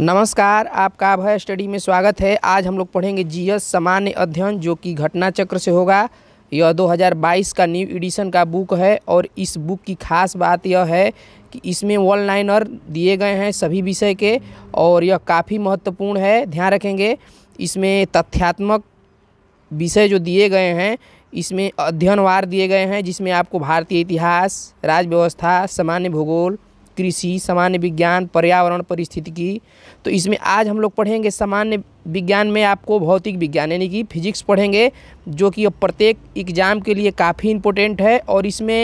नमस्कार आपका अभय स्टडी में स्वागत है आज हम लोग पढ़ेंगे जीएस सामान्य अध्ययन जो कि घटना चक्र से होगा यह 2022 का न्यू एडिशन का बुक है और इस बुक की खास बात यह है कि इसमें वन लाइनर दिए गए हैं सभी विषय के और यह काफ़ी महत्वपूर्ण है ध्यान रखेंगे इसमें तथ्यात्मक विषय जो दिए गए हैं इसमें अध्ययनवार दिए गए हैं जिसमें आपको भारतीय इतिहास राज्य व्यवस्था सामान्य भूगोल कृषि सामान्य विज्ञान पर्यावरण परिस्थितिकी तो इसमें आज हम लोग पढ़ेंगे सामान्य विज्ञान में आपको भौतिक विज्ञान यानी कि फिजिक्स पढ़ेंगे जो कि प्रत्येक एग्ज़ाम के लिए काफ़ी इम्पोर्टेंट है और इसमें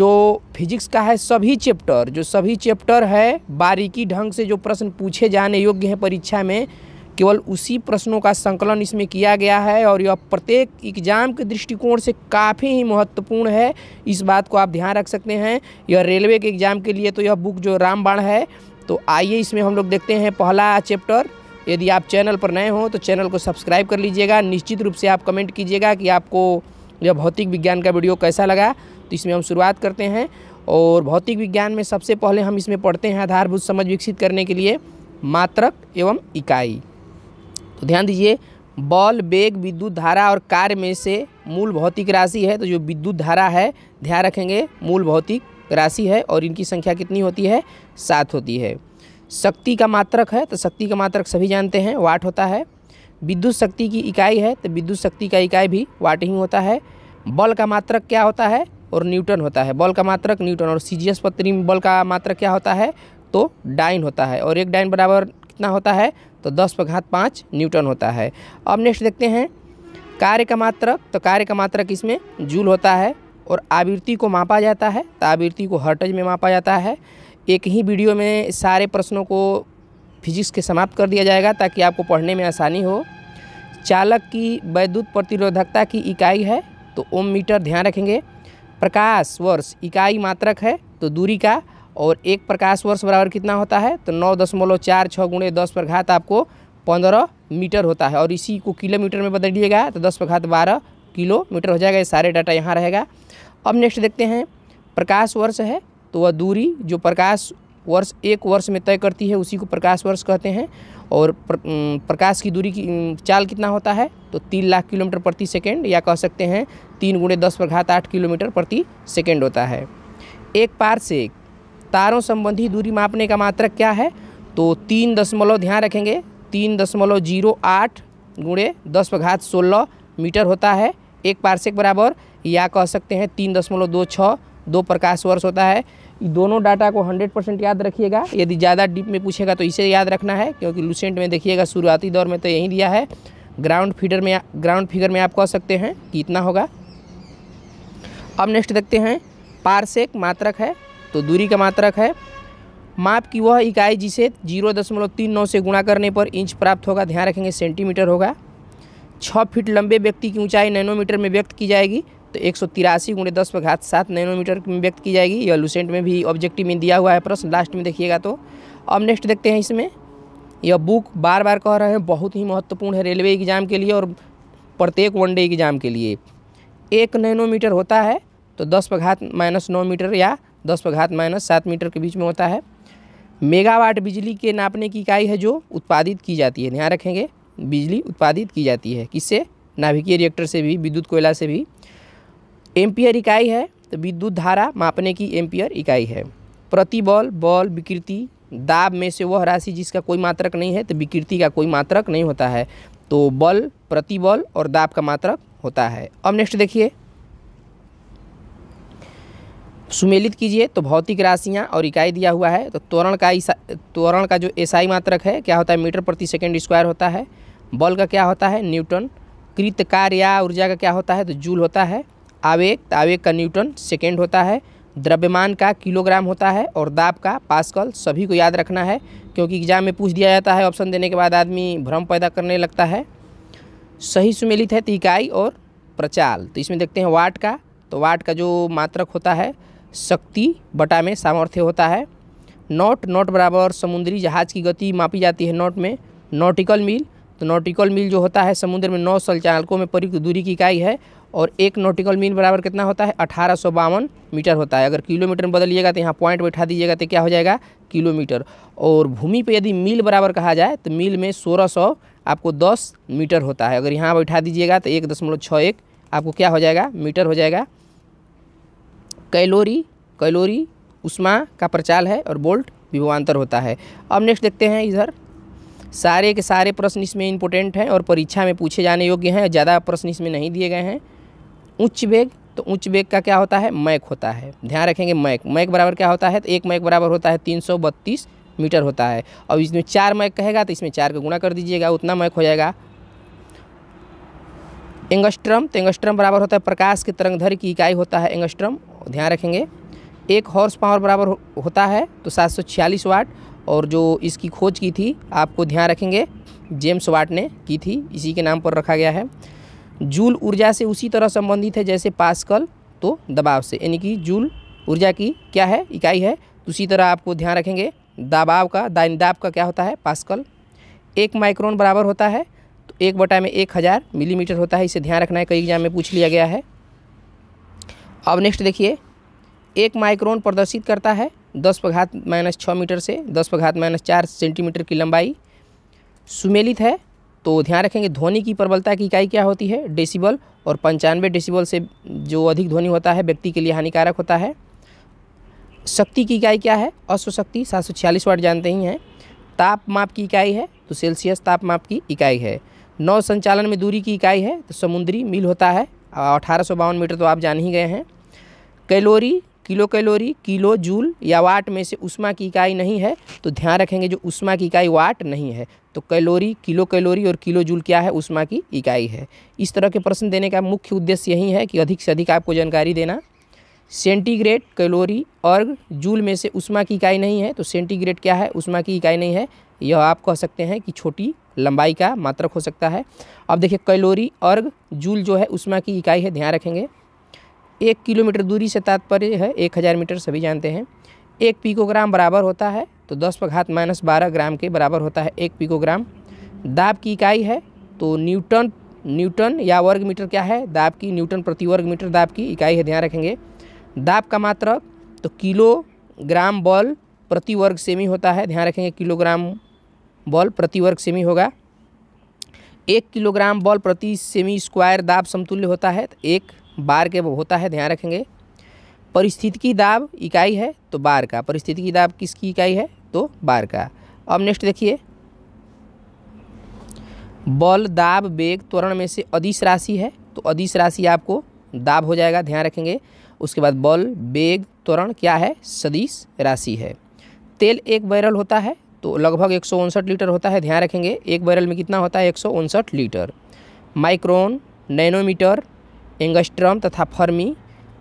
जो फिजिक्स का है सभी चैप्टर जो सभी चैप्टर है बारीकी ढंग से जो प्रश्न पूछे जाने योग्य हैं परीक्षा में केवल उसी प्रश्नों का संकलन इसमें किया गया है और यह प्रत्येक एग्जाम के दृष्टिकोण से काफ़ी ही महत्वपूर्ण है इस बात को आप ध्यान रख सकते हैं यह रेलवे के एग्ज़ाम के लिए तो यह बुक जो रामबाण है तो आइए इसमें हम लोग देखते हैं पहला चैप्टर यदि आप चैनल पर नए हों तो चैनल को सब्सक्राइब कर लीजिएगा निश्चित रूप से आप कमेंट कीजिएगा कि आपको यह भौतिक विज्ञान का वीडियो कैसा लगा तो इसमें हम शुरुआत करते हैं और भौतिक विज्ञान में सबसे पहले हम इसमें पढ़ते हैं आधारभूत समझ विकसित करने के लिए मात्रक एवं इकाई तो ध्यान दीजिए बॉल बेग विद्युत धारा और कार्य में से मूल भौतिक राशि है तो जो विद्युत धारा है ध्यान रखेंगे मूल भौतिक राशि है और इनकी संख्या कितनी होती है सात होती है शक्ति का मात्रक है तो शक्ति का मात्रक सभी जानते हैं वाट होता है विद्युत शक्ति की इकाई है तो विद्युत शक्ति का इकाई भी वाट ही होता है बल का मात्रक क्या होता है और न्यूटन होता है बल का मात्रक न्यूटन और सी पत्री में बल का मात्रक क्या होता है तो डाइन होता है और एक डाइन बराबर कितना होता है तो दस पर घात पाँच न्यूटन होता है अब नेक्स्ट देखते हैं कार्य का मात्रक तो कार्य का मात्रक इसमें जूल होता है और आवृत्ति को मापा जाता है तो आवृत्ति को हर्टज में मापा जाता है एक ही वीडियो में सारे प्रश्नों को फिजिक्स के समाप्त कर दिया जाएगा ताकि आपको पढ़ने में आसानी हो चालक की वैद्युत प्रतिरोधकता की इकाई है तो ओम मीटर ध्यान रखेंगे प्रकाश वर्ष इकाई मात्रक है तो दूरी का और एक प्रकाश वर्ष बराबर कितना होता है तो नौ दशमलव चार छः गुणे दस पर घात आपको पंद्रह मीटर होता है और इसी को किलोमीटर में बदलिएगा तो दस पर घात बारह किलोमीटर हो जाएगा ये सारे डाटा यहाँ रहेगा अब नेक्स्ट देखते हैं प्रकाश वर्ष है तो वह दूरी जो प्रकाश वर्ष एक वर्ष में तय करती है उसी को प्रकाश वर्ष कहते हैं और प्र, प्रकाश की दूरी की चाल कितना होता है तो तीन लाख किलोमीटर प्रति सेकेंड या कह सकते हैं तीन गुणे दस पर घात आठ किलोमीटर प्रति सेकेंड होता है एक पार से तारों संबंधी दूरी मापने का मात्रक क्या है तो तीन दशमलव ध्यान रखेंगे तीन दशमलव जीरो आठ गुणे दस घात सोलह मीटर होता है एक पार्सिक बराबर या कह सकते हैं तीन दशमलव दो छः दो प्रकाश वर्ष होता है दोनों डाटा को 100 परसेंट याद रखिएगा यदि ज़्यादा डीप में पूछेगा तो इसे याद रखना है क्योंकि लूसेंट में देखिएगा शुरुआती दौर में तो यही दिया है ग्राउंड फीडर में ग्राउंड फिगर में आप कह सकते हैं कि इतना होगा अब नेक्स्ट देखते हैं पार्सेक मात्रक है तो दूरी का मात्रक है माप की वह इकाई जिसे जीरो दशमलव तीन नौ से गुणा करने पर इंच प्राप्त होगा ध्यान रखेंगे सेंटीमीटर होगा छः फीट लंबे व्यक्ति की ऊंचाई नैनोमीटर में व्यक्त की जाएगी तो एक सौ तिरासी गुणे दस पर घात सात नैनोमीटर में व्यक्त की जाएगी यह लुसेंट में भी ऑब्जेक्टिव में दिया हुआ है प्रश्न लास्ट में देखिएगा तो अब नेक्स्ट देखते हैं इसमें यह बुक बार बार कह रहे हैं बहुत ही महत्वपूर्ण है रेलवे एग्ज़ाम के लिए और प्रत्येक वनडे एग्ज़ाम के लिए एक नैनोमीटर होता है तो दस पर घात माइनस नौ मीटर या दस पर घात माइनस सात मीटर के बीच में होता है मेगावाट बिजली के नापने की इकाई है जो उत्पादित की जाती है ध्यान रखेंगे बिजली उत्पादित की जाती है किससे नाभिकीय रिएक्टर से भी विद्युत कोयला से भी एम्पियर इकाई है तो विद्युत धारा मापने की एम्पियर इकाई है प्रति बॉल बॉल विकृति दाब में से वह राशि जिसका कोई मात्रक नहीं है तो विकृति का कोई मात्रक नहीं होता है तो बल प्रति बल और दाब का मात्रक होता है अब नेक्स्ट देखिए सुमेलित कीजिए तो भौतिक राशियाँ और इकाई दिया हुआ है तो त्वरण का त्वरण का जो एसआई मात्रक है क्या होता है मीटर प्रति सेकेंड स्क्वायर होता है बल का क्या होता है न्यूटन कृत कार्य या ऊर्जा का क्या होता है तो जूल होता है आवेग तो आवेग का न्यूटन सेकेंड होता है द्रव्यमान का किलोग्राम होता है और दाब का पास्कल सभी को याद रखना है क्योंकि एग्जाम में पूछ दिया जाता है ऑप्शन देने के बाद आदमी भ्रम पैदा करने लगता है सही सुमेलित है तो इकाई और प्रचाल तो इसमें देखते हैं वाट का तो वाट का जो मात्रक होता है शक्ति बटा में सामर्थ्य होता है नॉट नॉट बराबर समुद्री जहाज़ की गति मापी जाती है नॉट में नॉटिकल मील तो नॉटिकल मील जो होता है समुद्र में नौ सलचालकों में प्रयुक्त दूरी की इकाई है और एक नॉटिकल मील बराबर कितना होता है अठारह मीटर होता है अगर किलोमीटर में बदलिएगा तो यहाँ पॉइंट बैठा दीजिएगा तो क्या हो जाएगा किलोमीटर और भूमि पर यदि मील बराबर कहा जाए तो मील में सोलह आपको 10 मीटर होता है अगर यहाँ बैठा दीजिएगा तो एक दशमलव छः एक आपको क्या हो जाएगा मीटर हो जाएगा कैलोरी कैलोरी उष्मा का प्रचाल है और बोल्ट विभवान्तर होता है अब नेक्स्ट देखते हैं इधर सारे के सारे प्रश्न इसमें इम्पोर्टेंट हैं और परीक्षा में पूछे जाने योग्य हैं ज़्यादा प्रश्न इसमें नहीं दिए गए हैं उच्च वेग तो उच्च वेग का क्या होता है मैक होता है ध्यान रखेंगे मैक मैक बराबर क्या होता है तो एक मैक बराबर होता है तीन सौ बत्तीस मीटर होता है और इसमें चार मैक कहेगा तो इसमें चार का गुणा कर दीजिएगा उतना मैक हो जाएगा एंगस्ट्रम तो एंगस्ट्रम बराबर होता है प्रकाश के तरंगधर की इकाई होता है एंगस्ट्रम ध्यान रखेंगे एक हॉर्स पावर बराबर होता है तो 746 वाट और जो इसकी खोज की थी आपको ध्यान रखेंगे जेम्स वाट ने की थी इसी के नाम पर रखा गया है जूल ऊर्जा से उसी तरह संबंधित है जैसे पास्कल तो दबाव से यानी कि जूल ऊर्जा की क्या है इकाई है तो उसी तरह आपको ध्यान रखेंगे दबाव का दाइन दाब का क्या होता है पास्कल एक माइक्रोन बराबर होता है तो एक बटा में एक हज़ार मिलीमीटर होता है इसे ध्यान रखना है कई एग्जाम में पूछ लिया गया है अब नेक्स्ट देखिए एक माइक्रोन प्रदर्शित करता है दस पघात माइनस छः मीटर से दस पघात माइनस चार सेंटीमीटर की लंबाई सुमेलित है तो ध्यान रखेंगे ध्वनि की प्रबलता की इकाई क्या होती है डेसिबल और पंचानवे डेसिबल से जो अधिक ध्वनि होता है व्यक्ति के लिए हानिकारक होता है शक्ति की इकाई क्या है अश्वशक्ति सात सौ छियालीस वाट जानते ही हैं ताप माप की इकाई है तो सेल्सियस ताप माप की इकाई है नौ संचालन में दूरी की इकाई है तो समुद्री मील होता है अठारह मीटर तो आप जान ही गए हैं calorie kilo calorie kilo joule या वाट में से उष्मा की इकाई नहीं है तो ध्यान रखेंगे जो उष्मा की इकाई वाट नहीं है तो कैलोरी किलो कैलोरी और किलो जूल क्या है उष्मा की इकाई है इस तरह के प्रश्न देने का मुख्य उद्देश्य यही है कि अधिक से अधिक आपको जानकारी देना सेंटीग्रेड कैलोरी और जूल में से उष्मा की इकाई नहीं है तो सेंटीग्रेड क्या है उष्मा की इकाई नहीं है यह आप कह सकते हैं कि छोटी लंबाई का मात्रक हो सकता है अब देखिए कैलोरी और जूल जो है उष्मा की इकाई है ध्यान रखेंगे एक किलोमीटर दूरी से तात्पर्य है एक हज़ार मीटर सभी जानते हैं एक पिकोग्राम बराबर होता है तो दस पर घात माइनस बारह ग्राम के बराबर होता है एक पिकोग्राम दाब की इकाई है तो न्यूटन न्यूटन या वर्ग मीटर क्या है दाब की न्यूटन प्रति वर्ग मीटर दाब की इकाई है ध्यान रखेंगे दाब का मात्रक तो किलोग्राम बॉल प्रति वर्ग सेमी होता है ध्यान रखेंगे किलोग्राम बॉल प्रति वर्ग सेमी होगा एक किलोग्राम बॉल प्रति सेमी स्क्वायर दाब समतुल्य होता है तो एक बार के होता है ध्यान रखेंगे परिस्थितिकी दाब इकाई है तो बार का परिस्थितिकी दाब किसकी इकाई है तो बार का अब नेक्स्ट देखिए बल दाब बेग त्वरण में से अधिस राशि है तो अधिस राशि आपको दाब हो जाएगा ध्यान रखेंगे उसके बाद बल बेग त्वरण क्या है सदिश राशि है तेल एक बैरल होता है तो लगभग एक लीटर होता है ध्यान रखेंगे एक बैरल में कितना होता है एक लीटर माइक्रोन नैनोमीटर एंगस्ट्रम तथा फर्मी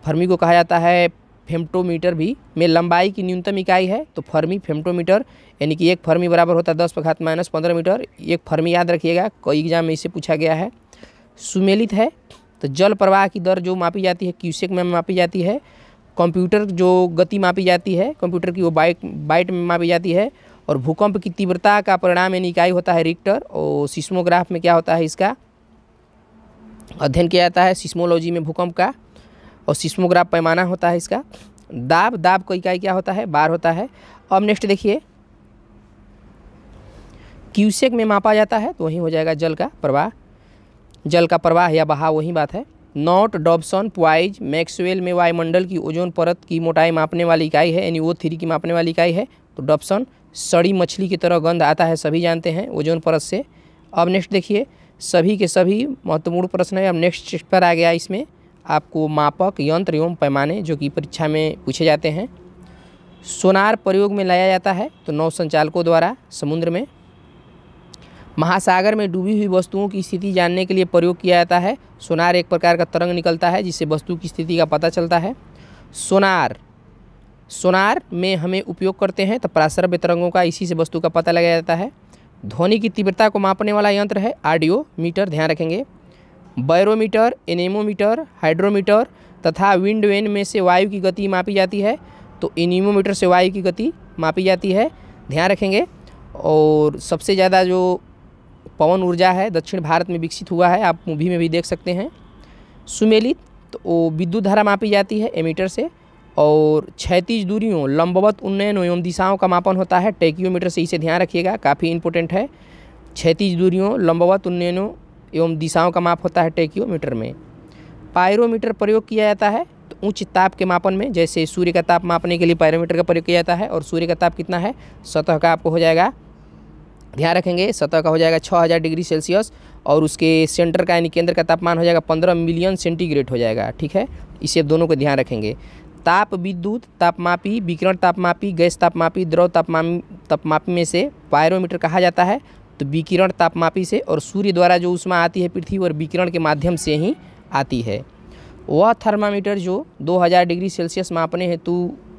फर्मी को कहा जाता है फेम्टोमीटर भी में लंबाई की न्यूनतम इकाई है तो फर्मी फेम्टोमीटर यानी कि एक फर्मी बराबर होता है दस घात माइनस पंद्रह मीटर एक फर्मी याद रखिएगा कई एग्जाम में इसे पूछा गया है सुमेलित है तो जल प्रवाह की दर जो मापी जाती है क्यूसेक में मापी जाती है कंप्यूटर जो गति मापी जाती है कंप्यूटर की वो बाइक बाइट में मापी जाती है और भूकंप की तीव्रता का परिणाम यानी इकाई होता है रिक्टर और सिस्मोग्राफ में क्या होता है इसका अध्ययन किया जाता है सिस्मोलॉजी में भूकंप का और सिस्मोग्राफ पैमाना होता है इसका दाब दाब का इकाई क्या होता है बार होता है अब नेक्स्ट देखिए क्यूसेक में मापा जाता है तो वही हो जाएगा जल का प्रवाह जल का प्रवाह या बहाव वही बात है नॉट डॉबसन प्वाइज मैक्सवेल में वायुमंडल की ओजोन परत की मोटाई मापने वाली इकाई है यानी ओ थ्री की मापने वाली इकाई है तो डॉबसन सड़ी मछली की तरह गंध आता है सभी जानते हैं ओजोन परत से अब नेक्स्ट देखिए सभी के सभी महत्वपूर्ण प्रश्न है अब नेक्स्ट पर आ गया इसमें आपको मापक यंत्र एवं पैमाने जो कि परीक्षा में पूछे जाते हैं सोनार प्रयोग में लाया जाता है तो नौ संचालकों द्वारा समुद्र में महासागर में डूबी हुई वस्तुओं की स्थिति जानने के लिए प्रयोग किया जाता है सोनार एक प्रकार का तरंग निकलता है जिससे वस्तु की स्थिति का पता चलता है सोनार सोनार में हमें उपयोग करते हैं तो प्रासर्भ तरंगों का इसी से वस्तु का पता लगाया जाता है ध्वनि की तीव्रता को मापने वाला यंत्र है आडियो मीटर ध्यान रखेंगे बैरोमीटर एनेमोमीटर हाइड्रोमीटर तथा विंड वेन में से वायु की गति मापी जाती है तो एनीमोमीटर से वायु की गति मापी जाती है ध्यान रखेंगे और सबसे ज़्यादा जो पवन ऊर्जा है दक्षिण भारत में विकसित हुआ है आप मूवी में भी देख सकते हैं सुमेलित तो विद्युत धारा मापी जाती है एमीटर से और क्षैतिज दूरियों लंबवत उन्नयन एवं दिशाओं का मापन होता है टेक्योमीटर से इसे ध्यान रखिएगा काफ़ी इंपोर्टेंट है क्षैतिज दूरियों लंबवत उन्नयनों एवं दिशाओं का माप होता है टेक्योमीटर में पायरोमीटर प्रयोग किया जाता है तो उच्च ताप के मापन में जैसे सूर्य का ताप मापने के लिए पायरोमीटर का प्रयोग किया जाता है और सूर्य का ताप कितना है सतह का आपको हो जाएगा ध्यान रखेंगे सतह का हो जाएगा 6000 डिग्री सेल्सियस और उसके सेंटर का यानी केंद्र का तापमान हो जाएगा 15 मिलियन सेंटीग्रेड हो जाएगा ठीक है इसे दोनों को ध्यान रखेंगे ताप विद्युत तापमापी विकिरण तापमापी गैस तापमापी द्रव तापमा तापमापी में से पायरोमीटर कहा जाता है तो विकिरण तापमापी से और सूर्य द्वारा जो उष्मा आती है पृथ्वी और विकिरण के माध्यम से ही आती है वह थर्मामीटर जो 2000 डिग्री सेल्सियस मापने हेतु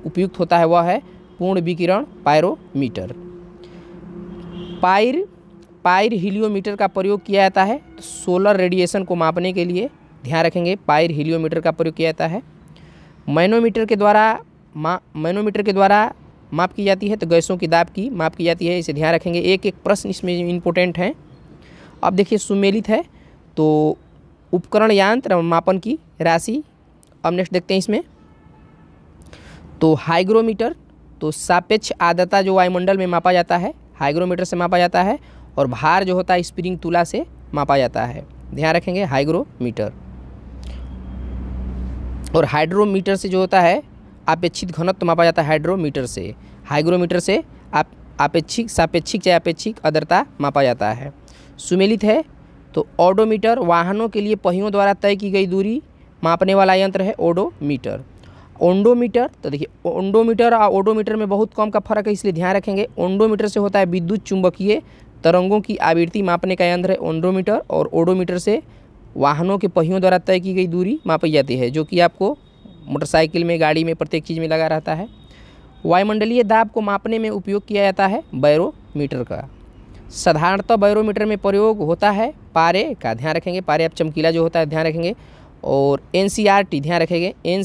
उपयुक्त होता है वह है पूर्ण विकिरण पायरोमीटर पायर पायर हीलियोमीटर का प्रयोग किया जाता है तो सोलर रेडिएशन को मापने के लिए ध्यान रखेंगे पायर हीलियोमीटर का प्रयोग किया जाता है मैनोमीटर के द्वारा मा मैनोमीटर के द्वारा माप की जाती है तो गैसों की दाब की माप की जाती है इसे ध्यान रखेंगे एक एक प्रश्न इसमें इम्पोर्टेंट है अब देखिए सुमेलित है तो उपकरण यंत्र मापन की राशि अब नेक्स्ट देखते हैं इसमें तो हाइग्रोमीटर तो सापेक्ष आद्रता जो वायुमंडल में मापा जाता है हाइग्रोमीटर से मापा जाता है और भार जो होता है स्प्रिंग तुला से मापा जाता है ध्यान रखेंगे हाइग्रोमीटर और हाइड्रोमीटर से जो होता है अपेक्षित घनत्व तो मापा जाता है हाइड्रोमीटर से हाइग्रोमीटर से आप अपेक्षिक सापेक्षिक चाहे अपेक्षिक अदरता मापा जाता है सुमेलित है तो ओडोमीटर वाहनों के लिए पहियों द्वारा तय की गई दूरी मापने वाला यंत्र है ओडोमीटर ओंडोमीटर तो देखिए ओंडोमीटर और ओडोमीटर में बहुत कम का फर्क है इसलिए ध्यान रखेंगे ओंडोमीटर से होता है विद्युत चुंबकीय तरंगों की आवृत्ति मापने का यंत्र है ओंडोमीटर और ओडोमीटर से वाहनों के पहियों द्वारा तय की गई दूरी मापी जाती है जो कि आपको मोटरसाइकिल में गाड़ी में प्रत्येक चीज़ में लगा रहता है वायुमंडलीय दाब को मापने में उपयोग किया जाता है बैरोमीटर का साधारणतः बैरोमीटर में प्रयोग होता है पारे का ध्यान रखेंगे पारे आप चमकीला जो होता है ध्यान रखेंगे और एन ध्यान रखेंगे एन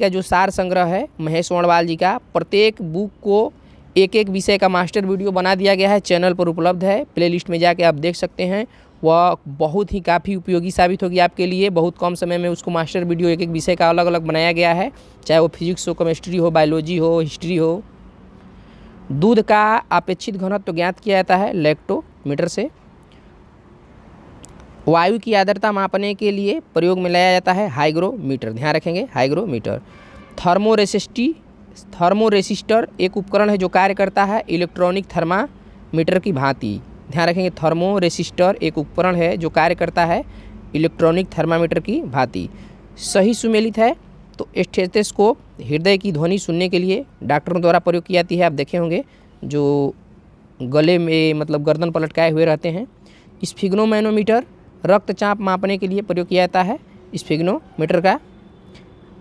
का जो सार संग्रह है महेश वर्णवाल जी का प्रत्येक बुक को एक एक विषय का मास्टर वीडियो बना दिया गया है चैनल पर उपलब्ध है प्लेलिस्ट में जाके आप देख सकते हैं वह बहुत ही काफ़ी उपयोगी साबित होगी आपके लिए बहुत कम समय में उसको मास्टर वीडियो एक एक विषय का अलग अलग बनाया गया है चाहे वो फिजिक्स हो केमिस्ट्री हो बायोलॉजी हो हिस्ट्री हो दूध का अपेक्षित घनत्व तो ज्ञात किया जाता है लेक्टोमीटर से वायु की आदरता मापने के लिए प्रयोग में लाया जाता है हाइग्रोमीटर ध्यान रखेंगे हाइग्रोमीटर थर्मोरेसिस्टी थर्मोरेसिस्टर एक उपकरण है जो कार्य करता है इलेक्ट्रॉनिक थर्मामीटर की भांति ध्यान रखेंगे थर्मो रेसिस्टर एक उपकरण है जो कार्य करता है इलेक्ट्रॉनिक थर्मामीटर की भांति सही सुमेलित है तो स्टेथेस्कोप हृदय की ध्वनि सुनने के लिए डॉक्टरों द्वारा प्रयोग की जाती है आप देखे होंगे जो गले में मतलब गर्दन पलटकाए हुए रहते हैं स्फिग्नोमैनोमीटर रक्तचाप मापने के लिए प्रयोग किया जाता है स्फिग्नोमीटर का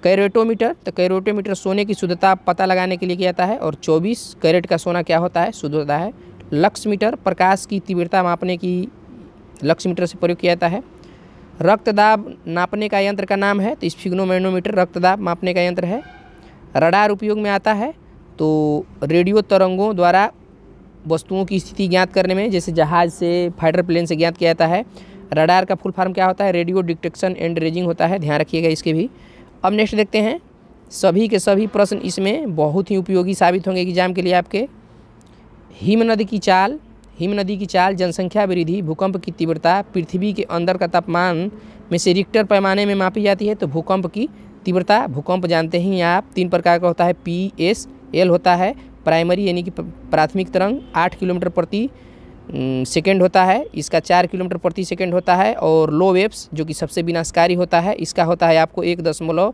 कैरेटोमीटर तो कैरेटोमीटर सोने की शुद्धता पता लगाने के लिए किया जाता है और 24 कैरेट का सोना क्या होता है शुद्ध होता है लक्स मीटर प्रकाश की तीव्रता मापने की लक्स मीटर से प्रयोग किया जाता है रक्तदाब नापने का यंत्र का नाम है तो स्फिग्नोमैनोमीटर रक्तदाब मापने का यंत्र है रडार उपयोग में आता है तो रेडियो तरंगों द्वारा वस्तुओं की स्थिति ज्ञात करने में जैसे जहाज़ से फाइटर प्लेन से ज्ञात किया जाता है रडार का फुल फॉर्म क्या होता है रेडियो डिटेक्शन एंड रेजिंग होता है ध्यान रखिएगा इसके भी अब नेक्स्ट देखते हैं सभी के सभी प्रश्न इसमें बहुत ही उपयोगी साबित होंगे एग्जाम के लिए आपके हिम नदी की चाल हिम नदी की चाल जनसंख्या वृद्धि भूकंप की तीव्रता पृथ्वी के अंदर का तापमान में से रिक्टर पैमाने में मापी जाती है तो भूकंप की तीव्रता भूकंप जानते ही आप तीन प्रकार का होता है पी एस एल होता है प्राइमरी यानी कि प्राथमिक तरंग आठ किलोमीटर प्रति सेकेंड होता है इसका चार किलोमीटर प्रति सेकेंड होता है और लो वेव्स जो कि सबसे विनाशकारी होता है इसका होता है आपको एक दशमलव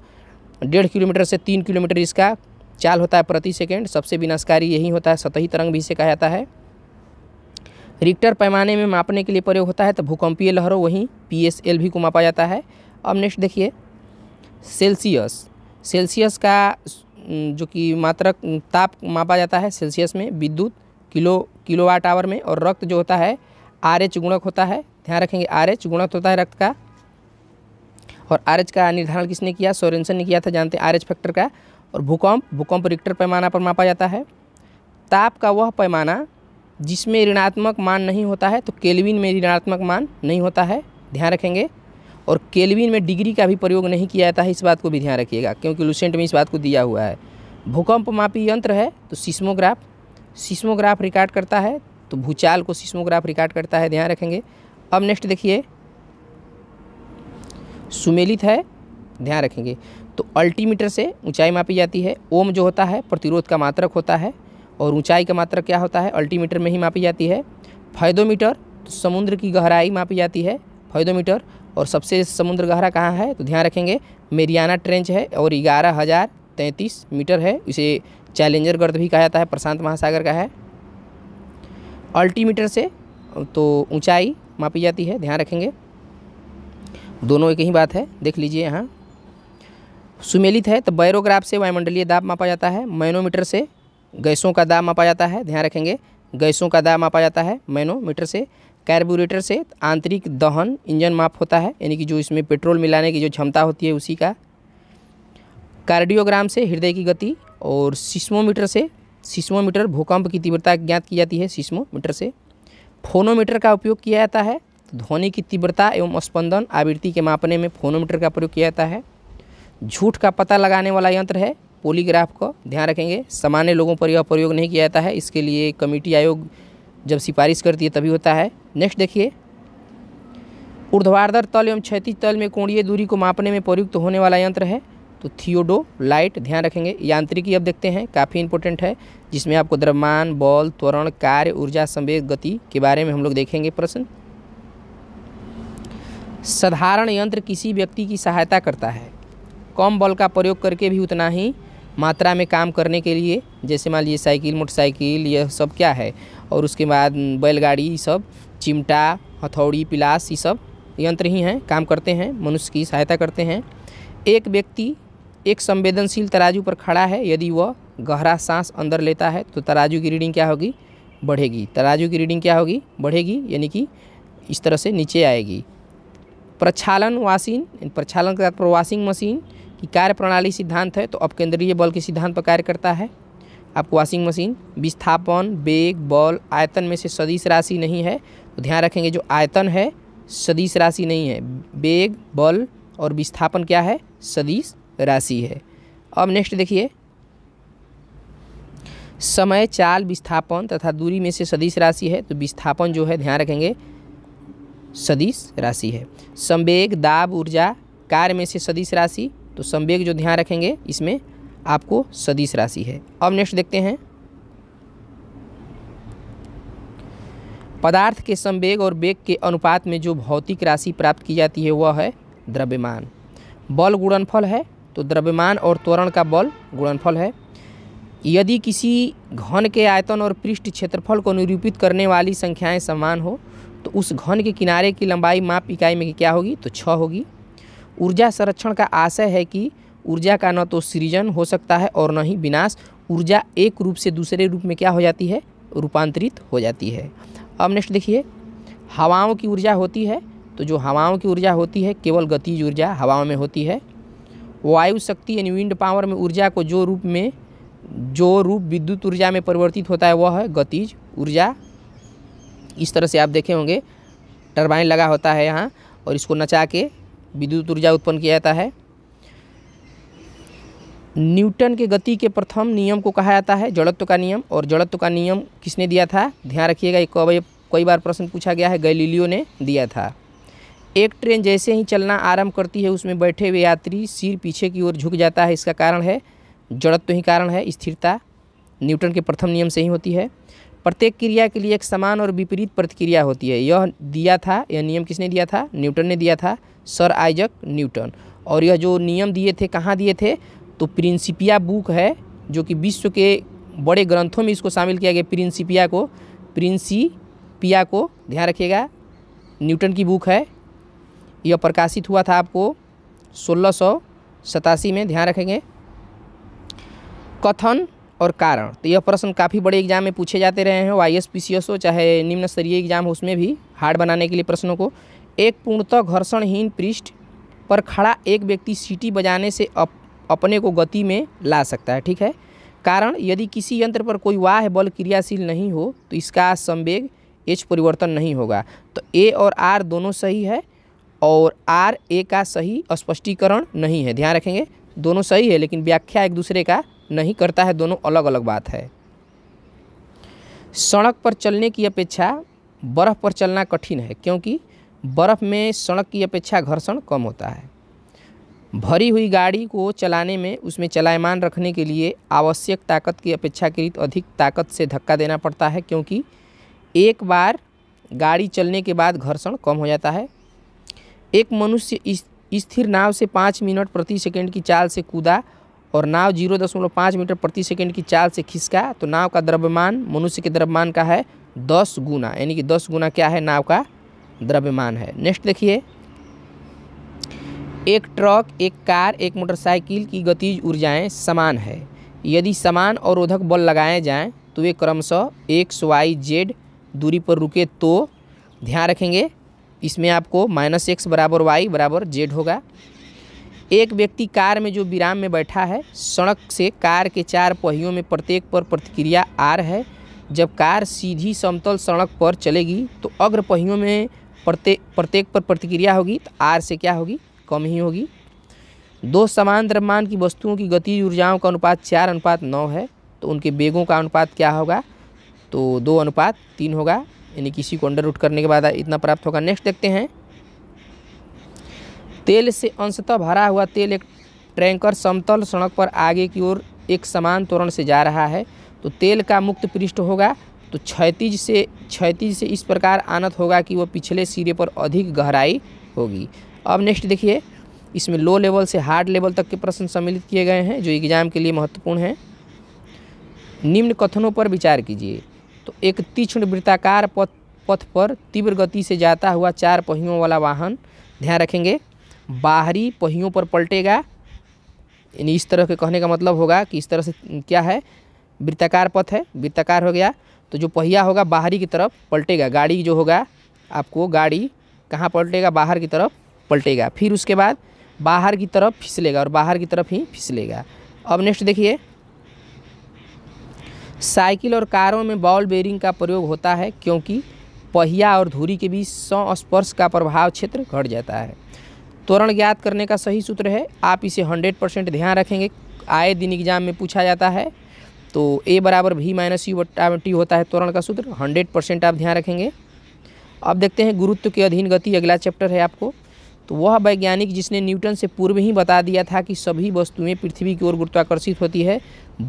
डेढ़ किलोमीटर से तीन किलोमीटर इसका चाल होता है प्रति सेकेंड सबसे विनाशकारी यही होता है सतही तरंग भी इसे कहा जाता है रिक्टर पैमाने में मापने के लिए प्रयोग होता है तो भूकंपीय लहरों वहीं पी एस एल भी को मापा जाता है अब नेक्स्ट देखिए सेल्सियस सेल्सियस का जो कि मात्रक ताप मापा जाता है सेल्सियस में विद्युत किलो किलोवाट आवर में और रक्त जो होता है आर एच गुणक होता है ध्यान रखेंगे आर एच गुणक होता है रक्त का और आर एच का निर्धारण किसने किया सोरेंसन ने किया था जानते हैं आर एच फैक्टर का और भूकंप भूकंप रिक्टर पैमाना पर मापा जाता है ताप का वह पैमाना जिसमें ऋणात्मक मान नहीं होता है तो केल्विन में ऋणात्मक मान नहीं होता है ध्यान रखेंगे और केल्विन में डिग्री का भी प्रयोग नहीं किया जाता है इस बात को भी ध्यान रखिएगा क्योंकि लुसेंट में इस बात को दिया हुआ है भूकंप मापी यंत्र है तो सिस्मोग्राफ सिस्मोग्राफ रिकॉर्ड करता है तो भूचाल को सिस्मोग्राफ रिकॉर्ड करता है ध्यान रखेंगे अब नेक्स्ट देखिए सुमेलित है ध्यान रखेंगे तो अल्टीमीटर से ऊंचाई मापी जाती है ओम जो होता है प्रतिरोध का मात्रक होता है और ऊंचाई का मात्रक क्या होता है अल्टीमीटर में ही मापी जाती है फैदोमीटर तो समुद्र की गहराई मापी जाती है फैदोमीटर और सबसे समुद्र गहरा कहाँ है तो ध्यान रखेंगे मेरियाना ट्रेंच है और ग्यारह हज़ार तैंतीस मीटर है इसे चैलेंजर गर्द भी कहा जाता है प्रशांत महासागर का है अल्टीमीटर से तो ऊंचाई मापी जाती है ध्यान रखेंगे दोनों एक ही बात है देख लीजिए यहाँ सुमेलित है तो बैरोग्राफ से वायुमंडलीय दाब मापा जाता है मैनोमीटर से गैसों का दाब मापा जाता है ध्यान रखेंगे गैसों का दाब मापा जाता है मैनोमीटर से कार्बोरेटर से तो आंतरिक दहन इंजन माप होता है यानी कि जो इसमें पेट्रोल मिलाने की जो क्षमता होती है उसी का कार्डियोग्राम से हृदय की गति और सिस्मोमीटर से सिस्मोमीटर भूकंप की तीव्रता ज्ञात की जाती है सिस्मोमीटर से फोनोमीटर का उपयोग किया जाता है तो ध्वनि की तीव्रता एवं स्पंदन आवृत्ति के मापने में फोनोमीटर का प्रयोग किया जाता है झूठ का पता लगाने वाला यंत्र है पोलीग्राफ को ध्यान रखेंगे सामान्य लोगों पर यह प्रयोग नहीं किया जाता है इसके लिए कमेटी आयोग जब सिफारिश करती है तभी होता है नेक्स्ट देखिए ऊर्ध्वाधर तल एवं क्षैतिज तल में कोणीय दूरी को मापने में प्रयुक्त तो होने वाला यंत्र है तो थियोडो लाइट ध्यान रखेंगे यांत्रिकी अब देखते हैं काफ़ी इंपॉर्टेंट है जिसमें आपको द्रव्यमान बॉल त्वरण कार्य ऊर्जा संवेद गति के बारे में हम लोग देखेंगे प्रश्न साधारण यंत्र किसी व्यक्ति की सहायता करता है कम बल का प्रयोग करके भी उतना ही मात्रा में काम करने के लिए जैसे मान लीजिए साइकिल मोटरसाइकिल यह सब क्या है और उसके बाद बैलगाड़ी ये सब चिमटा हथौड़ी पिलास ये सब यंत्र ही हैं काम करते हैं मनुष्य की सहायता करते हैं एक व्यक्ति एक संवेदनशील तराजू पर खड़ा है यदि वह गहरा सांस अंदर लेता है तो तराजू की रीडिंग क्या होगी बढ़ेगी तराजू की रीडिंग क्या होगी बढ़ेगी यानी कि इस तरह से नीचे आएगी प्रक्षालन वाशिंग प्रक्षालन के साथ वॉशिंग मशीन कि कार्य प्रणाली सिद्धांत है तो अब केंद्रीय बल के सिद्धांत पर कार्य करता है आपको वॉशिंग मशीन विस्थापन बेग बॉल आयतन में से सदिश राशि नहीं है तो ध्यान रखेंगे जो आयतन है सदिश राशि नहीं है बेग बल और विस्थापन क्या है सदिश राशि है अब नेक्स्ट देखिए समय चाल विस्थापन तथा दूरी में से सदिश राशि है तो विस्थापन जो है ध्यान रखेंगे सदिश राशि है संवेग दाब ऊर्जा कार्य में से सदिश राशि तो संवेग जो ध्यान रखेंगे इसमें आपको सदिश राशि है अब नेक्स्ट देखते हैं पदार्थ के संवेग और वेग के अनुपात में जो भौतिक राशि प्राप्त की जाती है वह है द्रव्यमान बल गुणनफल है तो द्रव्यमान और त्वरण का बल गुणनफल है यदि किसी घन के आयतन और पृष्ठ क्षेत्रफल को निरूपित करने वाली संख्याएं समान हो तो उस घन के किनारे की लंबाई माप इकाई में क्या होगी तो छः होगी ऊर्जा संरक्षण का आशय है कि ऊर्जा का न तो सृजन हो सकता है और न ही विनाश ऊर्जा एक रूप से दूसरे रूप में क्या हो जाती है रूपांतरित हो जाती है अब नेक्स्ट देखिए हवाओं की ऊर्जा होती है तो जो हवाओं की ऊर्जा होती है केवल गतिज ऊर्जा हवाओं में होती है वायु शक्ति यानी विंड पावर में ऊर्जा को जो रूप में जो रूप विद्युत ऊर्जा में परिवर्तित होता है वह है गतिज ऊर्जा इस तरह से आप देखे होंगे टरबाइन लगा होता है यहाँ और इसको नचा के विद्युत ऊर्जा उत्पन्न किया जाता है न्यूटन के गति के प्रथम नियम को कहा जाता है जड़त्व का नियम और जड़त्व का नियम किसने दिया था ध्यान रखिएगा एक कई बार प्रश्न पूछा गया है गैलीलियो ने दिया था एक ट्रेन जैसे ही चलना आरंभ करती है उसमें बैठे हुए यात्री सिर पीछे की ओर झुक जाता है इसका कारण है जड़त्व ही कारण है स्थिरता न्यूटन के प्रथम नियम से ही होती है प्रत्येक क्रिया के लिए एक समान और विपरीत प्रतिक्रिया होती है यह दिया था यह नियम किसने दिया था न्यूटन ने दिया था सर आइजक न्यूटन और यह जो नियम दिए थे कहाँ दिए थे तो प्रिंसिपिया बुक है जो कि विश्व के बड़े ग्रंथों में इसको शामिल किया गया प्रिंसिपिया को प्रिंसिपिया को ध्यान रखिएगा न्यूटन की बुक है यह प्रकाशित हुआ था आपको सोलह सौ सतासी में ध्यान रखेंगे कथन और कारण तो यह प्रश्न काफ़ी बड़े एग्जाम में पूछे जाते रहे हैं Y S P C S हो चाहे निम्न स्तरीय एग्जाम हो उसमें भी हार्ड बनाने के लिए प्रश्नों को एक पूर्णतः घर्षणहीन पृष्ठ पर खड़ा एक व्यक्ति सीटी बजाने से अप, अपने को गति में ला सकता है ठीक है कारण यदि किसी यंत्र पर कोई वाह बल क्रियाशील नहीं हो तो इसका संवेग एच परिवर्तन नहीं होगा तो ए और आर दोनों सही है और आर ए का सही स्पष्टीकरण नहीं है ध्यान रखेंगे दोनों सही है लेकिन व्याख्या एक दूसरे का नहीं करता है दोनों अलग अलग बात है सड़क पर चलने की अपेक्षा बर्फ़ पर चलना कठिन है क्योंकि बर्फ़ में सड़क की अपेक्षा घर्षण कम होता है भरी हुई गाड़ी को चलाने में उसमें चलायमान रखने के लिए आवश्यक ताकत की अपेक्षाकृत अधिक ताकत से धक्का देना पड़ता है क्योंकि एक बार गाड़ी चलने के बाद घर्षण कम हो जाता है एक मनुष्य स्थिर नाव से पाँच मिनट प्रति सेकंड की चाल से कूदा और नाव जीरो दशमलव पाँच मीटर प्रति सेकंड की चाल से खिसका तो नाव का द्रव्यमान मनुष्य के द्रव्यमान का है दस गुना यानी कि दस गुना क्या है नाव का द्रव्यमान है नेक्स्ट देखिए एक ट्रक एक कार एक मोटरसाइकिल की गतिज ऊर्जाएं समान है यदि समान और रोधक बल लगाए जाएं तो वे क्रमशः एक्स वाई जेड दूरी पर रुके तो ध्यान रखेंगे इसमें आपको माइनस एक्स बराबर वाई बराबर जेड होगा एक व्यक्ति कार में जो विराम में बैठा है सड़क से कार के चार पहियों में प्रत्येक पर प्रतिक्रिया आर है जब कार सीधी समतल सड़क पर चलेगी तो अग्र पहियों में प्रत्येक प्रत्येक पर प्रतिक्रिया होगी तो आर से क्या होगी कम ही होगी दो समान द्रव्यमान की वस्तुओं की गति ऊर्जाओं का अनुपात चार अनुपात नौ है तो उनके बेगों का अनुपात क्या होगा तो दो अनुपात तीन होगा यानी किसी को अंडर रूट करने के बाद इतना प्राप्त होगा नेक्स्ट देखते हैं तेल से अंशतः भरा हुआ तेल एक ट्रैंकर समतल सड़क पर आगे की ओर एक समान तोरण से जा रहा है तो तेल का मुक्त पृष्ठ होगा तो क्षैतिज से क्षैतिज से इस प्रकार आनत होगा कि वह पिछले सिरे पर अधिक गहराई होगी अब नेक्स्ट देखिए इसमें लो लेवल से हार्ड लेवल तक के प्रश्न सम्मिलित किए गए हैं जो एग्जाम के लिए महत्वपूर्ण हैं निम्न कथनों पर विचार कीजिए तो एक तीक्ष्ण वृत्ताकार पथ पथ पर तीव्र गति से जाता हुआ चार पहियों वाला वाहन ध्यान रखेंगे बाहरी पहियों पर पलटेगा यानी इस तरह के कहने का मतलब होगा कि इस तरह से क्या है वृत्ताकार पथ है वृत्ताकार हो गया तो जो पहिया होगा बाहरी की तरफ पलटेगा गाड़ी जो होगा आपको गाड़ी कहाँ पलटेगा बाहर की तरफ पलटेगा फिर उसके बाद बाहर की तरफ फिसलेगा और बाहर की तरफ ही फिसलेगा अब नेक्स्ट देखिए साइकिल और कारों में बॉल बेरिंग का प्रयोग होता है क्योंकि पहिया और धुरी के बीच संस्पर्श का प्रभाव क्षेत्र घट जाता है त्वरण ज्ञात करने का सही सूत्र है आप इसे हंड्रेड परसेंट ध्यान रखेंगे आए दिन एग्जाम में पूछा जाता है तो ए बराबर भी माइनस यू बटा टी होता है त्वरण का सूत्र हंड्रेड परसेंट आप ध्यान रखेंगे अब देखते हैं गुरुत्व के अधीन गति अगला चैप्टर है आपको तो वह वैज्ञानिक जिसने न्यूटन से पूर्व ही बता दिया था कि सभी वस्तुएं पृथ्वी की ओर गुरुत्वाकर्षित होती है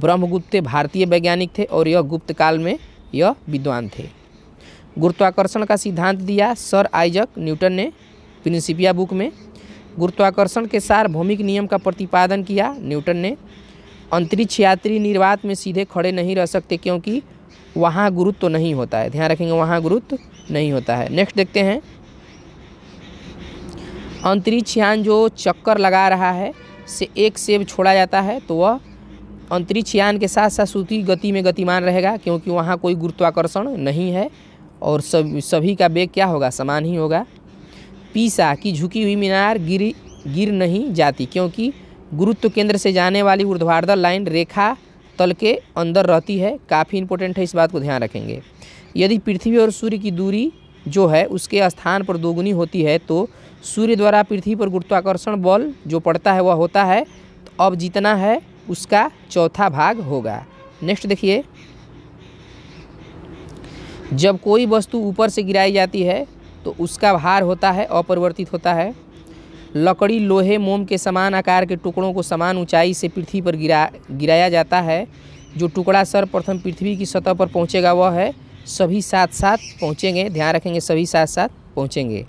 ब्रह्मगुप्त भारतीय वैज्ञानिक थे और यह गुप्त काल में यह विद्वान थे गुरुत्वाकर्षण का सिद्धांत दिया सर आइजक न्यूटन ने प्रिंसिपिया बुक में गुरुत्वाकर्षण के सार भौमिक नियम का प्रतिपादन किया न्यूटन ने अंतरिक्ष यात्री निर्वात में सीधे खड़े नहीं रह सकते क्योंकि वहाँ गुरुत्व तो नहीं होता है ध्यान रखेंगे वहाँ गुरुत्व नहीं होता है नेक्स्ट देखते हैं अंतरिक्ष यान जो चक्कर लगा रहा है से एक सेब छोड़ा जाता है तो वह अंतरिक्ष यान के साथ साथ सूती गति में गतिमान रहेगा क्योंकि वहाँ कोई गुरुत्वाकर्षण नहीं है और सब सभी का वेग क्या होगा समान ही होगा पीसा की झुकी हुई मीनार गिर गिर नहीं जाती क्योंकि गुरुत्व केंद्र से जाने वाली ऊर्ध्वाधर लाइन रेखा तल के अंदर रहती है काफ़ी इंपॉर्टेंट है इस बात को ध्यान रखेंगे यदि पृथ्वी और सूर्य की दूरी जो है उसके स्थान पर दोगुनी होती है तो सूर्य द्वारा पृथ्वी पर गुरुत्वाकर्षण बल जो पड़ता है वह होता है तो अब जितना है उसका चौथा भाग होगा नेक्स्ट देखिए जब कोई वस्तु ऊपर से गिराई जाती है तो उसका भार होता है अपरिवर्तित होता है लकड़ी लोहे मोम के समान आकार के टुकड़ों को समान ऊंचाई से पृथ्वी पर गिरा गिराया जाता है जो टुकड़ा सर्वप्रथम पृथ्वी की सतह पर पहुंचेगा वह है सभी साथ साथ पहुंचेंगे ध्यान रखेंगे सभी साथ साथ पहुंचेंगे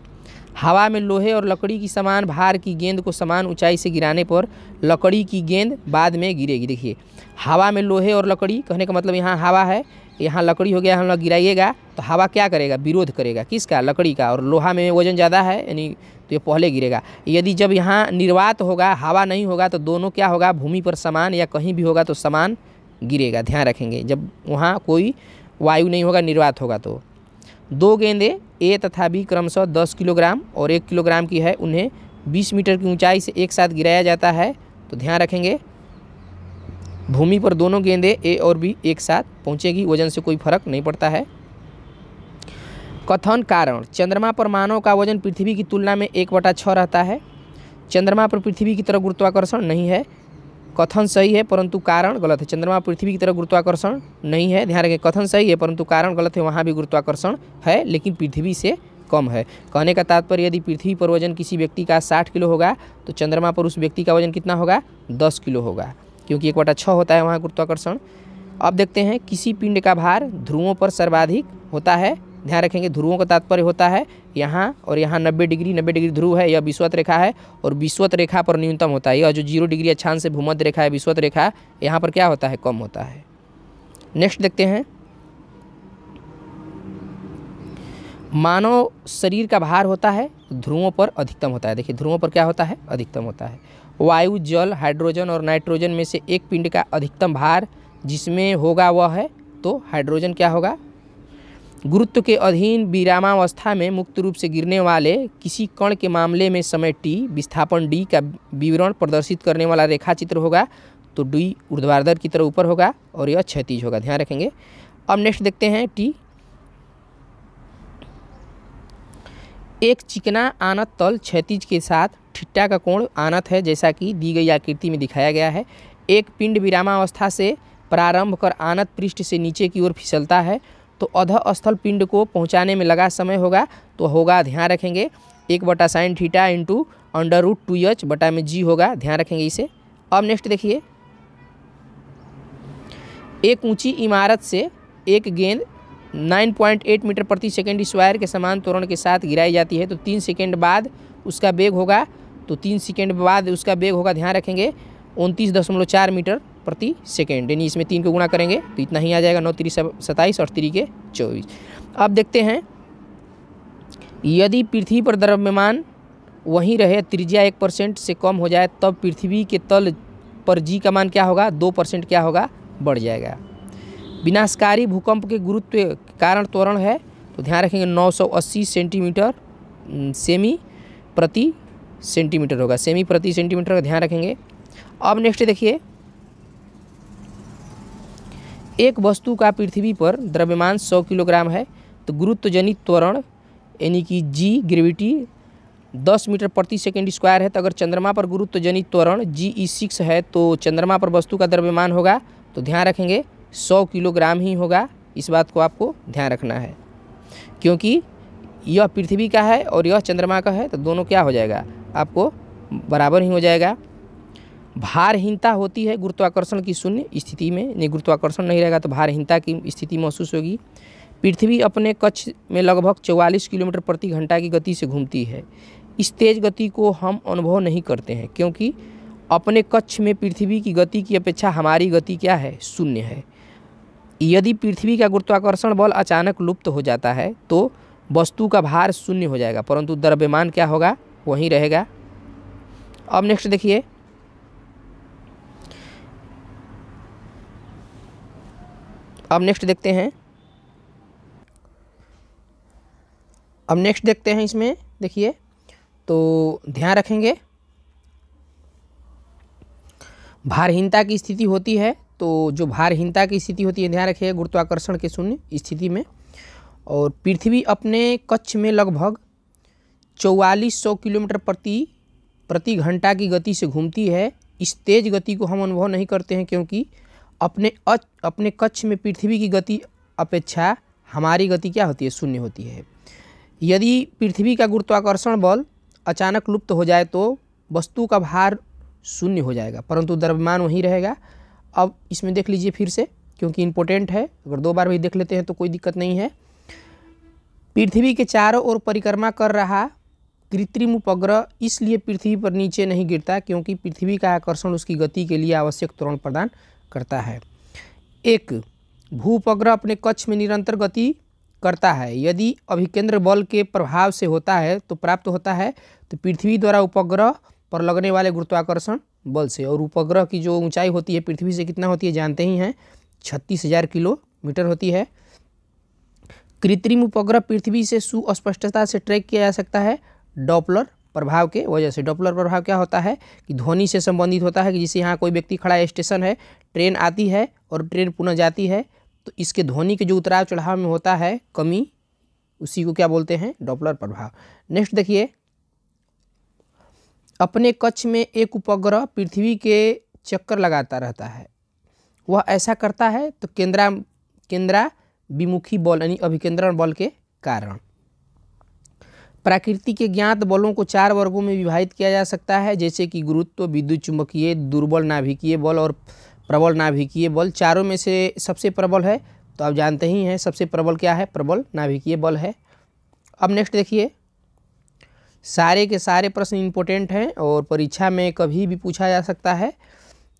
हवा में लोहे और लकड़ी की समान भार की गेंद को समान ऊंचाई से गिराने पर लकड़ी की गेंद बाद में गिरेगी देखिए हवा में लोहे और लकड़ी कहने का मतलब यहाँ हवा है यहाँ लकड़ी हो गया हम लोग गिराइएगा तो हवा क्या करेगा विरोध करेगा किसका लकड़ी का और लोहा में वजन ज़्यादा है यानी तो ये पहले गिरेगा यदि जब यहाँ निर्वात होगा हवा नहीं होगा तो दोनों क्या होगा भूमि पर समान या कहीं भी होगा तो समान गिरेगा ध्यान रखेंगे जब वहाँ कोई वायु नहीं होगा निर्वात होगा तो दो गेंदे ए तथा बी क्रमशः दस किलोग्राम और एक किलोग्राम की है उन्हें बीस मीटर की ऊँचाई से एक साथ गिराया जाता है तो ध्यान रखेंगे भूमि पर दोनों गेंदें ए और बी एक साथ पहुंचेगी वजन से कोई फर्क नहीं पड़ता है कथन कारण चंद्रमा पर मानव का वजन पृथ्वी की तुलना में एक बटा छः रहता है चंद्रमा पर पृथ्वी की तरह गुरुत्वाकर्षण नहीं है कथन सही है परंतु कारण गलत है चंद्रमा पृथ्वी की तरह गुरुत्वाकर्षण नहीं है ध्यान रखें कथन सही है परंतु कारण गलत है वहाँ भी गुरुत्वाकर्षण है लेकिन पृथ्वी से कम है कहने का तात्पर्य यदि पृथ्वी पर वजन किसी व्यक्ति का साठ किलो होगा तो चंद्रमा पर उस व्यक्ति का वजन कितना होगा दस किलो होगा क्योंकि एक बटा छः होता है वहाँ गुरुत्वाकर्षण अब देखते हैं किसी पिंड का भार ध्रुवों पर सर्वाधिक होता है ध्यान रखेंगे ध्रुवों का तात्पर्य होता है यहाँ और यहाँ नब्बे डिग्री नब्बे डिग्री ध्रुव है यह विश्वत रेखा है और विश्वत रेखा पर न्यूनतम होता है यह जो जीरो डिग्री अच्छान से भूमध्य रेखा है विश्वत रेखा यहाँ पर क्या होता है कम होता है नेक्स्ट देखते हैं मानव शरीर का भार होता है ध्रुवों पर अधिकतम होता है देखिए ध्रुवों पर क्या होता है अधिकतम होता है वायु जल हाइड्रोजन और नाइट्रोजन में से एक पिंड का अधिकतम भार जिसमें होगा वह है तो हाइड्रोजन क्या होगा गुरुत्व के अधीन विरामावस्था में मुक्त रूप से गिरने वाले किसी कण के मामले में समय टी विस्थापन डी का विवरण प्रदर्शित करने वाला रेखाचित्र होगा तो डी ऊर्ध्वाधर की तरह ऊपर होगा और यह क्षतिज होगा ध्यान रखेंगे अब नेक्स्ट देखते हैं टी एक चिकना आनत तल क्षतिज के साथ ठिट्टा का कोण आनत है जैसा कि दी गई आकृति में दिखाया गया है एक पिंड विरामावस्था से प्रारंभ कर आनत पृष्ठ से नीचे की ओर फिसलता है तो अध स्थल पिंड को पहुंचाने में लगा समय होगा तो होगा ध्यान रखेंगे एक बटा sine theta into under root two h बटा में जी होगा ध्यान रखेंगे इसे अब नेक्स्ट देखिए एक ऊंची इमारत से एक गेंद 9.8 मीटर प्रति सेकेंड स्क्वायर के समान त्वरण के साथ गिराई जाती है तो तीन सेकेंड बाद उसका वेग होगा तो तीन सेकेंड बाद उसका वेग होगा ध्यान रखेंगे उनतीस दशमलव चार मीटर प्रति सेकेंड यानी इसमें तीन को गुणा करेंगे तो इतना ही आ जाएगा नौ त्री सताईस और तिरी के चौबीस अब देखते हैं यदि पृथ्वी पर द्रव्यमान वहीं रहे त्रिज्या एक परसेंट से कम हो जाए तब पृथ्वी के तल पर जी का मान क्या होगा दो परसेंट क्या होगा बढ़ जाएगा विनाशकारी भूकंप के गुरुत्व कारण त्वरण है तो ध्यान रखेंगे 980 सेंटीमीटर सेमी प्रति सेंटीमीटर होगा सेमी प्रति सेंटीमीटर का ध्यान रखेंगे अब नेक्स्ट देखिए एक वस्तु का पृथ्वी पर द्रव्यमान 100 किलोग्राम है तो गुरुत्वजनित त्वरण यानी कि जी ग्रेविटी 10 मीटर प्रति सेकेंड स्क्वायर है तो अगर चंद्रमा पर गुरुत्वजनित त्वरण जी ई सिक्स है तो चंद्रमा पर वस्तु का द्रव्यमान होगा तो ध्यान रखेंगे सौ किलोग्राम ही होगा इस बात को आपको ध्यान रखना है क्योंकि यह पृथ्वी का है और यह चंद्रमा का है तो दोनों क्या हो जाएगा आपको बराबर ही हो जाएगा भारहीनता होती है गुरुत्वाकर्षण की शून्य स्थिति में नहीं गुरुत्वाकर्षण नहीं रहेगा तो भारहीनता की स्थिति महसूस होगी पृथ्वी अपने कक्ष में लगभग 44 किलोमीटर प्रति घंटा की गति से घूमती है इस तेज़ गति को हम अनुभव नहीं करते हैं क्योंकि अपने कक्ष में पृथ्वी की गति की अपेक्षा हमारी गति क्या है शून्य है यदि पृथ्वी का गुरुत्वाकर्षण बल अचानक लुप्त हो जाता है तो वस्तु का भार शून्य हो जाएगा परंतु द्रव्यमान क्या होगा वहीं रहेगा अब नेक्स्ट देखिए अब नेक्स्ट देखते हैं अब नेक्स्ट देखते हैं इसमें देखिए तो ध्यान रखेंगे भारहीनता की स्थिति होती है तो जो भारहीनता की स्थिति होती है ध्यान रखिएगा गुरुत्वाकर्षण के शून्य स्थिति में और पृथ्वी अपने कक्ष में लगभग चौवालीस सौ किलोमीटर प्रति प्रति घंटा की गति से घूमती है इस तेज गति को हम अनुभव नहीं करते हैं क्योंकि अपने अच, अपने कक्ष में पृथ्वी की गति अपेक्षा हमारी गति क्या होती है शून्य होती है यदि पृथ्वी का गुरुत्वाकर्षण बल अचानक लुप्त हो जाए तो वस्तु का भार शून्य हो जाएगा परंतु द्रव्यमान वहीं रहेगा अब इसमें देख लीजिए फिर से क्योंकि इम्पोर्टेंट है अगर दो बार भी देख लेते हैं तो कोई दिक्कत नहीं है पृथ्वी के चारों ओर परिक्रमा कर रहा कृत्रिम उपग्रह इसलिए पृथ्वी पर नीचे नहीं गिरता क्योंकि पृथ्वी का आकर्षण उसकी गति के लिए आवश्यक त्वरण प्रदान करता है एक भू उपग्रह अपने कक्ष में निरंतर गति करता है यदि अभिकेंद्र बल के प्रभाव से होता है तो प्राप्त होता है तो पृथ्वी द्वारा उपग्रह पर लगने वाले गुरुत्वाकर्षण बल से और उपग्रह की जो ऊंचाई होती है पृथ्वी से कितना होती है जानते ही हैं छत्तीस हज़ार किलोमीटर होती है कृत्रिम उपग्रह पृथ्वी से सुस्पष्टता से ट्रैक किया जा सकता है डॉपलर प्रभाव के वजह से डॉपलर प्रभाव क्या होता है कि ध्वनि से संबंधित होता है कि जैसे यहाँ कोई व्यक्ति खड़ा स्टेशन है ट्रेन आती है और ट्रेन पुनः जाती है तो इसके ध्वनि के जो उतराव चढ़ाव में होता है कमी उसी को क्या बोलते हैं डॉपलर प्रभाव नेक्स्ट देखिए अपने कक्ष में एक उपग्रह पृथ्वी के चक्कर लगाता रहता है वह ऐसा करता है तो केंद्रा केंद्रा विमुखी बल यानी अभिकेंद्रण बल के कारण प्राकृतिक के ज्ञात बलों को चार वर्गों में विभाजित किया जा सकता है जैसे कि गुरुत्व विद्युत चुंबकीय दुर्बल नाभिकीय बल और प्रबल नाभिकीय बल चारों में से सबसे प्रबल है तो आप जानते ही हैं सबसे प्रबल क्या है प्रबल नाभिकीय बल है अब नेक्स्ट देखिए सारे के सारे प्रश्न इम्पोर्टेंट हैं और परीक्षा में कभी भी पूछा जा सकता है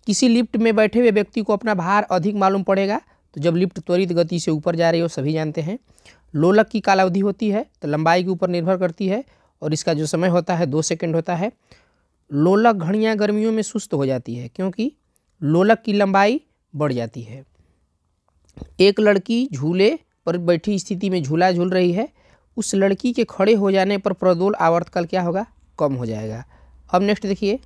किसी लिफ्ट में बैठे हुए व्यक्ति को अपना भार अधिक मालूम पड़ेगा तो जब लिफ्ट त्वरित गति से ऊपर जा रही हो सभी जानते हैं लोलक की कालावधि होती है तो लंबाई के ऊपर निर्भर करती है और इसका जो समय होता है दो सेकेंड होता है लोलक घड़ियाँ गर्मियों में सुस्त हो जाती है क्योंकि लोलक की लंबाई बढ़ जाती है एक लड़की झूले पर बैठी स्थिति में झूला झूल रही है उस लड़की के खड़े हो जाने पर प्रदोल आवर्तकाल क्या होगा कम हो जाएगा अब नेक्स्ट देखिए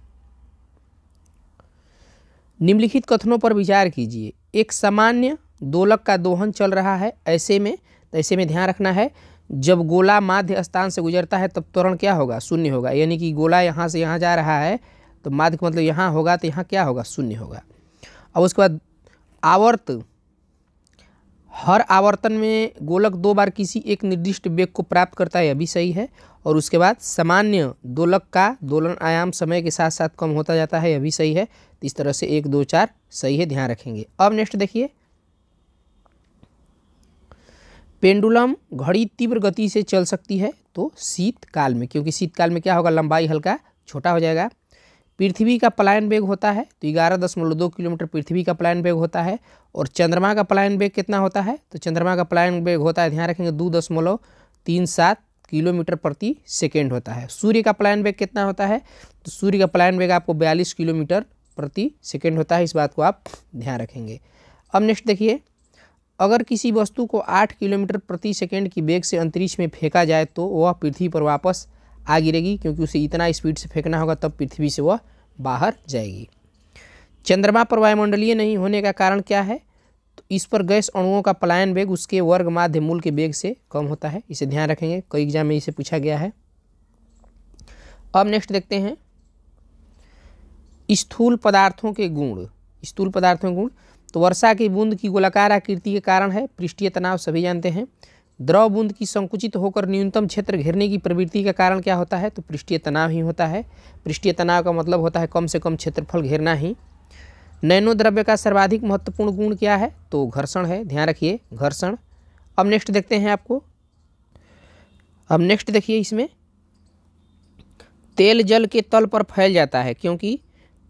निम्नलिखित कथनों पर विचार कीजिए एक सामान्य दोलक का दोहन चल रहा है ऐसे में तो ऐसे में ध्यान रखना है जब गोला माध्य स्थान से गुजरता है तब त्वरण क्या होगा शून्य होगा यानी कि गोला यहाँ से यहाँ जा रहा है तो माध्य मतलब यहाँ होगा तो यहाँ क्या होगा शून्य होगा अब उसके बाद आवर्त हर आवर्तन में गोलक दो बार किसी एक निर्दिष्ट वेग को प्राप्त करता है यह भी सही है और उसके बाद सामान्य दोलक का दोलन आयाम समय के साथ साथ कम होता जाता है यह भी सही है तो इस तरह से एक दो चार सही है ध्यान रखेंगे अब नेक्स्ट देखिए पेंडुलम घड़ी तीव्र गति से चल सकती है तो शीतकाल में क्योंकि शीतकाल में क्या होगा लंबाई हल्का छोटा हो जाएगा पृथ्वी का पलायन वेग होता है तो ग्यारह दशमलव दो किलोमीटर पृथ्वी का पलायन वेग होता है और चंद्रमा का पलायन वेग कितना होता है तो चंद्रमा का पलायन वेग होता है ध्यान रखेंगे दो दशमलव तीन सात किलोमीटर प्रति सेकेंड होता है सूर्य का पलायन वेग कितना होता है तो सूर्य का पलायन वेग आपको बयालीस किलोमीटर प्रति सेकेंड होता है इस बात को आप ध्यान रखेंगे अब नेक्स्ट देखिए अगर किसी वस्तु को आठ किलोमीटर प्रति सेकेंड की वेग से अंतरिक्ष में फेंका जाए तो वह पृथ्वी पर वापस आ गिरेगी क्योंकि उसे इतना स्पीड से फेंकना होगा तब पृथ्वी से वह बाहर जाएगी चंद्रमा पर वायुमंडलीय नहीं होने का कारण क्या है तो इस पर गैस अणुओं का पलायन वेग उसके वर्ग माध्य मूल के वेग से कम होता है इसे ध्यान रखेंगे कई एग्जाम में इसे पूछा गया है अब नेक्स्ट देखते हैं स्थूल पदार्थों के गुण स्थूल पदार्थों के गुण तो वर्षा की बूंद की गोलाकार आकृति के कारण है पृष्ठीय तनाव सभी जानते हैं द्रव बूंद की संकुचित होकर न्यूनतम क्षेत्र घेरने की प्रवृत्ति का कारण क्या होता है तो पृष्ठीय तनाव ही होता है पृष्ठीय तनाव का मतलब होता है कम से कम क्षेत्रफल घेरना ही नैनो द्रव्य का सर्वाधिक महत्वपूर्ण गुण क्या है तो घर्षण है ध्यान रखिए घर्षण अब नेक्स्ट देखते हैं आपको अब नेक्स्ट देखिए इसमें तेल जल के तल पर फैल जाता है क्योंकि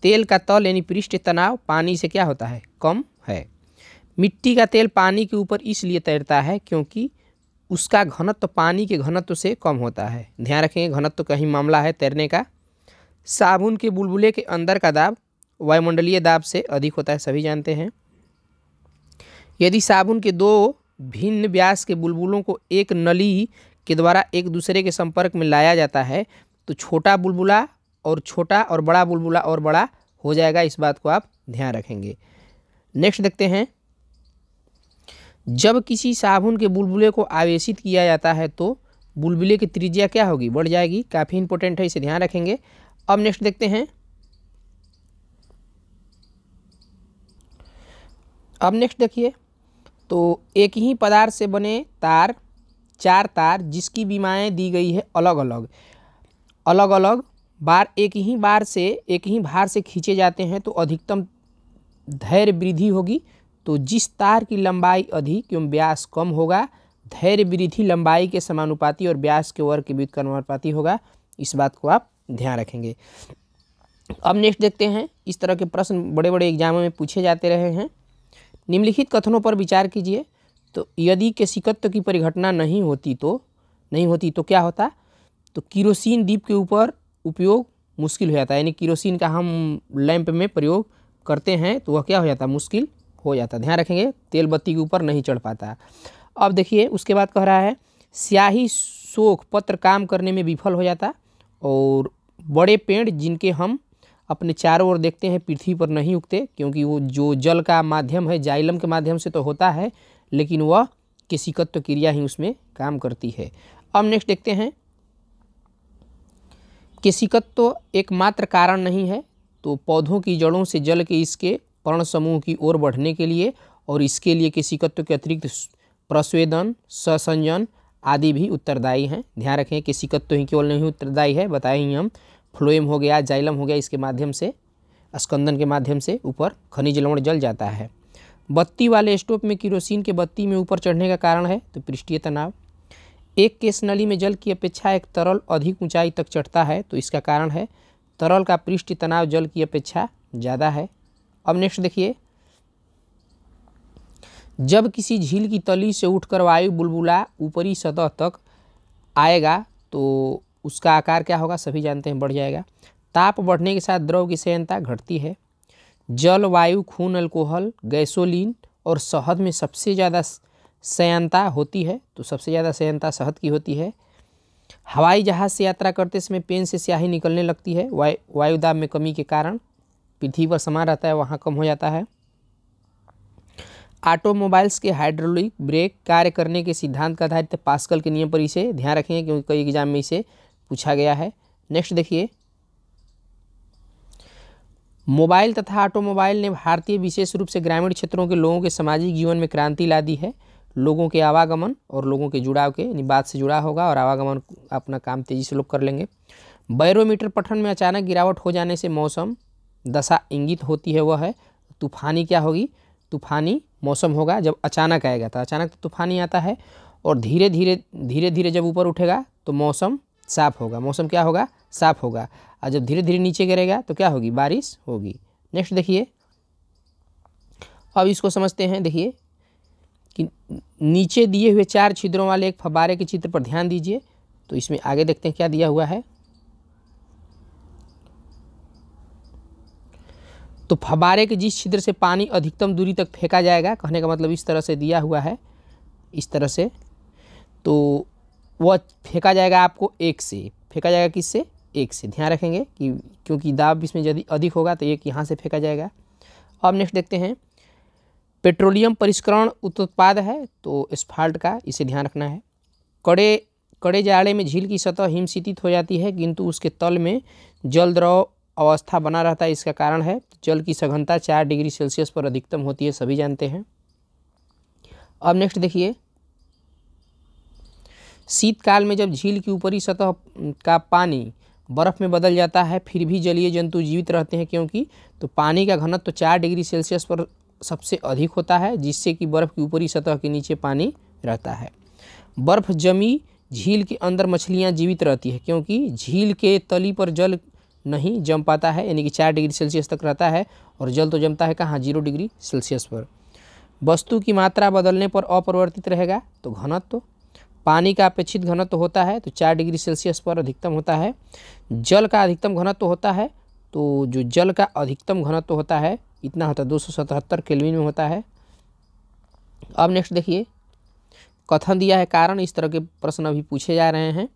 तेल का तल यानी पृष्ठ तनाव पानी से क्या होता है कम है मिट्टी का तेल पानी के ऊपर इसलिए तैरता है क्योंकि उसका घनत्व तो पानी के घनत्व तो से कम होता है ध्यान रखेंगे घनत्व तो का ही मामला है तैरने का साबुन के बुलबुले के अंदर का दाब वायुमंडलीय दाब से अधिक होता है सभी जानते हैं यदि साबुन के दो भिन्न व्यास के बुलबुलों को एक नली के द्वारा एक दूसरे के संपर्क में लाया जाता है तो छोटा बुलबुला और छोटा और बड़ा बुलबुला और बड़ा हो जाएगा इस बात को आप ध्यान रखेंगे नेक्स्ट देखते हैं जब किसी साबुन के बुलबुले को आवेशित किया जाता है तो बुलबुले की त्रिज्या क्या होगी बढ़ जाएगी काफ़ी इंपॉर्टेंट है इसे ध्यान रखेंगे अब नेक्स्ट देखते हैं अब नेक्स्ट देखिए तो एक ही पदार्थ से बने तार चार तार जिसकी बीमाएं दी गई है अलग अलग अलग अलग बार एक ही बार से एक ही भार से खींचे जाते हैं तो अधिकतम धैर्य वृद्धि होगी तो जिस तार की लंबाई अधिक एवं व्यास कम होगा धैर्य वृद्धि लंबाई के समानुपाती और व्यास के वर्ग के बीच का होगा इस बात को आप ध्यान रखेंगे अब नेक्स्ट देखते हैं इस तरह के प्रश्न बड़े बड़े एग्जामों में पूछे जाते रहे हैं निम्नलिखित कथनों पर विचार कीजिए तो यदि केशिकत्व की परिघटना नहीं होती तो नहीं होती तो क्या होता तो किरोसिन दीप के ऊपर उपयोग मुश्किल हो जाता है यानी किरोसिन का हम लैंप में प्रयोग करते हैं तो वह क्या हो जाता मुश्किल हो जाता है ध्यान रखेंगे तेल बत्ती के ऊपर नहीं चढ़ पाता अब देखिए उसके बाद कह रहा है स्याही शोक पत्र काम करने में विफल हो जाता और बड़े पेड़ जिनके हम अपने चारों ओर देखते हैं पृथ्वी पर नहीं उगते क्योंकि वो जो जल का माध्यम है जाइलम के माध्यम से तो होता है लेकिन वह किसी तत्व क्रिया ही उसमें काम करती है अब नेक्स्ट देखते हैं किसी तत्व तो एकमात्र कारण नहीं है तो पौधों की जड़ों से जल के इसके पर्ण समूह की ओर बढ़ने के लिए और इसके लिए किसी तत्व के अतिरिक्त प्रस्वेदन ससंजन आदि भी उत्तरदायी हैं ध्यान रखें किसी तत्व ही केवल नहीं उत्तरदायी है बताए ही हम फ्लोएम हो गया जाइलम हो गया इसके माध्यम से स्कंदन के माध्यम से ऊपर खनिज लवण जल जाता है बत्ती वाले स्टोव में किरोसिन के बत्ती में ऊपर चढ़ने का कारण है तो पृष्ठीय तनाव एक केस नली में जल की अपेक्षा एक तरल अधिक ऊंचाई तक चढ़ता है तो इसका कारण है तरल का पृष्ठ तनाव जल की अपेक्षा ज़्यादा है अब नेक्स्ट देखिए जब किसी झील की तली से उठकर वायु बुलबुला ऊपरी सतह तक आएगा तो उसका आकार क्या होगा सभी जानते हैं बढ़ जाएगा ताप बढ़ने के साथ द्रव की सहनता घटती है जल वायु खून अल्कोहल गैसोलीन और शहद में सबसे ज़्यादा सयनता होती है तो सबसे ज़्यादा सयनता शहद की होती है हवाई जहाज़ से यात्रा करते समय पेन से स्याही निकलने लगती है वाय वायुदाब में कमी के कारण पृथ्वी पर समान रहता है वहाँ कम हो जाता है ऑटोमोबाइल्स के हाइड्रोलिक ब्रेक कार्य करने के सिद्धांत का आधारित पास्कल के नियम पर इसे ध्यान रखेंगे क्योंकि कई एग्जाम में इसे पूछा गया है नेक्स्ट देखिए मोबाइल तथा ऑटोमोबाइल ने भारतीय विशेष रूप से ग्रामीण क्षेत्रों के लोगों के सामाजिक जीवन में क्रांति ला दी है लोगों के आवागमन और लोगों के जुड़ाव के बात से जुड़ा होगा और आवागमन अपना काम तेज़ी से लोग कर लेंगे बैरोमीटर पठन में अचानक गिरावट हो जाने से मौसम दशा इंगित होती है वह है तूफानी क्या होगी तूफानी मौसम होगा जब अचानक आएगा तो अचानक तो तूफानी आता है और धीरे धीरे धीरे धीरे जब ऊपर उठेगा तो मौसम साफ होगा मौसम क्या होगा साफ होगा और जब धीरे धीरे नीचे गिरेगा तो क्या होगी बारिश होगी नेक्स्ट देखिए अब इसको समझते हैं देखिए कि नीचे दिए हुए चार छिद्रों वाले एक फब्बारे के चित्र पर ध्यान दीजिए तो इसमें आगे देखते हैं क्या दिया हुआ है तो फवारे के जिस छिद्र से पानी अधिकतम दूरी तक फेंका जाएगा कहने का मतलब इस तरह से दिया हुआ है इस तरह से तो वह फेंका जाएगा आपको एक से फेंका जाएगा किससे एक से ध्यान रखेंगे कि क्योंकि दाब इसमें यदि अधिक होगा तो एक यहाँ से फेंका जाएगा अब नेक्स्ट देखते हैं पेट्रोलियम परिष्करण उत्पाद है तो स्फाल्ट का इसे ध्यान रखना है कड़े कड़े जाड़े में झील की सतह हिमशीतित हो जाती है किंतु उसके तल में जल द्रव अवस्था बना रहता है इसका कारण है जल की सघनता चार डिग्री सेल्सियस पर अधिकतम होती है सभी जानते हैं अब नेक्स्ट देखिए शीतकाल में जब झील की ऊपरी सतह का पानी बर्फ़ में बदल जाता है फिर भी जलीय जंतु जीवित रहते हैं क्योंकि तो पानी का घनत्व तो चार डिग्री सेल्सियस पर सबसे अधिक होता है जिससे कि बर्फ़ की ऊपरी सतह के नीचे पानी रहता है बर्फ़ जमी झील के अंदर मछलियाँ जीवित रहती है क्योंकि झील के तली पर जल नहीं जम पाता है यानी कि चार डिग्री सेल्सियस तक रहता है और जल तो जमता है कहाँ जीरो डिग्री सेल्सियस पर वस्तु की मात्रा बदलने पर अपरिवर्तित रहेगा तो घनत्व तो। पानी का अपेक्षित घनत्व तो होता है तो चार डिग्री सेल्सियस पर अधिकतम होता है जल का अधिकतम घनत्व तो होता है तो जो जल का अधिकतम घनत्व तो होता है इतना होता है दो सौ केल्विन में होता है अब नेक्स्ट देखिए कथन दिया है कारण इस तरह के प्रश्न अभी पूछे जा रहे हैं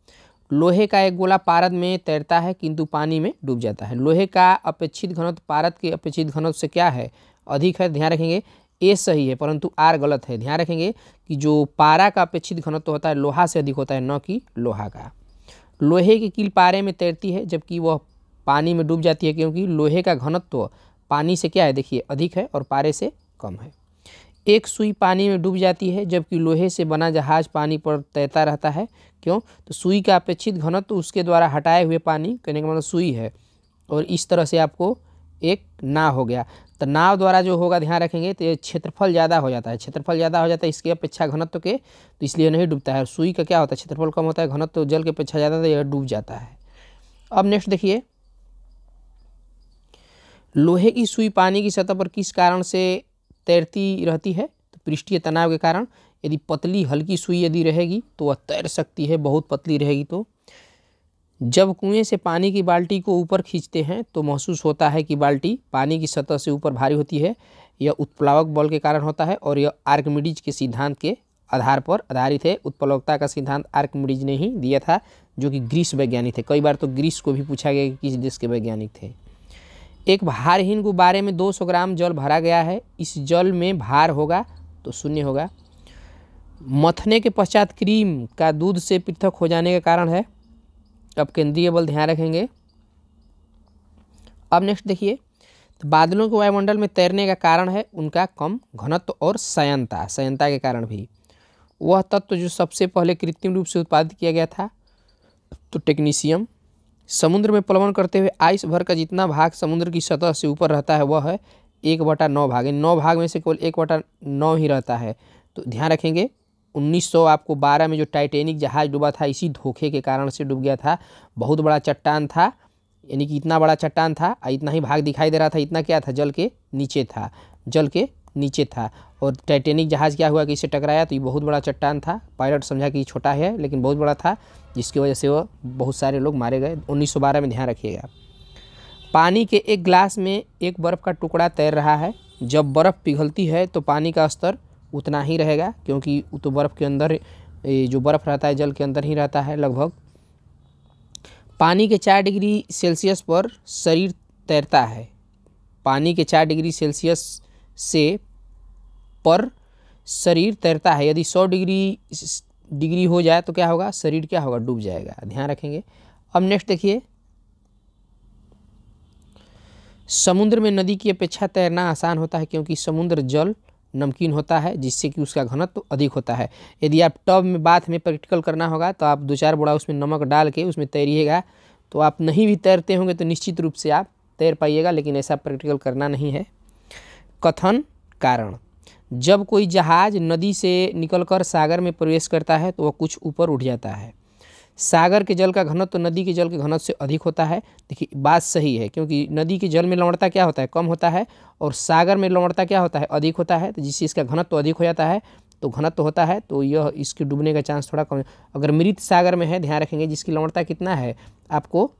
लोहे का एक गोला पारद में तैरता है किंतु पानी में डूब जाता है लोहे का अपेक्षित घनत्व पारद के अपेक्षित घनत्व से क्या है अधिक है ध्यान रखेंगे ए सही है परंतु आर गलत है ध्यान रखेंगे कि जो पारा का अपेक्षित घनत्व होता है लोहा से अधिक होता है न कि लोहा का लोहे की कील पारे में तैरती है जबकि वह पानी में डूब जाती है क्योंकि लोहे का घनत्व पानी से क्या है देखिए अधिक है और पारे से कम है एक सुई पानी में डूब जाती है जबकि लोहे से बना जहाज पानी पर तैरता रहता है क्यों तो सुई का अपेक्षित घनत्व तो उसके द्वारा हटाए हुए पानी कहने का मतलब सुई है और इस तरह से आपको एक नाव हो गया तो नाव द्वारा जो होगा ध्यान रखेंगे तो ये क्षेत्रफल ज़्यादा हो जाता है क्षेत्रफल ज़्यादा हो जाता है इसके अपेक्षा घनत्व के तो इसलिए नहीं डूबता है सुई का क्या होता है क्षेत्रफल कम होता है घनत्व जल के अपेक्षा ज़्यादा तो यह डूब जाता है अब नेक्स्ट देखिए लोहे की सुई पानी की सतह पर किस कारण से तैरती रहती है तो पृष्ठीय तनाव के कारण यदि पतली हल्की सुई यदि रहेगी तो वह तैर सकती है बहुत पतली रहेगी तो जब कुएं से पानी की बाल्टी को ऊपर खींचते हैं तो महसूस होता है कि बाल्टी पानी की सतह से ऊपर भारी होती है यह उत्प्लावक बल के कारण होता है और यह आर्कमिडीज के सिद्धांत के आधार पर आधारित है उत्प्लवकता का सिद्धांत आर्कमिडीज ने ही दिया था जो कि ग्रीस वैज्ञानिक थे कई बार तो ग्रीस को भी पूछा गया कि किस देश के वैज्ञानिक थे एक भारहीन गुब्बारे में 200 ग्राम जल भरा गया है इस जल में भार होगा तो शून्य होगा मथने के पश्चात क्रीम का दूध से पृथक हो जाने का कारण है अब केंद्रीय बल ध्यान रखेंगे अब नेक्स्ट देखिए तो बादलों के वायुमंडल में तैरने का कारण है उनका कम घनत्व और सयनता सयनता के कारण भी वह तत्व तो जो सबसे पहले कृत्रिम रूप से उत्पादित किया गया था तो टेक्नीशियम समुद्र में प्लवन करते हुए आइस भर का जितना भाग समुद्र की सतह से ऊपर रहता है वह है एक बटा नौ भाग नौ भाग में से केवल एक बटा नौ ही रहता है तो ध्यान रखेंगे 1900 आपको 12 में जो टाइटेनिक जहाज़ डूबा था इसी धोखे के कारण से डूब गया था बहुत बड़ा चट्टान था यानी कि इतना बड़ा चट्टान था इतना ही भाग दिखाई दे रहा था इतना क्या था जल के नीचे था जल के नीचे था और टाइटेनिक जहाज़ क्या हुआ कि इसे टकराया तो ये बहुत बड़ा चट्टान था पायलट समझा कि छोटा है लेकिन बहुत बड़ा था जिसकी वजह से वह बहुत सारे लोग मारे गए 1912 में ध्यान रखिएगा पानी के एक ग्लास में एक बर्फ़ का टुकड़ा तैर रहा है जब बर्फ़ पिघलती है तो पानी का स्तर उतना ही रहेगा क्योंकि तो बर्फ़ के अंदर जो बर्फ़ रहता है जल के अंदर ही रहता है लगभग पानी के चार डिग्री सेल्सियस पर शरीर तैरता है पानी के चार डिग्री सेल्सियस से पर शरीर तैरता है यदि सौ डिग्री डिग्री हो जाए तो क्या होगा शरीर क्या होगा डूब जाएगा ध्यान रखेंगे अब नेक्स्ट देखिए समुद्र में नदी की अपेक्षा तैरना आसान होता है क्योंकि समुद्र जल नमकीन होता है जिससे कि उसका घनत्व तो अधिक होता है यदि आप टब में बाथ में प्रैक्टिकल करना होगा तो आप दो चार बोड़ा उसमें नमक डाल के उसमें तैरिएगा तो आप नहीं भी तैरते होंगे तो निश्चित रूप से आप तैर पाइएगा लेकिन ऐसा प्रैक्टिकल करना नहीं है कथन कारण जब कोई जहाज नदी से निकलकर सागर में प्रवेश करता है तो वह कुछ ऊपर उठ जाता है सागर के जल का घनत्व तो नदी के जल के घनत्व से अधिक होता है देखिए बात सही है क्योंकि नदी के जल में लवणता क्या होता है कम होता है और सागर में लवणता क्या होता है अधिक होता है तो जिससे इसका घनत्व तो अधिक हो जाता है तो घनत्व तो होता है तो यह इसके डूबने का चांस थोड़ा कम अगर मृत सागर में है ध्यान रखेंगे जिसकी लवणता कितना है आपको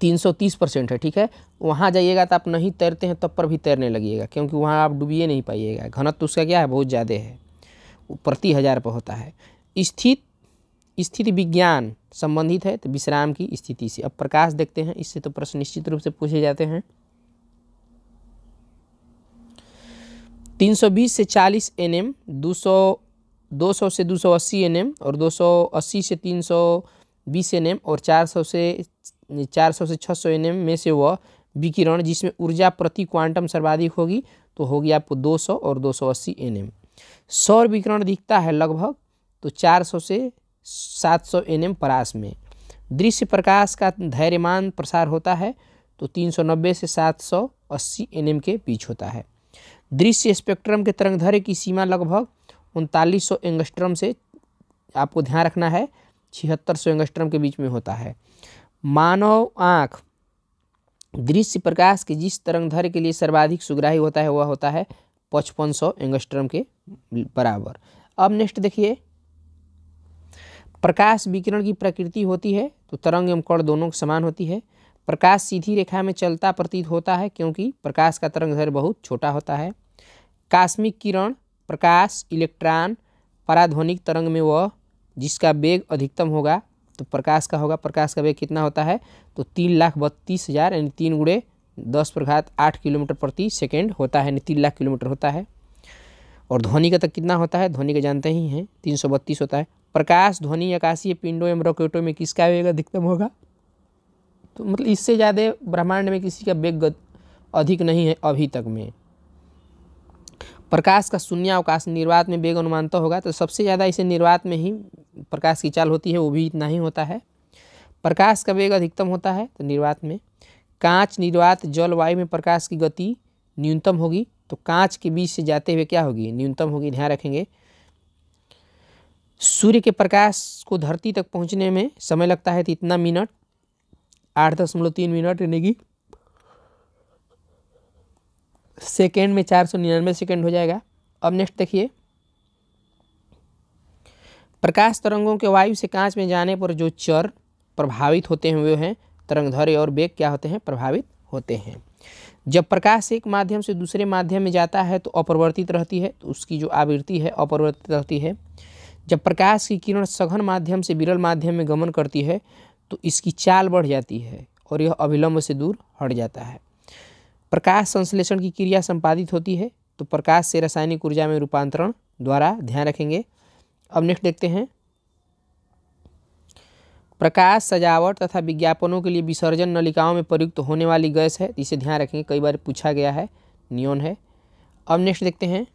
तीन सौ तीस परसेंट है ठीक है वहाँ जाइएगा तो आप नहीं तैरते हैं तब पर भी तैरने लगिएगा क्योंकि वहाँ आप डूबिए नहीं पाइएगा घनत्व उसका क्या है बहुत ज़्यादा है वो प्रति हज़ार पर होता है स्थित स्थिति विज्ञान संबंधित है तो विश्राम की स्थिति से अब प्रकाश देखते हैं इससे तो प्रश्न निश्चित रूप से पूछे जाते हैं 320 से 40 एन एम दो सौ से 280 एनएम और 280 से 320 एनएम और 400 से चार सौ से छः सौ एन में से वह विकिरण जिसमें ऊर्जा प्रति क्वांटम सर्वाधिक होगी तो होगी आपको 200 और 280 एम सौर विकिरण दिखता है लगभग तो 400 से 700 एम परास में दृश्य प्रकाश का धैर्यमान प्रसार होता है तो 390 से 780 एम के बीच होता है दृश्य स्पेक्ट्रम के तरंगधर्य की सीमा लगभग उनतालीस सौ एंगस्ट्रम से आपको ध्यान रखना है छिहत्तर सौ एंगस्ट्रम के बीच में होता है मानव आँख दृश्य प्रकाश के जिस तरंगधर के लिए सर्वाधिक सुग्राही होता है वह होता है पचपन सौ एंगस्ट्रम के बराबर अब नेक्स्ट देखिए प्रकाश विकिरण की प्रकृति होती है तो तरंग एवं कण दोनों के समान होती है प्रकाश सीधी रेखा में चलता प्रतीत होता है क्योंकि प्रकाश का तरंगधर बहुत छोटा होता है कास्मिक किरण प्रकाश इलेक्ट्रॉन पराध्वनिक तरंग में वह जिसका वेग अधिकतम होगा तो प्रकाश का होगा प्रकाश का वेग कितना होता है तो तीन लाख बत्तीस हज़ार यानी तीन गुड़े दस प्रघात आठ किलोमीटर प्रति सेकेंड होता है यानी तीन लाख किलोमीटर होता है और ध्वनि का तक कितना होता है ध्वनि का जानते ही हैं तीन सौ बत्तीस होता है प्रकाश ध्वनि आकाशीय पिंडों एवं रॉकेटों में किसका वेग अधिकतम होगा तो मतलब इससे ज़्यादा ब्रह्मांड में किसी का वेग अधिक नहीं है अभी तक में प्रकाश का शून्य अवकाश निर्वात में वेग अनुमानता होगा तो सबसे ज़्यादा इसे निर्वात में ही प्रकाश की चाल होती है वो भी इतना ही होता है प्रकाश का वेग अधिकतम होता है तो निर्वात में कांच निर्वात जलवायु में प्रकाश की गति न्यूनतम होगी तो कांच के बीच से जाते हुए क्या होगी न्यूनतम होगी ध्यान रखेंगे सूर्य के प्रकाश को धरती तक पहुंचने में समय लगता है तो इतना मिनट आठ दशमलव तीन मिनट यानी कि सेकेंड में चार सौ निन्यानवे सेकेंड हो जाएगा अब नेक्स्ट देखिए प्रकाश तरंगों के वायु से कांच में जाने पर जो चर प्रभावित होते हैं वे हैं तरंगधर्य और वेग क्या होते हैं प्रभावित होते हैं जब प्रकाश एक माध्यम से दूसरे माध्यम में जाता है तो अपरिवर्तित रहती है तो उसकी जो आवृत्ति है अपरिवर्तित रहती है जब प्रकाश की किरण सघन माध्यम से विरल माध्यम में गमन करती है तो इसकी चाल बढ़ जाती है और यह अभिलंब से दूर हट जाता है प्रकाश संश्लेषण की क्रिया संपादित होती है तो प्रकाश से रासायनिक ऊर्जा में रूपांतरण द्वारा ध्यान रखेंगे अब नेक्स्ट देखते हैं प्रकाश सजावट तथा विज्ञापनों के लिए विसर्जन नलिकाओं में प्रयुक्त होने वाली गैस है इसे ध्यान रखेंगे कई बार पूछा गया है नियोन है अब नेक्स्ट देखते हैं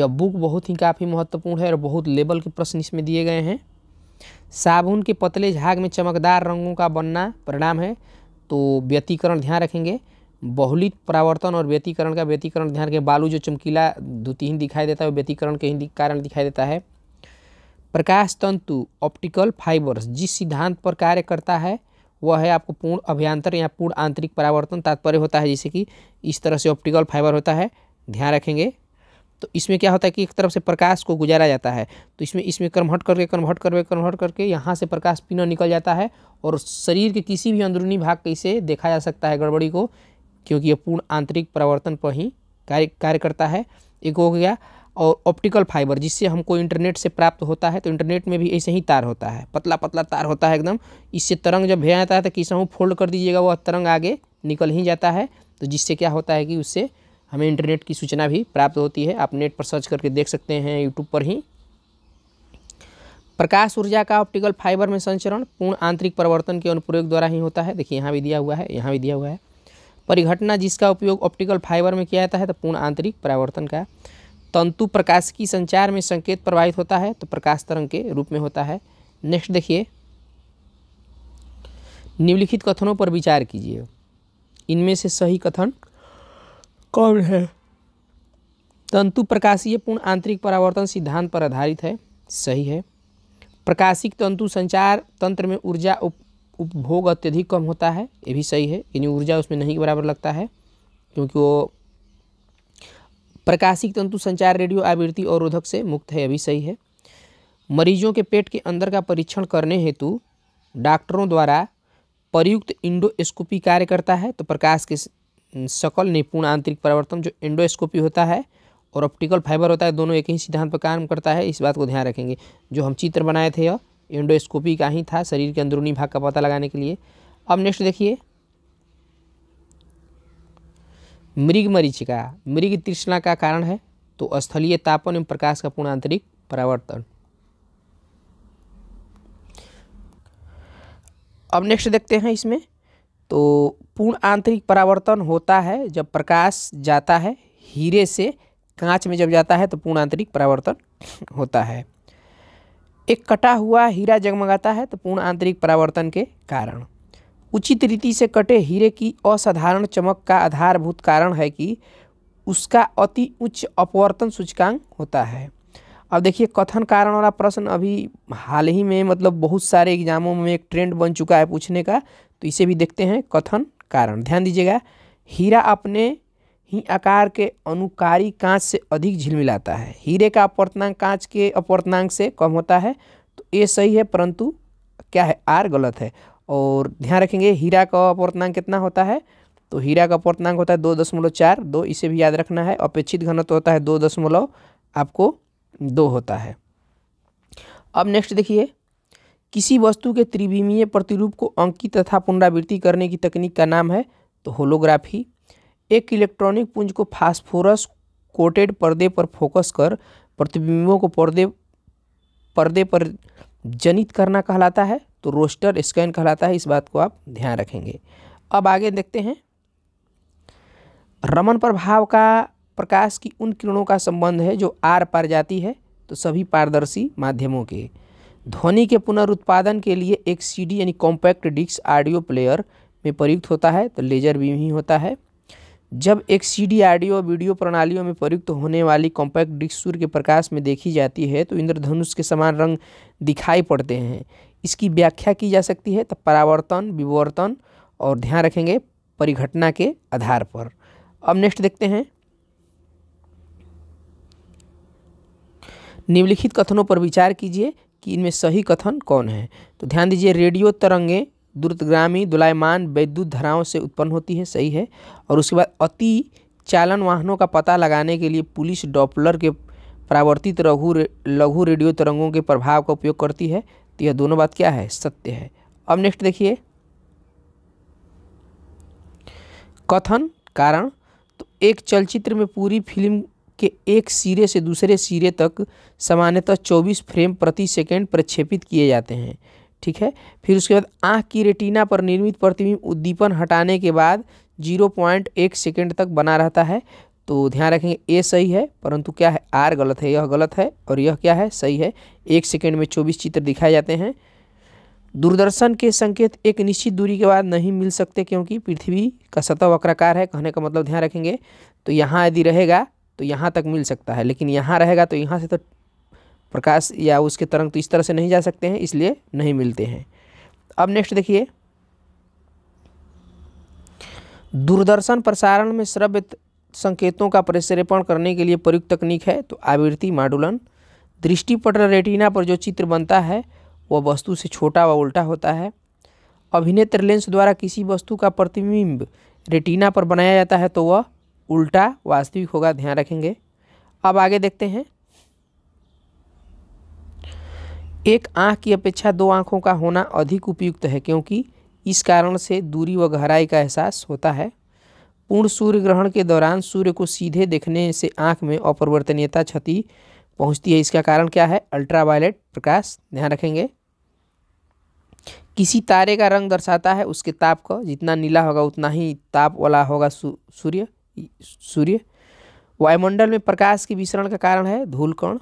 यह बुक बहुत ही काफ़ी महत्वपूर्ण है और बहुत लेवल के प्रश्न इसमें दिए गए हैं साबुन के पतले झाग में चमकदार रंगों का बनना परिणाम है तो व्यतीकरण ध्यान रखेंगे बहुलित परावर्तन और व्यतीकरण का व्यतीकरण ध्यान रखें बालू जो चमकीला द्वितीहीन दिखाई देता है वो व्यतीकरण के ही कारण दिखाई देता है प्रकाश तंतु ऑप्टिकल फाइबर्स जिस सिद्धांत पर कार्य करता है वह है आपको पूर्ण अभियांतर या पूर्ण आंतरिक परावर्तन तात्पर्य होता है जैसे कि इस तरह से ऑप्टिकल फाइबर होता है ध्यान रखेंगे तो इसमें क्या होता है कि एक तरफ से प्रकाश को गुजारा जाता है तो इसमें इसमें कन्वर्ट करके कन्वर्ट करके कन्वर्ट करके यहाँ से प्रकाश पीना निकल जाता है और शरीर के किसी भी अंदरूनी भाग के इसे देखा जा सकता है गड़बड़ी को क्योंकि ये पूर्ण आंतरिक परावर्तन पर ही कार्य कार्य करता है एक हो गया और ऑप्टिकल फाइबर जिससे हमको इंटरनेट से प्राप्त होता है तो इंटरनेट में भी ऐसे ही तार होता है पतला पतला तार होता है एकदम इससे तरंग जब भेजा जाता है तो किसा फोल्ड कर दीजिएगा वह तरंग आगे निकल ही जाता है तो जिससे क्या होता है कि उससे हमें इंटरनेट की सूचना भी प्राप्त होती है आप नेट पर सर्च करके देख सकते हैं यूट्यूब पर ही प्रकाश ऊर्जा का ऑप्टिकल फाइबर में संचरण पूर्ण आंतरिक परिवर्तन के अनुप्रयोग द्वारा ही होता है देखिए यहाँ भी दिया हुआ है यहाँ भी दिया हुआ है परिघटना जिसका उपयोग ऑप्टिकल फाइबर में किया जाता है तो पूर्ण आंतरिक परावर्तन का तंतु प्रकाश की संचार में संकेत प्रभावित होता है तो प्रकाश तरंग के रूप में होता है नेक्स्ट देखिए निम्नलिखित कथनों पर विचार कीजिए इनमें से सही कथन कौन है तंतु प्रकाशीय पूर्ण आंतरिक परावर्तन सिद्धांत पर आधारित है सही है प्रकाशिक तंतु संचार तंत्र में ऊर्जा उप, उपभोग अत्यधिक कम होता है ये भी सही है यानी ऊर्जा उसमें नहीं बराबर लगता है क्योंकि वो प्रकाशिक तंतु संचार रेडियो आवृत्ति और रोधक से मुक्त है अभी सही है मरीजों के पेट के अंदर का परीक्षण करने हेतु डॉक्टरों द्वारा प्रयुक्त इंडोस्कोपी कार्य करता है तो प्रकाश के सकल निपुण आंतरिक परावर्तन जो एंडोस्कोपी होता है और ऑप्टिकल फाइबर होता है दोनों एक ही सिद्धांत पर काम करता है इस बात को ध्यान रखेंगे जो हम चित्र बनाए थे यह एंडोस्कोपी का ही था शरीर के अंदरूनी भाग का पता लगाने के लिए अब नेक्स्ट देखिए मृग मरीचिका मृग तृष्णा का कारण है तो स्थलीय तापन एवं प्रकाश का पूर्ण आंतरिक परावर्तन अब नेक्स्ट देखते हैं इसमें तो पूर्ण आंतरिक परावर्तन होता है जब प्रकाश जाता है हीरे से कांच में जब जाता है तो पूर्ण आंतरिक परावर्तन होता है एक कटा हुआ हीरा जगमगाता है तो पूर्ण आंतरिक परावर्तन के कारण उचित रीति से कटे हीरे की असाधारण चमक का आधारभूत कारण है कि उसका अति उच्च अपवर्तन सूचकांक होता है अब देखिए कथन कारण वाला प्रश्न अभी हाल ही में मतलब बहुत सारे एग्जामों में एक ट्रेंड बन चुका है पूछने का तो इसे भी देखते हैं कथन कारण ध्यान दीजिएगा हीरा अपने ही आकार के अनुकारी कांच से अधिक झिलमिलाता है हीरे का अपवर्तनांक कांच के अपवर्तनांक से कम होता है तो ये सही है परंतु क्या है आर गलत है और ध्यान रखेंगे हीरा का अपवर्तनांक कितना होता है तो हीरा का अपवर्तनांक होता है दो दशमलव चार दो इसे भी याद रखना है अपेक्षित घनत्व होता है दो दशमलव आपको दो होता है अब नेक्स्ट देखिए किसी वस्तु के त्रिविमीय प्रतिरूप को अंकित तथा पुनरावृत्ति करने की तकनीक का नाम है तो होलोग्राफी एक इलेक्ट्रॉनिक पुंज को फास्फोरस कोटेड पर्दे पर फोकस कर प्रतिबिंबों को पर्दे पर्दे पर जनित करना कहलाता है तो रोस्टर स्कैन कहलाता है इस बात को आप ध्यान रखेंगे अब आगे देखते हैं रमन प्रभाव का प्रकाश की उन किरणों का संबंध है जो आर पार जाती है तो सभी पारदर्शी माध्यमों के ध्वनि के पुनरुत्पादन के लिए एक सीडी यानी कॉम्पैक्ट डिस्क ऑडियो प्लेयर में प्रयुक्त होता है तो लेजर बीम ही होता है जब एक सीडी ऑडियो वीडियो प्रणालियों में प्रयुक्त होने वाली कॉम्पैक्ट डिस्क सूर्य के प्रकाश में देखी जाती है तो इंद्रधनुष के समान रंग दिखाई पड़ते हैं इसकी व्याख्या की जा सकती है तो परावर्तन विवर्तन और ध्यान रखेंगे परिघटना के आधार पर अब नेक्स्ट देखते हैं निम्नलिखित कथनों पर विचार कीजिए कि इनमें सही कथन कौन है तो ध्यान दीजिए रेडियो तरंगे द्रुतग्रामी दुलायमान वैद्युत धाराओं से उत्पन्न होती है सही है और उसके बाद अति चालन वाहनों का पता लगाने के लिए पुलिस डॉपलर के परावर्तित लघु लघु रेडियो तरंगों के प्रभाव का उपयोग करती है तो यह दोनों बात क्या है सत्य है अब नेक्स्ट देखिए कथन कारण तो एक चलचित्र में पूरी फिल्म के एक सिरे से दूसरे सिरे तक सामान्यतः 24 फ्रेम प्रति सेकंड प्रक्षेपित किए जाते हैं ठीक है फिर उसके बाद आँख की रेटिना पर निर्मित प्रतिबिंब उद्दीपन हटाने के बाद 0.1 सेकंड तक बना रहता है तो ध्यान रखेंगे ए सही है परंतु क्या है आर गलत है यह गलत है और यह क्या है सही है एक सेकेंड में चौबीस चित्र दिखाए जाते हैं दूरदर्शन के संकेत एक निश्चित दूरी के बाद नहीं मिल सकते क्योंकि पृथ्वी का सतह वक्राकार है कहने का मतलब ध्यान रखेंगे तो यहाँ यदि रहेगा तो यहाँ तक मिल सकता है लेकिन यहाँ रहेगा तो यहाँ से तो प्रकाश या उसके तरंग तो इस तरह से नहीं जा सकते हैं इसलिए नहीं मिलते हैं अब नेक्स्ट देखिए दूरदर्शन प्रसारण में श्रव्य संकेतों का प्रक्षेपण करने के लिए प्रयुक्त तकनीक है तो आवृत्ति माडुलन दृष्टिपट रेटिना पर जो चित्र बनता है वह वस्तु से छोटा व उल्टा होता है अभिनेत्र लेंस द्वारा किसी वस्तु का प्रतिबिंब रेटिना पर बनाया जाता है तो वह उल्टा वास्तविक होगा ध्यान रखेंगे अब आगे देखते हैं एक आँख की अपेक्षा दो आँखों का होना अधिक उपयुक्त है क्योंकि इस कारण से दूरी व गहराई का एहसास होता है पूर्ण सूर्य ग्रहण के दौरान सूर्य को सीधे देखने से आँख में अपरिवर्तनीयता क्षति पहुँचती है इसका कारण क्या है अल्ट्रावायलेट प्रकाश ध्यान रखेंगे किसी तारे का रंग दर्शाता है उसके ताप को जितना नीला होगा उतना ही ताप वाला होगा सूर्य सूर्य वायुमंडल में प्रकाश के विसरण का कारण है धूल कण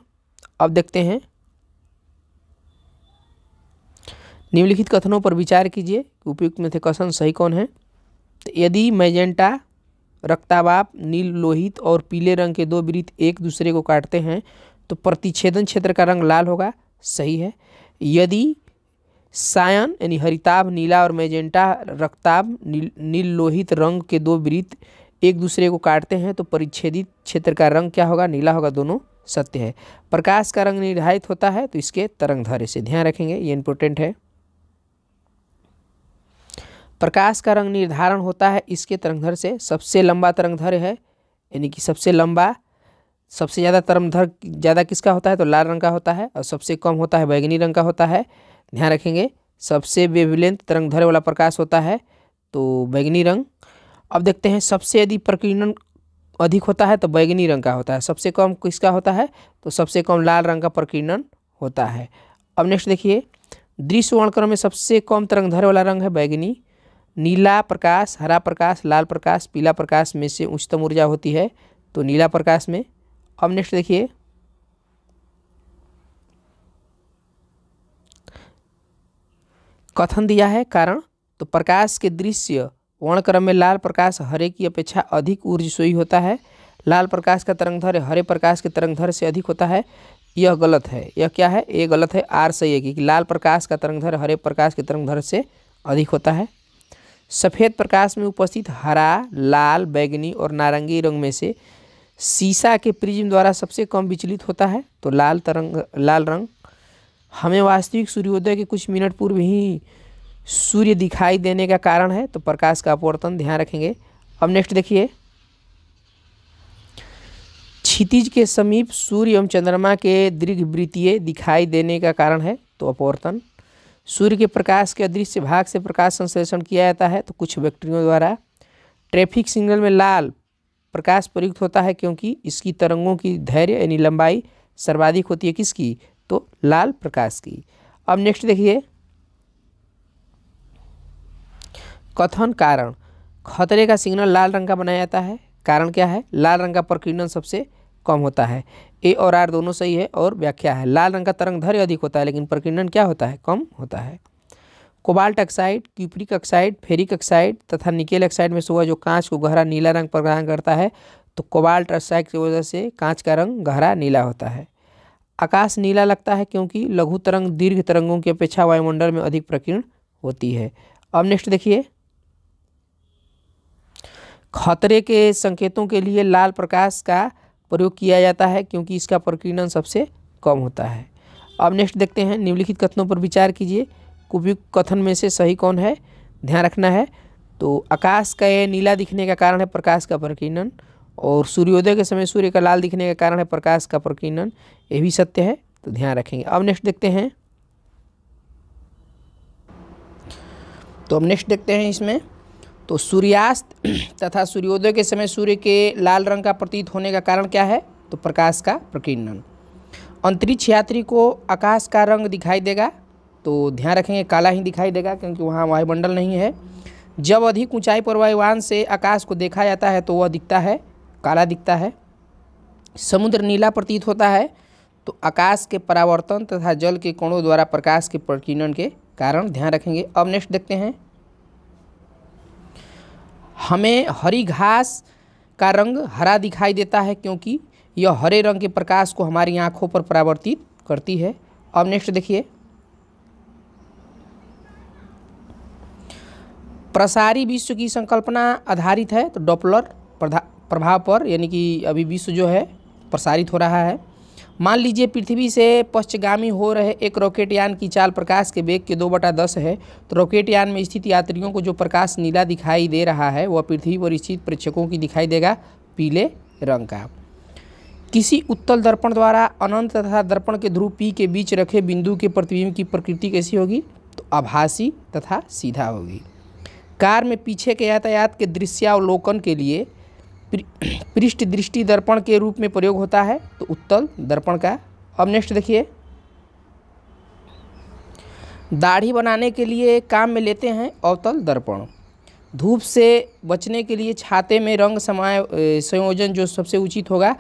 अब देखते हैं निम्नलिखित कथनों पर विचार कीजिए उपयुक्त में थे कथन सही कौन है तो यदि मैजेंटा रक्ताबाप नील लोहित और पीले रंग के दो वृत्त एक दूसरे को काटते हैं तो प्रतिच्छेदन क्षेत्र का रंग लाल होगा सही है यदि सायन यानी हरिताभ नीला और मैजेंटा रक्ताभ नील, नील लोहित रंग के दो वृत्त एक दूसरे को काटते हैं तो परिच्छेदित क्षेत्र का रंग क्या होगा नीला होगा दोनों सत्य है प्रकाश का रंग निर्धारित होता है तो इसके तरंग धारे से ध्यान रखेंगे ये इंपॉर्टेंट है प्रकाश का रंग निर्धारण होता है इसके तरंगधर से सबसे लंबा तरंगधर है यानी कि सबसे लंबा सबसे ज़्यादा तरंगधर ज़्यादा किसका होता है तो लाल रंग का होता है और सबसे कम होता है बैगनी रंग का होता है ध्यान रखेंगे सबसे वेवलेंथ तरंगधर वाला प्रकाश होता है तो बैगनी रंग अब देखते हैं सबसे यदि प्रकीर्णन अधिक होता है तो बैगनी रंग का होता है सबसे कम किसका होता है तो सबसे कम लाल रंग का प्रकीर्णन होता है अब नेक्स्ट देखिए दृश्य वर्णक्रम में सबसे कम तरंग धर वाला रंग है बैगनी नीला प्रकाश हरा प्रकाश लाल प्रकाश पीला प्रकाश में से उच्चतम ऊर्जा होती है तो नीला प्रकाश में अब नेक्स्ट देखिए कथन दिया है कारण तो प्रकाश के दृश्य वर्णक्रम में लाल प्रकाश हरे की अपेक्षा अधिक ऊर्जस्वी होता है लाल प्रकाश का तरंगधर हरे प्रकाश के तरंगधर से अधिक होता है यह गलत है यह क्या है ये गलत है आर सही है कि लाल प्रकाश का तरंगधर हरे प्रकाश के तरंगधर से अधिक होता है सफ़ेद प्रकाश में उपस्थित हरा लाल बैगनी और नारंगी रंग में से सीसा के प्रिज्म द्वारा सबसे कम विचलित होता है तो लाल तरंग लाल रंग हमें वास्तविक सूर्योदय के कुछ मिनट पूर्व ही सूर्य दिखाई देने का कारण है तो प्रकाश का अपवर्तन ध्यान रखेंगे अब नेक्स्ट देखिए क्षितिज के समीप सूर्य एवं चंद्रमा के दीर्घ वृत्तीय दिखाई देने का कारण है तो अपवर्तन सूर्य के प्रकाश के अदृश्य भाग से प्रकाश संश्लेषण किया जाता है तो कुछ बैक्टीरियों द्वारा ट्रैफिक सिग्नल में लाल प्रकाश प्रयुक्त होता है क्योंकि इसकी तरंगों की धैर्य यानी लंबाई सर्वाधिक होती है किसकी तो लाल प्रकाश की अब नेक्स्ट देखिए कथन कारण खतरे का सिग्नल लाल रंग का बनाया जाता है कारण क्या है लाल रंग का प्रकीर्णन सबसे कम होता है ए और आर दोनों सही है और व्याख्या है लाल रंग का तरंग धर्य अधिक होता है लेकिन प्रकीर्णन क्या होता है कम होता है cobalt oxide cupric oxide ferric oxide तथा निकेल ऑक्साइड में सुबह जो कांच को गहरा नीला रंग प्रदान करता है तो कोबाल्ट ऑक्साइड की वजह से कांच का रंग गहरा नीला होता है आकाश नीला लगता है क्योंकि लघु तरंग दीर्घ तरंगों की अपेक्षा वायुमंडल में अधिक प्रकीर्ण होती है अब नेक्स्ट देखिए खतरे के संकेतों के लिए लाल प्रकाश का प्रयोग किया जाता है क्योंकि इसका प्रकीर्णन सबसे कम होता है अब नेक्स्ट देखते हैं निम्नलिखित कथनों पर विचार कीजिए कुपयुक्त कथन में से सही कौन है ध्यान रखना है तो आकाश का यह नीला दिखने का कारण है प्रकाश का प्रकीर्णन और सूर्योदय के समय सूर्य का लाल दिखने का कारण है प्रकाश का प्रकीर्णन ये भी सत्य है तो ध्यान रखेंगे अब नेक्स्ट देखते हैं तो अब नेक्स्ट देखते हैं इसमें तो सूर्यास्त तथा सूर्योदय के समय सूर्य के लाल रंग का प्रतीत होने का कारण क्या है तो प्रकाश का प्रकीर्णन अंतरिक्ष यात्री को आकाश का रंग दिखाई देगा तो ध्यान रखेंगे काला ही दिखाई देगा क्योंकि वहाँ वायुमंडल नहीं है जब अधिक ऊंचाई पर वायुवान से आकाश को देखा जाता है तो वह दिखता है काला दिखता है समुद्र नीला प्रतीत होता है तो आकाश के परावर्तन तथा जल के कोणों द्वारा प्रकाश के प्रकीर्णन के कारण ध्यान रखेंगे अब नेक्स्ट देखते हैं हमें हरी घास का रंग हरा दिखाई देता है क्योंकि यह हरे रंग के प्रकाश को हमारी आँखों पर परावर्तित करती है अब नेक्स्ट देखिए प्रसारी विश्व की संकल्पना आधारित है तो डॉपलर प्रभाव पर यानी कि अभी विश्व जो है प्रसारित हो रहा है मान लीजिए पृथ्वी से पश्चगामी हो रहे एक रॉकेट यान की चाल प्रकाश के वेग के दो बटा दस है तो रॉकेट यान में स्थित यात्रियों को जो प्रकाश नीला दिखाई दे रहा है वह पृथ्वी पर स्थित प्रेक्षकों की दिखाई देगा पीले रंग का किसी उत्तल दर्पण द्वारा अनंत तथा दर्पण के ध्रुव पी के बीच रखे बिंदु के प्रतिबिंब की प्रकृति कैसी होगी तो आभासी तथा सीधा होगी कार में पीछे के यातायात के दृश्यावलोकन के लिए पृष्ठ दृष्टि दर्पण के रूप में प्रयोग होता है तो उत्तल दर्पण का अब नेक्स्ट देखिए दाढ़ी बनाने के लिए काम में लेते हैं अवतल दर्पण धूप से बचने के लिए छाते में रंग समाय संयोजन जो सबसे उचित होगा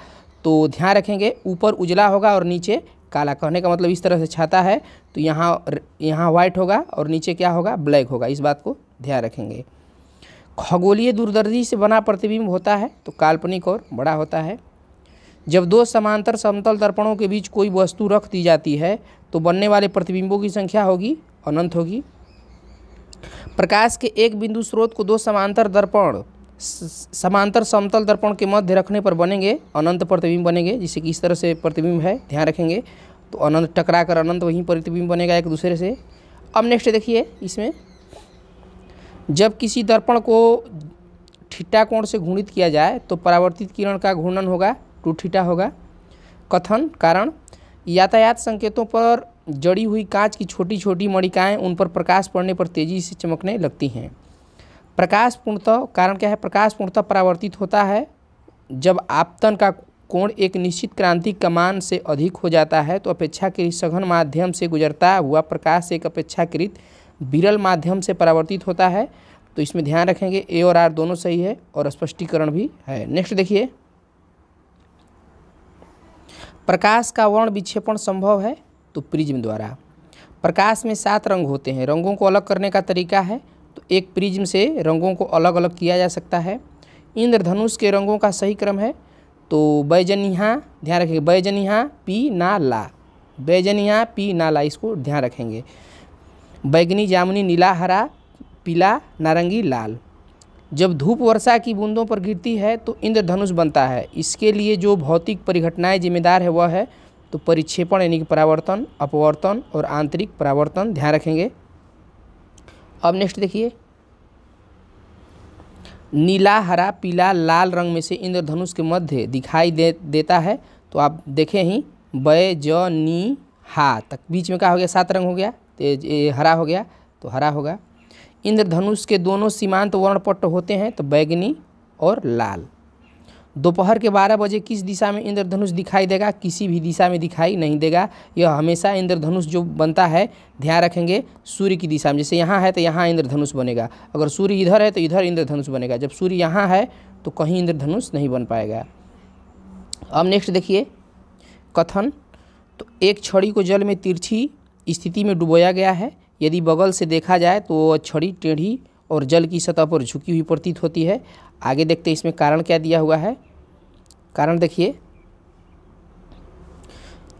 तो ध्यान रखेंगे ऊपर उजला होगा और नीचे काला कहने का मतलब इस तरह से छाता है तो यहाँ यहाँ व्हाइट होगा और नीचे क्या होगा ब्लैक होगा इस बात को ध्यान रखेंगे खगोलीय दूरदर्शी से बना प्रतिबिंब होता है तो काल्पनिक और बड़ा होता है जब दो समांतर समतल दर्पणों के बीच कोई वस्तु रख दी जाती है तो बनने वाले प्रतिबिंबों की संख्या होगी अनंत होगी प्रकाश के एक बिंदु स्रोत को दो समांतर दर्पण समांतर समतल दर्पण के मध्य रखने पर बनेंगे अनंत प्रतिबिंब बनेंगे जिसे कि इस तरह से प्रतिबिंब है ध्यान रखेंगे तो अनंत टकरा कर अनंत वहीं प्रतिबिंब बनेगा एक दूसरे से अब नेक्स्ट देखिए इसमें जब किसी दर्पण को ठीटा कोण से घूर्णित किया जाए तो परावर्तित किरण का घूर्णन होगा टू ठीटा होगा कथन कारण यातायात संकेतों पर जड़ी हुई कांच की छोटी छोटी मणिकाएं उन पर प्रकाश पड़ने पर तेजी से चमकने लगती हैं प्रकाश पूर्णतः कारण क्या है प्रकाश पूर्णतः परावर्तित होता है जब आपतन का कोण एक निश्चित क्रांतिक कमान से अधिक हो जाता है तो अपेक्षाकृत सघन माध्यम से गुजरता हुआ प्रकाश एक अपेक्षाकृत विरल माध्यम से परावर्तित होता है तो इसमें ध्यान रखेंगे ए और आर दोनों सही है और स्पष्टीकरण भी है नेक्स्ट देखिए प्रकाश का वर्ण विक्षेपण संभव है तो प्रिज्म द्वारा प्रकाश में सात रंग होते हैं रंगों को अलग करने का तरीका है तो एक प्रिज्म से रंगों को अलग अलग किया जा सकता है इंद्रधनुष के रंगों का सही क्रम है तो बैजनिहा ध्यान रखेंगे बैजनिहा पी ना ला बैजनिहा पी ना ला इसको ध्यान रखेंगे बैगनी जामुनी नीला हरा पीला नारंगी लाल जब धूप वर्षा की बूंदों पर गिरती है तो इंद्रधनुष बनता है इसके लिए जो भौतिक परिघटनाएँ जिम्मेदार है वह है तो परिक्षेपण यानी कि परावर्तन अपवर्तन और आंतरिक परावर्तन ध्यान रखेंगे अब नेक्स्ट देखिए नीला हरा पीला लाल रंग में से इंद्रधनुष के मध्य दिखाई दे देता है तो आप देखें ही ब ज नी हा तक बीच में क्या हो गया सात रंग हो गया हरा हो गया तो हरा होगा इंद्रधनुष के दोनों सीमांत वर्णपट्ट होते हैं तो बैगनी और लाल दोपहर के बारह बजे किस दिशा में इंद्रधनुष दिखाई देगा किसी भी दिशा में दिखाई नहीं देगा यह हमेशा इंद्रधनुष जो बनता है ध्यान रखेंगे सूर्य की दिशा में जैसे यहाँ है तो यहाँ इंद्रधनुष बनेगा अगर सूर्य इधर है तो इधर इंद्रधनुष बनेगा जब सूर्य यहाँ है तो कहीं इंद्रधनुष नहीं बन पाएगा अब नेक्स्ट देखिए कथन तो एक छड़ी को जल में तिरछी स्थिति में डुबोया गया है यदि बगल से देखा जाए तो वह छड़ी टेढ़ी और जल की सतह पर झुकी हुई प्रतीत होती है आगे देखते इसमें कारण क्या दिया हुआ है कारण देखिए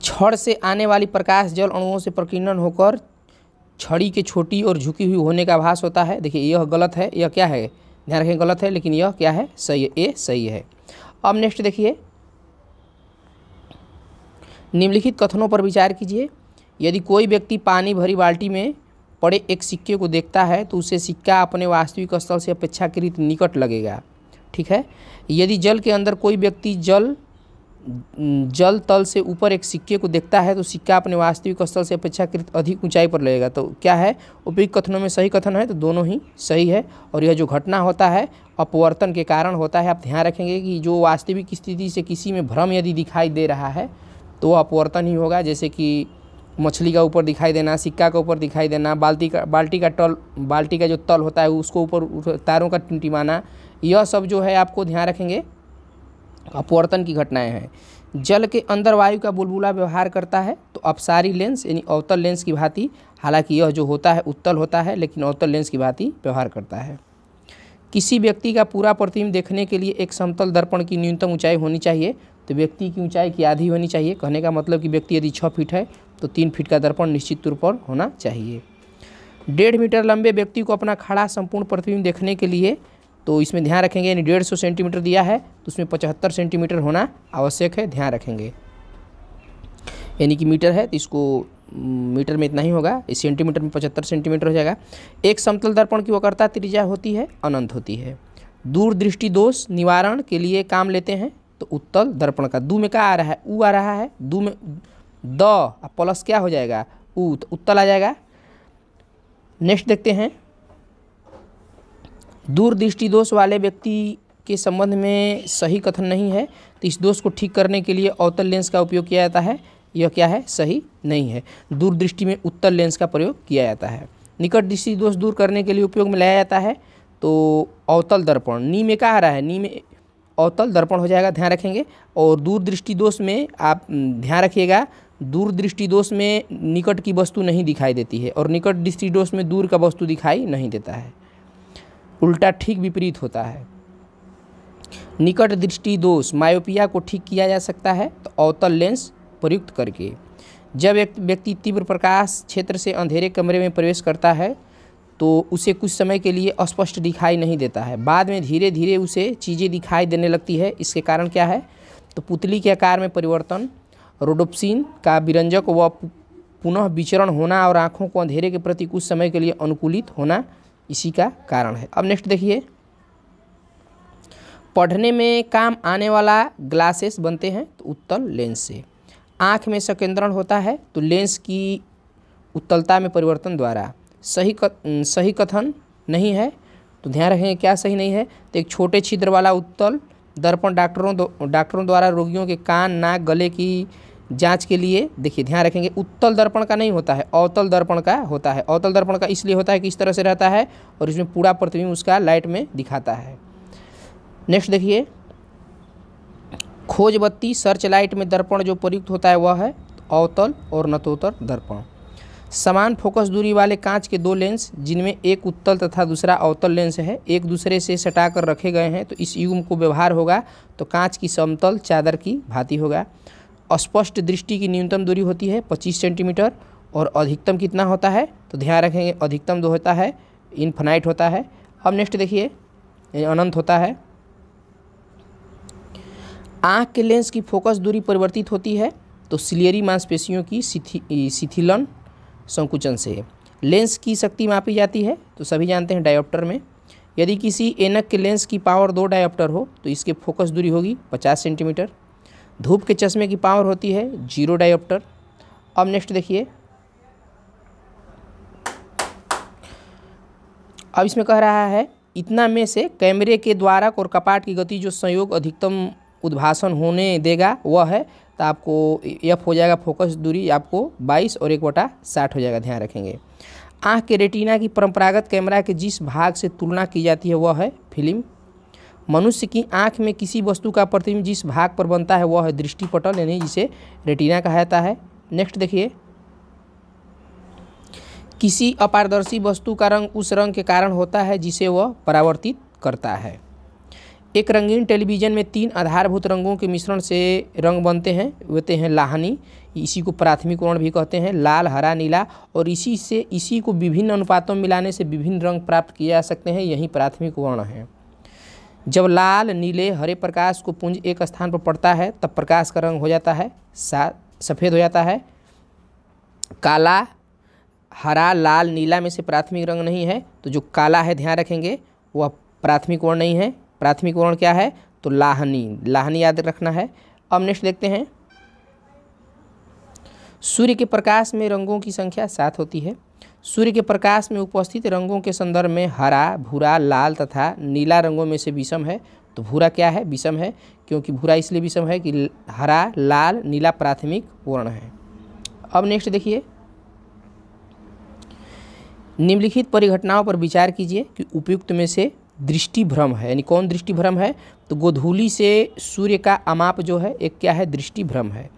छड़ से आने वाली प्रकाश जल अणुओं से प्रकीर्णन होकर छड़ी के छोटी और झुकी हुई होने का आभास होता है देखिए यह गलत है यह क्या है ध्यान रखें गलत है लेकिन यह क्या है सही है ए सही है अब नेक्स्ट देखिए निम्नलिखित कथनों पर विचार कीजिए यदि कोई व्यक्ति पानी भरी बाल्टी में पड़े एक सिक्के को देखता है तो उसे सिक्का अपने वास्तविक स्थल से अपेक्षाकृत निकट लगेगा ठीक है यदि जल के अंदर कोई व्यक्ति जल जल तल से ऊपर एक सिक्के को देखता है तो सिक्का अपने वास्तविक स्थल से अपेक्षाकृत अधिक ऊंचाई पर लगेगा तो क्या है उपयुक्त कथनों में सही कथन है तो दोनों ही सही है और यह जो घटना होता है अपवर्तन के कारण होता है आप ध्यान रखेंगे कि जो वास्तविक स्थिति से किसी में भ्रम यदि दिखाई दे रहा है तो अपवर्तन ही होगा जैसे कि मछली का ऊपर दिखाई देना सिक्का का ऊपर दिखाई देना बाल्टी का बाल्टी का टल बाल्टी का जो तल होता है उसको ऊपर तारों का टिमटिमाना यह सब जो है आपको ध्यान रखेंगे अपवर्तन की घटनाएं हैं जल के अंदर वायु का बुलबुला व्यवहार करता है तो अपसारी लेंस यानी अवतल लेंस की भांति हालांकि यह जो होता है उत्तल होता है लेकिन अवतल लेंस की भांति व्यवहार करता है किसी व्यक्ति का पूरा प्रतिबिंब देखने के लिए एक समतल दर्पण की न्यूनतम ऊंचाई होनी चाहिए तो व्यक्ति की ऊंचाई की आधी होनी चाहिए कहने का मतलब कि व्यक्ति यदि छः फीट है तो तीन फीट का दर्पण निश्चित तौर पर होना चाहिए डेढ़ मीटर लंबे व्यक्ति को अपना खड़ा संपूर्ण प्रतिबिंब देखने के लिए तो इसमें ध्यान रखेंगे यानी डेढ़ सौ सेंटीमीटर दिया है तो उसमें पचहत्तर सेंटीमीटर होना आवश्यक है ध्यान रखेंगे यानी कि मीटर है तो इसको मीटर में इतना ही होगा इस सेंटीमीटर में पचहत्तर सेंटीमीटर हो जाएगा एक समतल दर्पण की वक्रता त्रिज्या होती है अनंत होती है दूरदृष्टि दोष निवारण के लिए काम लेते हैं तो उत्तल दर्पण का दू में क्या आ रहा है ऊ आ रहा है दू में द प्लस क्या हो जाएगा उत तो उत्तल आ जाएगा नेक्स्ट देखते हैं दृष्टि दोष वाले व्यक्ति के संबंध में सही कथन नहीं है तो इस दोष को ठीक करने के लिए अवतल लेंस का उपयोग किया जाता है यह क्या है सही नहीं है दूरदृष्टि में उत्तल लेंस का प्रयोग किया जाता है निकट दृष्टि दोष दूर करने के लिए उपयोग में लाया जाता है तो अवतल दर्पण नी में क्या आ रहा है नी में अवतल दर्पण हो जाएगा ध्यान रखेंगे और दृष्टि दोष में आप हम्म, ध्यान रखिएगा दूरदृष्टि दोष में निकट की वस्तु नहीं दिखाई देती है और निकट दृष्टि दोष में दूर का वस्तु दिखाई नहीं देता है उल्टा ठीक विपरीत होता है निकट दृष्टि दोष मायोपिया को ठीक किया जा सकता है तो अवतल लेंस प्रयुक्त करके जब एक व्यक्ति तीव्र प्रकाश क्षेत्र से अंधेरे कमरे में प्रवेश करता है तो उसे कुछ समय के लिए अस्पष्ट दिखाई नहीं देता है बाद में धीरे धीरे उसे चीज़ें दिखाई देने लगती है इसके कारण क्या है तो पुतली के आकार में परिवर्तन रोडोप्सिन का विरंजक व पुनः विचरण होना और आँखों को अंधेरे के प्रति कुछ समय के लिए अनुकूलित होना इसी का कारण है अब नेक्स्ट देखिए पढ़ने में काम आने वाला ग्लासेस बनते हैं तो उत्तल लेंस से आँख में संकेंद्रण होता है तो लेंस की उत्तलता में परिवर्तन द्वारा सही कथ, सही कथन नहीं है तो ध्यान रखेंगे क्या सही नहीं है तो एक छोटे छिद्र वाला उत्तल दर्पण डॉक्टरों डॉक्टरों द्वारा रोगियों के कान नाक गले की जांच के लिए देखिए ध्यान रखेंगे उत्तल दर्पण का नहीं होता है अवतल दर्पण का होता है अवतल दर्पण का इसलिए होता है कि इस तरह से रहता है और इसमें पूरा प्रतिबिंब उसका लाइट में दिखाता है नेक्स्ट देखिए खोज बत्ती सर्च लाइट में दर्पण जो प्रयुक्त होता है वह है अवतल और नतोतर दर्पण समान फोकस दूरी वाले कांच के दो लेंस जिनमें एक उत्तल तथा दूसरा अवतल लेंस है एक दूसरे से सटा कर रखे गए हैं तो इस युग्म को व्यवहार होगा तो कांच की समतल चादर की भांति होगा स्पष्ट दृष्टि की न्यूनतम दूरी होती है पच्चीस सेंटीमीटर और अधिकतम कितना होता है तो ध्यान रखेंगे अधिकतम जो होता है इनफनाइट होता है अब नेक्स्ट देखिए अनंत होता है आँख के लेंस की फोकस दूरी परिवर्तित होती है तो सिलियरी मांसपेशियों की शिथिलन संकुचन से लेंस की शक्ति मापी जाती है तो सभी जानते हैं डायोप्टर में यदि किसी एनक के लेंस की पावर दो डायोप्टर हो तो इसके फोकस दूरी होगी पचास सेंटीमीटर धूप के चश्मे की पावर होती है जीरो डायोप्टर अब नेक्स्ट देखिए अब इसमें कह रहा है इतना में से कैमरे के द्वारा और कपाट की गति जो संयोग अधिकतम उद्भाषण होने देगा वह है तो आपको एफ हो जाएगा फोकस दूरी आपको 22 और एक वटा साठ हो जाएगा ध्यान रखेंगे आँख के रेटिना की परंपरागत कैमरा के जिस भाग से तुलना की जाती है वह है फिल्म मनुष्य की आँख में किसी वस्तु का प्रतिबिंब जिस भाग पर बनता है वह है दृष्टिपटल यानी जिसे रेटिना कहा जाता है नेक्स्ट देखिए किसी अपारदर्शी वस्तु का रंग उस रंग के कारण होता है जिसे वह परावर्तित करता है एक रंगीन टेलीविज़न में तीन आधारभूत रंगों के मिश्रण से रंग बनते हैं होते हैं लाहनी इसी को प्राथमिक वर्ण भी कहते हैं लाल हरा नीला और इसी से इसी को विभिन्न अनुपातों में मिलाने से विभिन्न रंग प्राप्त किए जा सकते हैं यही प्राथमिक वर्ण है जब लाल नीले हरे प्रकाश को पुंज एक स्थान पर पड़ता है तब प्रकाश का रंग हो जाता है सा सफ़ेद हो जाता है काला हरा लाल नीला में से प्राथमिक रंग नहीं है तो जो काला है ध्यान रखेंगे वह प्राथमिक वर्ण नहीं है प्राथमिक वर्ण क्या है तो लाहनी लाहनी याद रखना है अब नेक्स्ट देखते हैं सूर्य के प्रकाश में रंगों की संख्या सात होती है सूर्य के प्रकाश में उपस्थित रंगों के संदर्भ में हरा भूरा लाल तथा नीला रंगों में से विषम है तो भूरा क्या है विषम है क्योंकि भूरा इसलिए विषम है कि हरा लाल नीला प्राथमिक वर्ण है अब नेक्स्ट देखिए निम्नलिखित परिघटनाओं पर विचार कीजिए कि उपयुक्त में से दृष्टि भ्रम है यानी कौन दृष्टि भ्रम है तो गोधूली से सूर्य का अमाप जो है एक क्या है दृष्टि भ्रम है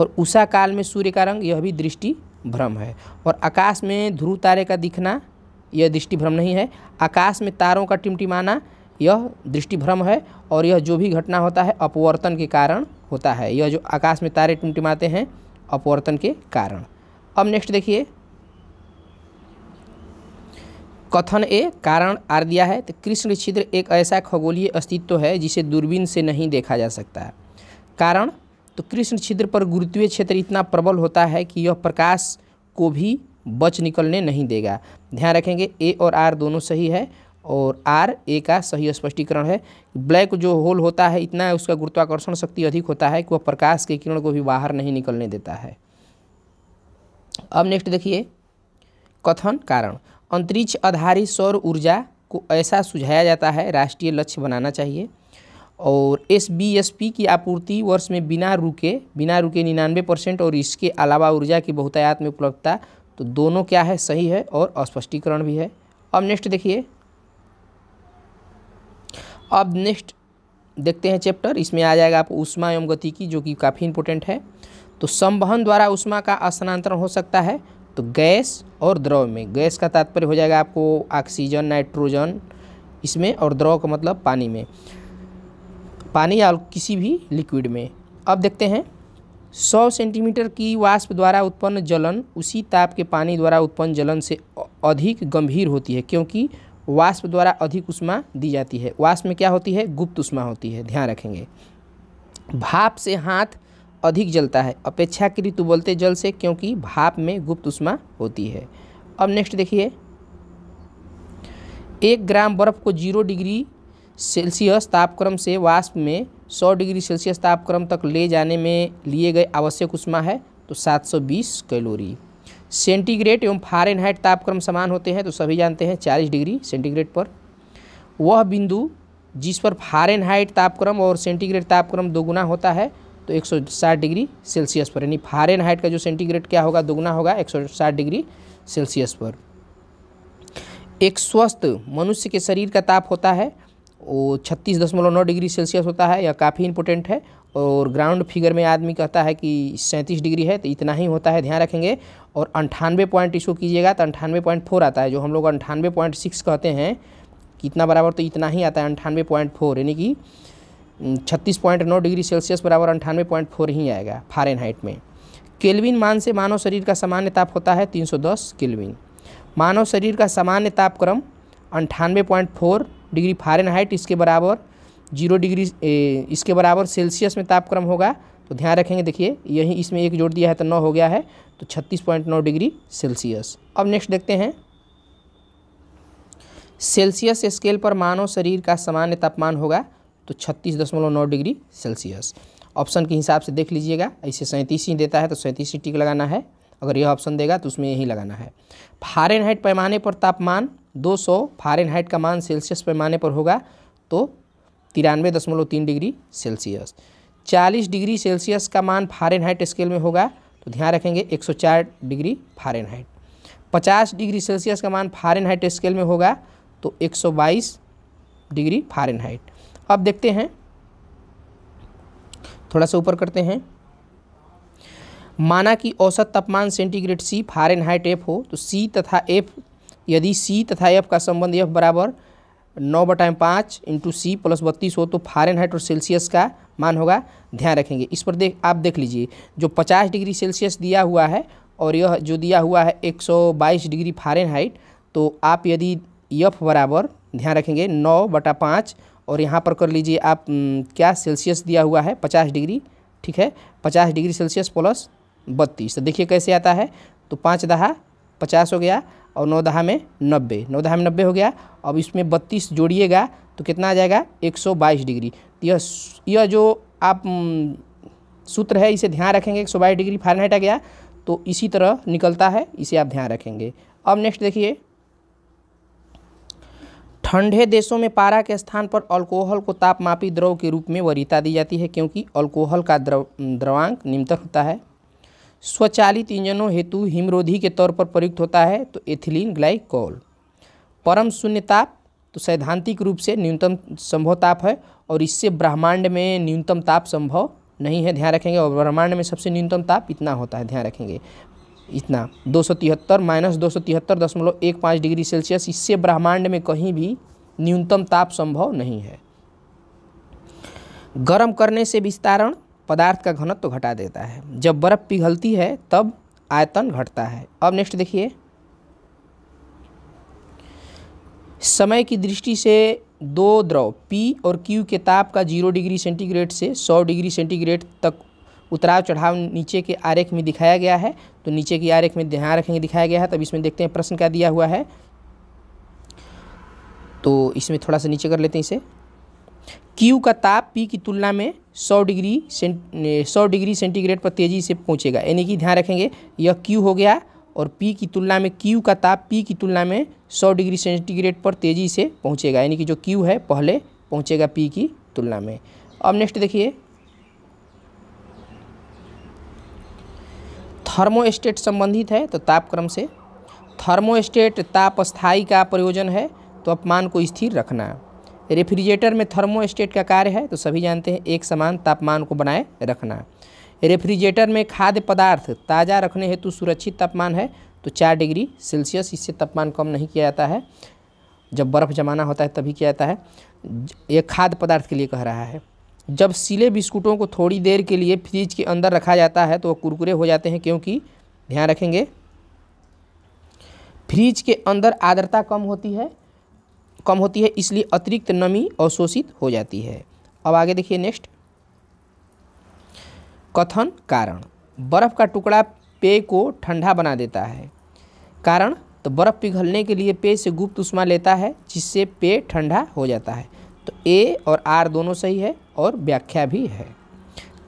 और उषा काल में सूर्य का रंग यह भी दृष्टि भ्रम है और आकाश में ध्रुव तारे का दिखना यह दृष्टि भ्रम नहीं है आकाश में तारों का टिमटिमाना यह दृष्टि भ्रम है और यह जो भी घटना होता है अपवर्तन के कारण होता है यह जो आकाश में तारे टिमटिमाते हैं अपवर्तन के कारण अब नेक्स्ट देखिए कथन ए कारण आर दिया है तो कृष्ण छिद्र एक ऐसा खगोलीय अस्तित्व है जिसे दूरबीन से नहीं देखा जा सकता कारण तो कृष्ण छिद्र पर गुरुत्वीय क्षेत्र इतना प्रबल होता है कि यह प्रकाश को भी बच निकलने नहीं देगा ध्यान रखेंगे ए और आर दोनों सही है और आर ए का सही स्पष्टीकरण है ब्लैक जो होल होता है इतना उसका गुरुत्वाकर्षण शक्ति अधिक होता है कि वह प्रकाश के किरण को भी बाहर नहीं निकलने देता है अब नेक्स्ट देखिए कथन कारण अंतरिक्ष आधारित सौर ऊर्जा को ऐसा सुझाया जाता है राष्ट्रीय लक्ष्य बनाना चाहिए और एस बी एस पी की आपूर्ति वर्ष में बिना रुके बिना रुके निन्यानवे परसेंट और इसके अलावा ऊर्जा की बहुतायात में उपलब्धता तो दोनों क्या है सही है और अस्पष्टीकरण भी है अब नेक्स्ट देखिए अब नेक्स्ट देखते हैं चैप्टर इसमें आ जाएगा आपको उष्मा एवं गति की जो कि काफ़ी इंपॉर्टेंट है तो संवहन द्वारा उष्मा का स्थानांतरण हो सकता है तो गैस और द्रव में गैस का तात्पर्य हो जाएगा आपको ऑक्सीजन नाइट्रोजन इसमें और द्रव का मतलब पानी में पानी या किसी भी लिक्विड में अब देखते हैं 100 सेंटीमीटर की वाष्प द्वारा उत्पन्न जलन उसी ताप के पानी द्वारा उत्पन्न जलन से अधिक गंभीर होती है क्योंकि वाष्प द्वारा अधिक उष्मा दी जाती है वाष्प में क्या होती है गुप्त उष्मा होती है ध्यान रखेंगे भाप से हाथ अधिक जलता है अपेक्षाकृत उबलते जल से क्योंकि भाप में गुप्त उष्मा होती है अब नेक्स्ट देखिए एक ग्राम बर्फ को जीरो डिग्री सेल्सियस तापक्रम से वाष्प में 100 डिग्री सेल्सियस तापक्रम तक ले जाने में लिए गए आवश्यक उष्मा है तो 720 कैलोरी सेंटीग्रेड एवं फारेनहाइट तापक्रम समान होते हैं तो सभी जानते हैं 40 डिग्री सेंटीग्रेड पर वह बिंदु जिस पर फारेनहाइट तापक्रम और सेंटीग्रेड तापक्रम दोगुना होता है तो 160 डिग्री सेल्सियस पर यानी फारेन का जो सेंटीग्रेड क्या होगा दोगुना होगा एक डिग्री सेल्सियस पर एक स्वस्थ मनुष्य के शरीर का ताप होता है वो छत्तीस दशमलव नौ डिग्री सेल्सियस होता है यह काफ़ी इंपोर्टेंट है और ग्राउंड फिगर में आदमी कहता है कि सैंतीस डिग्री है तो इतना ही होता है ध्यान रखेंगे और अंठानवे पॉइंट इसको कीजिएगा तो अंठानवे पॉइंट फोर आता है जो हम लोग अंठानवे पॉइंट सिक्स कहते हैं कितना बराबर तो इतना ही आता है अंठानवे पॉइंट फोर यानी कि छत्तीस पॉइंट नौ डिग्री सेल्सियस बराबर अंठानवे पॉइंट फोर ही आएगा फारेन हाइट में केल्विन मान से मानव शरीर का सामान्य ताप होता है तीन दस केल्विन मानव शरीर का सामान्य तापक्रम अंठानवे पॉइंट फोर डिग्री फारेनहाइट इसके बराबर जीरो डिग्री इसके बराबर सेल्सियस में तापक्रम होगा तो ध्यान रखेंगे देखिए यही इसमें एक जोड़ दिया है तो नौ हो गया है तो छत्तीस पॉइंट नौ डिग्री सेल्सियस अब नेक्स्ट देखते हैं सेल्सियस स्केल पर मानव शरीर का सामान्य तापमान होगा तो छत्तीस दशमलव नौ डिग्री सेल्सियस ऑप्शन के हिसाब से देख लीजिएगा ऐसे सैंतीस ही देता है तो सैंतीस टिक लगाना है अगर यह ऑप्शन देगा तो उसमें यही लगाना है फारेनहाइट पैमाने पर तापमान 200 फारेनहाइट का मान सेल्सियस पैमाने पर होगा तो तिरानवे दशमलव तीन डिग्री सेल्सियस चालीस डिग्री सेल्सियस का मान फारेनहाइट स्केल में होगा तो ध्यान रखेंगे 104 डिग्री फारेनहाइट 50 डिग्री सेल्सियस का मान फारेनहाइट स्केल में होगा तो 122 डिग्री फारेनहाइट अब देखते हैं थोड़ा सा ऊपर करते हैं माना कि औसत तापमान सेंटीग्रेड सी फारेनहाइट एफ हो तो सी तथा एफ यदि सी तथा एफ का संबंध एफ बराबर नौ बटा पाँच इंटू सी प्लस बत्तीस हो तो फारेनहाइट और सेल्सियस का मान होगा ध्यान रखेंगे इस पर देख आप देख लीजिए जो पचास डिग्री सेल्सियस दिया हुआ है और यह जो दिया हुआ है एक सौ बाईस डिग्री फारेनहाइट तो आप यदि यफ बराबर ध्यान रखेंगे नौ बटा पाँच और यहाँ पर कर लीजिए आप क्या सेल्सियस दिया हुआ है पचास डिग्री ठीक है पचास डिग्री सेल्सियस प्लस बत्तीस तो देखिए कैसे आता है तो पाँच दहा पचास हो गया और नौ दहा में नब्बे नौ दहा में नब्बे हो गया अब इसमें बत्तीस जोड़िएगा तो कितना आ जाएगा एक सौ बाईस डिग्री तो यह यह जो आप सूत्र है इसे ध्यान रखेंगे एक सौ बाईस डिग्री फारेनहाइट आ गया तो इसी तरह निकलता है इसे आप ध्यान रखेंगे अब नेक्स्ट देखिए ठंडे देशों में पारा के स्थान पर अल्कोहल को तापमापी द्रव के रूप में वरीता दी जाती है क्योंकि अल्कोहल का द्रव द्रवांक निम्तर होता है स्वचालित इंजनों हेतु हिमरोधी के तौर पर प्रयुक्त होता है तो एथिलीन ग्लाइकोल परम शून्य ताप तो सैद्धांतिक रूप से न्यूनतम संभव ताप है और इससे ब्रह्मांड में न्यूनतम ताप संभव नहीं है ध्यान रखेंगे और ब्रह्मांड में सबसे न्यूनतम ताप इतना होता है ध्यान रखेंगे इतना दो सौ तिहत्तर माइनस दो सौ तिहत्तर दशमलव एक पाँच डिग्री सेल्सियस इससे ब्रह्मांड में कहीं भी न्यूनतम ताप संभव नहीं है गर्म करने से विस्तारण पदार्थ का घनत्व तो घटा देता है जब बर्फ़ पिघलती है तब आयतन घटता है अब नेक्स्ट देखिए समय की दृष्टि से दो द्रव P और Q के ताप का जीरो डिग्री सेंटीग्रेड से सौ डिग्री सेंटीग्रेड तक उतराव चढ़ाव नीचे के आरेख में दिखाया गया है तो नीचे की आरेख में ध्यान रखेंगे दिखाया गया है तब इसमें देखते हैं प्रश्न क्या दिया हुआ है तो इसमें थोड़ा सा नीचे कर लेते हैं इसे Q का ताप P की तुलना में 100 डिग्री सेंट सौ डिग्री सेंटीग्रेड पर तेज़ी से पहुँचेगा यानी कि ध्यान रखेंगे यह क्यू हो गया और पी की तुलना में क्यू का ताप पी की तुलना में 100 डिग्री सेंटीग्रेड पर तेज़ी से पहुँचेगा यानी कि जो क्यू है पहले पहुँचेगा पी की तुलना में अब नेक्स्ट देखिए थर्मोस्टेट संबंधित है तो तापक्रम से थर्मोस्टेट ताप स्थाई का प्रयोजन है तो अपमान को स्थिर रखना रेफ्रिजरेटर में थर्मोस्टेट का कार्य है तो सभी जानते हैं एक समान तापमान को बनाए रखना रेफ्रिजरेटर में खाद्य पदार्थ ताज़ा रखने हेतु सुरक्षित तापमान है तो चार डिग्री सेल्सियस इससे तापमान कम नहीं किया जाता है जब बर्फ़ जमाना होता है तभी किया जाता है ये खाद्य पदार्थ के लिए कह रहा है जब सिले बिस्कुटों को थोड़ी देर के लिए फ्रिज के अंदर रखा जाता है तो वह कुरकुरे हो जाते हैं क्योंकि ध्यान रखेंगे फ्रिज के अंदर आर्द्रता कम होती है कम होती है इसलिए अतिरिक्त नमी अवशोषित हो जाती है अब आगे देखिए नेक्स्ट कथन कारण बर्फ़ का टुकड़ा पेय को ठंडा बना देता है कारण तो बर्फ़ पिघलने के लिए पेय से गुप्त उष्मा लेता है जिससे पेय ठंडा हो जाता है तो ए और आर दोनों सही है और व्याख्या भी है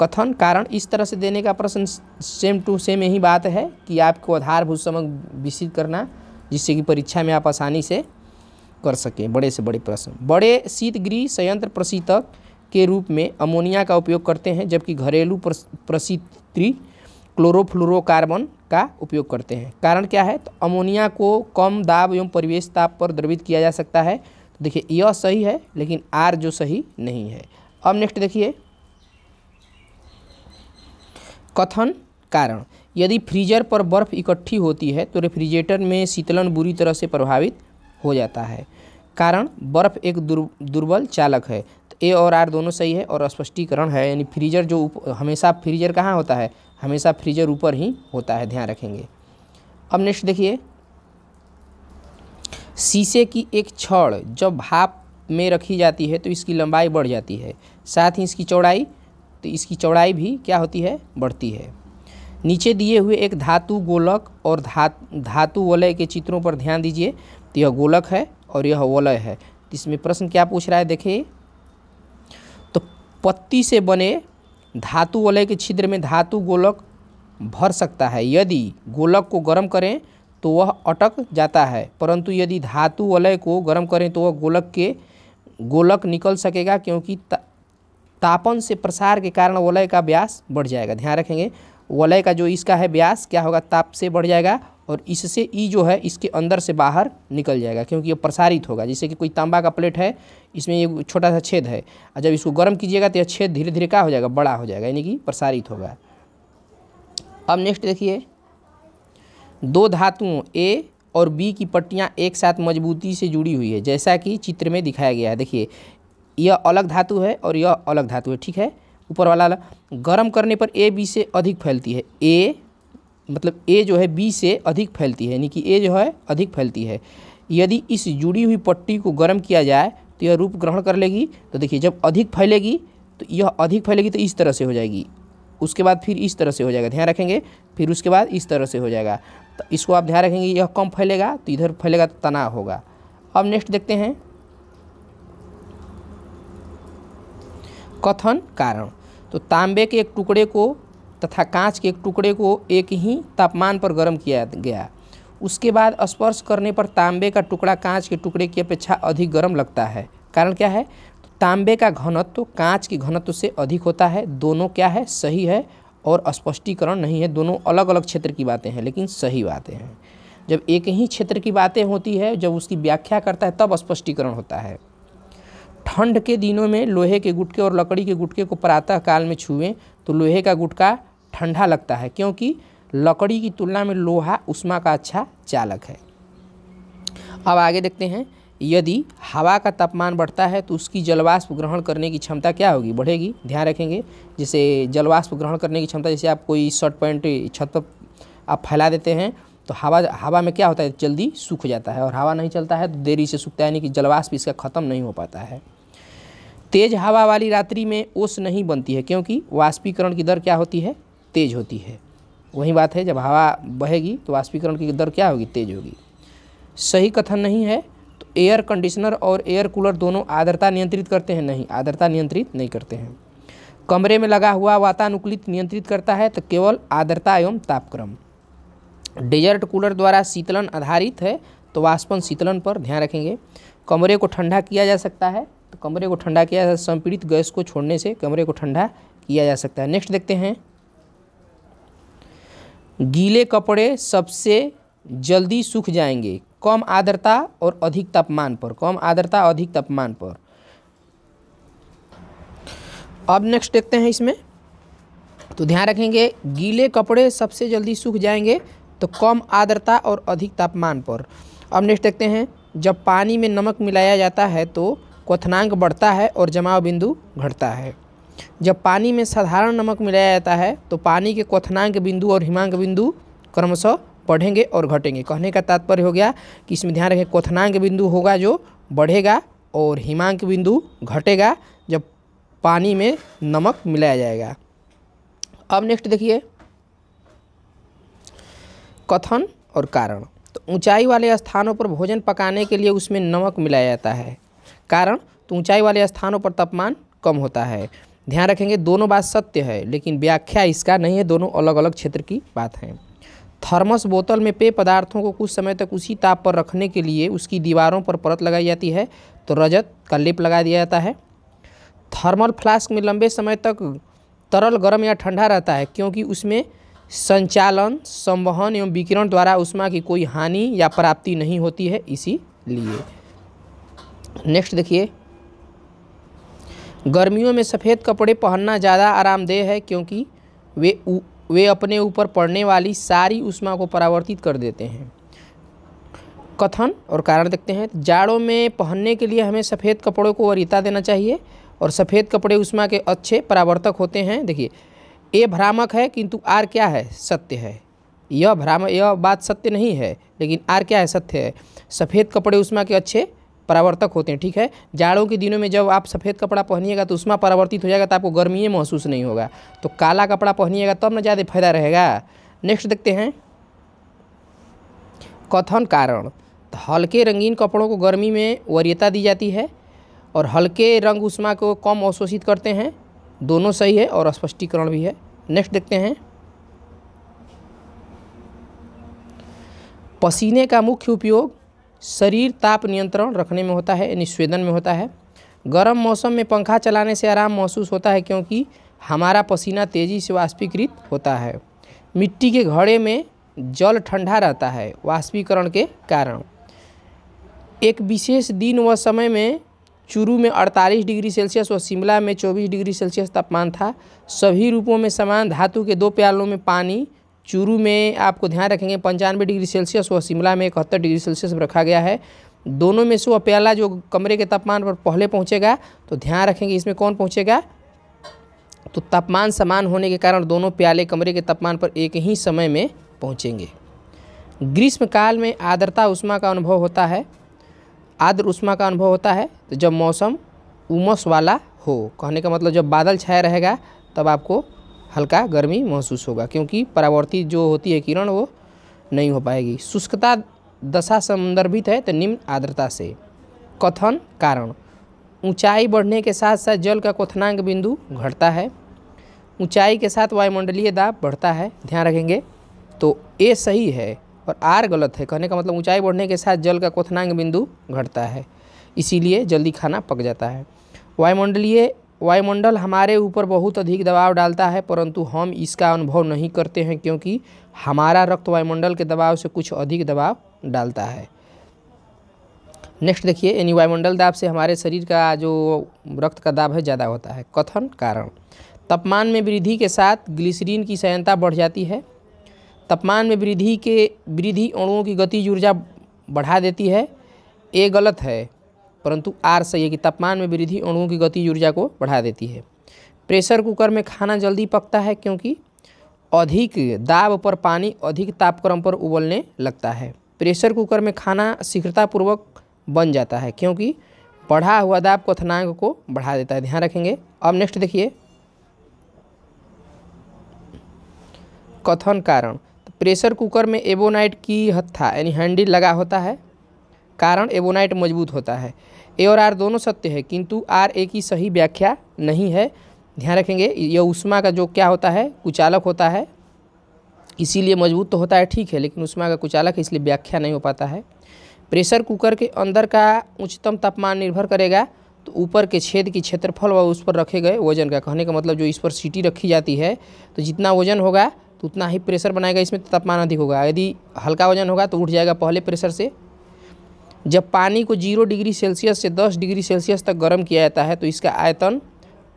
कथन कारण इस तरह से देने का प्रश्न सेम टू सेम यही बात है कि आपको आधारभूत समय विकसित करना जिससे कि परीक्षा में आप आसानी से कर सकें बड़े से बड़े प्रश्न बड़े शीतगृह संयंत्र प्रशीतक के रूप में अमोनिया का उपयोग करते हैं जबकि घरेलू प्रशीतरी क्लोरोफ्लोरोकार्बन का उपयोग करते हैं कारण क्या है तो अमोनिया को कम दाब एवं परिवेश ताप पर द्रवित किया जा सकता है तो देखिए यह सही है लेकिन आर जो सही नहीं है अब नेक्स्ट देखिए कथन कारण यदि फ्रीजर पर बर्फ़ इकट्ठी होती है तो रेफ्रिजरेटर में शीतलन बुरी तरह से प्रभावित हो जाता है कारण बर्फ़ एक दुर् दुर्बल चालक है तो ए और आर दोनों सही है और स्पष्टीकरण है यानी फ्रीजर जो उप, हमेशा फ्रीजर कहाँ होता है हमेशा फ्रीजर ऊपर ही होता है ध्यान रखेंगे अब नेक्स्ट देखिए शीशे की एक छड़ जब भाप में रखी जाती है तो इसकी लंबाई बढ़ जाती है साथ ही इसकी चौड़ाई तो इसकी चौड़ाई भी क्या होती है बढ़ती है नीचे दिए हुए एक धातु गोलक और धा धातु वलय के चित्रों पर ध्यान दीजिए तो यह गोलक है और यह वलय है इसमें प्रश्न क्या पूछ रहा है देखिए तो पत्ती से बने धातु वलय के छिद्र में धातु गोलक भर सकता है यदि गोलक को गर्म करें तो वह अटक जाता है परंतु यदि धातु वलय को गर्म करें तो वह गोलक के गोलक निकल सकेगा क्योंकि ता, तापन से प्रसार के कारण वलय का व्यास बढ़ जाएगा ध्यान रखेंगे वलय का जो इसका है व्यास क्या होगा ताप से बढ़ जाएगा और इससे ई जो है इसके अंदर से बाहर निकल जाएगा क्योंकि ये प्रसारित होगा जैसे कि कोई तांबा का प्लेट है इसमें ये छोटा सा छेद है और जब इसको गर्म कीजिएगा तो यह छेद धीरे धीरे क्या हो जाएगा बड़ा हो जाएगा यानी कि प्रसारित होगा अब नेक्स्ट देखिए दो धातुओं ए और बी की पट्टियाँ एक साथ मजबूती से जुड़ी हुई है जैसा कि चित्र में दिखाया गया है देखिए यह अलग धातु है और यह अलग धातु है ठीक है ऊपर वाला गर्म करने पर ए बी से अधिक फैलती है ए मतलब ए जो है बी से अधिक फैलती है यानी कि ए जो है अधिक फैलती है यदि इस जुड़ी हुई पट्टी को गर्म किया जाए तो यह रूप ग्रहण कर लेगी तो देखिए जब अधिक फैलेगी तो यह अधिक फैलेगी तो इस तरह से हो जाएगी उसके बाद फिर इस तरह से हो जाएगा ध्यान रखेंगे फिर उसके बाद इस तरह से हो जाएगा तो इसको आप ध्यान रखेंगे यह कम फैलेगा तो इधर फैलेगा तो तनाव होगा अब नेक्स्ट देखते हैं कथन कारण तो तांबे के एक टुकड़े को तथा कांच के एक टुकड़े को एक ही तापमान पर गर्म किया गया उसके बाद स्पर्श करने पर तांबे का टुकड़ा कांच के टुकड़े की अपेक्षा अधिक गर्म लगता है कारण क्या है तो तांबे का घनत्व तो कांच की घनत्व से अधिक होता है दोनों क्या है सही है और स्पष्टीकरण नहीं है दोनों अलग अलग क्षेत्र की बातें हैं लेकिन सही बातें हैं जब एक ही क्षेत्र की बातें होती है जब उसकी व्याख्या करता है तब स्पष्टीकरण होता है ठंड के दिनों में लोहे के गुटके और लकड़ी के गुटके को प्रातः काल में छुएं तो लोहे का गुटका ठंडा लगता है क्योंकि लकड़ी की तुलना में लोहा उष्मा का अच्छा चालक है अब आगे देखते हैं यदि हवा का तापमान बढ़ता है तो उसकी जलवाष्प ग्रहण करने की क्षमता क्या होगी बढ़ेगी ध्यान रखेंगे जैसे जलवाष्प ग्रहण करने की क्षमता जैसे आप कोई शर्ट पैंट छत पर आप फैला देते हैं तो हवा हवा में क्या होता है जल्दी सूख जाता है और हवा नहीं चलता है तो देरी से सूखता है यानी कि जलवाष्प इसका ख़त्म नहीं हो पाता है तेज़ हवा वाली रात्रि में ओस नहीं बनती है क्योंकि वाष्पीकरण की दर क्या होती है तेज़ होती है वही बात है जब हवा बहेगी तो वाष्पीकरण की दर क्या होगी तेज़ होगी सही कथन नहीं है तो एयर कंडीशनर और एयर कूलर दोनों आर्द्रता नियंत्रित करते हैं नहीं आर्द्रता नियंत्रित नहीं करते हैं कमरे में लगा हुआ वातानुकूलित नियंत्रित करता है तो केवल आर्द्रता एवं तापक्रम डेजर्ट कूलर द्वारा शीतलन आधारित है तो वाष्पन शीतलन पर ध्यान रखेंगे कमरे को ठंडा किया जा सकता है तो कमरे को ठंडा किया जा संपीड़ित गैस को छोड़ने से कमरे को ठंडा किया जा सकता है नेक्स्ट देखते हैं गीले कपड़े सबसे जल्दी सूख जाएंगे कम आर्द्रता और अधिक तापमान पर कम आर्द्रता अधिक तापमान पर अब नेक्स्ट देखते हैं इसमें तो ध्यान रखेंगे गीले कपड़े सबसे जल्दी सूख जाएंगे तो कम आर्द्रता और अधिक तापमान पर अब नेक्स्ट देखते हैं जब पानी में नमक मिलाया जाता है तो क्वथनांक बढ़ता है और जमाव बिंदु घटता है जब पानी में साधारण नमक मिलाया जाता है तो पानी के क्वथनांक बिंदु और हिमांक बिंदु क्रमशः बढ़ेंगे और घटेंगे कहने का तात्पर्य हो गया कि इसमें ध्यान रखें क्वथनांक बिंदु होगा जो बढ़ेगा और हिमांक बिंदु घटेगा जब पानी में नमक मिलाया जाएगा अब नेक्स्ट देखिए कथन और कारण तो ऊंचाई वाले स्थानों पर भोजन पकाने के लिए उसमें नमक मिलाया जाता है कारण तो ऊंचाई वाले स्थानों पर तापमान कम होता है ध्यान रखेंगे दोनों बात सत्य है लेकिन व्याख्या इसका नहीं है दोनों अलग अलग क्षेत्र की बात है थर्मस बोतल में पेय पदार्थों को कुछ समय तक उसी ताप पर रखने के लिए उसकी दीवारों पर परत लगाई जाती है तो रजत का लेप लगा दिया जाता है थर्मल फ्लास्क में लंबे समय तक तरल गर्म या ठंडा रहता है क्योंकि उसमें संचालन संवहन एवं विकिरण द्वारा उष्मा की कोई हानि या प्राप्ति नहीं होती है इसी लिए नेक्स्ट देखिए गर्मियों में सफ़ेद कपड़े पहनना ज़्यादा आरामदेह है क्योंकि वे उ, वे अपने ऊपर पड़ने वाली सारी उष्मा को परावर्तित कर देते हैं कथन और कारण देखते हैं जाड़ों में पहनने के लिए हमें सफ़ेद कपड़ों को वरीता देना चाहिए और सफ़ेद कपड़े उष्मा के अच्छे परावर्तक होते हैं देखिए ए भ्रामक है किंतु आर क्या है सत्य है यह भ्राम यह बात सत्य नहीं है लेकिन आर क्या है सत्य है सफ़ेद कपड़े उष्मा के अच्छे परावर्तक होते हैं ठीक है जाड़ों के दिनों में जब आप सफ़ेद कपड़ा पहनिएगा तो उष्मा परावर्तित हो जाएगा तो आपको गर्मी महसूस नहीं होगा तो काला कपड़ा पहनिएगा तब ना ज़्यादा फायदा रहेगा नेक्स्ट देखते हैं कथन कारण तो हल्के रंगीन कपड़ों को गर्मी में वरीयता दी जाती है और हल्के रंग उष्मा को कम अवशोषित करते हैं दोनों सही है और स्पष्टीकरण भी है नेक्स्ट देखते हैं पसीने का मुख्य उपयोग शरीर ताप नियंत्रण रखने में होता है यानी स्वेदन में होता है गर्म मौसम में पंखा चलाने से आराम महसूस होता है क्योंकि हमारा पसीना तेज़ी से वाष्पीकृत होता है मिट्टी के घड़े में जल ठंडा रहता है वाष्पीकरण के कारण एक विशेष दिन व समय में चुरू में 48 डिग्री सेल्सियस और शिमला में 24 डिग्री सेल्सियस तापमान था सभी रूपों में समान धातु के दो प्यालों में पानी चुरू में आपको ध्यान रखेंगे पंचानवे डिग्री सेल्सियस और शिमला में इकहत्तर डिग्री सेल्सियस रखा गया है दोनों में से वह प्याला जो कमरे के तापमान पर पहले पहुँचेगा तो ध्यान रखेंगे इसमें कौन पहुँचेगा तो तापमान समान होने के कारण दोनों प्याले कमरे के तापमान पर एक ही समय में पहुँचेंगे ग्रीष्मकाल में आर्द्रता उष्मा का अनुभव होता है आर्द्र उष्मा का अनुभव होता है तो जब मौसम उमस वाला हो कहने का मतलब जब बादल छाया रहेगा तब आपको हल्का गर्मी महसूस होगा क्योंकि परावर्ती जो होती है किरण वो नहीं हो पाएगी शुष्कता दशा संदर्भित है तो निम्न आर्द्रता से कथन कारण ऊंचाई बढ़ने के साथ साथ जल का क्वथनांक बिंदु घटता है ऊंचाई के साथ वायुमंडलीय दाब बढ़ता है ध्यान रखेंगे तो ए सही है और आर गलत है कहने का मतलब ऊंचाई बढ़ने के साथ जल का कोथनांग बिंदु घटता है इसीलिए जल्दी खाना पक जाता है वायुमंडलीय वायुमंडल हमारे ऊपर बहुत अधिक दबाव डालता है परंतु हम इसका अनुभव नहीं करते हैं क्योंकि हमारा रक्त वायुमंडल के दबाव से कुछ अधिक दबाव डालता है नेक्स्ट देखिए यानी वायुमंडल दाब से हमारे शरीर का जो रक्त का दाब है ज़्यादा होता है कथन कारण तापमान में वृद्धि के साथ ग्लिसरीन की सहायता बढ़ जाती है तापमान में वृद्धि के वृद्धि अणुओं की गति ऊर्जा बढ़ा देती है ये गलत है परंतु आर सही है कि तापमान में वृद्धि अणुओं की गति ऊर्जा को बढ़ा देती है प्रेशर कुकर में खाना जल्दी पकता है क्योंकि अधिक दाब पर पानी अधिक तापक्रम पर उबलने लगता है प्रेशर कुकर में खाना शीघ्रतापूर्वक बन जाता है क्योंकि बढ़ा हुआ दाब कथनांग को बढ़ा देता है ध्यान रखेंगे अब नेक्स्ट देखिए कथन कारण प्रेशर कुकर में एबोनाइट की हत्था यानी हैंडी लगा होता है कारण एबोनाइट मजबूत होता है ए और आर दोनों सत्य है किंतु आर ए की सही व्याख्या नहीं है ध्यान रखेंगे यह उष्मा का जो क्या होता है कुचालक होता है इसीलिए मजबूत तो होता है ठीक है लेकिन उष्मा का कुचालक इसलिए व्याख्या नहीं हो पाता है प्रेशर कुकर के अंदर का उच्चतम तापमान निर्भर करेगा तो ऊपर के छेद की क्षेत्रफल व उस पर रखे गए वजन का कहने का मतलब जो इस पर सीटी रखी जाती है तो जितना वजन होगा तो उतना ही प्रेशर बनाएगा इसमें तापमान अधिक होगा यदि हल्का वजन होगा तो उठ जाएगा पहले प्रेशर से जब पानी को जीरो डिग्री सेल्सियस से दस डिग्री सेल्सियस तक गर्म किया जाता है तो इसका आयतन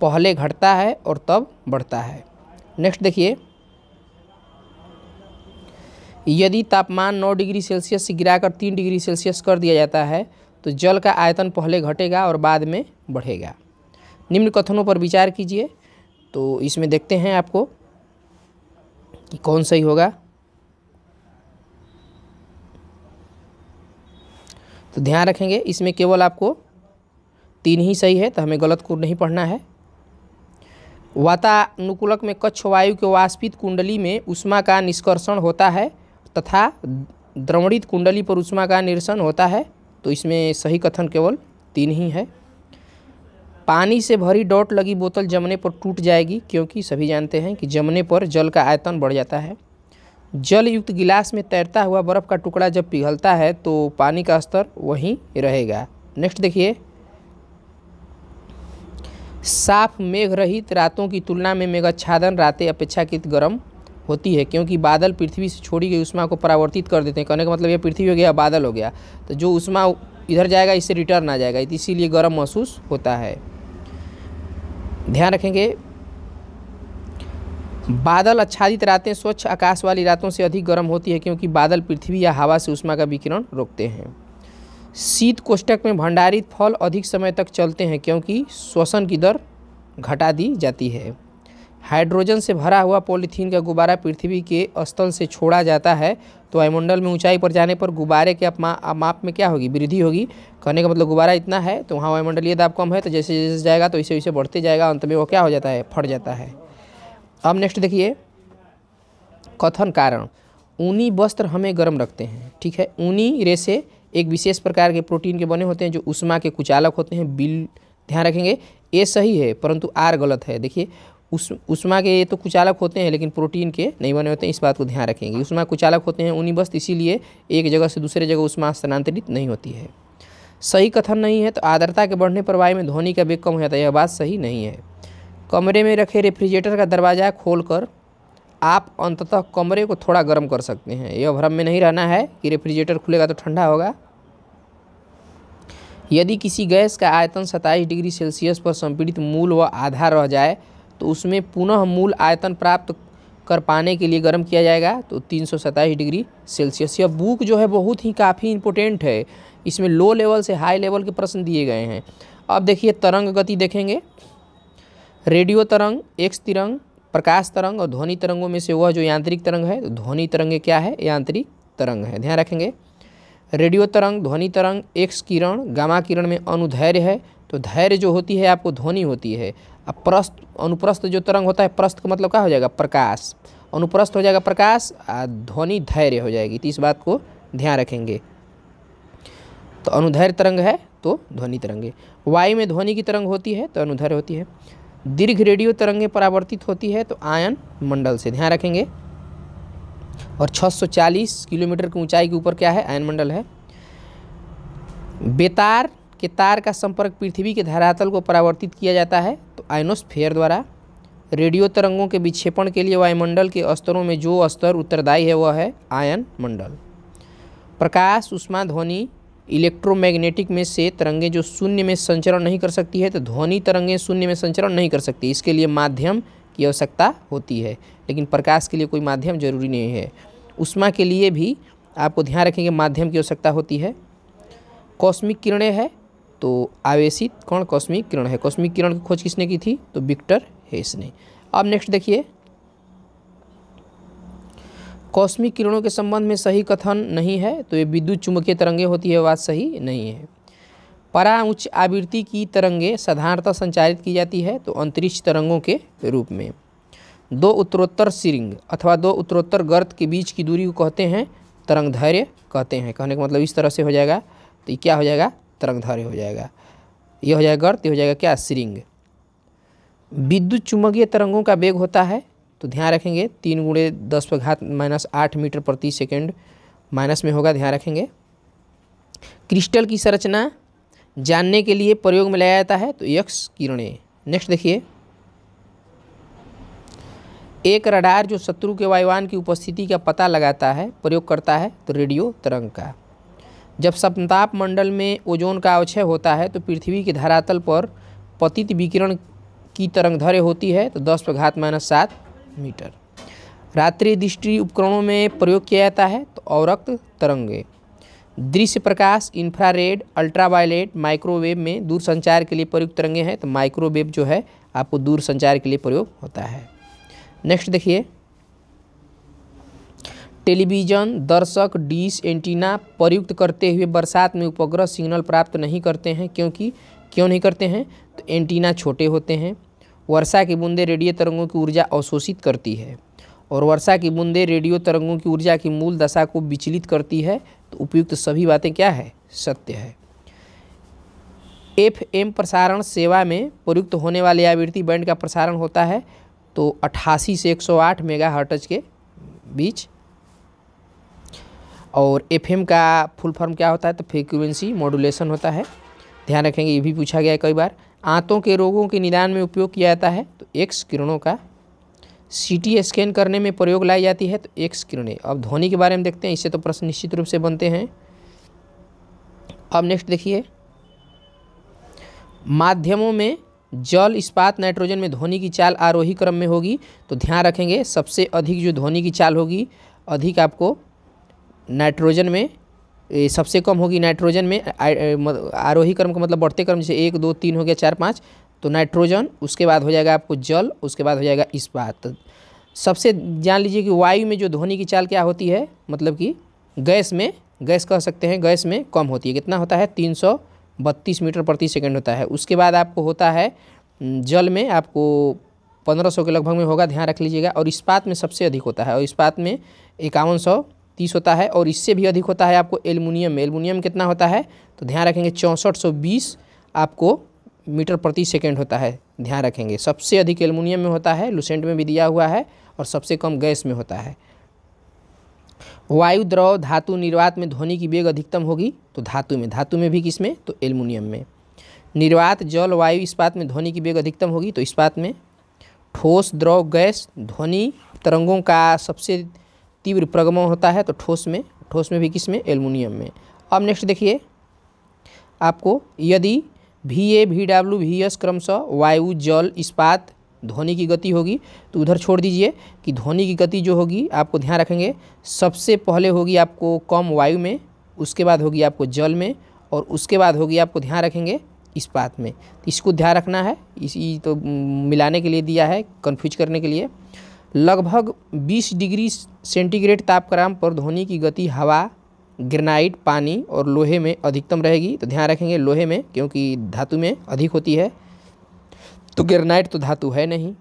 पहले घटता है और तब बढ़ता है नेक्स्ट देखिए यदि तापमान 9 डिग्री सेल्सियस से गिराकर 3 डिग्री सेल्सियस कर दिया जाता है तो जल का आयतन पहले घटेगा और बाद में बढ़ेगा निम्न कथनों पर विचार कीजिए तो इसमें देखते हैं आपको कि कौन सही होगा तो ध्यान रखेंगे इसमें केवल आपको तीन ही सही है तो हमें गलत को नहीं पढ़ना है वातानुकूलक में कच्छ वायु के वाष्पित कुंडली में उष्मा का निष्कर्षण होता है तथा द्रवणित कुंडली पर उष्मा का निरसन होता है तो इसमें सही कथन केवल तीन ही है पानी से भरी डॉट लगी बोतल जमने पर टूट जाएगी क्योंकि सभी जानते हैं कि जमने पर जल का आयतन बढ़ जाता है जल युक्त गिलास में तैरता हुआ बर्फ़ का टुकड़ा जब पिघलता है तो पानी का स्तर वहीं रहेगा नेक्स्ट देखिए साफ मेघ रहित रातों की तुलना में मेघाच्छादन रातें अपेक्षाकृत गर्म होती है क्योंकि बादल पृथ्वी से छोड़ी गई उष्मा को परावर्तित कर देते हैं कहने का मतलब यह पृथ्वी हो गया बादल हो गया तो जो उष्मा इधर जाएगा इससे रिटर्न आ जाएगा इसीलिए गर्म महसूस होता है ध्यान रखेंगे बादल आच्छादित रातें स्वच्छ आकाश वाली रातों से अधिक गर्म होती है क्योंकि बादल पृथ्वी या हवा से उष्मा का विकिरण रोकते हैं शीत कोष्टक में भंडारित फल अधिक समय तक चलते हैं क्योंकि श्वसन की दर घटा दी जाती है हाइड्रोजन से भरा हुआ पॉलीथीन का गुब्बारा पृथ्वी के स्थल से छोड़ा जाता है तो वायुमंडल में ऊंचाई पर जाने पर गुब्बारे के अपमा माप में क्या होगी वृद्धि होगी कहने का मतलब गुब्बारा इतना है तो वहाँ वायुमंडलीय दाब कम है तो जैसे जैसे जाएगा तो इसे वैसे बढ़ते जाएगा अंत में वो क्या हो जाता है फट जाता है अब नेक्स्ट देखिए कथन कारण ऊनी वस्त्र हमें गर्म रखते हैं ठीक है ऊनी रेसे एक विशेष प्रकार के प्रोटीन के बने होते हैं जो उष्मा के कुचालक होते हैं बिल ध्यान रखेंगे ए सही है परंतु आर गलत है देखिए उस उष्मा के तो कुचालक होते हैं लेकिन प्रोटीन के नहीं बने होते हैं इस बात को ध्यान रखेंगे उष्मा कुचालक होते हैं उन्हीं बस इसीलिए एक जगह से दूसरे जगह उष्मा स्थानांतरित नहीं होती है सही कथन नहीं है तो आर्द्रता के बढ़ने पर वायु में ध्वनि का वेग कम हो जाता है यह बात सही नहीं है कमरे में रखे रेफ्रिजरेटर का दरवाज़ा कर आप अंततः कमरे को थोड़ा गर्म कर सकते हैं यह भ्रम में नहीं रहना है कि रेफ्रिजरेटर खुलेगा तो ठंडा होगा यदि किसी गैस का आयतन सत्ताईस डिग्री सेल्सियस पर संपीड़ित मूल व आधार रह जाए तो उसमें पुनः मूल आयतन प्राप्त कर पाने के लिए गर्म किया जाएगा तो तीन डिग्री सेल्सियस यह बुक जो है बहुत ही काफ़ी इंपोर्टेंट है इसमें लो लेवल से हाई लेवल के प्रश्न दिए गए हैं अब देखिए तरंग गति देखेंगे रेडियो तरंग एक्स तिरंग प्रकाश तरंग और ध्वनि तरंगों में से वह जो यांत्रिक तरंग है तो ध्वनि तरंग क्या है यांत्रिक तरंग है ध्यान रखेंगे रेडियो तरंग ध्वनि तरंग एक्स किरण गामा किरण में अनुधैर्य है तो धैर्य जो होती है आपको ध्वनि होती है प्रस्त अनुप्रस्थ जो तरंग होता है प्रस्त का मतलब क्या हो जाएगा प्रकाश अनुप्रस्थ हो जाएगा प्रकाश ध्वनि धैर्य हो जाएगी तो इस बात को ध्यान रखेंगे तो अनुधैर्य तरंग है तो ध्वनि तरंगे वायु में ध्वनि की तरंग होती है तो अनुधैर्य होती है दीर्घ रेडियो तरंगें परावर्तित होती है तो आयन मंडल से ध्यान रखेंगे और 640 किलोमीटर की ऊंचाई के ऊपर क्या है आयन मंडल है बेतार के तार का संपर्क पृथ्वी के धरातल को परावर्तित किया जाता है आयनोस्फेयर द्वारा रेडियो तरंगों के विक्षेपण के लिए वायुमंडल के स्तरों में जो स्तर उत्तरदायी है वह है आयन मंडल प्रकाश उष्मा ध्वनि इलेक्ट्रोमैग्नेटिक में से तरंगें जो शून्य में संचरण नहीं कर सकती है तो ध्वनि तरंगें शून्य में संचरण नहीं कर सकती इसके लिए माध्यम की आवश्यकता होती है लेकिन प्रकाश के लिए कोई माध्यम जरूरी नहीं है उष्मा के लिए भी आपको ध्यान रखेंगे माध्यम की आवश्यकता होती है कॉस्मिक किरणें है तो आवेशित कौन कॉस्मिक किरण है कॉस्मिक किरण की खोज किसने की थी तो विक्टर हेस ने अब नेक्स्ट देखिए कॉस्मिक किरणों के संबंध में सही कथन नहीं है तो ये विद्युत चुंबकीय तरंगे होती है बात सही नहीं है परा उच्च आवृत्ति की तरंगे साधारणतः संचारित की जाती है तो अंतरिक्ष तरंगों के रूप में दो उत्तरोत्तर सिरिंग अथवा दो उत्तरोत्तर गर्त के बीच की दूरी को कहते हैं तरंग धैर्य कहते हैं कहने का मतलब इस तरह से हो जाएगा तो क्या हो जाएगा तरंगधारी हो जाएगा यह हो जाएगा गर्त यह हो जाएगा क्या सिरिंग विद्युत चुम्बकीय तरंगों का वेग होता है तो ध्यान रखेंगे तीन गुणे दस पर घात माइनस आठ मीटर प्रति सेकेंड माइनस में होगा ध्यान रखेंगे क्रिस्टल की संरचना जानने के लिए प्रयोग में लाया जाता है तो यक्ष किरणें नेक्स्ट देखिए एक रडार जो शत्रु के वायुवान की उपस्थिति का पता लगाता है प्रयोग करता है तो रेडियो तरंग का जब संताप मंडल में ओजोन का अवक्षय होता है तो पृथ्वी के धरातल पर पतित विकिरण की तरंग धरे होती है तो दस पर घात माइनस सात मीटर रात्रि दृष्टि उपकरणों में प्रयोग किया जाता है तो औरक्त तरंगे दृश्य प्रकाश इंफ्रारेड अल्ट्रावायलेट माइक्रोवेव में दूरसंचार के लिए प्रयुक्त तरंगे हैं तो माइक्रोवेव जो है आपको दूरसंचार के लिए प्रयोग होता है नेक्स्ट देखिए टेलीविज़न दर्शक डिश एंटीना प्रयुक्त करते हुए बरसात में उपग्रह सिग्नल प्राप्त नहीं करते हैं क्योंकि क्यों नहीं करते हैं तो एंटीना छोटे होते हैं वर्षा की बूंदें रेडियो तरंगों की ऊर्जा अवशोषित करती है और वर्षा की बूंदें रेडियो तरंगों की ऊर्जा की मूल दशा को विचलित करती है तो उपयुक्त सभी बातें क्या है सत्य है एफ एम प्रसारण सेवा में प्रयुक्त होने वाले आवृत्ति बैंड का प्रसारण होता है तो अट्ठासी से मेगा मेगाहर्ट्ज के बीच और एफ का फुल फॉर्म क्या होता है तो फ्रीक्वेंसी मॉडुलेशन होता है ध्यान रखेंगे ये भी पूछा गया है कई बार आंतों के रोगों के निदान में उपयोग किया जाता है तो एक्स किरणों का सीटी स्कैन करने में प्रयोग लाई जाती है तो एक्स किरणें अब ध्वनि के बारे में देखते हैं इससे तो प्रश्न निश्चित रूप से बनते हैं अब नेक्स्ट देखिए माध्यमों में जल इस्पात नाइट्रोजन में ध्वनि की चाल आरोही क्रम में होगी तो ध्यान रखेंगे सबसे अधिक जो ध्वनि की चाल होगी अधिक आपको नाइट्रोजन में सबसे कम होगी नाइट्रोजन में आरोही क्रम का मतलब बढ़ते क्रम जैसे एक दो तीन हो गया चार पाँच तो नाइट्रोजन उसके बाद हो जाएगा आपको जल उसके बाद हो जाएगा इस्पात तो सबसे जान लीजिए कि वायु में जो ध्वनि की चाल क्या होती है मतलब कि गैस में गैस कह सकते हैं गैस में कम होती है कितना होता है तीन सौ बत्तीस मीटर प्रति सेकंड होता है उसके बाद आपको होता है जल में आपको पंद्रह सौ के लगभग में होगा ध्यान रख लीजिएगा और इस्पात में सबसे अधिक होता है और इस्पात में इक्यावन सौ तीस होता है और इससे भी अधिक होता है आपको में एलमिनियम कितना होता है तो ध्यान रखेंगे चौंसठ सौ बीस आपको मीटर प्रति सेकेंड होता है ध्यान रखेंगे सबसे अधिक एलमुनियम में होता है लुसेंट में भी दिया हुआ है और सबसे कम गैस में होता है वायु द्रव धातु निर्वात में ध्वनि की वेग अधिकतम होगी तो धातु में धातु में भी किस में तो एल्युमिनियम में निर्वात जल वायु इस्पात में ध्वनि की वेग अधिकतम होगी तो इस्पात में ठोस द्रव गैस ध्वनि तरंगों का सबसे तीव्र प्रगमन होता है तो ठोस में ठोस में भी किस में एल्युमिनियम में अब नेक्स्ट देखिए आपको यदि V A V W V S क्रमशः वायु जल इस्पात ध्वनि की गति होगी तो उधर छोड़ दीजिए कि ध्वनि की गति जो होगी आपको ध्यान रखेंगे सबसे पहले होगी आपको कम वायु में उसके बाद होगी आपको जल में और उसके बाद होगी आपको ध्यान रखेंगे इस्पात में तो इसको ध्यान रखना है इसी तो मिलाने के लिए दिया है कन्फ्यूज करने के लिए लगभग 20 डिग्री सेंटीग्रेड तापक्रम पर ध्वनि की गति हवा ग्रेनाइट पानी और लोहे में अधिकतम रहेगी तो ध्यान रखेंगे लोहे में क्योंकि धातु में अधिक होती है तो ग्रेनाइट तो धातु है नहीं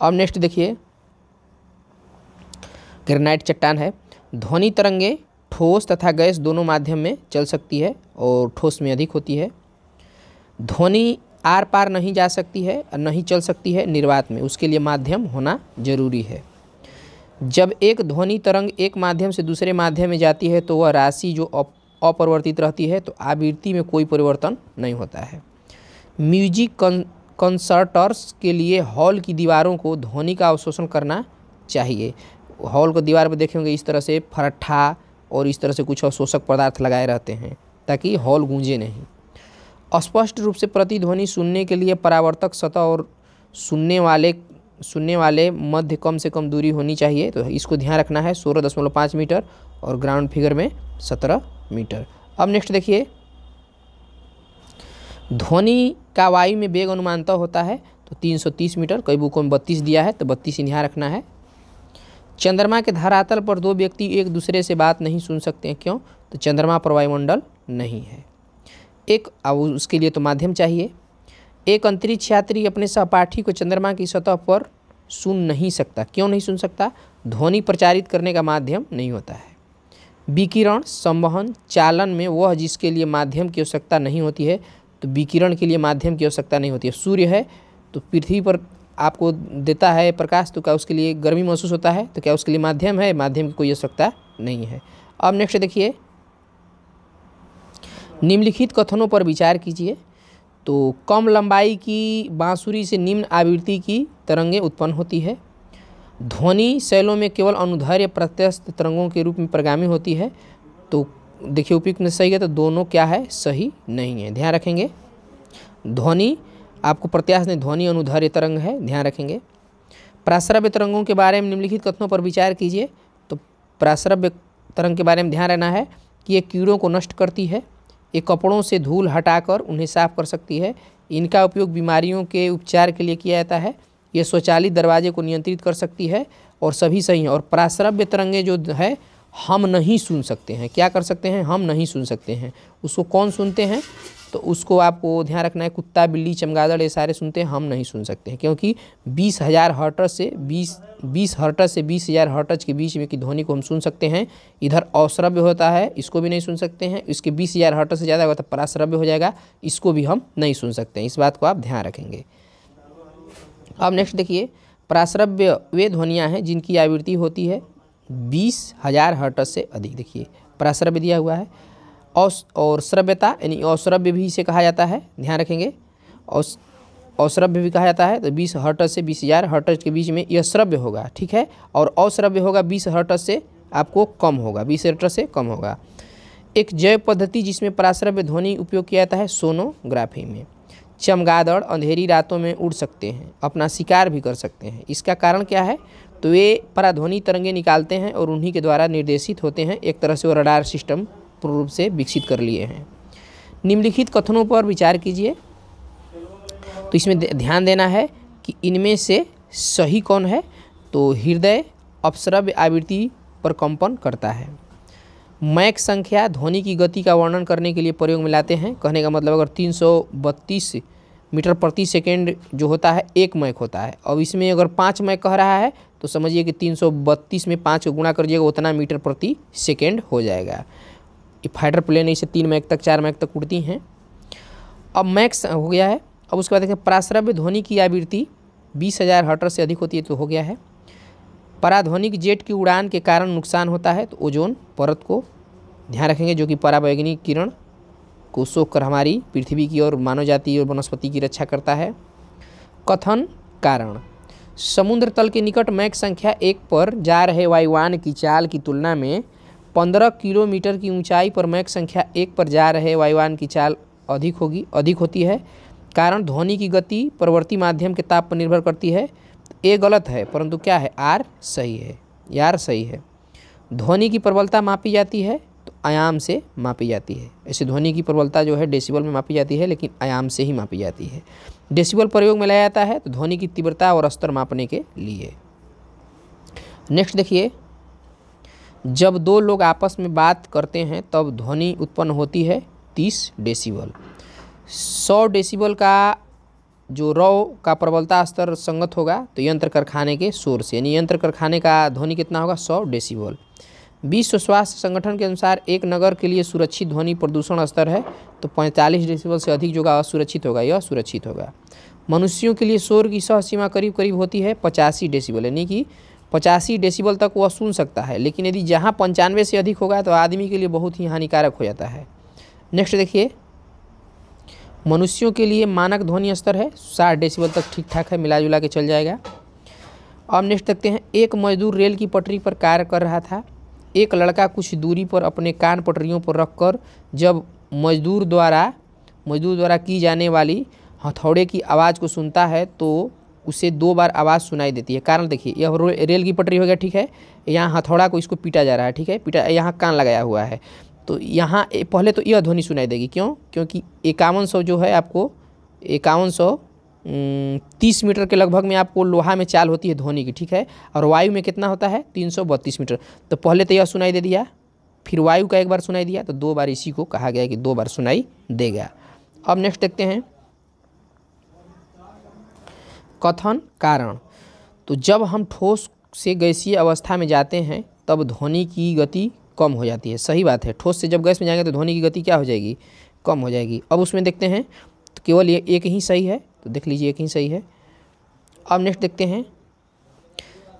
अब नेक्स्ट देखिए ग्रेनाइट चट्टान है ध्वनि तरंगे ठोस तथा गैस दोनों माध्यम में चल सकती है और ठोस में अधिक होती है ध्वनि आर पार नहीं जा सकती है और नहीं चल सकती है निर्वात में उसके लिए माध्यम होना जरूरी है जब एक ध्वनि तरंग एक माध्यम से दूसरे माध्यम में जाती है तो वह राशि जो अपरिवर्तित रहती है तो आवृत्ति में कोई परिवर्तन नहीं होता है म्यूजिक कंसर्टर्स के लिए हॉल की दीवारों को ध्वनि का अवशोषण करना चाहिए हॉल को दीवार पर देखेंगे इस तरह से फरट्ठा और इस तरह से कुछ अवशोषक पदार्थ लगाए रहते हैं ताकि हॉल गूंजे नहीं स्पष्ट रूप से प्रतिध्वनि सुनने के लिए परावर्तक सतह और सुनने वाले सुनने वाले मध्य कम से कम दूरी होनी चाहिए तो इसको ध्यान रखना है सोलह दशमलव पाँच मीटर और ग्राउंड फिगर में सत्रह मीटर अब नेक्स्ट देखिए ध्वनि का वायु में वेग अनुमानता होता है तो 330 मीटर कई बुकों में 32 दिया है तो 32 यहाँ रखना है चंद्रमा के धरातल पर दो व्यक्ति एक दूसरे से बात नहीं सुन सकते हैं क्यों तो चंद्रमा पर वायुमंडल नहीं है एक उसके लिए तो माध्यम चाहिए एक अंतरिक्ष यात्री अपने सहपाठी को चंद्रमा की सतह पर सुन नहीं सकता क्यों नहीं सुन सकता ध्वनि प्रचारित करने का माध्यम नहीं होता है विकिरण संवहन चालन में वह जिसके लिए माध्यम की आवश्यकता नहीं होती है तो विकिरण के लिए माध्यम की आवश्यकता नहीं होती है सूर्य है तो पृथ्वी पर आपको देता है प्रकाश तो क्या उसके लिए गर्मी महसूस होता है तो क्या उसके लिए माध्यम है माध्यम की कोई आवश्यकता नहीं है अब नेक्स्ट देखिए निम्नलिखित कथनों पर विचार कीजिए तो कम लंबाई की बाँसुरी से निम्न आवृत्ति की तरंगें उत्पन्न होती है ध्वनि शैलों में केवल अनुधर्य प्रत्यस्त तरंगों के रूप में प्रगामी होती है तो देखिए उपयुक्त में सही है तो दोनों क्या है सही नहीं है ध्यान रखेंगे ध्वनि आपको प्रत्याश नहीं ध्वनि अनुधर्य तरंग है ध्यान रखेंगे प्राश्रव्य तरंगों के बारे में निम्नलिखित कथनों पर विचार कीजिए तो प्राश्रव्य तरंग के बारे में ध्यान रहना है कि ये कीड़ों को नष्ट करती है ये कपड़ों से धूल हटाकर उन्हें साफ कर सकती है इनका उपयोग बीमारियों के उपचार के लिए किया जाता है ये स्वचालित दरवाजे को नियंत्रित कर सकती है और सभी सही हैं और प्राश्रव्य तरंगे जो है हम नहीं सुन सकते हैं क्या कर सकते हैं हम नहीं सुन सकते हैं उसको कौन सुनते हैं तो उसको आपको ध्यान रखना है कुत्ता बिल्ली चमगादड़ ये सारे सुनते हैं हम नहीं सुन सकते हैं क्योंकि बीस हज़ार हर्टर से बीस बीस हर्टर से बीस हज़ार हर्टर्स के बीच में की ध्वनि को हम सुन सकते हैं इधर अश्रव्य होता है इसको भी नहीं सुन सकते हैं इसके बीस हज़ार हर्टर से ज़्यादा होगा तो पराश्रव्य हो जाएगा इसको भी हम नहीं सुन सकते हैं इस बात को आप ध्यान रखेंगे अब नेक्स्ट देखिए पराश्रव्य वे ध्वनियाँ हैं जिनकी आवृत्ति होती है बीस हज़ार हर्टर्स से अधिक देखिए पराश्रव्य दिया हुआ है औस और श्रव्यता यानी अश्रव्य भी इसे कहा जाता है ध्यान रखेंगे औस औश्रव्य भी कहा जाता है तो बीस हर्टस से बीस हज़ार हर्टस के बीच में यह श्रव्य होगा ठीक है और अश्रव्य होगा बीस हर्टस से आपको कम होगा बीस हर्टस से कम होगा एक जैव पद्धति जिसमें पराश्रव्य ध्वनि उपयोग किया जाता है सोनोग्राफी में चमगादड़ अंधेरी रातों में उड़ सकते हैं अपना शिकार भी कर सकते हैं इसका कारण क्या है तो वे पराध्वनि तरंगे निकालते हैं और उन्हीं के द्वारा निर्देशित होते हैं एक तरह से वो रडार सिस्टम पूर्ण रूप से विकसित कर लिए हैं निम्नलिखित कथनों पर विचार कीजिए तो इसमें ध्यान देना है कि इनमें से सही कौन है तो हृदय अपसरव्य आवृत्ति पर कंपन करता है मैक संख्या ध्वनि की गति का वर्णन करने के लिए प्रयोग में लाते हैं कहने का मतलब अगर 332 मीटर प्रति सेकेंड जो होता है एक मैक होता है अब इसमें अगर पाँच मैक कह रहा है तो समझिए कि 332 में पाँच को गुणा कर उतना मीटर प्रति सेकेंड हो जाएगा फाइटर प्लेन ऐसे तीन मैक तक चार मैक तक उड़ती हैं अब मैक्स हो गया है अब उसके बाद देखें पराश्रव्य ध्वनि की आवृत्ति बीस हज़ार हटर से अधिक होती है तो हो गया है पराध्वनिक जेट की उड़ान के कारण नुकसान होता है तो ओजोन परत को ध्यान रखेंगे जो कि पराबैग्नि किरण को सोख कर हमारी पृथ्वी की और मानव जाति और वनस्पति की रक्षा करता है कथन कारण समुद्र तल के निकट मैक संख्या एक पर जा रहे वायुवान की चाल की तुलना में पंद्रह किलोमीटर की ऊंचाई पर मैक संख्या एक पर जा रहे वायुवान की चाल अधिक होगी अधिक होती है कारण ध्वनि की गति प्रवर्ती माध्यम के ताप पर निर्भर करती है ए गलत है परंतु क्या है आर सही है यार सही है ध्वनि की प्रबलता मापी जाती है तो आयाम से मापी जाती है ऐसे ध्वनि की प्रबलता जो है डेसिबल में मापी जाती है लेकिन आयाम से ही मापी जाती है डेसिबल प्रयोग में लाया जाता है तो ध्वनि की तीव्रता और स्तर मापने के लिए नेक्स्ट देखिए जब दो लोग आपस में बात करते हैं तब ध्वनि उत्पन्न होती है तीस डेसिबल सौ डेसिबल का जो रौ का प्रबलता स्तर संगत होगा तो यंत्र कारखाने के शोर से यानी यंत्र कारखाने का ध्वनि कितना होगा सौ डेसिबल विश्व स्वास्थ्य संगठन के अनुसार एक नगर के लिए सुरक्षित ध्वनि प्रदूषण स्तर है तो 45 डेसिबल से अधिक जो होगा असुरक्षित होगा यह सुरक्षित होगा मनुष्यों के लिए शोर की सह सीमा करीब करीब होती है पचासी डेसिबल यानी कि पचासी डेसिबल तक वह सुन सकता है लेकिन यदि जहाँ पंचानवे से अधिक होगा तो आदमी के लिए बहुत ही हानिकारक हो जाता है नेक्स्ट देखिए मनुष्यों के लिए मानक ध्वनि स्तर है साठ डेसिबल तक ठीक ठाक है मिला जुला के चल जाएगा अब नेक्स्ट देखते हैं एक मजदूर रेल की पटरी पर कार्य कर रहा था एक लड़का कुछ दूरी पर अपने कान पटरियों पर रख कर जब मजदूर द्वारा मजदूर द्वारा की जाने वाली हथौड़े की आवाज़ को सुनता है तो उसे दो बार आवाज़ सुनाई देती है कारण देखिए यह रेल की पटरी हो गया ठीक है यहाँ हथौड़ा को इसको पीटा जा रहा है ठीक है पीटा यहाँ कान लगाया हुआ है तो यहाँ पहले तो यह ध्वनि सुनाई देगी क्यों क्योंकि इक्यावन सौ जो है आपको इक्यावन सौ तीस मीटर के लगभग में आपको लोहा में चाल होती है ध्वनि की ठीक है और वायु में कितना होता है तीन सौ बत्तीस मीटर तो पहले तो यह सुनाई दे दिया फिर वायु का एक बार सुनाई दिया तो दो बार इसी को कहा गया कि दो बार सुनाई देगा अब नेक्स्ट देखते हैं कथन कारण तो जब हम ठोस से गैसीय अवस्था में जाते हैं तब ध्वनि की गति कम हो जाती है सही बात है ठोस से जब गैस में जाएंगे तो ध्वनि की गति क्या हो जाएगी कम हो जाएगी अब उसमें देखते हैं तो केवल ये एक ही सही है तो देख लीजिए एक ही सही है अब नेक्स्ट देखते हैं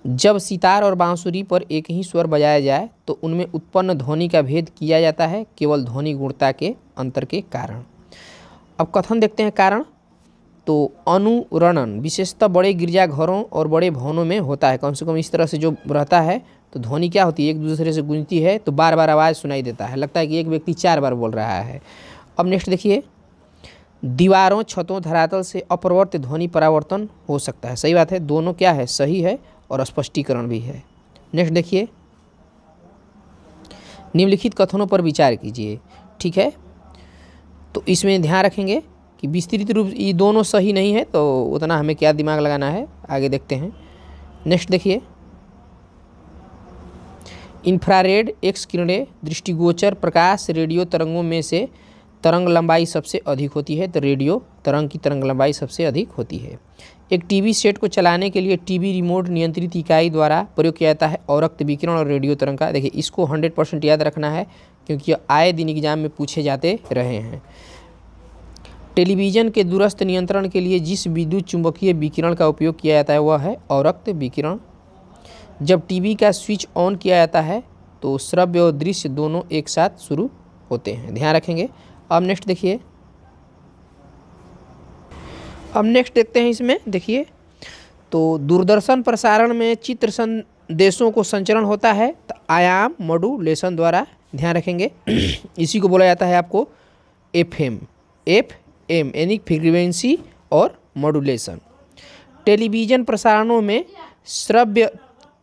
जब सितार और बांसुरी पर एक ही स्वर बजाया जाए तो उनमें उत्पन्न ध्वनि का भेद किया जाता है केवल ध्वनि गुणता के अंतर के कारण अब कथन देखते हैं कारण तो अनुरणन विशेषतः बड़े गिरजाघरों और बड़े भवनों में होता है कम से कम इस तरह से जो रहता है तो ध्वनि क्या होती है एक दूसरे से गूंजती है तो बार बार आवाज़ सुनाई देता है लगता है कि एक व्यक्ति चार बार बोल रहा है अब नेक्स्ट देखिए दीवारों छतों धरातल से अपरवर्त ध्वनि परावर्तन हो सकता है सही बात है दोनों क्या है सही है और स्पष्टीकरण भी है नेक्स्ट देखिए निम्नलिखित कथनों पर विचार कीजिए ठीक है तो इसमें ध्यान रखेंगे कि विस्तृत रूप ये दोनों सही नहीं है तो उतना हमें क्या दिमाग लगाना है आगे देखते हैं नेक्स्ट देखिए इन्फ्रारेड एक्स किरणे दृष्टिगोचर प्रकाश रेडियो तरंगों में से तरंग लंबाई सबसे अधिक होती है तो रेडियो तरंग की तरंग लंबाई सबसे अधिक होती है एक टीवी सेट को चलाने के लिए टीवी रिमोट नियंत्रित इकाई द्वारा प्रयोग किया जाता है औरक्त विकिरण और रेडियो तरंग का देखिए इसको 100 परसेंट याद रखना है क्योंकि आए दिन एग्जाम में पूछे जाते रहे हैं टेलीविज़न के दूरस्थ नियंत्रण के लिए जिस विद्युत चुंबकीय विकिरण का उपयोग किया जाता है वह है औरक्त विकिरण जब टीवी का स्विच ऑन किया जाता है तो श्रव्य और दृश्य दोनों एक साथ शुरू होते हैं ध्यान रखेंगे अब नेक्स्ट देखिए अब नेक्स्ट देखते हैं इसमें देखिए तो दूरदर्शन प्रसारण में चित्र संदेशों को संचरण होता है तो आयाम मॉडुलेशन द्वारा ध्यान रखेंगे इसी को बोला जाता है आपको एफ एम एफ एम यानी फ्रीक्वेंसी और मॉडुलेशन टेलीविज़न प्रसारणों में श्रव्य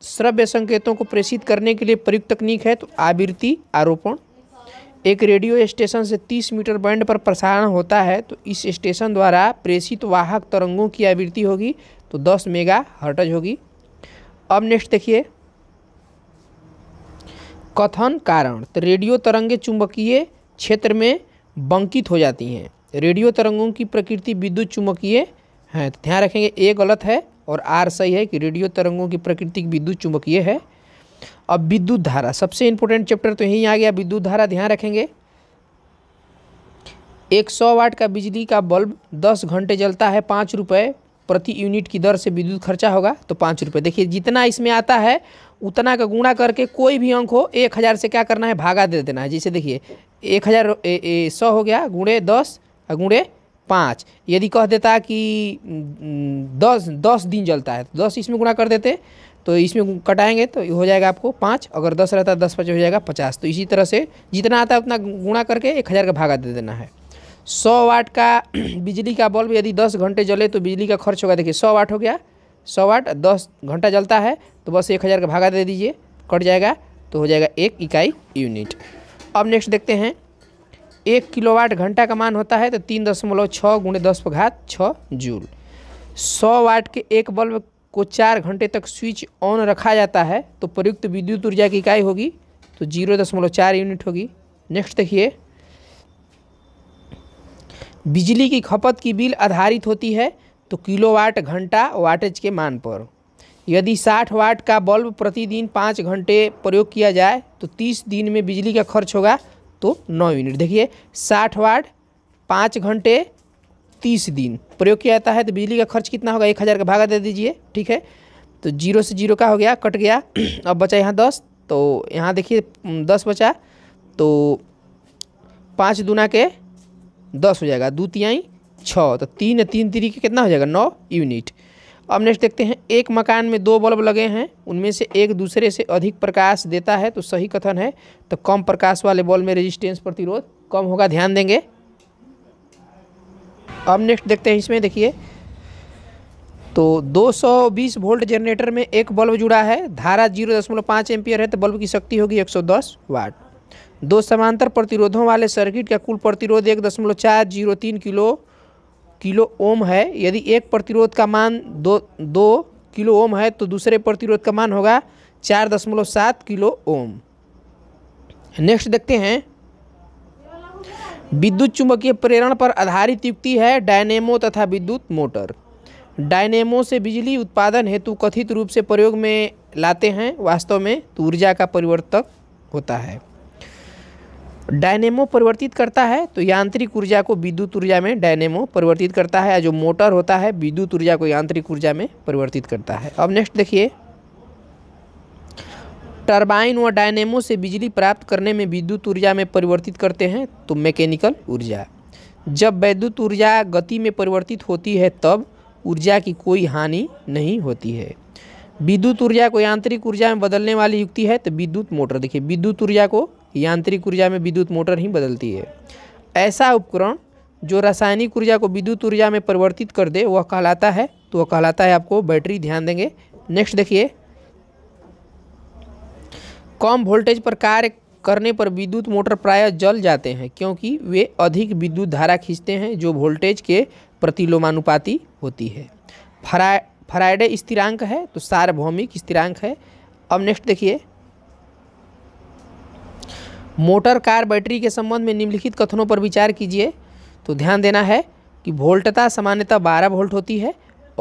श्रव्य संकेतों को प्रेषित करने के लिए प्रयुक्त तकनीक है तो आवृत्ति आरोपण एक रेडियो स्टेशन से 30 मीटर बैंड पर प्रसारण होता है तो इस स्टेशन द्वारा प्रेषित वाहक तरंगों की आवृत्ति होगी तो 10 मेगा हर्टज होगी अब नेक्स्ट देखिए कथन कारण तो रेडियो तरंगे चुंबकीय क्षेत्र में बंकित हो जाती हैं रेडियो तरंगों की प्रकृति विद्युत चुम्बकीय है तो ध्यान रखेंगे ए गलत है और आर सही है कि रेडियो तरंगों की प्रकृति विद्युत चुम्बकीय है अब विद्युत धारा सबसे इंपॉर्टेंट चैप्टर तो यहीं आ गया विद्युत धारा ध्यान रखेंगे एक सौ वाट का बिजली का बल्ब दस घंटे जलता है पाँच रुपये प्रति यूनिट की दर से विद्युत खर्चा होगा तो पाँच रुपये देखिए जितना इसमें आता है उतना का गुणा करके कोई भी अंक हो एक हज़ार से क्या करना है भागा दे देना है जैसे देखिए एक हज़ार सौ हो गया गुणे दस अगुणे पाँच यदि कह देता कि दस दस दिन जलता है तो दस इसमें गुणा कर देते तो इसमें कटाएंगे तो हो जाएगा आपको पाँच अगर दस रहता है दस पचास हो जाएगा पचास तो इसी तरह से जितना आता है उतना गुणा करके एक हज़ार का भागा दे देना है सौ वाट का बिजली का बल्ब यदि दस घंटे जले तो बिजली का खर्च होगा देखिए सौ वाट हो गया सौ वाट दस घंटा जलता है तो बस एक हज़ार का भागा दे दीजिए कट जाएगा तो हो जाएगा एक इकाई यूनिट अब नेक्स्ट देखते हैं एक किलोवाट घंटा का मान होता है तो तीन दशमलव छः गुणे दस घात छः जूल सौ वाट के एक बल्ब को चार घंटे तक स्विच ऑन रखा जाता है तो प्रयुक्त विद्युत ऊर्जा की इकाई होगी तो जीरो दशमलव चार यूनिट होगी नेक्स्ट देखिए बिजली की खपत की बिल आधारित होती है तो किलोवाट घंटा वाटेज के मान पर यदि 60 वाट का बल्ब प्रतिदिन पाँच घंटे प्रयोग किया जाए तो 30 दिन में बिजली का खर्च होगा तो नौ यूनिट देखिए साठ वाट पाँच घंटे तीस दिन प्रयोग किया जाता है तो बिजली का खर्च कितना होगा एक हज़ार का भागा दे दीजिए ठीक है तो जीरो से जीरो का हो गया कट गया अब बचा यहाँ दस तो यहाँ देखिए दस बचा तो पाँच दुना के दस हो जाएगा दो तिहाई छः तो तीन तीन तिरी के कितना हो जाएगा नौ यूनिट अब नेक्स्ट देखते हैं एक मकान में दो बल्ब लगे हैं उनमें से एक दूसरे से अधिक प्रकाश देता है तो सही कथन है तो कम प्रकाश वाले बल्ब में रेजिस्टेंस प्रतिरोध कम होगा ध्यान देंगे अब नेक्स्ट देखते हैं इसमें देखिए तो 220 वोल्ट जनरेटर में एक बल्ब जुड़ा है धारा 0.5 एम्पियर है तो बल्ब की शक्ति होगी 110 वाट दो समांतर प्रतिरोधों वाले सर्किट का कुल प्रतिरोध एक दशमलव चार जीरो तीन किलो किलो ओम है यदि एक प्रतिरोध का मान दो दो किलो ओम है तो दूसरे प्रतिरोध का मान होगा चार दशमलव सात किलो ओम नेक्स्ट देखते हैं विद्युत चुंबकीय प्रेरण पर आधारित युक्ति है डायनेमो तथा विद्युत मोटर डायनेमो से बिजली उत्पादन हेतु कथित रूप से प्रयोग में लाते हैं वास्तव में तो ऊर्जा का परिवर्तक होता है डायनेमो परिवर्तित करता है तो यांत्रिक ऊर्जा को विद्युत ऊर्जा में डायनेमो परिवर्तित करता है या जो मोटर होता है विद्युत ऊर्जा को यांत्रिक ऊर्जा में परिवर्तित करता है अब नेक्स्ट देखिए टरबाइन व डायनेमो से बिजली प्राप्त करने में विद्युत ऊर्जा में परिवर्तित करते हैं तो मैकेनिकल ऊर्जा जब वैद्युत ऊर्जा गति में परिवर्तित होती है तब ऊर्जा की कोई हानि नहीं होती है विद्युत ऊर्जा को यांत्रिक ऊर्जा में बदलने वाली युक्ति है तो विद्युत मोटर देखिए विद्युत ऊर्जा को यांत्रिक ऊर्जा में विद्युत मोटर ही बदलती है ऐसा उपकरण जो रासायनिक ऊर्जा को विद्युत ऊर्जा में परिवर्तित कर दे वह कहलाता है तो वह कहलाता है आपको बैटरी ध्यान देंगे नेक्स्ट देखिए कम वोल्टेज पर कार्य करने पर विद्युत मोटर प्रायः जल जाते हैं क्योंकि वे अधिक विद्युत धारा खींचते हैं जो वोल्टेज के प्रतिलोमानुपाती होती है फ्राइडे स्थिरांक है तो सार्वभौमिक स्थिरांक है अब नेक्स्ट देखिए मोटर कार बैटरी के संबंध में निम्नलिखित कथनों पर विचार कीजिए तो ध्यान देना है कि वोल्टता सामान्यतः बारह वोल्ट होती है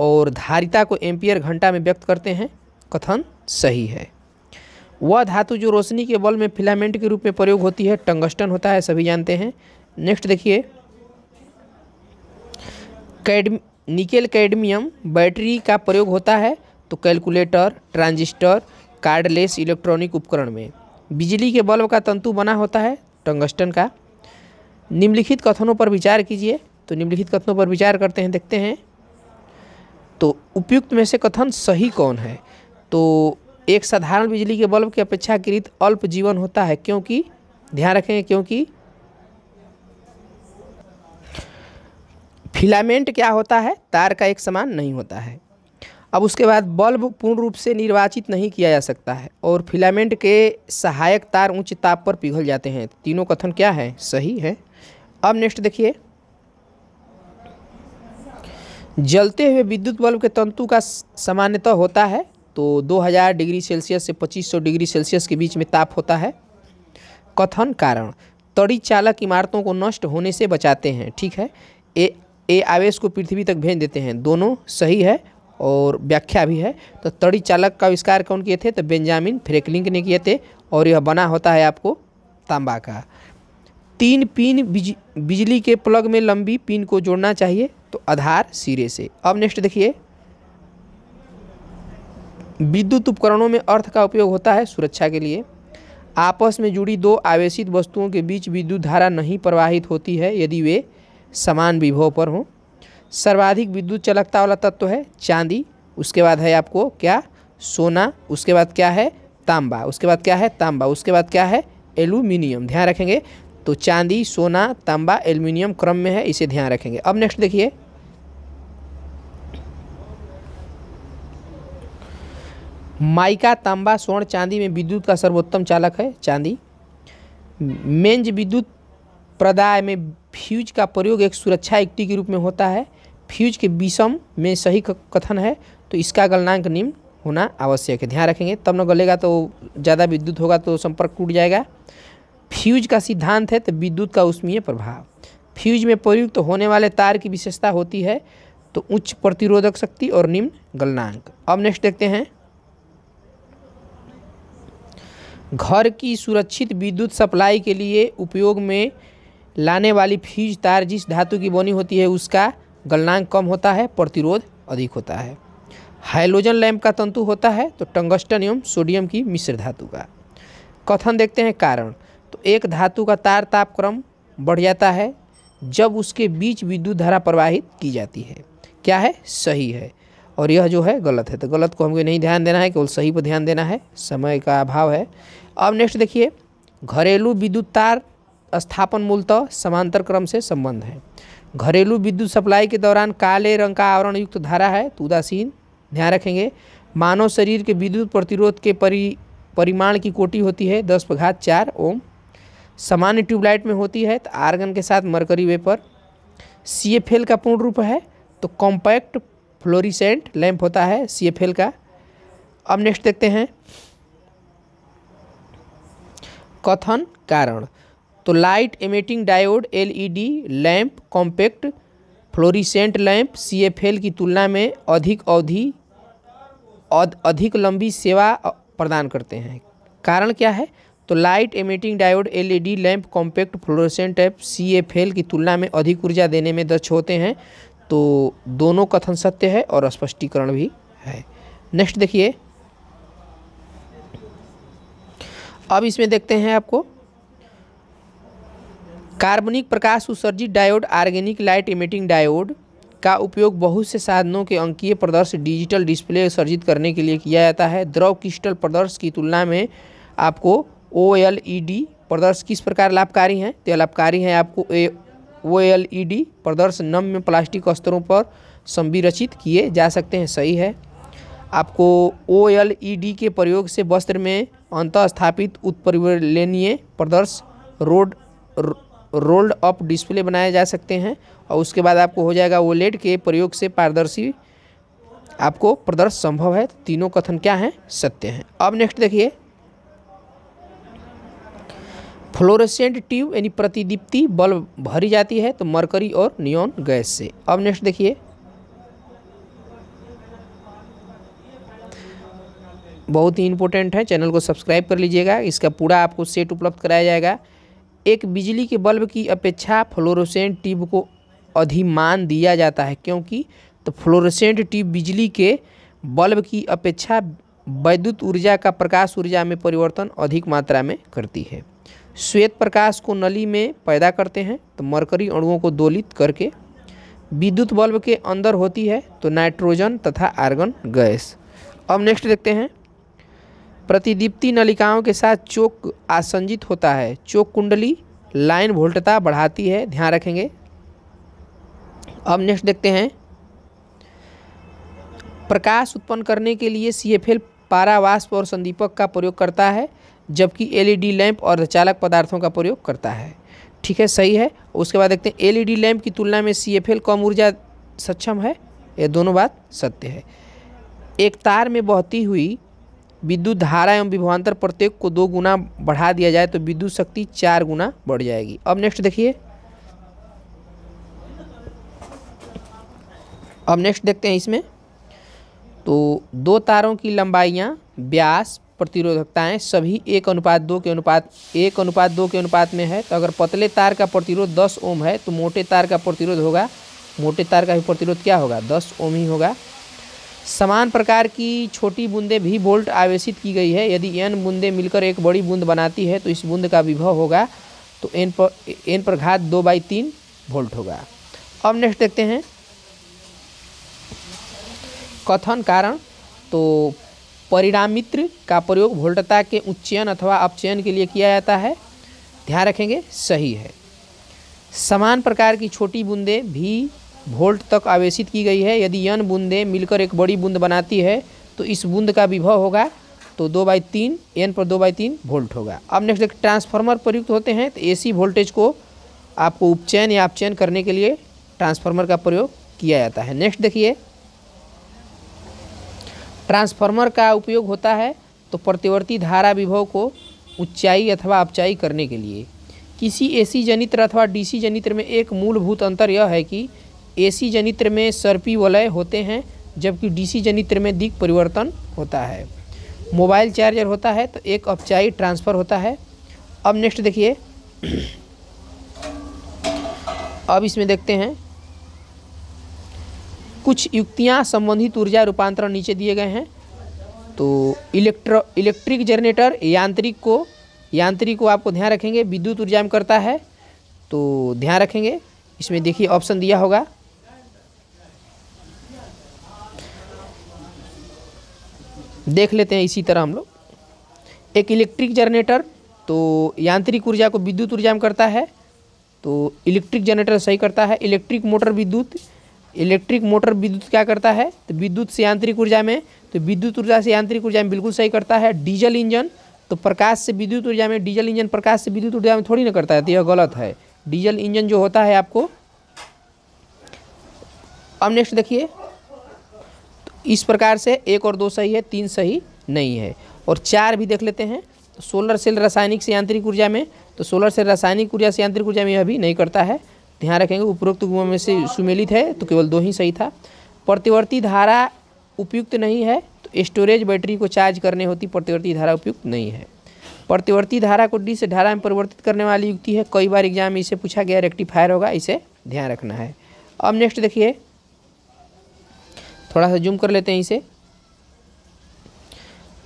और धारिता को एम्पियर घंटा में व्यक्त करते हैं कथन सही है वह धातु जो रोशनी के बल में फिलामेंट के रूप में प्रयोग होती है टंगस्टन होता है सभी जानते हैं नेक्स्ट देखिए कैडम निकेल कैडमियम बैटरी का प्रयोग होता है तो कैलकुलेटर ट्रांजिस्टर कार्डलेस इलेक्ट्रॉनिक उपकरण में बिजली के बल्ब का तंतु बना होता है टंगस्टन का निम्नलिखित कथनों पर विचार कीजिए तो निम्नलिखित कथनों पर विचार करते हैं देखते हैं तो उपयुक्त में से कथन सही कौन है तो एक साधारण बिजली के बल्ब की अपेक्षाकृत अल्प जीवन होता है क्योंकि ध्यान रखें क्योंकि फिलामेंट क्या होता है तार का एक समान नहीं होता है अब उसके बाद बल्ब पूर्ण रूप से निर्वाचित नहीं किया जा सकता है और फिलामेंट के सहायक तार उच्च ताप पर पिघल जाते हैं तीनों कथन क्या है सही है अब नेक्स्ट देखिए जलते हुए विद्युत बल्ब के तंतु का सामान्यतः होता है तो 2000 डिग्री सेल्सियस से 2500 डिग्री सेल्सियस के बीच में ताप होता है कथन कारण तड़ी चालक इमारतों को नष्ट होने से बचाते हैं ठीक है ए ए आवेश को पृथ्वी तक भेज देते हैं दोनों सही है और व्याख्या भी है तो तड़ी चालक का आविष्कार कौन किए थे तो बेंजामिन फ्रेकलिंग ने किए थे और यह बना होता है आपको तांबा का तीन पिन बिज, बिजली के प्लग में लंबी पिन को जोड़ना चाहिए तो आधार सिरे से अब नेक्स्ट देखिए विद्युत उपकरणों में अर्थ का उपयोग होता है सुरक्षा के लिए आपस में जुड़ी दो आवेशित वस्तुओं के बीच विद्युत धारा नहीं प्रवाहित होती है यदि वे समान विभव पर हों सर्वाधिक विद्युत चलकता वाला तत्व तो है चांदी उसके बाद है आपको क्या सोना उसके बाद क्या है तांबा उसके बाद क्या है तांबा उसके बाद क्या है एल्यूमिनियम ध्यान रखेंगे तो चांदी सोना तांबा एल्यूमिनियम क्रम में है इसे ध्यान रखेंगे अब नेक्स्ट देखिए माइका तांबा स्वर्ण चांदी में विद्युत का सर्वोत्तम चालक है चांदी मेंज विद्युत प्रदाय में फ्यूज का प्रयोग एक सुरक्षा युक्ति के रूप में होता है फ्यूज के विषम में सही कथन है तो इसका गलनांक निम्न होना आवश्यक है ध्यान रखेंगे तब न गलेगा तो ज़्यादा विद्युत होगा तो संपर्क टूट जाएगा फ्यूज का सिद्धांत है तो विद्युत का उसमें प्रभाव फ्यूज में प्रयुक्त तो होने वाले तार की विशेषता होती है तो उच्च प्रतिरोधक शक्ति और निम्न गलनांक अब नेक्स्ट देखते हैं घर की सुरक्षित विद्युत सप्लाई के लिए उपयोग में लाने वाली फ्यूज तार जिस धातु की बनी होती है उसका गलनांक कम होता है प्रतिरोध अधिक होता है हाइलोजन लैम्प का तंतु होता है तो टंगस्टन एवं सोडियम की मिश्र धातु का कथन देखते हैं कारण तो एक धातु का तार तापक्रम बढ़ जाता है जब उसके बीच विद्युत धारा प्रवाहित की जाती है क्या है सही है और यह जो है गलत है तो गलत को हमको नहीं ध्यान देना है केवल सही पर ध्यान देना है समय का अभाव है अब नेक्स्ट देखिए घरेलू विद्युत तार स्थापन मूलतः समांतर क्रम से संबंध है घरेलू विद्युत सप्लाई के दौरान काले रंग का आवरण युक्त धारा है तो उदासीन ध्यान रखेंगे मानव शरीर के विद्युत प्रतिरोध के परि परिमाण की कोटि होती है दस प्रघात चार ओम सामान्य ट्यूबलाइट में होती है तो आर्गन के साथ mercury vapour C F L का पूर्ण रूप है तो कॉम्पैक्ट फ्लोरिसेंट लैंप होता है सी एफ एल का अब नेक्स्ट देखते हैं कथन कारण तो light emitting diode LED lamp compact fluorescent lamp CFL की तुलना में अधिक अवधि अधिक लंबी सेवा प्रदान करते हैं कारण क्या है तो light emitting diode LED lamp compact C F CFL की तुलना में अधिक ऊर्जा देने में दक्ष होते हैं तो दोनों कथन सत्य है और स्पष्टीकरण भी है नेक्स्ट देखिए अब इसमें देखते हैं आपको कार्बनिक प्रकाश उत्सर्जित diode organic light emitting diode का उपयोग बहुत से साधनों के अंकीय प्रदर्श डिजिटल डिस्प्ले उत्सर्जित करने के लिए किया जाता है द्रव क्रिस्टल प्रदर्श की तुलना में आपको ओ एल ई डी प्रदर्श किस प्रकार लाभकारी हैं तो लाभकारी हैं आपको ए ओ एल ई डी प्रदर्श नम्य प्लास्टिक स्तरों पर संविरचित किए जा सकते हैं सही है आपको ओ एल ई डी के प्रयोग से वस्त्र में अंतस्थापित स्थापित उत्परिवर्लनीय प्रदर्श रोड रोल्ड अप डिस्प्ले बनाए जा सकते हैं और उसके बाद आपको हो जाएगा वो लेड के प्रयोग से पारदर्शी आपको प्रदर्श संभव है तो तीनों कथन क्या हैं सत्य हैं अब नेक्स्ट देखिए फ्लोरेसेंट ट्यूब यानी प्रतिदीप्ति बल्ब भरी जाती है तो मरकरी और नियोन गैस से अब नेक्स्ट देखिए बहुत ही इंपॉर्टेंट है चैनल को सब्सक्राइब कर लीजिएगा इसका पूरा आपको सेट उपलब्ध कराया जाएगा एक बिजली के बल्ब की अपेक्षा फ्लोरोसेंट ट्यूब को अधिमान दिया जाता है क्योंकि तो फ्लोरोसेंट ट्यूब बिजली के बल्ब की अपेक्षा वैद्युत ऊर्जा का प्रकाश ऊर्जा में परिवर्तन अधिक मात्रा में करती है श्वेत प्रकाश को नली में पैदा करते हैं तो मरकरी अणुओं को दोलित करके विद्युत बल्ब के अंदर होती है तो नाइट्रोजन तथा आर्गन गैस अब नेक्स्ट देखते हैं प्रतिदीप्ति नलिकाओं के साथ चोक आसंजित होता है चोक कुंडली लाइन वोल्टता बढ़ाती है ध्यान रखेंगे अब नेक्स्ट देखते हैं प्रकाश उत्पन्न करने के लिए सी एफ एल पारावास्प और संदीपक का प्रयोग करता है जबकि एलईडी e लैंप और चालक पदार्थों का प्रयोग करता है ठीक है सही है उसके बाद देखते हैं एलईडी e लैंप की तुलना में सी एफ एल कम ऊर्जा सक्षम है ये दोनों बात सत्य है एक तार में बहती हुई विद्युत धारा एवं विभवान्तर प्रत्येक को दो गुना बढ़ा दिया जाए तो विद्युत शक्ति चार गुना बढ़ जाएगी अब नेक्स्ट देखिए अब नेक्स्ट देखते हैं इसमें तो दो तारों की लंबाइयाँ ब्यास प्रतिरोधकताएं सभी एक अनुपात दो के अनुपात एक अनुपात दो के अनुपात में है तो अगर पतले तार का प्रतिरोध दस ओम है तो मोटे तार का प्रतिरोध होगा मोटे तार का भी प्रतिरोध क्या होगा दस ओम ही होगा समान प्रकार की छोटी बूंदें भी वोल्ट आवेशित की गई है यदि एन बूंदें मिलकर एक बड़ी बूंद बनाती है तो इस बूंद का विभव होगा तो एन पर एन पर घात दो बाई तीन वोल्ट होगा अब नेक्स्ट देखते हैं कथन कारण तो परिणामित्र का प्रयोग वोल्टता के उच्चयन अथवा अपचयन के लिए किया जाता है ध्यान रखेंगे सही है समान प्रकार की छोटी बूंदें भी वोल्ट तक आवेशित की गई है यदि यन बूंदें मिलकर एक बड़ी बूंद बनाती है तो इस बूंद का विभव होगा तो दो बाई तीन एन पर दो बाई तीन वोल्ट होगा अब नेक्स्ट एक ट्रांसफार्मर प्रयुक्त होते हैं तो एसी वोल्टेज को आपको उपचयन या अपचयन करने के लिए ट्रांसफार्मर का प्रयोग किया जाता है नेक्स्ट देखिए ट्रांसफार्मर का उपयोग होता है तो प्रतिवर्ती धारा विभव को ऊंचाई अथवा अपचाई करने के लिए किसी एसी जनित्र अथवा डीसी जनित्र में एक मूलभूत अंतर यह है कि एसी जनित्र में सर्पी वलय होते हैं जबकि डीसी जनित्र में दिक परिवर्तन होता है मोबाइल चार्जर होता है तो एक अपचाई ट्रांसफ़र होता है अब नेक्स्ट देखिए अब इसमें देखते हैं कुछ युक्तियां संबंधित ऊर्जा रूपांतरण नीचे दिए गए हैं तो इलेक्ट्रो इलेक्ट्रिक जनरेटर यांत्रिक को यांत्रिक को आपको ध्यान रखेंगे विद्युत ऊर्जा में करता है तो ध्यान रखेंगे इसमें देखिए ऑप्शन दिया होगा देख लेते हैं इसी तरह हम लोग एक इलेक्ट्रिक जनरेटर तो यांत्रिक ऊर्जा को विद्युत ऊर्जा में करता है तो इलेक्ट्रिक जनरेटर सही करता है इलेक्ट्रिक मोटर विद्युत इलेक्ट्रिक मोटर विद्युत क्या करता है तो विद्युत से यांत्रिक ऊर्जा में तो विद्युत ऊर्जा से यांत्रिक ऊर्जा में बिल्कुल सही करता है डीजल इंजन तो प्रकाश से विद्युत ऊर्जा में डीजल इंजन प्रकाश से विद्युत ऊर्जा में थोड़ी ना करता है तो यह गलत है डीजल इंजन जो होता है आपको अब नेक्स्ट देखिए इस प्रकार से एक और दो सही है तीन सही नहीं है और चार भी देख लेते हैं तो सोलर सेल रासायनिक से यांत्रिक ऊर्जा में तो सोलर सेल रासायनिक ऊर्जा से यांत्रिक ऊर्जा में यह भी नहीं करता है ध्यान रखेंगे उपरोक्त गुणों में से सुमेलित है तो केवल दो ही सही था प्रतिवर्ती धारा उपयुक्त नहीं है तो स्टोरेज बैटरी को चार्ज करने होती प्रतिवर्ती धारा उपयुक्त नहीं है प्रतिवर्ती धारा को डी से धारा में परिवर्तित करने वाली युक्ति है कई बार एग्जाम में इसे पूछा गया रेक्टिफायर होगा इसे ध्यान रखना है अब नेक्स्ट देखिए थोड़ा सा जूम कर लेते हैं इसे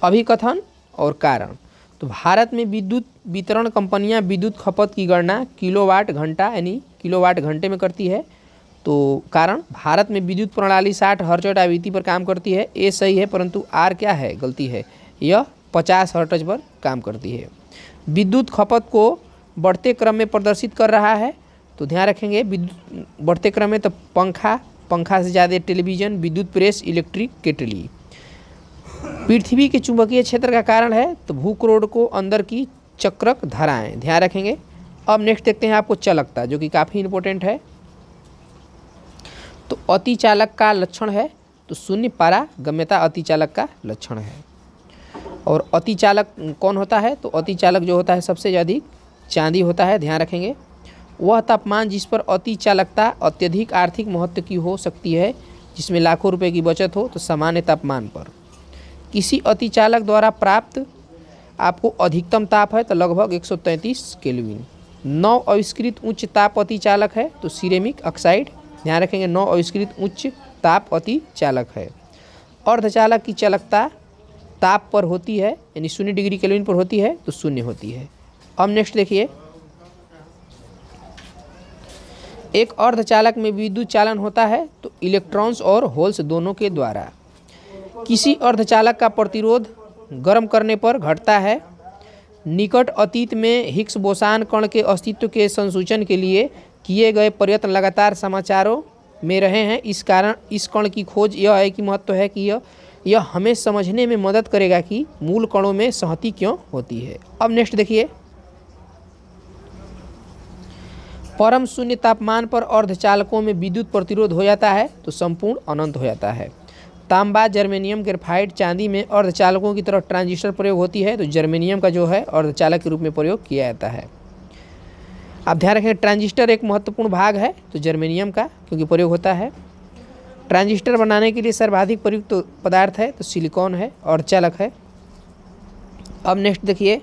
अभिकथन और कारण तो भारत में विद्युत वितरण कंपनियां विद्युत खपत की गणना किलोवाट घंटा यानी किलोवाट घंटे में करती है तो कारण भारत में विद्युत प्रणाली साठ हर्चट आवृत्ति पर काम करती है ए सही है परंतु आर क्या है गलती है यह पचास हर्टज पर काम करती है विद्युत खपत को बढ़ते क्रम में प्रदर्शित कर रहा है तो ध्यान रखेंगे विद्युत बढ़ते क्रम में तो पंखा पंखा से ज़्यादा टेलीविज़न विद्युत प्रेस इलेक्ट्रिक केटली पृथ्वी के चुंबकीय क्षेत्र का कारण है तो भूक्रोड को अंदर की चक्रक धाराएं ध्यान रखेंगे अब नेक्स्ट देखते हैं आपको चलकता जो कि काफ़ी इंपॉर्टेंट है तो अति चालक का लक्षण है तो शून्य पारा गम्यता अति चालक का लक्षण है और अति चालक कौन होता है तो अति चालक जो होता है सबसे अधिक चांदी होता है ध्यान रखेंगे वह तापमान जिस पर अति चालकता अत्यधिक आर्थिक महत्व की हो सकती है जिसमें लाखों रुपए की बचत हो तो सामान्य तापमान पर किसी अति चालक द्वारा प्राप्त आपको अधिकतम ताप है तो लगभग 133 केल्विन नौ अविष्कृत उच्च ताप अति चालक है तो सीरेमिक ऑक्साइड ध्यान रखेंगे नौ अविष्कृत उच्च ताप अति चालक है अर्धचालक की चालकता ताप पर होती है यानी शून्य डिग्री केल्विन पर होती है तो शून्य होती है अब नेक्स्ट देखिए एक अर्धचालक में विद्युत चालन होता है तो इलेक्ट्रॉन्स और होल्स दोनों के द्वारा किसी अर्धचालक का प्रतिरोध गर्म करने पर घटता है निकट अतीत में हिक्स बोसान कण के अस्तित्व के संसूचन के लिए किए गए प्रयत्न लगातार समाचारों में रहे हैं इस कारण इस कण की खोज यह है कि महत्व है कि यह यह हमें समझने में मदद करेगा कि मूल कणों में सहती क्यों होती है अब नेक्स्ट देखिए परम शून्य तापमान पर अर्धचालकों में विद्युत प्रतिरोध हो जाता है तो संपूर्ण अनंत हो जाता है तांबा जर्मेनियम ग्रेफाइट चांदी में अर्धचालकों की तरह ट्रांजिस्टर प्रयोग होती है तो जर्मेनियम का जो है अर्धचालक के रूप में प्रयोग किया जाता है आप ध्यान रखें ट्रांजिस्टर एक महत्वपूर्ण भाग है तो जर्मेनियम का क्योंकि प्रयोग होता है ट्रांजिस्टर बनाने के लिए सर्वाधिक प्रयुक्त तो पदार्थ है तो सिलिकॉन है और चालक है अब नेक्स्ट देखिए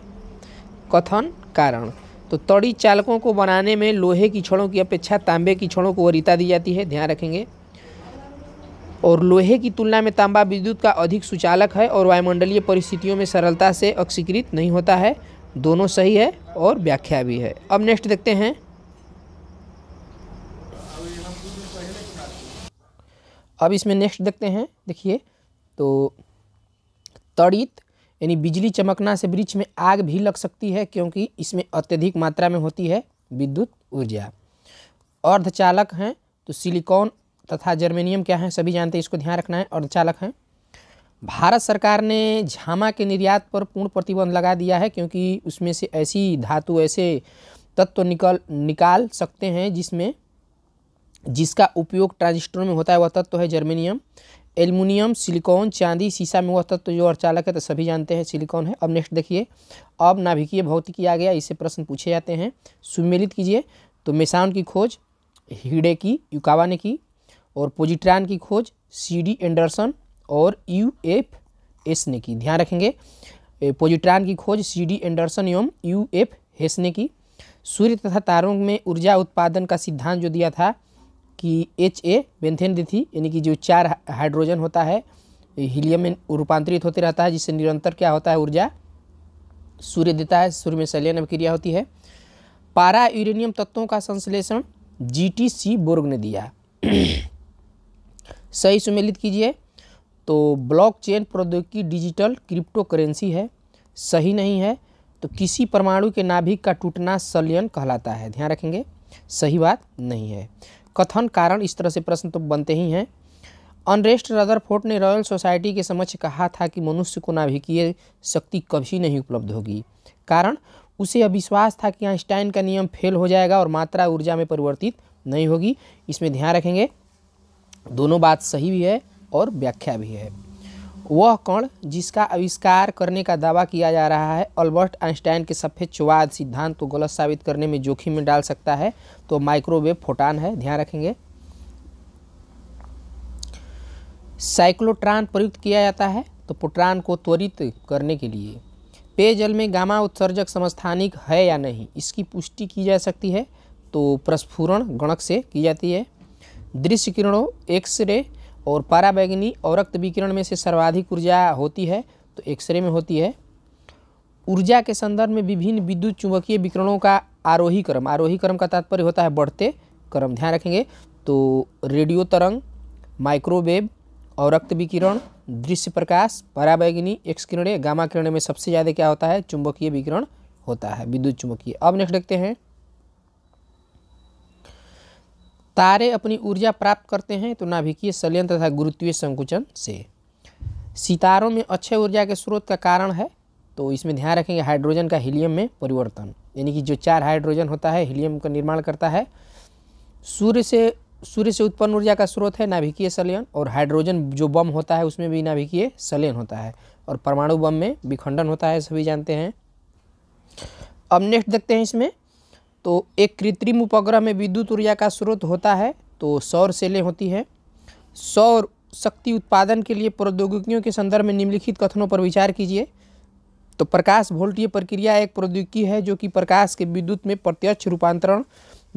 कथन कारण तो तड़ी चालकों को बनाने में लोहे की छड़ों की अपेक्षा तांबे की छड़ों को वरीता दी जाती है ध्यान रखेंगे और लोहे की तुलना में तांबा विद्युत का अधिक सुचालक है और वायुमंडलीय परिस्थितियों में सरलता से अक्षीकृत नहीं होता है दोनों सही है और व्याख्या भी है अब नेक्स्ट देखते हैं अब इसमें नेक्स्ट देखते हैं देखिए तो तड़ित यानी बिजली चमकना से वृक्ष में आग भी लग सकती है क्योंकि इसमें अत्यधिक मात्रा में होती है विद्युत ऊर्जा अर्धचालक हैं तो सिलिकॉन तथा जर्मेनियम क्या है सभी जानते हैं इसको ध्यान रखना है अर्धचालक हैं भारत सरकार ने झामा के निर्यात पर पूर्ण प्रतिबंध लगा दिया है क्योंकि उसमें से ऐसी धातु ऐसे तत्व निकल निकाल सकते हैं जिसमें जिसका उपयोग ट्रांजिस्टर में होता है वह तत्व है जर्मेनियम एल्युमिनियम सिलिकॉन चांदी शीशा में वह तत्व तो जो चालक है तो सभी जानते हैं सिलिकॉन है अब नेक्स्ट देखिए अब नाभिकीय भौतिकी आ गया इससे प्रश्न पूछे जाते हैं सुमेलित कीजिए तो मेसाउन की खोज हीडे की युकावा ने की और पोजिट्रान की खोज सी डी एंडरसन और यू एफ एस ने की ध्यान रखेंगे पोजिट्रान की खोज सी डी एंडरसन एवं यू एफ हेस ने की सूर्य तथा तारों में ऊर्जा उत्पादन का सिद्धांत जो दिया था कि एच ए बेंथेन थी यानी कि जो चार हाइड्रोजन होता है हीलियम में रूपांतरित होते रहता है जिससे निरंतर क्या होता है ऊर्जा सूर्य देता है सूर्य में सैलियन अभिक्रिया होती है पारा यूरेनियम तत्वों का संश्लेषण जी टी सी बोर्ग ने दिया सही सुमेलित कीजिए तो ब्लॉकचेन प्रौद्योगिकी डिजिटल क्रिप्टो करेंसी है सही नहीं है तो किसी परमाणु के नाभिक का टूटना सलियन कहलाता है ध्यान रखेंगे सही बात नहीं है कथन कारण इस तरह से प्रश्न तो बनते ही हैं अनरेस्ट फोर्ट ने रॉयल सोसाइटी के समक्ष कहा था कि मनुष्य को नाभिकीय शक्ति कभी नहीं उपलब्ध होगी कारण उसे अविश्वास था कि आइंस्टाइन का नियम फेल हो जाएगा और मात्रा ऊर्जा में परिवर्तित नहीं होगी इसमें ध्यान रखेंगे दोनों बात सही भी है और व्याख्या भी है वह कण जिसका आविष्कार करने का दावा किया जा रहा है अल्बर्ट आइंस्टाइन के सफ़ेद चुवाद सिद्धांत को गलत साबित करने में जोखिम में डाल सकता है तो माइक्रोवेव फोटान है ध्यान रखेंगे साइक्लोट्रान प्रयुक्त किया जाता है तो पोट्रान को त्वरित करने के लिए पेयजल में गामा उत्सर्जक समस्थानिक है या नहीं इसकी पुष्टि की जा सकती है तो प्रस्फुरण गणक से की जाती है दृश्य किरणों एक्सरे और पाराबैंगनी औरक्त विकिरण में से सर्वाधिक ऊर्जा होती है तो एक्सरे में होती है ऊर्जा के संदर्भ में विभिन्न विद्युत चुंबकीय विकिरणों का आरोही क्रम आरोही क्रम का तात्पर्य होता है बढ़ते क्रम ध्यान रखेंगे तो रेडियो तरंग माइक्रोवेव औरक्त विकिरण दृश्य प्रकाश पराबैगनी एक्स किरणें गामा किरणें में सबसे ज़्यादा क्या होता है चुंबकीय विकिरण होता है विद्युत चुंबकीय अब नेक्स्ट देखते हैं तारे अपनी ऊर्जा प्राप्त करते हैं तो नाभिकीय संलयन तथा गुरुत्वीय संकुचन से सितारों में अच्छे ऊर्जा के स्रोत का कारण है तो इसमें ध्यान रखेंगे हाइड्रोजन का हीलियम में परिवर्तन यानी कि जो चार हाइड्रोजन होता है हीलियम का निर्माण करता है सूर्य से सूर्य से उत्पन्न ऊर्जा का स्रोत है नाभिकीय संलयन और हाइड्रोजन जो बम होता है उसमें भी नाभिकीय संलयन होता है और परमाणु बम में विखंडन होता है सभी जानते हैं अब नेक्स्ट देखते हैं इसमें तो एक कृत्रिम उपग्रह में विद्युत ऊर्जा का स्रोत होता है तो सौर सेलें होती हैं सौर शक्ति उत्पादन के लिए प्रौद्योगिकियों के संदर्भ में निम्नलिखित कथनों पर विचार कीजिए तो प्रकाश वोल्टीय प्रक्रिया एक प्रौद्योगिकी है जो कि प्रकाश के विद्युत में प्रत्यक्ष रूपांतरण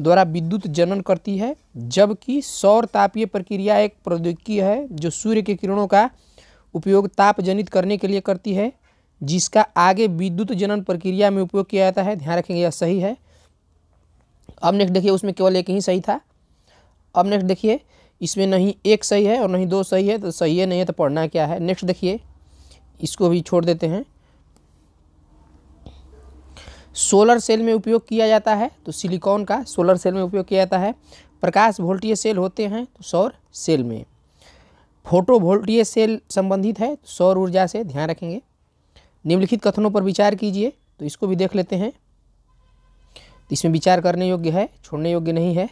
द्वारा विद्युत जनन करती है जबकि सौर तापीय प्रक्रिया एक प्रौद्योगिकी है जो सूर्य के किरणों का उपयोग ताप जनित करने के लिए करती है जिसका आगे विद्युत जनन प्रक्रिया में उपयोग किया जाता है ध्यान रखेंगे यह सही है अब नेक्स्ट देखिए उसमें केवल एक ही सही था अब नेक्स्ट देखिए इसमें नहीं एक सही है और नहीं दो सही है तो सही है नहीं है तो पढ़ना क्या है नेक्स्ट देखिए इसको भी छोड़ देते हैं सोलर सेल में उपयोग किया जाता है तो सिलिकॉन का सोलर सेल में उपयोग किया जाता है प्रकाश वोल्टीय सेल होते हैं तो सौर सेल में फोटो वोल्टीय सेल संबंधित है तो सौर ऊर्जा से ध्यान रखेंगे निम्नलिखित कथनों पर विचार कीजिए तो इसको भी देख लेते हैं तो इसमें विचार करने योग्य है छोड़ने योग्य नहीं है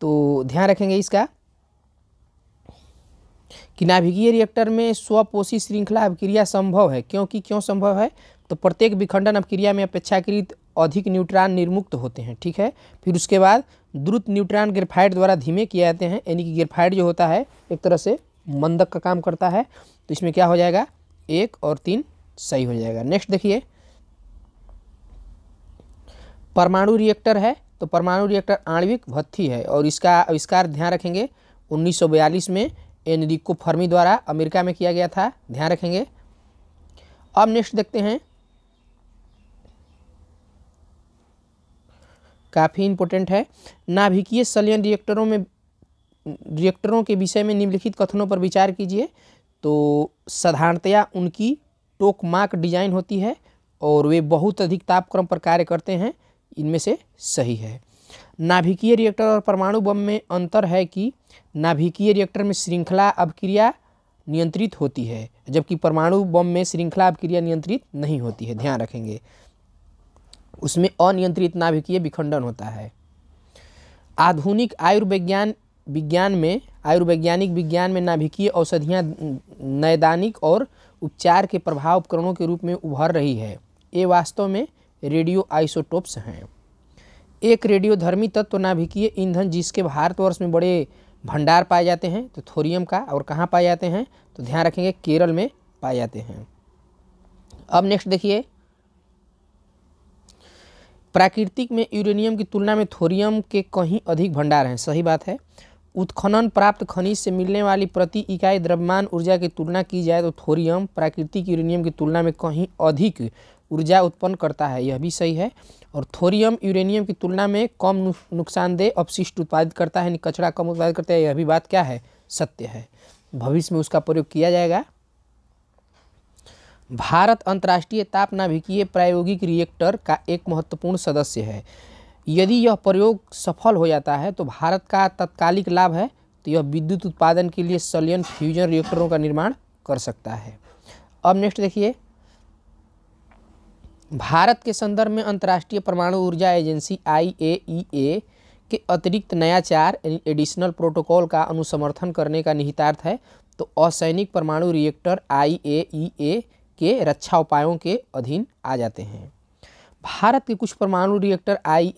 तो ध्यान रखेंगे इसका कि नाभिकीय रिएक्टर में स्वपोषी श्रृंखला अभिक्रिया संभव है क्योंकि क्यों संभव है तो प्रत्येक विखंडन अभिक्रिया में अपेक्षाकृत अधिक न्यूट्रॉन निर्मुक्त होते हैं ठीक है फिर उसके बाद द्रुत न्यूट्रॉन ग्रेफाइड द्वारा धीमे किए जाते हैं यानी कि ग्रेफाइड जो होता है एक तरह से मंदक का काम करता है तो इसमें क्या हो जाएगा एक और तीन सही हो जाएगा नेक्स्ट देखिए परमाणु रिएक्टर है तो परमाणु रिएक्टर आणविक भत्थी है और इसका आविष्कार ध्यान रखेंगे 1942 में एनरिको फर्मी द्वारा अमेरिका में किया गया था ध्यान रखेंगे अब नेक्स्ट देखते हैं काफ़ी इंपॉर्टेंट है नाभिकीय सलियन रिएक्टरों में रिएक्टरों के विषय में निम्नलिखित कथनों पर विचार कीजिए तो साधारणतया उनकी टोकमार्क डिजाइन होती है और वे बहुत अधिक तापक्रम पर कार्य करते हैं इनमें से सही है नाभिकीय रिएक्टर और परमाणु बम में अंतर है कि नाभिकीय रिएक्टर में श्रृंखला अभिक्रिया नियंत्रित होती है जबकि परमाणु बम में श्रृंखला अभिक्रिया नियंत्रित नहीं होती है ध्यान रखेंगे उसमें अनियंत्रित नाभिकीय विखंडन होता है आधुनिक आयुर्विज्ञान विज्ञान में आयुर्वैज्ञानिक विज्ञान में नाभिकीय औषधियाँ नैदानिक और उपचार के प्रभाव उपकरणों के रूप में उभर रही है ये वास्तव में रेडियो आइसोटोप्स हैं एक रेडियोधर्मी तत्व नाभिकीय ईंधन जिसके भारतवर्ष में बड़े भंडार पाए जाते हैं तो थोरियम का और कहाँ पाए जाते हैं तो ध्यान रखेंगे केरल में पाए जाते हैं अब नेक्स्ट देखिए प्राकृतिक में यूरेनियम की तुलना में थोरियम के कहीं अधिक भंडार हैं सही बात है उत्खनन प्राप्त खनिज से मिलने वाली प्रति इकाई द्रव्यमान ऊर्जा की तुलना की जाए तो थोरियम प्राकृतिक यूरेनियम की तुलना में कहीं अधिक ऊर्जा उत्पन्न करता है यह भी सही है और थोरियम यूरेनियम की तुलना में कम नुकसानदेह अपशिष्ट उत्पादित करता है यानी कचरा कम उत्पादित करता है यह भी बात क्या है सत्य है भविष्य में उसका प्रयोग किया जाएगा भारत अंतर्राष्ट्रीय तापनाभिकीय प्रायोगिक रिएक्टर का एक महत्वपूर्ण सदस्य है यदि यह प्रयोग सफल हो जाता है तो भारत का तत्कालिक लाभ है तो यह विद्युत उत्पादन के लिए सलियन फ्यूजन रिएक्टरों का निर्माण कर सकता है अब नेक्स्ट देखिए भारत के संदर्भ में अंतर्राष्ट्रीय परमाणु ऊर्जा एजेंसी आई e के अतिरिक्त नया चार एडिशनल प्रोटोकॉल का अनुसमर्थन करने का निहितार्थ है तो असैनिक परमाणु रिएक्टर आई e के रक्षा उपायों के अधीन आ जाते हैं भारत के कुछ परमाणु रिएक्टर आई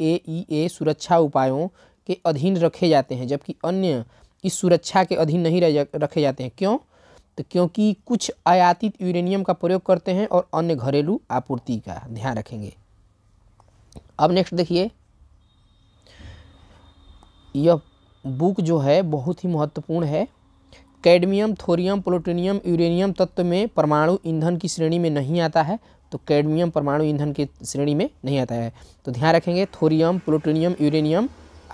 e सुरक्षा उपायों के अधीन रखे जाते हैं जबकि अन्य इस सुरक्षा के अधीन नहीं रखे जाते हैं क्यों तो क्योंकि कुछ आयातित यूरेनियम का प्रयोग करते हैं और अन्य घरेलू आपूर्ति का ध्यान रखेंगे अब नेक्स्ट देखिए यह बुक जो है बहुत ही महत्वपूर्ण है कैडमियम थोरियम प्लूटोनियम यूरेनियम तत्व में परमाणु ईंधन की श्रेणी में नहीं आता है तो कैडमियम परमाणु ईंधन की श्रेणी में नहीं आता है तो ध्यान रखेंगे थोरियम प्लूटोनियम यूरेनियम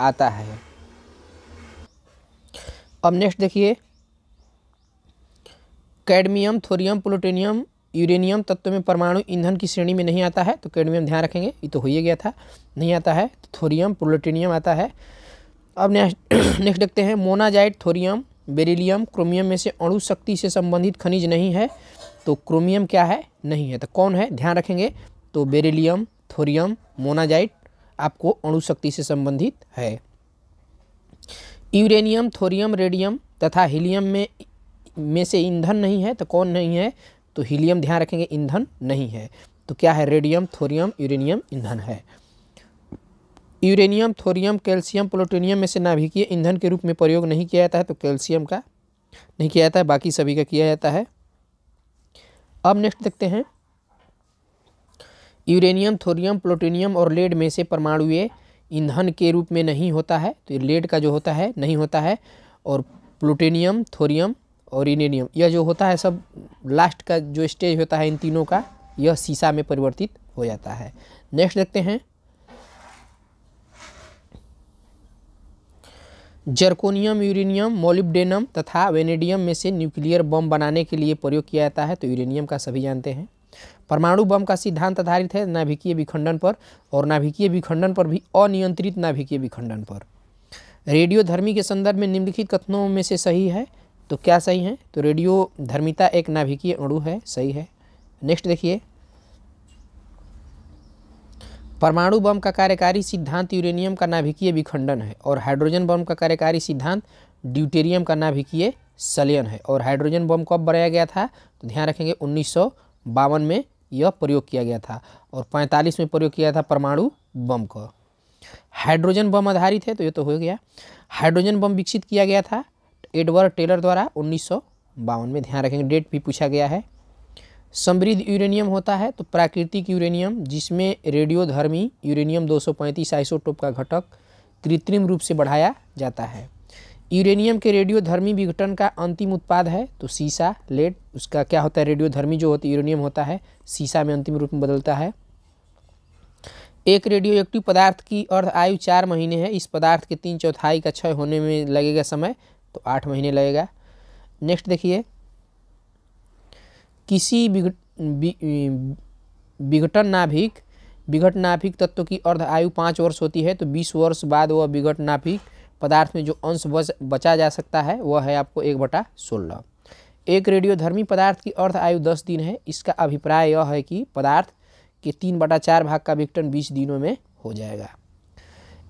आता है अब नेक्स्ट देखिए कैडमियम थोरियम प्लूटोनियम यूरेनियम तत्व में परमाणु ईंधन की श्रेणी में नहीं आता है तो कैडमियम ध्यान रखेंगे ये तो हो ही गया था नहीं आता है तो थोरियम प्लूटोनियम आता है अब नेक्स्ट देखते हैं मोनाजाइट थोरियम बेरिलियम क्रोमियम में से अणु शक्ति से संबंधित खनिज नहीं है तो क्रोमियम क्या है नहीं है तो कौन है ध्यान रखेंगे तो बेरिलियम थोरियम मोनाजाइट आपको अणु शक्ति से संबंधित है यूरेनियम थोरियम रेडियम तथा हीलियम में में से ईंधन नहीं है तो कौन नहीं है तो हीलियम ध्यान रखेंगे ईंधन नहीं है तो क्या है रेडियम थोरियम यूरेनियम ईंधन है यूरेनियम थोरियम कैल्शियम प्लूटोनियम में से नाभिकीय ईंधन के रूप में प्रयोग नहीं किया जाता है तो कैल्शियम का नहीं किया जाता है बाकी सभी का किया जाता है अब नेक्स्ट देखते हैं यूरेनियम थोरियम प्लूटोनियम और लेड में से परमाणु ईंधन के रूप में नहीं होता है तो लेड का जो होता है नहीं होता है और प्लूटेनियम थोरियम और इनेनियम यह जो होता है सब लास्ट का जो स्टेज होता है इन तीनों का यह शीशा में परिवर्तित हो जाता है नेक्स्ट देखते हैं जर्कोनियम यूरेनियम मोलिब्डेनम तथा वेनेडियम में से न्यूक्लियर बम बनाने के लिए प्रयोग किया जाता है तो यूरेनियम का सभी जानते हैं परमाणु बम का सिद्धांत आधारित है नाभिकीय विखंडन पर और नाभिकीय विखंडन पर भी अनियंत्रित नाभिकीय विखंडन पर रेडियोधर्मी के संदर्भ में निम्नलिखित कथनों में से सही है तो क्या सही है तो रेडियो धर्मिता एक नाभिकीय अणु है सही है नेक्स्ट देखिए परमाणु बम का कार्यकारी सिद्धांत यूरेनियम का नाभिकीय विखंडन है और हाइड्रोजन बम का कार्यकारी सिद्धांत ड्यूटेरियम का नाभिकीय सलियन है और हाइड्रोजन बम कब बनाया गया था तो ध्यान रखेंगे उन्नीस में यह प्रयोग किया गया था और 45 में प्रयोग किया था परमाणु बम को हाइड्रोजन बम आधारित है तो ये तो हो गया हाइड्रोजन बम विकसित किया गया था एडवर्ड टेलर द्वारा उन्नीस में ध्यान रखेंगे डेट भी पूछा गया है समृद्ध यूरेनियम होता है तो प्राकृतिक यूरेनियम जिसमें रेडियोधर्मी यूरेनियम 235 आइसोटोप का घटक कृत्रिम रूप से बढ़ाया जाता है यूरेनियम के रेडियोधर्मी विघटन का अंतिम उत्पाद है तो सीसा लेड उसका क्या होता है रेडियोधर्मी जो होती है यूरेनियम होता है सीसा में अंतिम रूप में बदलता है एक रेडियो एक्टिव पदार्थ की अर्ध आयु चार महीने है इस पदार्थ के तीन चौथाई का क्षय होने में लगेगा समय तो आठ महीने लगेगा नेक्स्ट देखिए किसी विघट विघटन नाभिक विघट नाभिक तत्व की अर्ध आयु पाँच वर्ष होती है तो बीस वर्ष बाद वह विघट नाभिक पदार्थ में जो अंश बच बचा जा सकता है वह है आपको एक बटा सोलह एक रेडियोधर्मी पदार्थ की अर्ध आयु दस दिन है इसका अभिप्राय यह है कि पदार्थ के तीन बटा चार भाग का विघटन बीस दिनों में हो जाएगा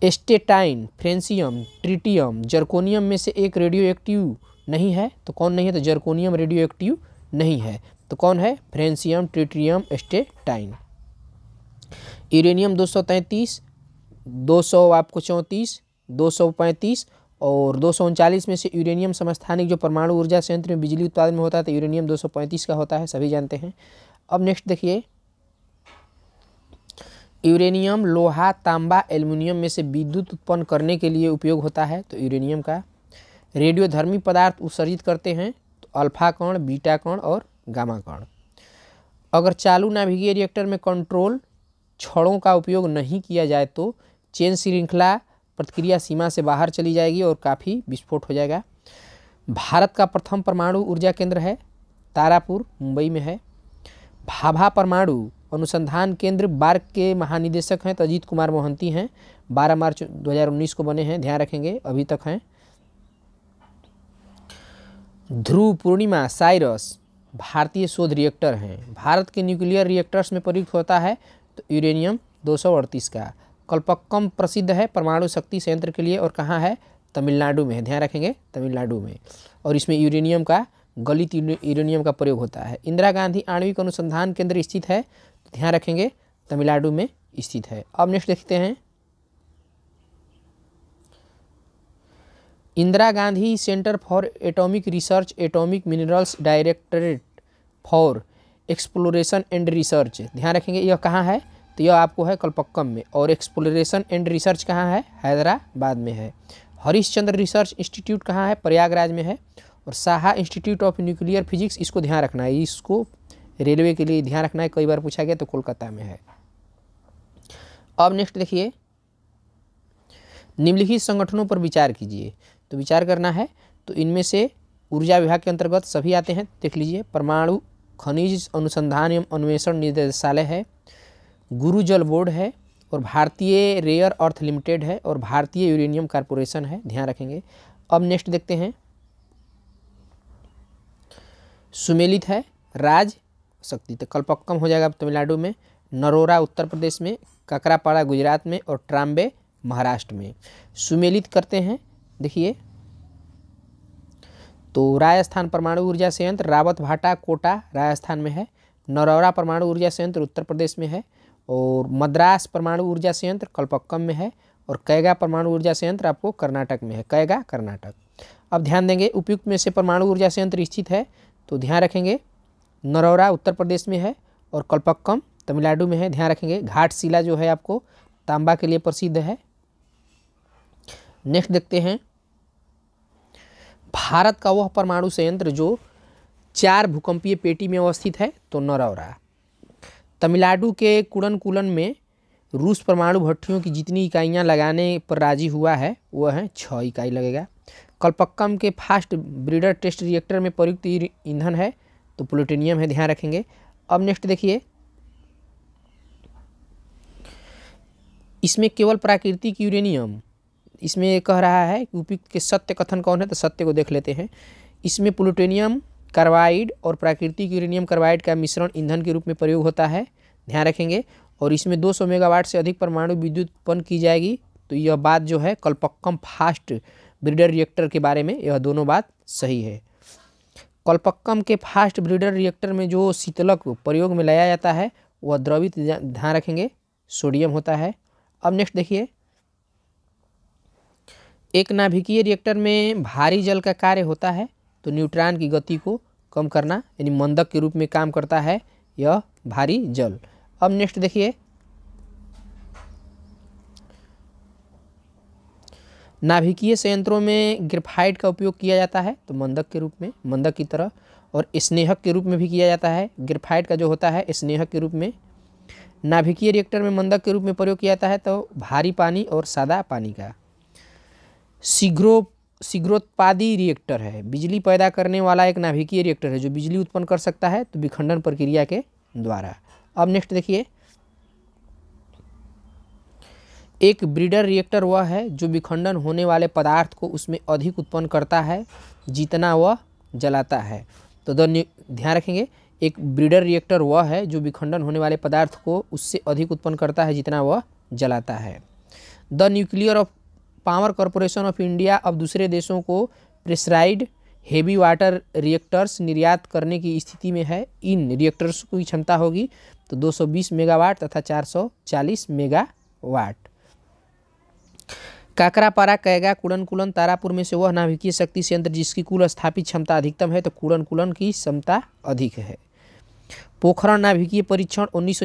एस्टेटाइन फ्रेंसियम ट्रिटियम जर्कोनियम में से एक रेडियो एक्टिव नहीं है तो कौन नहीं है तो जर्कोनियम रेडियो एक्टिव नहीं है तो कौन है फ्रेंसियम ट्रिटियम एस्टेटाइन यूरेनियम दो सौ तैंतीस दो सौ आपको चौंतीस दो सौ पैंतीस और दो सौ उनचालीस में से यूरेनियम समस्थानिक जो परमाणु ऊर्जा संयंत्र में बिजली उत्पादन में होता है तो यूरेनियम दो सौ पैंतीस का होता है सभी जानते हैं अब नेक्स्ट देखिए यूरेनियम लोहा तांबा एल्युमिनियम में से विद्युत उत्पन्न करने के लिए उपयोग होता है तो यूरेनियम का रेडियोधर्मी पदार्थ उत्सर्जित करते हैं तो अल्फा कण बीटा कण और गामा कण अगर चालू नाभिकीय रिएक्टर में कंट्रोल छड़ों का उपयोग नहीं किया जाए तो चेन श्रृंखला प्रतिक्रिया सीमा से बाहर चली जाएगी और काफ़ी विस्फोट हो जाएगा भारत का प्रथम परमाणु ऊर्जा केंद्र है तारापुर मुंबई में है भाभा परमाणु अनुसंधान केंद्र बार्क के महानिदेशक हैं अजीत कुमार मोहंती हैं 12 मार्च 2019 को बने हैं ध्यान रखेंगे अभी तक हैं ध्रुव पूर्णिमा साइरस भारतीय शोध रिएक्टर हैं भारत के न्यूक्लियर रिएक्टर्स में प्रयुक्त होता है तो यूरेनियम दो का कल्पक्कम प्रसिद्ध है परमाणु शक्ति संयंत्र के लिए और कहाँ है तमिलनाडु में है ध्यान रखेंगे तमिलनाडु में और इसमें यूरेनियम का गलित यूरेनियम का प्रयोग होता है इंदिरा गांधी आणविक अनुसंधान केंद्र स्थित है ध्यान रखेंगे तमिलनाडु में स्थित है अब नेक्स्ट देखते हैं Indira Gandhi centre for atomic research atomic minerals directorate for exploration and research ध्यान रखेंगे यह कहाँ है तो यह आपको है कलपक्कम में और एक्सप्लोरेशन एंड रिसर्च कहाँ है हैदराबाद में है हरिश्चंद्र रिसर्च इंस्टीट्यूट कहाँ है प्रयागराज में है और Saha institute of nuclear physics इसको ध्यान रखना है इसको रेलवे के लिए ध्यान रखना है कई बार पूछा गया तो कोलकाता में है अब नेक्स्ट देखिए निम्नलिखित संगठनों पर विचार कीजिए तो विचार करना है तो इनमें से ऊर्जा विभाग के अंतर्गत सभी आते हैं देख लीजिए परमाणु खनिज अनुसंधान एवं अन्वेषण निदेशालय है गुरु जल बोर्ड है और भारतीय रेयर अर्थ लिमिटेड है और भारतीय यूरेनियम कॉरपोरेशन है ध्यान रखेंगे अब नेक्स्ट देखते हैं सुमेलित है राज सकती तो कलपक्कम हो जाएगा तमिलनाडु में नरोरा उत्तर प्रदेश में ककरापाड़ा गुजरात में और ट्राम्बे महाराष्ट्र में सुमेलित करते हैं देखिए तो राजस्थान परमाणु ऊर्जा संयंत्र रावत भाटा कोटा राजस्थान में है नरौरा परमाणु ऊर्जा संयंत्र उत्तर प्रदेश में है और मद्रास परमाणु ऊर्जा संयंत्र कलपक्कम में है और कैगा परमाणु ऊर्जा संयंत्र आपको कर्नाटक में है कैगा कर्नाटक अब ध्यान देंगे उपयुक्त में से परमाणु ऊर्जा संयंत्र स्थित है तो ध्यान रखेंगे नरौरा उत्तर प्रदेश में है और कल्पक्कम तमिलनाडु में है ध्यान रखेंगे घाट शिला जो है आपको तांबा के लिए प्रसिद्ध है नेक्स्ट देखते हैं भारत का वह परमाणु संयंत्र जो चार भूकंपीय पेटी में अवस्थित है तो नरौरा तमिलनाडु के कुड़नकुलन में रूस परमाणु भट्टियों की जितनी इकाइयाँ लगाने पर राजी हुआ है वह है छः इकाई लगेगा कल्पक्कम के फास्ट ब्रीडर टेस्ट रिएक्टर में प्रयुक्त ईंधन है तो प्लूटीनियम है ध्यान रखेंगे अब नेक्स्ट देखिए इसमें केवल प्राकृतिक यूरेनियम इसमें कह रहा है कि उपयुक्त के सत्य कथन कौन है तो सत्य को देख लेते हैं इसमें प्लूटेनियम कार्बाइड और प्राकृतिक यूरेनियम कार्बाइड का मिश्रण ईंधन के रूप में प्रयोग होता है ध्यान रखेंगे और इसमें 200 मेगावाट से अधिक परमाणु विद्युत उत्पन्न की जाएगी तो यह बात जो है कल्पक्कम फास्ट ब्रिडर रिएक्टर के बारे में यह दोनों बात सही है कल्पक्कम के फास्ट ब्रीडर रिएक्टर में जो शीतलक प्रयोग में लाया जाता है वह द्रवित ध्यान रखेंगे सोडियम होता है अब नेक्स्ट देखिए एक नाभिकीय रिएक्टर में भारी जल का कार्य होता है तो न्यूट्रॉन की गति को कम करना यानी मंदक के रूप में काम करता है यह भारी जल अब नेक्स्ट देखिए नाभिकीय संयंत्रों में ग्रेफाइट का उपयोग किया जाता है तो मंदक के रूप में मंदक की तरह और स्नेहक के रूप में भी किया जाता है ग्रेफाइट का जो होता है स्नेहक के रूप में नाभिकीय रिएक्टर में मंदक के रूप में प्रयोग किया जाता है तो भारी पानी और सादा पानी का शीघ्रो शीघ्रोत्पादी रिएक्टर है बिजली पैदा करने वाला एक नाभिकीय रिएक्टर है जो बिजली उत्पन्न कर सकता है तो विखंडन प्रक्रिया के द्वारा अब नेक्स्ट देखिए एक ब्रीडर रिएक्टर वह है जो विखंडन होने वाले पदार्थ को उसमें अधिक उत्पन्न करता है जितना वह जलाता है तो ध्यान रखेंगे एक ब्रीडर रिएक्टर वह है जो विखंडन होने वाले पदार्थ को उससे अधिक उत्पन्न करता है जितना वह जलाता है the nuclear of power corporation of India अब दूसरे देशों को प्रेसराइड हेवी वाटर रिएक्टर्स निर्यात करने की स्थिति में है इन रिएक्टर्स की क्षमता होगी तो 220 मेगावाट तथा 440 मेगावाट काकरापारा कैगा कुड़न कुलन तारापुर में से वह नाभिकीय शक्ति संयंत्र जिसकी कुल स्थापित क्षमता अधिकतम है तो कुड़न कुलन की क्षमता अधिक है पोखरण नाभिकीय परीक्षण उन्नीस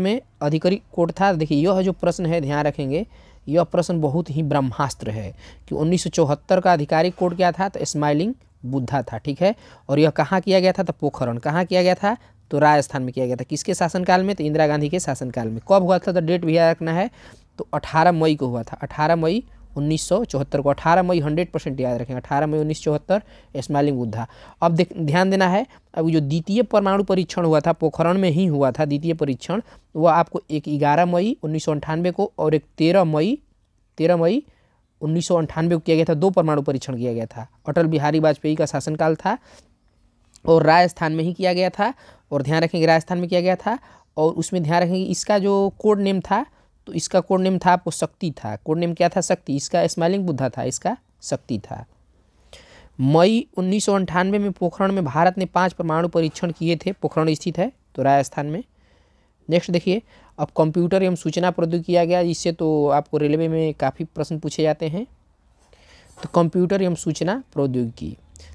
में अधिकारी कोट था देखिए यह जो प्रश्न है ध्यान रखेंगे यह प्रश्न बहुत ही ब्रह्मास्त्र है कि उन्नीस का आधिकारिक कोड क्या था तो स्माइलिंग बुद्धा था ठीक है और यह कहाँ किया गया था तो पोखरण कहाँ किया गया था तो राजस्थान में किया गया था किसके शासनकाल में तो इंदिरा गांधी के शासनकाल में कब हुआ था तो डेट भी याद रखना है तो 18 मई को हुआ था 18 मई 1974 को 18 मई 100 परसेंट याद रखें 18 मई 1974 स्माइलिंग बुद्धा अब देख ध्यान देना है अब जो द्वितीय परमाणु परीक्षण हुआ था पोखरण में ही हुआ था द्वितीय परीक्षण वह आपको एक ग्यारह मई उन्नीस को और एक तेरह मई तेरह मई उन्नीस को किया गया था दो परमाणु परीक्षण किया गया था अटल बिहारी वाजपेयी का शासनकाल था और राजस्थान में ही किया गया था और ध्यान रखेंगे राजस्थान में किया गया था और उसमें ध्यान रखेंगे इसका जो कोड नेम था तो इसका कोड नेम था आपको शक्ति था कोड नेम क्या था शक्ति इसका स्माइलिंग बुद्धा था इसका शक्ति था मई उन्नीस में पोखरण में भारत ने पांच परमाणु परीक्षण किए थे पोखरण स्थित है तो राजस्थान में नेक्स्ट देखिए अब कंप्यूटर एवं सूचना प्रौद्योगिकी किया गया इससे तो आपको रेलवे में काफ़ी प्रश्न पूछे जाते हैं तो कंप्यूटर एवं सूचना प्रौद्योगिकी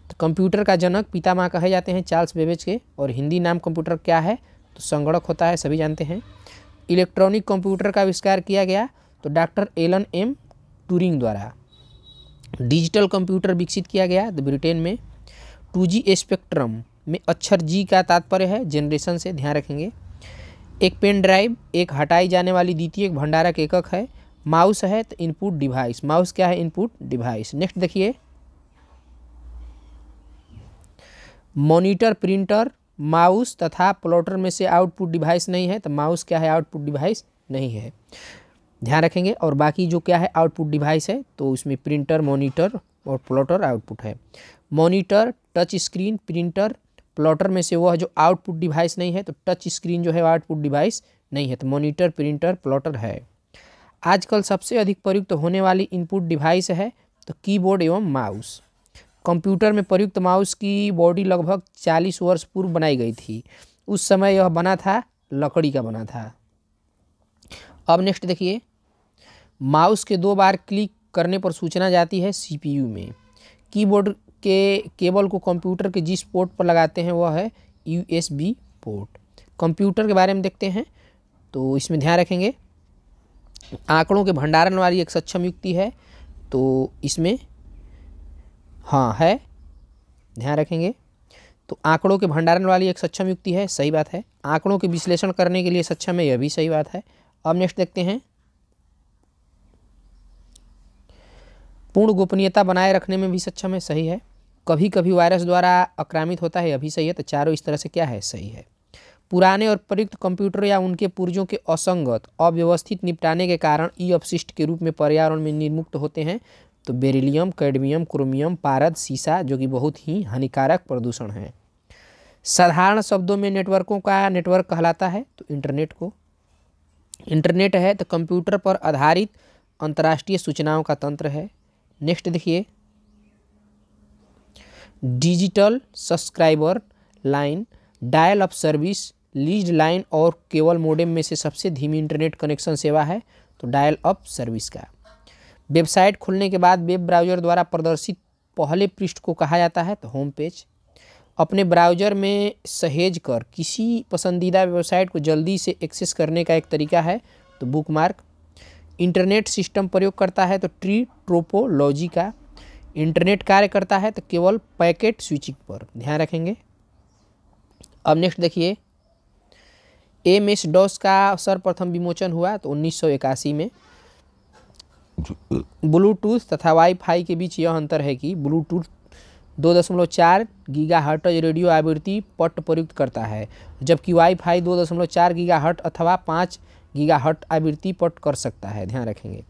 तो कंप्यूटर का जनक पिता माँ कहे जाते हैं चार्ल्स बेबेज के और हिंदी नाम कंप्यूटर क्या है तो संगणक होता है सभी जानते हैं इलेक्ट्रॉनिक कंप्यूटर का आविष्कार किया गया तो डॉक्टर एलन एम टूरिंग द्वारा डिजिटल कंप्यूटर विकसित किया गया तो ब्रिटेन में टू जी स्पेक्ट्रम में अक्षर जी का तात्पर्य है जनरेशन से ध्यान रखेंगे एक पेन ड्राइव एक हटाई जाने वाली द्वितीय भंडारक एकक है माउस है तो इनपुट डिवाइस माउस क्या है इनपुट डिवाइस नेक्स्ट देखिए मॉनिटर प्रिंटर माउस तथा प्लॉटर में से आउटपुट डिवाइस नहीं है तो माउस क्या है आउटपुट डिवाइस नहीं है ध्यान रखेंगे और बाकी जो क्या है आउटपुट डिवाइस है तो उसमें प्रिंटर मॉनिटर और प्लॉटर आउटपुट है monitor touch screen printer plotter में से वह जो आउटपुट डिवाइस नहीं है तो टच स्क्रीन जो है आउटपुट डिवाइस नहीं है तो मॉनिटर प्रिंटर प्लॉटर है आजकल सबसे अधिक प्रयुक्त तो होने वाली इनपुट डिवाइस है तो कीबोर्ड एवं माउस कंप्यूटर में प्रयुक्त माउस की बॉडी लगभग चालीस वर्ष पूर्व बनाई गई थी उस समय यह बना था लकड़ी का बना था अब नेक्स्ट देखिए माउस के दो बार क्लिक करने पर सूचना जाती है सीपीयू में कीबोर्ड के केबल को कंप्यूटर के जिस पोर्ट पर लगाते हैं वह है यूएसबी पोर्ट कंप्यूटर के बारे में देखते हैं तो इसमें ध्यान रखेंगे आंकड़ों के भंडारण वाली एक सक्षम युक्ति है तो इसमें हाँ है ध्यान रखेंगे तो आंकड़ों के भंडारण वाली एक सक्षम युक्ति है सही बात है आंकड़ों के विश्लेषण करने के लिए सक्षम है यह भी सही बात है अब नेक्स्ट देखते हैं पूर्ण गोपनीयता बनाए रखने में भी सक्षम है सही है कभी कभी वायरस द्वारा आक्रामित होता है यह भी सही है तो चारों इस तरह से क्या है सही है पुराने और प्रयुक्त कंप्यूटर या उनके पुर्जों के असंगत अव्यवस्थित निपटाने के कारण ई अपशिष्ट के रूप में पर्यावरण में निर्मुक्त होते हैं तो बेरिलियम कैडमियम क्रोमियम पारद सीसा जो कि बहुत ही हानिकारक प्रदूषण है साधारण शब्दों में नेटवर्कों का नेटवर्क कहलाता है तो इंटरनेट को इंटरनेट है तो कंप्यूटर पर आधारित अंतर्राष्ट्रीय सूचनाओं का तंत्र है नेक्स्ट देखिए digital subscriber line dial up service lease line और केवल मोडेम में से सबसे धीमी इंटरनेट कनेक्शन सेवा है तो डायल अप सर्विस का वेबसाइट खुलने के बाद वेब ब्राउज़र द्वारा प्रदर्शित पहले पृष्ठ को कहा जाता है तो होम पेज अपने ब्राउज़र में सहेज कर किसी पसंदीदा वेबसाइट को जल्दी से एक्सेस करने का एक तरीका है तो बुकमार्क इंटरनेट सिस्टम प्रयोग करता है तो ट्री ट्रोपोलॉजी का इंटरनेट कार्य करता है तो केवल पैकेट स्विचिंग पर ध्यान रखेंगे अब नेक्स्ट देखिए एम एस डॉस का सर्वप्रथम विमोचन हुआ तो उन्नीस में ब्लूटूथ तथा वाईफाई के बीच यह अंतर है कि ब्लूटूथ दो दशमलव चार गीगा हट रेडियो आवृत्ति पट प्रयुक्त करता है जबकि वाईफाई दो दशमलव चार गीगा हट अथवा पाँच गीगा हट आवृत्ति पट कर सकता है ध्यान रखेंगे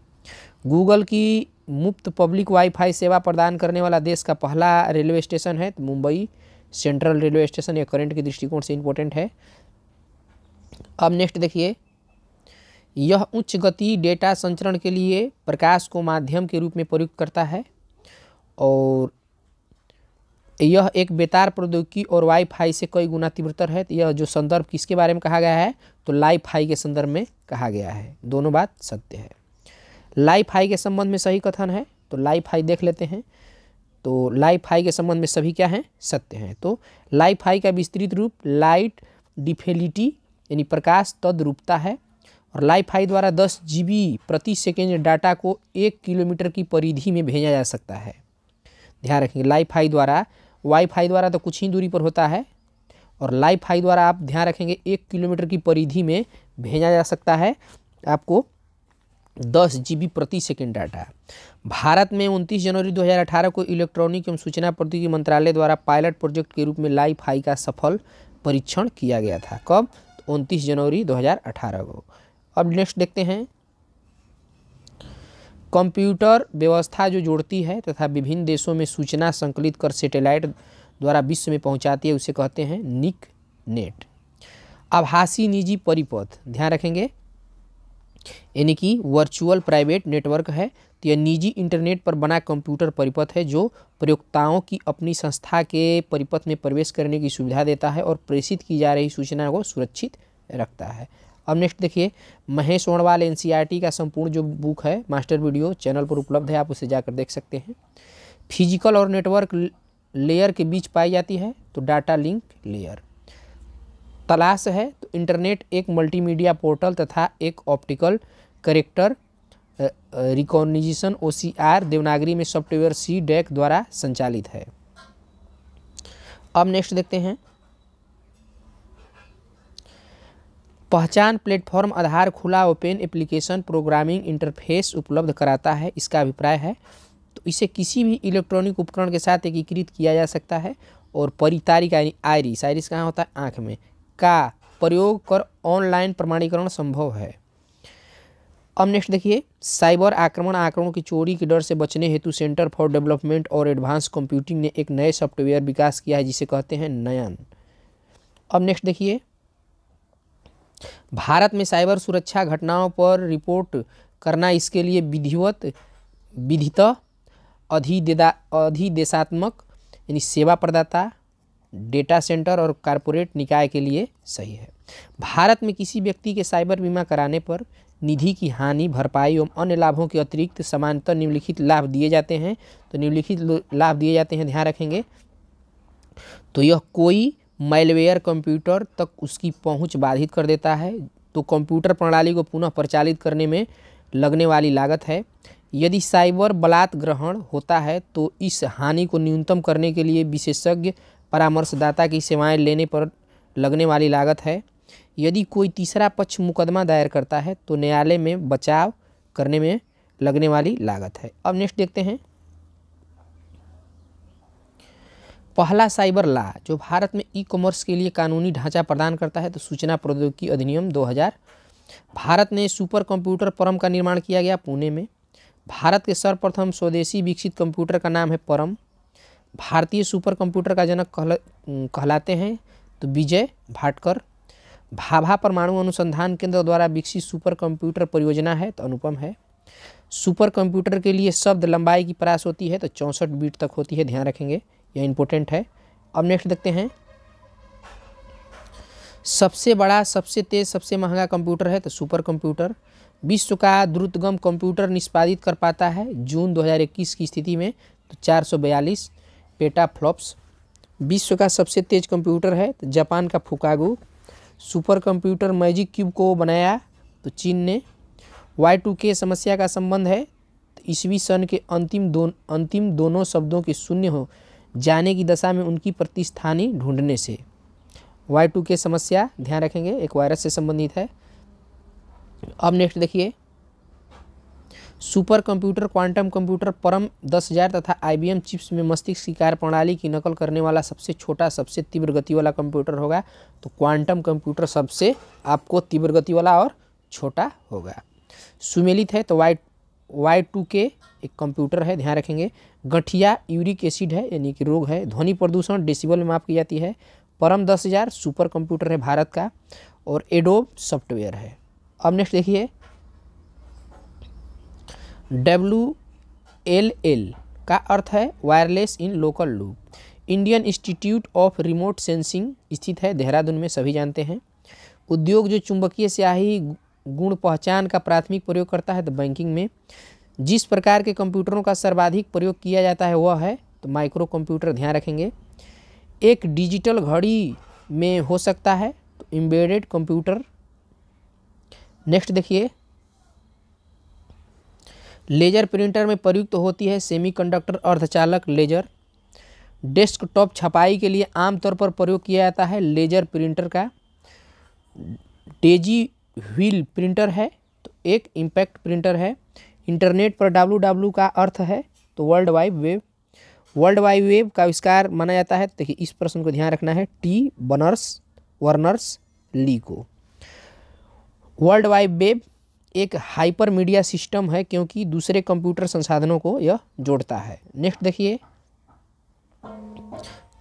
गूगल की मुफ्त पब्लिक वाईफाई सेवा प्रदान करने वाला देश का पहला रेलवे स्टेशन है तो मुंबई सेंट्रल रेलवे स्टेशन यह करंट के दृष्टिकोण से इम्पोर्टेंट है अब नेक्स्ट देखिए यह उच्च गति डेटा संचरण के लिए प्रकाश को माध्यम के रूप में प्रयुक्त करता है और यह एक बेतार प्रौद्योगिकी और वाईफाई से कई गुना तीव्रतर है तो यह जो संदर्भ किसके बारे में कहा गया है तो लाईफाई के संदर्भ में कहा गया है दोनों बात सत्य है लाईफाई के संबंध में सही कथन है तो लाईफाई देख लेते हैं तो लाईफाई के संबंध में सभी क्या हैं सत्य हैं तो लाइफाई का विस्तृत रूप लाइट डिफेलिटी यानी प्रकाश तद्रूपता है और लाइफ हाई द्वारा 10 जी प्रति सेकेंड डाटा को एक किलोमीटर की परिधि में भेजा जा सकता है ध्यान रखेंगे लाइफ हाई द्वारा वाईफाई द्वारा तो कुछ ही दूरी पर होता है और लाइफ हाई द्वारा आप ध्यान रखेंगे एक किलोमीटर की परिधि में भेजा जा सकता है आपको दस जी प्रति सेकेंड डाटा भारत में उनतीस जनवरी 2018 को इलेक्ट्रॉनिक एवं सूचना प्रौद्योगिकी मंत्रालय द्वारा पायलट प्रोजेक्ट के रूप में लाइफ हाई का सफल परीक्षण किया गया था कब उनतीस जनवरी 2018 को अब नेक्स्ट देखते हैं कंप्यूटर व्यवस्था जो जोड़ती है तथा विभिन्न देशों में सूचना संकलित कर सैटेलाइट द्वारा विश्व में पहुंचाती है उसे कहते हैं निक नेट आभासी निजी परिपथ ध्यान रखेंगे यानी कि वर्चुअल प्राइवेट नेटवर्क है तो यह निजी इंटरनेट पर बना कंप्यूटर परिपथ है जो प्रयोक्ताओं की अपनी संस्था के परिपथ में प्रवेश करने की सुविधा देता है और प्रेषित की जा रही सूचना को सुरक्षित रखता है अब नेक्स्ट देखिए महेश ओणवाल एन e का संपूर्ण जो बुक है मास्टर वीडियो चैनल पर उपलब्ध है आप उसे जाकर देख सकते हैं फिजिकल और नेटवर्क लेयर के बीच पाई जाती है तो डाटा लिंक लेयर तलाश है तो इंटरनेट एक मल्टीमीडिया पोर्टल तथा एक optical character recognition O Devanagari में सॉफ्टवेयर सी डेक द्वारा संचालित है अब नेक्स्ट देखते हैं पहचान प्लेटफॉर्म आधार खुला ओपन एप्लीकेशन प्रोग्रामिंग इंटरफेस उपलब्ध कराता है इसका अभिप्राय है तो इसे किसी भी इलेक्ट्रॉनिक उपकरण के साथ एकीकृत किया जा सकता है और परितारिक यानी आयरिस आयरिस कहाँ होता है आँख में का प्रयोग कर ऑनलाइन प्रमाणीकरण संभव है अब नेक्स्ट देखिए साइबर आक्रमण आंकड़ों की चोरी के डर से बचने हेतु सेंटर फॉर डेवलपमेंट और एडवांस कंप्यूटिंग ने एक नए सॉफ्टवेयर विकास किया है जिसे कहते हैं नयन अब नेक्स्ट देखिए भारत में साइबर सुरक्षा घटनाओं पर रिपोर्ट करना इसके लिए विधिवत विधित अधिदेदा अधिदेशात्मक यानी सेवा प्रदाता डेटा सेंटर और कॉरपोरेट निकाय के लिए सही है भारत में किसी व्यक्ति के साइबर बीमा कराने पर निधि की हानि भरपाई एवं अन्य लाभों के अतिरिक्त सामान्यतः निम्नलिखित लाभ दिए जाते हैं तो निम्नलिखित लाभ दिए जाते हैं ध्यान रखेंगे तो यह कोई मेलवेयर कंप्यूटर तक उसकी पहुंच बाधित कर देता है तो कंप्यूटर प्रणाली को पुनः प्रचालित करने में लगने वाली लागत है यदि साइबर बलात् ग्रहण होता है तो इस हानि को न्यूनतम करने के लिए विशेषज्ञ परामर्शदाता की सेवाएं लेने पर लगने वाली लागत है यदि कोई तीसरा पक्ष मुकदमा दायर करता है तो न्यायालय में बचाव करने में लगने वाली लागत है अब नेक्स्ट देखते हैं पहला साइबर ला जो भारत में ई कॉमर्स के लिए कानूनी ढांचा प्रदान करता है तो सूचना प्रौद्योगिकी अधिनियम 2000 भारत ने सुपर कंप्यूटर परम का निर्माण किया गया पुणे में भारत के सर्वप्रथम स्वदेशी विकसित कंप्यूटर का नाम है परम भारतीय सुपर कंप्यूटर का जनक कहल, कहलाते हैं तो विजय भाटकर भाभा परमाणु अनुसंधान केंद्र द्वारा विकसित सुपर कंप्यूटर परियोजना है तो अनुपम है सुपर कंप्यूटर के लिए शब्द लंबाई की प्रास होती है तो चौंसठ बीट तक होती है ध्यान रखेंगे यह इम्पोर्टेंट है अब नेक्स्ट देखते हैं सबसे बड़ा सबसे तेज सबसे महंगा कंप्यूटर है तो सुपर कंप्यूटर विश्व का द्रुतगम कंप्यूटर निष्पादित कर पाता है जून 2021 की स्थिति में तो 442 पेटा फ्लॉप्स विश्व का सबसे तेज कंप्यूटर है तो जापान का फुकागो सुपर कंप्यूटर मैजिक क्यूब को बनाया तो चीन ने वाई टू के समस्या का संबंध है तो ईस्वी सन के अंतिम दो अंतिम दोनों शब्दों के शून्य हो जाने की दशा में उनकी प्रतिस्थानी ढूंढने से वाई टू के समस्या ध्यान रखेंगे एक वायरस से संबंधित है अब नेक्स्ट देखिए सुपर कंप्यूटर क्वांटम कंप्यूटर परम दस हज़ार तथा आईबीएम चिप्स में मस्तिष्क की कार्य प्रणाली की नकल करने वाला सबसे छोटा सबसे तीव्र गति वाला कंप्यूटर होगा तो क्वांटम कंप्यूटर सबसे आपको तीव्र गति वाला और छोटा होगा सुमेलित है तो वाई वाई टू के एक कंप्यूटर है ध्यान रखेंगे गठिया यूरिक एसिड है यानी कि रोग है ध्वनि प्रदूषण डेसिबल में माप की जाती है परम दस हज़ार सुपर कंप्यूटर है भारत का और एडोब सॉफ्टवेयर है अब नेक्स्ट देखिए डब्ल्यू एल एल का अर्थ है wireless in local loop Indian institute of remote sensing स्थित है देहरादून में सभी जानते हैं उद्योग जो चुंबकीय स्याही गुण पहचान का प्राथमिक प्रयोग करता है तो बैंकिंग में जिस प्रकार के कंप्यूटरों का सर्वाधिक प्रयोग किया जाता है वह है तो माइक्रो कंप्यूटर ध्यान रखेंगे एक डिजिटल घड़ी में हो सकता है तो एम्बेडेड कंप्यूटर नेक्स्ट देखिए लेजर प्रिंटर में प्रयुक्त होती है सेमीकंडक्टर अर्धचालक लेजर डेस्कटॉप छपाई के लिए आमतौर पर प्रयोग किया जाता है लेजर प्रिंटर का डेजी व्हील प्रिंटर है तो एक इम्पैक्ट प्रिंटर है इंटरनेट पर डब्लू डब्लू का अर्थ है तो world wide web world wide web का आविष्कार माना जाता है देखिए इस प्रश्न को ध्यान रखना है टी बनर्स वर्नर्स ली को वर्ल्ड वाइड वेब एक हाइपर मीडिया सिस्टम है क्योंकि दूसरे कंप्यूटर संसाधनों को यह जोड़ता है नेक्स्ट देखिए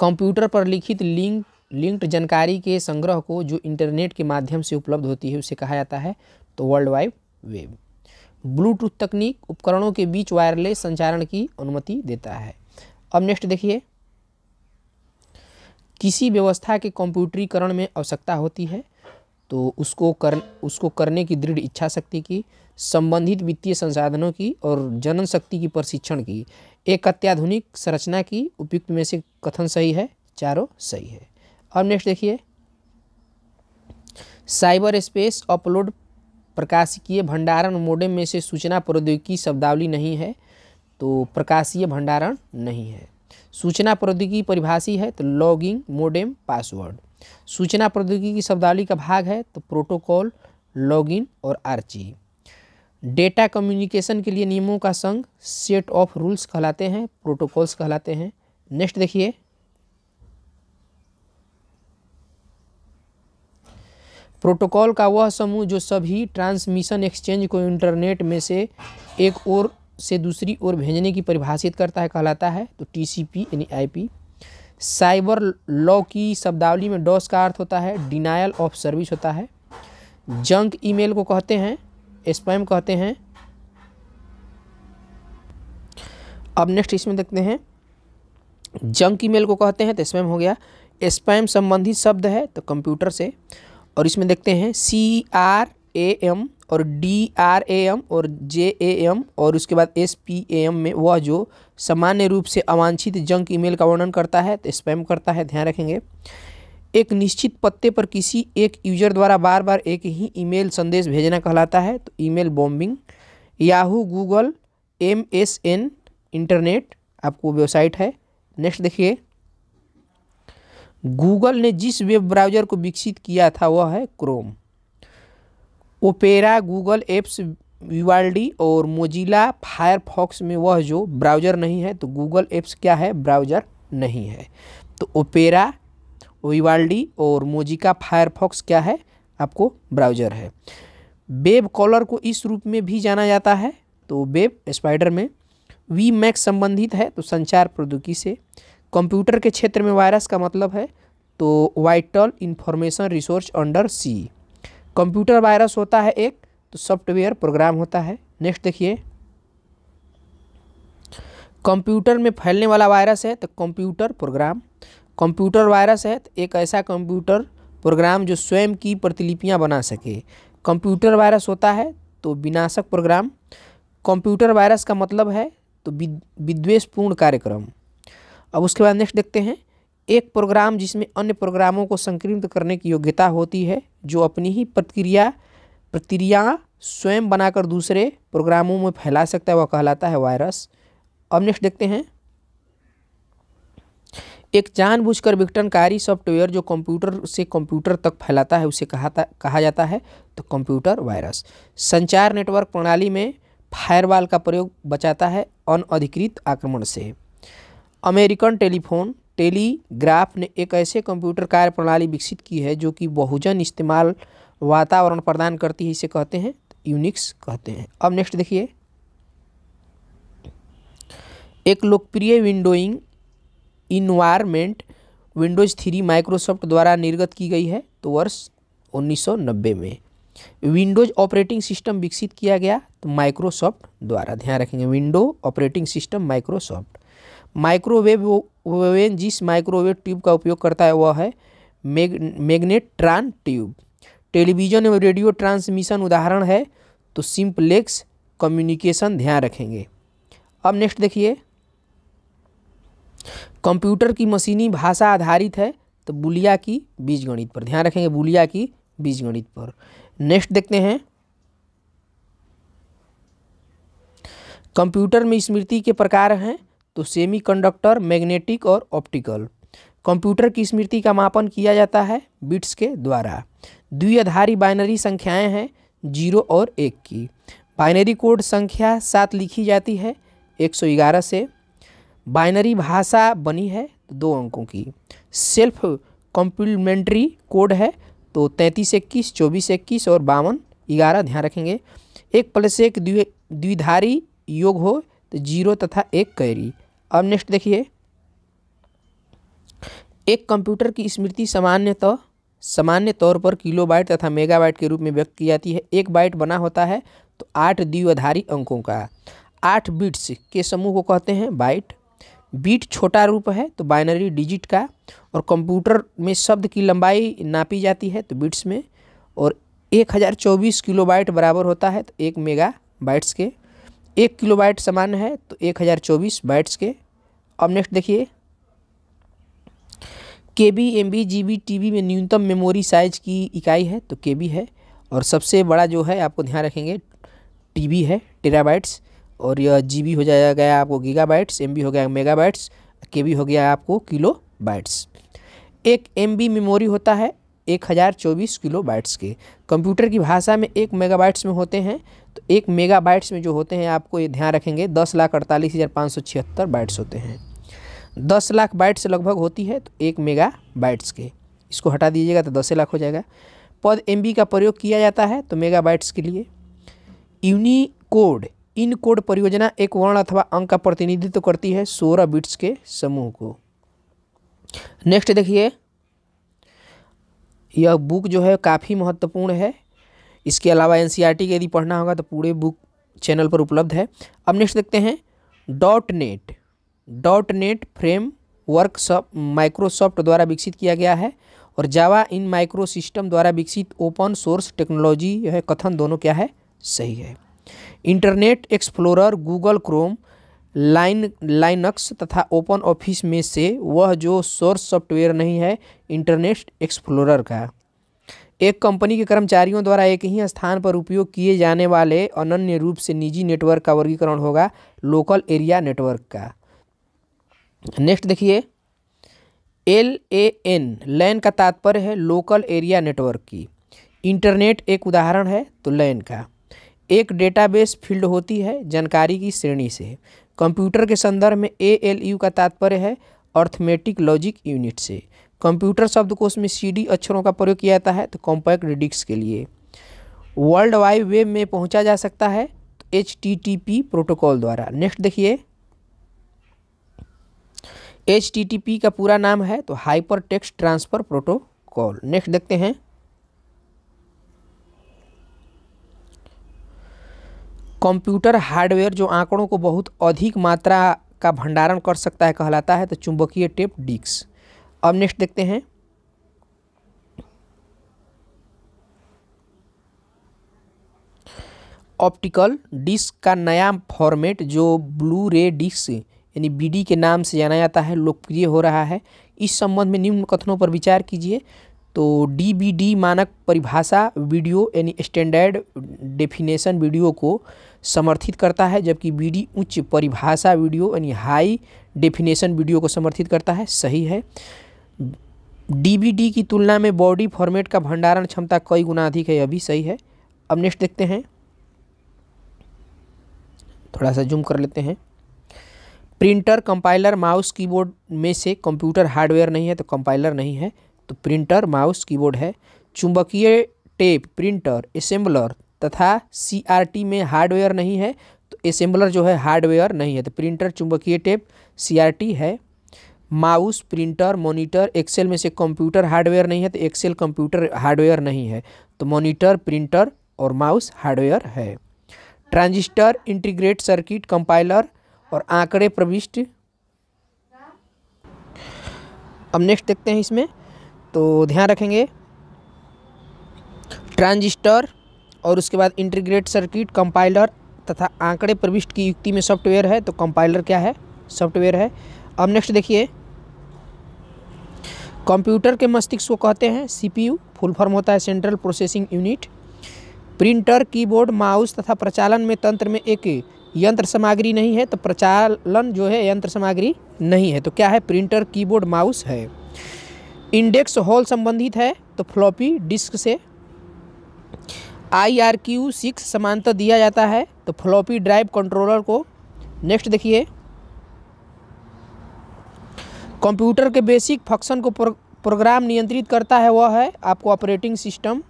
कंप्यूटर पर लिखित लिंक लिंक्ड जानकारी के संग्रह को जो इंटरनेट के माध्यम से उपलब्ध होती है उसे कहा जाता है तो वर्ल्ड वाइड वेब ब्लूटूथ तकनीक उपकरणों के बीच वायरलेस संचारण की अनुमति देता है अब नेक्स्ट देखिए किसी व्यवस्था के कंप्यूटरीकरण में आवश्यकता होती है तो उसको कर उसको करने की दृढ़ इच्छा शक्ति की संबंधित वित्तीय संसाधनों की और जनन शक्ति की प्रशिक्षण की एक अत्याधुनिक संरचना की उपयुक्त में से कथन सही है चारों सही है अब नेक्स्ट देखिए साइबर स्पेस अपलोड प्रकाशिकीय भंडारण मोडेम में से सूचना प्रौद्योगिकी शब्दावली नहीं है तो प्रकाशीय भंडारण नहीं है सूचना प्रौद्योगिकी परिभाषी है तो लॉगिंग मोडेम पासवर्ड सूचना प्रौद्योगिकी की शब्दावली का भाग है तो प्रोटोकॉल लॉगिन और आरची डेटा कम्युनिकेशन के लिए नियमों का संघ सेट ऑफ रूल्स कहलाते हैं प्रोटोकॉल्स कहलाते हैं नेक्स्ट देखिए प्रोटोकॉल का वह समूह जो सभी ट्रांसमिशन एक्सचेंज को इंटरनेट में से एक ओर से दूसरी ओर भेजने की परिभाषित करता है कहलाता है तो टीसीपी यानी आईपी साइबर लॉ की शब्दावली में डॉस का अर्थ होता है डिनायल ऑफ सर्विस होता है जंक ईमेल को कहते हैं स्पैम कहते हैं अब नेक्स्ट इसमें देखते हैं जंक ईमेल को कहते हैं तो स्पैम हो गया स्पैम संबंधित शब्द है तो कंप्यूटर से और इसमें देखते हैं सी आर ए एम और डी आर ए एम और जे ए एम और उसके बाद एस पी ए एम में वह जो सामान्य रूप से अवांछित जंक ईमेल का वर्णन करता है तो स्पैम करता है ध्यान रखेंगे एक निश्चित पत्ते पर किसी एक यूजर द्वारा बार बार एक ही ईमेल संदेश भेजना कहलाता है तो email bombing Yahoo Google M S N internet आपको वेबसाइट है नेक्स्ट देखिए गूगल ने जिस वेब ब्राउज़र को विकसित किया था वह है Chrome Opera Google apps Vivaldi और मोजिला फायरफॉक्स में वह जो ब्राउज़र नहीं है तो गूगल एप्स क्या है ब्राउज़र नहीं है तो ओपेरा वीवाल्डी और मोजिका फायरफॉक्स क्या है आपको ब्राउज़र है वेब कॉलर को इस रूप में भी जाना जाता है तो वेब स्पाइडर में वी मैक्स संबंधित है तो संचार प्रौद्योगिकी से कंप्यूटर के क्षेत्र में वायरस का मतलब है तो vital information resource under siege computer virus होता है एक तो सॉफ्टवेयर प्रोग्राम होता है नेक्स्ट देखिए कंप्यूटर में फैलने वाला वायरस है तो कंप्यूटर प्रोग्राम कंप्यूटर वायरस है तो एक ऐसा कंप्यूटर प्रोग्राम जो स्वयं की प्रतिलिपियाँ बना सके कंप्यूटर वायरस होता है तो विनाशक प्रोग्राम कंप्यूटर वायरस का मतलब है तो विद्वेषपूर्ण कार्यक्रम अब उसके बाद नेक्स्ट देखते हैं एक प्रोग्राम जिसमें अन्य प्रोग्रामों को संक्रमित करने की योग्यता होती है जो अपनी ही प्रतिक्रिया प्रतिक्रिया स्वयं बनाकर दूसरे प्रोग्रामों में फैला सकता है वह कहलाता है वायरस अब नेक्स्ट देखते हैं एक जानबूझकर विघटनकारी सॉफ्टवेयर जो कंप्यूटर से कंप्यूटर तक फैलाता है उसे कहाता कहा जाता है तो कंप्यूटर वायरस संचार नेटवर्क प्रणाली में फायरवाल का प्रयोग बचाता है अनअधिकृत आक्रमण से अमेरिकन टेलीफोन टेलीग्राफ ने एक ऐसे कंप्यूटर प्रणाली विकसित की है जो कि बहुजन इस्तेमाल वातावरण प्रदान करती है इसे कहते हैं यूनिक्स कहते हैं अब नेक्स्ट देखिए एक लोकप्रिय windowing environment Windows three Microsoft द्वारा निर्गत की गई है तो वर्ष 1990 में विंडोज ऑपरेटिंग सिस्टम विकसित किया गया तो माइक्रोसॉफ्ट द्वारा ध्यान रखेंगे window operating system Microsoft microwave oven जिस माइक्रोवेव ट्यूब का उपयोग करता है वह है मैग ट्रान ट्यूब टेलीविजन एवं रेडियो ट्रांसमिशन उदाहरण है तो सिंपलेक्स कम्युनिकेशन ध्यान रखेंगे अब नेक्स्ट देखिए कंप्यूटर की मशीनी भाषा आधारित है तो बुलिया की बीजगणित पर ध्यान रखेंगे बुलिया की बीजगणित पर नेक्स्ट देखते हैं कंप्यूटर में स्मृति के प्रकार हैं तो सेमीकंडक्टर मैग्नेटिक और ऑप्टिकल कंप्यूटर की स्मृति का मापन किया जाता है बिट्स के द्वारा द्विआधारी बाइनरी संख्याएं हैं जीरो और एक की बाइनरी कोड संख्या सात लिखी जाती है एक सौ ग्यारह से बाइनरी भाषा बनी है दो अंकों की सेल्फ कॉम्प्लीमेंट्री कोड है तो तैंतीस इक्कीस चौबीस इक्कीस और बावन ग्यारह ध्यान रखेंगे एक प्लस एक द्विधारी योग हो तो जीरो तथा एक कैरी अब नेक्स्ट देखिए एक कंप्यूटर की स्मृति सामान्यतः तो, सामान्य तौर पर किलोबाइट तथा मेगाबाइट के रूप में व्यक्त की जाती है एक बाइट बना होता है तो आठ द्विवधारी अंकों का आठ बिट्स के समूह को कहते हैं बाइट बीट छोटा रूप है तो बाइनरी डिजिट का और कंप्यूटर में शब्द की लंबाई नापी जाती है तो बिट्स में और एक हज़ार चौबीस किलोबाइट बराबर होता है तो एक मेगा बाइट्स के एक किलो बाइट समान है तो एक हज़ार चौबीस बाइट्स के अब नेक्स्ट देखिए K B M B G B T B में न्यूनतम मेमोरी साइज की इकाई है तो के बी है और सबसे बड़ा जो है आपको ध्यान रखेंगे टी बी है टेराबाइट्स और यह जी बी हो जाया गया आपको गीगा बाइट्स एम बी हो गया मेगा बाइट्स के बी हो गया आपको किलो बाइट्स एक एम बी मेमोरी होता है एक हज़ार चौबीस किलो बाइट्स के कंप्यूटर की भाषा में एक मेगाबाइट्स में होते हैं तो एक मेगा बाइट्स में जो होते हैं आपको ये ध्यान रखेंगे दस लाख अड़तालीस हज़ार पाँच सौ छिहत्तर बाइट्स होते हैं दस लाख बाइट्स लगभग होती है तो एक मेगा बाइट्स के इसको हटा दीजिएगा तो दस लाख हो जाएगा पद एम का प्रयोग किया जाता है तो मेगा बाइट्स के लिए यूनिकोड इन कोड परियोजना एक वर्ण अथवा अंक का प्रतिनिधित्व करती है सोलह बिट्स के समूह को नेक्स्ट देखिए यह बुक जो है काफ़ी महत्वपूर्ण है इसके अलावा एन e के यदि पढ़ना होगा तो पूरे बुक चैनल पर उपलब्ध है अब नेक्स्ट देखते हैं dot net dot net frame workshop Microsoft द्वारा विकसित किया गया है और जावा इन माइक्रो सिस्टम द्वारा विकसित ओपन सोर्स टेक्नोलॉजी यह कथन दोनों क्या है सही है Internet Explorer Google Chrome line Linux तथा ओपन ऑफिस में से वह जो सोर्स सॉफ्टवेयर नहीं है इंटरनेट एक्सप्लोरर का एक कंपनी के कर्मचारियों द्वारा एक ही स्थान पर उपयोग किए जाने वाले अनन्य रूप से निजी नेटवर्क का वर्गीकरण होगा लोकल एरिया नेटवर्क का नेक्स्ट देखिए एल ए एन लैन का तात्पर्य है लोकल एरिया नेटवर्क की इंटरनेट एक उदाहरण है तो लैन का एक डेटाबेस फील्ड होती है जानकारी की श्रेणी से कंप्यूटर के संदर्भ में ए एल यू का तात्पर्य है अर्थमेटिक लॉजिक यूनिट से कंप्यूटर शब्दकोश में सी डी अक्षरों का प्रयोग किया जाता है तो कॉम्पैक्ट डिस्क के लिए वर्ल्ड वाइड वेब में पहुंचा जा सकता है तो H T T P protocol द्वारा नेक्स्ट देखिए एच टी टी पी का पूरा नाम है तो hyper text transfer protocol next देखते हैं कंप्यूटर हार्डवेयर जो आंकड़ों को बहुत अधिक मात्रा का भंडारण कर सकता है कहलाता है तो चुंबकीय टेप डिस्क अब नेक्स्ट देखते हैं ऑप्टिकल डिस्क का नया फॉर्मेट जो ब्लू रे डिस्क यानी बीडी के नाम से जाना जाता है लोकप्रिय हो रहा है इस संबंध में निम्न कथनों पर विचार कीजिए तो डीबीडी मानक परिभाषा वीडियो यानी स्टैंडर्ड डेफिनेशन वीडियो को समर्थित करता है जबकि बी उच्च परिभाषा वीडियो यानी हाई डेफिनेशन वीडियो को समर्थित करता है सही है डीवीडी की तुलना में बॉडी फॉर्मेट का भंडारण क्षमता कई गुना अधिक है अभी सही है अब नेक्स्ट देखते हैं थोड़ा सा जूम कर लेते हैं प्रिंटर कंपाइलर माउस कीबोर्ड में से कंप्यूटर हार्डवेयर नहीं है तो कंपाइलर नहीं है तो प्रिंटर माउस कीबोर्ड है चुंबकीय टेप प्रिंटर असेंबलर तथा सी में हार्डवेयर नहीं है तो असेंबलर जो है हार्डवेयर नहीं है तो प्रिंटर चुंबकीय टेप सी है माउस प्रिंटर मॉनिटर एक्सेल में से कंप्यूटर हार्डवेयर नहीं है तो एक्सेल कंप्यूटर हार्डवेयर नहीं है तो मॉनिटर प्रिंटर और माउस हार्डवेयर है ट्रांजिस्टर इंटीग्रेट सर्किट कंपाइलर और आंकड़े प्रविष्ट अब नेक्स्ट देखते हैं इसमें तो ध्यान रखेंगे ट्रांजिस्टर और उसके बाद इंटीग्रेट सर्किट कंपाइलर तथा आंकड़े प्रविष्ट की युक्ति में सॉफ्टवेयर है तो कंपाइलर क्या है सॉफ्टवेयर है अब नेक्स्ट देखिए कंप्यूटर के मस्तिष्क को कहते हैं सीपीयू फुल फॉर्म होता है central processing unit printer keyboard mouse तथा प्रचालन में तंत्र में एक यंत्र सामग्री नहीं है तो प्रचालन जो है यंत्र सामग्री नहीं है तो क्या है प्रिंटर कीबोर्ड माउस है इंडेक्स हॉल संबंधित है तो फ्लॉपी डिस्क से आई आर क्यू सिक्स समानता दिया जाता है तो फ्लॉपी ड्राइव कंट्रोलर को नेक्स्ट देखिए कंप्यूटर के बेसिक फंक्शन को प्रोग्राम नियंत्रित करता है वह है आपको operating system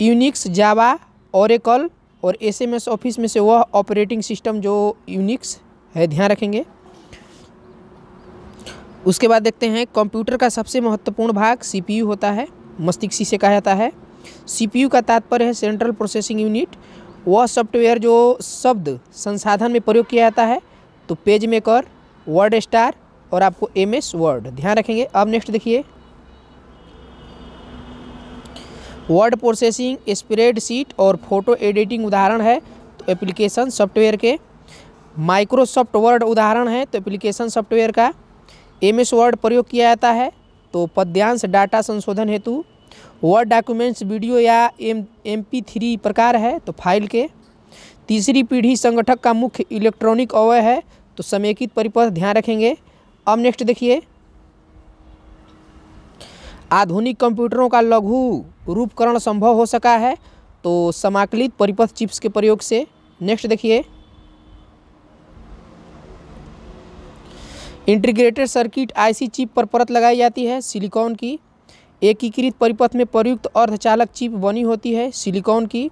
Unix Java Oracle और एस एम एस ऑफिस में से वह ऑपरेटिंग सिस्टम जो यूनिक्स है ध्यान रखेंगे उसके बाद देखते हैं कंप्यूटर का सबसे महत्वपूर्ण भाग सीपीयू होता है मस्तिष्क से कहा जाता है सीपीयू का तात्पर्य है सेंट्रल प्रोसेसिंग यूनिट वह सॉफ्टवेयर जो शब्द संसाधन में प्रयोग किया जाता है तो पेज मेकर वर्ड स्टार और आपको एम एस वर्ड ध्यान रखेंगे अब नेक्स्ट देखिए वर्ड प्रोसेसिंग स्प्रेड शीट और फोटो एडिटिंग उदाहरण है तो एप्लीकेशन सॉफ्टवेयर के माइक्रोसॉफ्ट वर्ड उदाहरण है तो एप्लीकेशन सॉफ्टवेयर का एम एस वर्ड प्रयोग किया जाता है तो पद्यांश डाटा संशोधन हेतु वर्ड डॉक्यूमेंट्स वीडियो या एम एम पी थ्री प्रकार है तो फाइल के तीसरी पीढ़ी संगठक का मुख्य इलेक्ट्रॉनिक अवय है तो समेकित परिपथ ध्यान रखेंगे अब नेक्स्ट देखिए आधुनिक कंप्यूटरों का लघु रूपकरण संभव हो सका है तो समाकलित परिपथ चिप्स के प्रयोग से नेक्स्ट देखिए इंटीग्रेटेड सर्किट आईसी चिप पर परत लगाई जाती है सिलिकॉन की एकीकृत परिपथ में प्रयुक्त अर्धचालक चिप बनी होती है सिलिकॉन की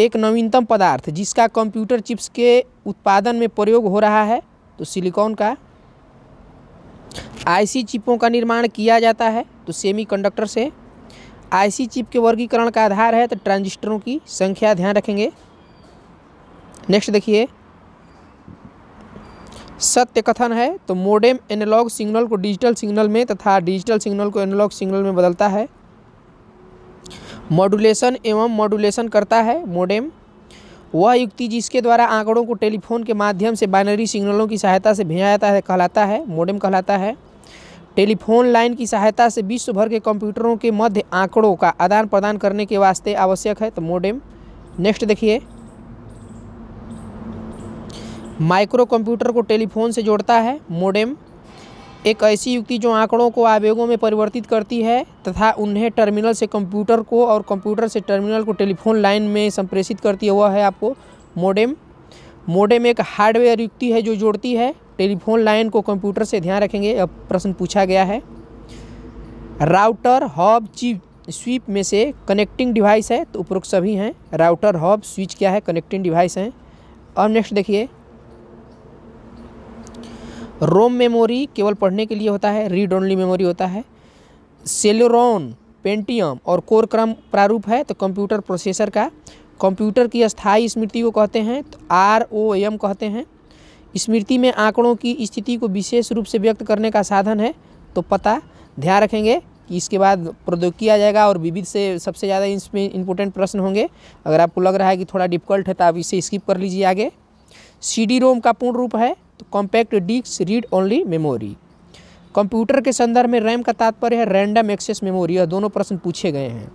एक नवीनतम पदार्थ जिसका कंप्यूटर चिप्स के उत्पादन में प्रयोग हो रहा है तो सिलिकॉन का आईसी चिपों का निर्माण किया जाता है तो सेमीकंडक्टर से आईसी चिप के वर्गीकरण का आधार है तो ट्रांजिस्टरों की संख्या ध्यान रखेंगे नेक्स्ट देखिए सत्य कथन है तो मोडेम एनालॉग सिग्नल को डिजिटल सिग्नल में तथा डिजिटल सिग्नल को एनालॉग सिग्नल में बदलता है मॉडुलेशन एवं मॉडुलेशन करता है मोडेम वह युक्ति जिसके द्वारा आंकड़ों को टेलीफोन के माध्यम से बाइनरी सिग्नलों की सहायता से भेजा जाता है कहलाता है मोडेम कहलाता है टेलीफोन लाइन की सहायता से विश्व भर के कंप्यूटरों के मध्य आंकड़ों का आदान प्रदान करने के वास्ते आवश्यक है तो मोडेम नेक्स्ट देखिए माइक्रो कंप्यूटर को टेलीफोन से जोड़ता है मोडेम एक ऐसी युक्ति जो आंकड़ों को आवेगों में परिवर्तित करती है तथा उन्हें टर्मिनल से कंप्यूटर को और कंप्यूटर से टर्मिनल को टेलीफोन लाइन में संप्रेषित करती है वह है आपको मोडेम मोडेम एक हार्डवेयर युक्ति है जो जोड़ती है टेलीफोन लाइन को कंप्यूटर से ध्यान रखेंगे अब प्रश्न पूछा गया है राउटर हॉब चिप स्वीप में से कनेक्टिंग डिवाइस है तो उपरोक्त सभी हैं राउटर हॉब स्विच क्या है कनेक्टिंग डिवाइस हैं और नेक्स्ट देखिए रोम मेमोरी केवल पढ़ने के लिए होता है रीड ओनली मेमोरी होता है सेलोरॉन पेंटियम और कोर क्रम प्रारूप है तो कंप्यूटर प्रोसेसर का कंप्यूटर की स्थायी स्मृति को कहते हैं तो आर ओ एम कहते हैं स्मृति में आंकड़ों की स्थिति को विशेष रूप से व्यक्त करने का साधन है तो पता ध्यान रखेंगे कि इसके बाद प्रौद्योगिकी आ जाएगा और विविध से सबसे ज़्यादा इसमें इंपॉर्टेंट प्रश्न होंगे अगर आपको लग रहा है कि थोड़ा डिफिकल्ट है तो आप इसे स्किप कर लीजिए आगे सी डी रोम का पूर्ण रूप है compact disc read only memory computer के संदर्भ में रैम का तात्पर्य है रैंडम एक्सेस मेमोरी यह दोनों प्रश्न पूछे गए हैं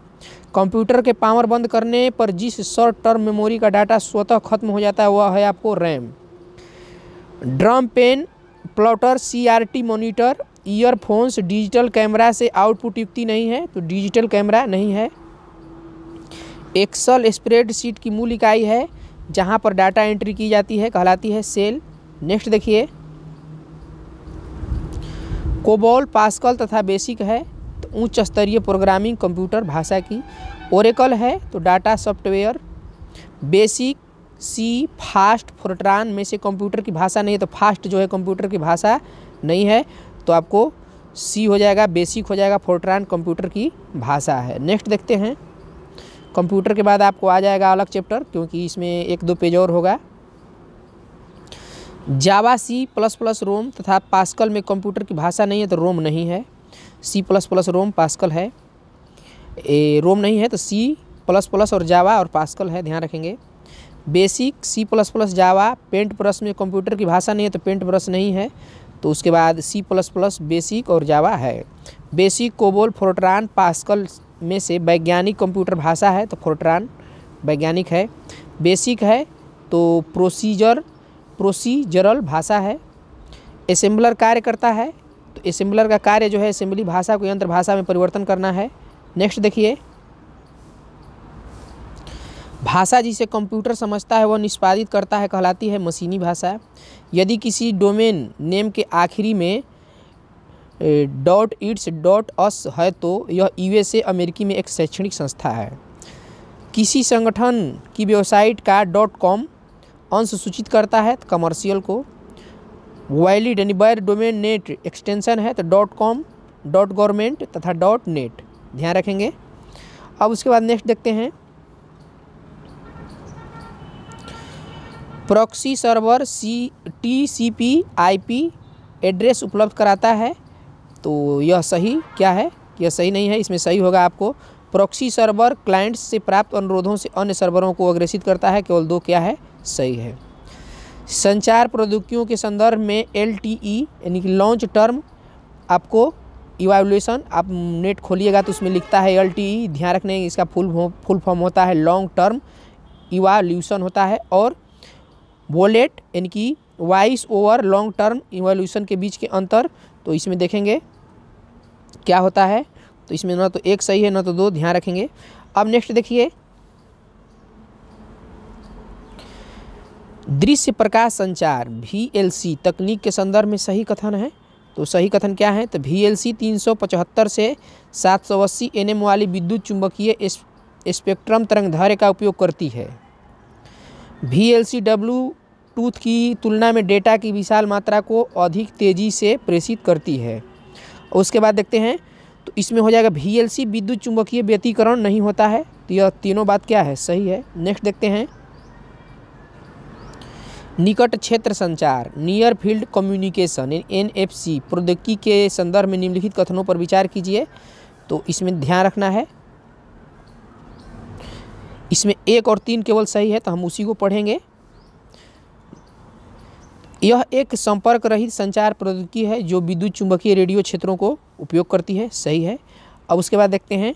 कंप्यूटर के पावर बंद करने पर जिस शॉर्ट टर्म मेमोरी का डाटा स्वतः खत्म हो जाता है वह है आपको RAM drum pen plotter CRT monitor earphones digital camera से आउटपुट युक्ति नहीं है तो डिजिटल कैमरा नहीं है एक्सल स्प्रेडशीट की मूल इकाई है जहाँ पर डाटा एंट्री की जाती है कहलाती है सेल नेक्स्ट देखिए कोबोल पास्कल तथा बेसिक है तो उच्च स्तरीय प्रोग्रामिंग कंप्यूटर भाषा की ओरेकल है तो data software BASIC C fast FORTRAN में से कंप्यूटर की भाषा नहीं है तो फास्ट जो है कंप्यूटर की भाषा नहीं है तो आपको सी हो जाएगा बेसिक हो जाएगा फोरट्रान कंप्यूटर की भाषा है नेक्स्ट देखते हैं कंप्यूटर के बाद आपको आ जाएगा अलग चैप्टर क्योंकि इसमें एक दो पेज और होगा जावा सी प्लस प्लस रोम तथा पास्कल में कंप्यूटर की भाषा नहीं है तो रोम नहीं है C plus plus ROM Pascal है ए, रोम नहीं है तो सी प्लस प्लस और जावा और पास्कल है ध्यान रखेंगे BASIC C plus plus Java paint brush में कंप्यूटर की भाषा नहीं है तो पेंट ब्रश नहीं है तो उसके बाद सी प्लस प्लस बेसिक और जावा है बेसिक कोबोल फोर्ट्रान पास्कल में से वैज्ञानिक कंप्यूटर भाषा है तो फोर्ट्रान वैज्ञानिक है बेसिक है तो प्रोसीजर प्रोसीजरल भाषा है असेंबलर कार्य करता है तो असेंबलर का कार्य जो है असेंबली भाषा को यंत्र भाषा में परिवर्तन करना है नेक्स्ट देखिए भाषा जिसे कंप्यूटर समझता है वह निष्पादित करता है कहलाती है मशीनी भाषा यदि किसी डोमेन नेम के आखिरी में डॉट इट्स डॉट अस है तो यह यूएसए अमेरिकी में एक शैक्षणिक संस्था है किसी संगठन की वेबसाइट का डॉट कॉम अंश सूचित करता है कमर्शियल तो को वैलिड यानी बैर डोमेन नेट एक्सटेंशन है तो डॉट कॉम डॉट गवर्नमेंट तथा डॉट नेट ध्यान रखेंगे अब उसके बाद नेक्स्ट देखते हैं proxy server C T C P I P address उपलब्ध कराता है तो यह सही क्या है यह सही नहीं है इसमें सही होगा आपको प्रॉक्सी सर्वर क्लाइंट्स से प्राप्त अनुरोधों से अन्य सर्वरों को अग्रेषित करता है केवल दो क्या है सही है संचार प्रौद्योगिकियों के संदर्भ में एल यानी कि लॉन्च टर्म आपको इवेल्यूशन आप नेट खोलिएगा तो उसमें लिखता है एल ध्यान रखने इसका फुल फुल फॉर्म होता है लॉन्ग टर्म इवाल्यूशन होता है और वोलेट यानी कि voice over long term evolution के बीच के अंतर तो इसमें देखेंगे क्या होता है तो इसमें ना तो एक सही है ना तो दो ध्यान रखेंगे अब नेक्स्ट देखिए दृश्य प्रकाश संचार वी तकनीक के संदर्भ में सही कथन है तो सही कथन क्या है तो वी एल सी तीन सौ पचहत्तर से सात सौ अस्सी एन एम वाली विद्युत चुंबकीय स्पेक्ट्रम तरंग धार्य का उपयोग करती है V L C W tooth की तुलना में डेटा की विशाल मात्रा को अधिक तेज़ी से प्रेषित करती है उसके बाद देखते हैं तो इसमें हो जाएगा वी एल सी विद्युत चुंबकीय व्यतीकरण नहीं होता है तो यह तीनों बात क्या है सही है नेक्स्ट देखते हैं निकट क्षेत्र संचार near field communication N F C प्रौद्योगिकी के संदर्भ में निम्नलिखित कथनों पर विचार कीजिए तो इसमें ध्यान रखना है इसमें एक और तीन केवल सही है तो हम उसी को पढ़ेंगे यह एक संपर्क रहित संचार प्रौद्योगिकी है जो विद्युत चुंबकीय रेडियो क्षेत्रों को उपयोग करती है सही है अब उसके बाद देखते हैं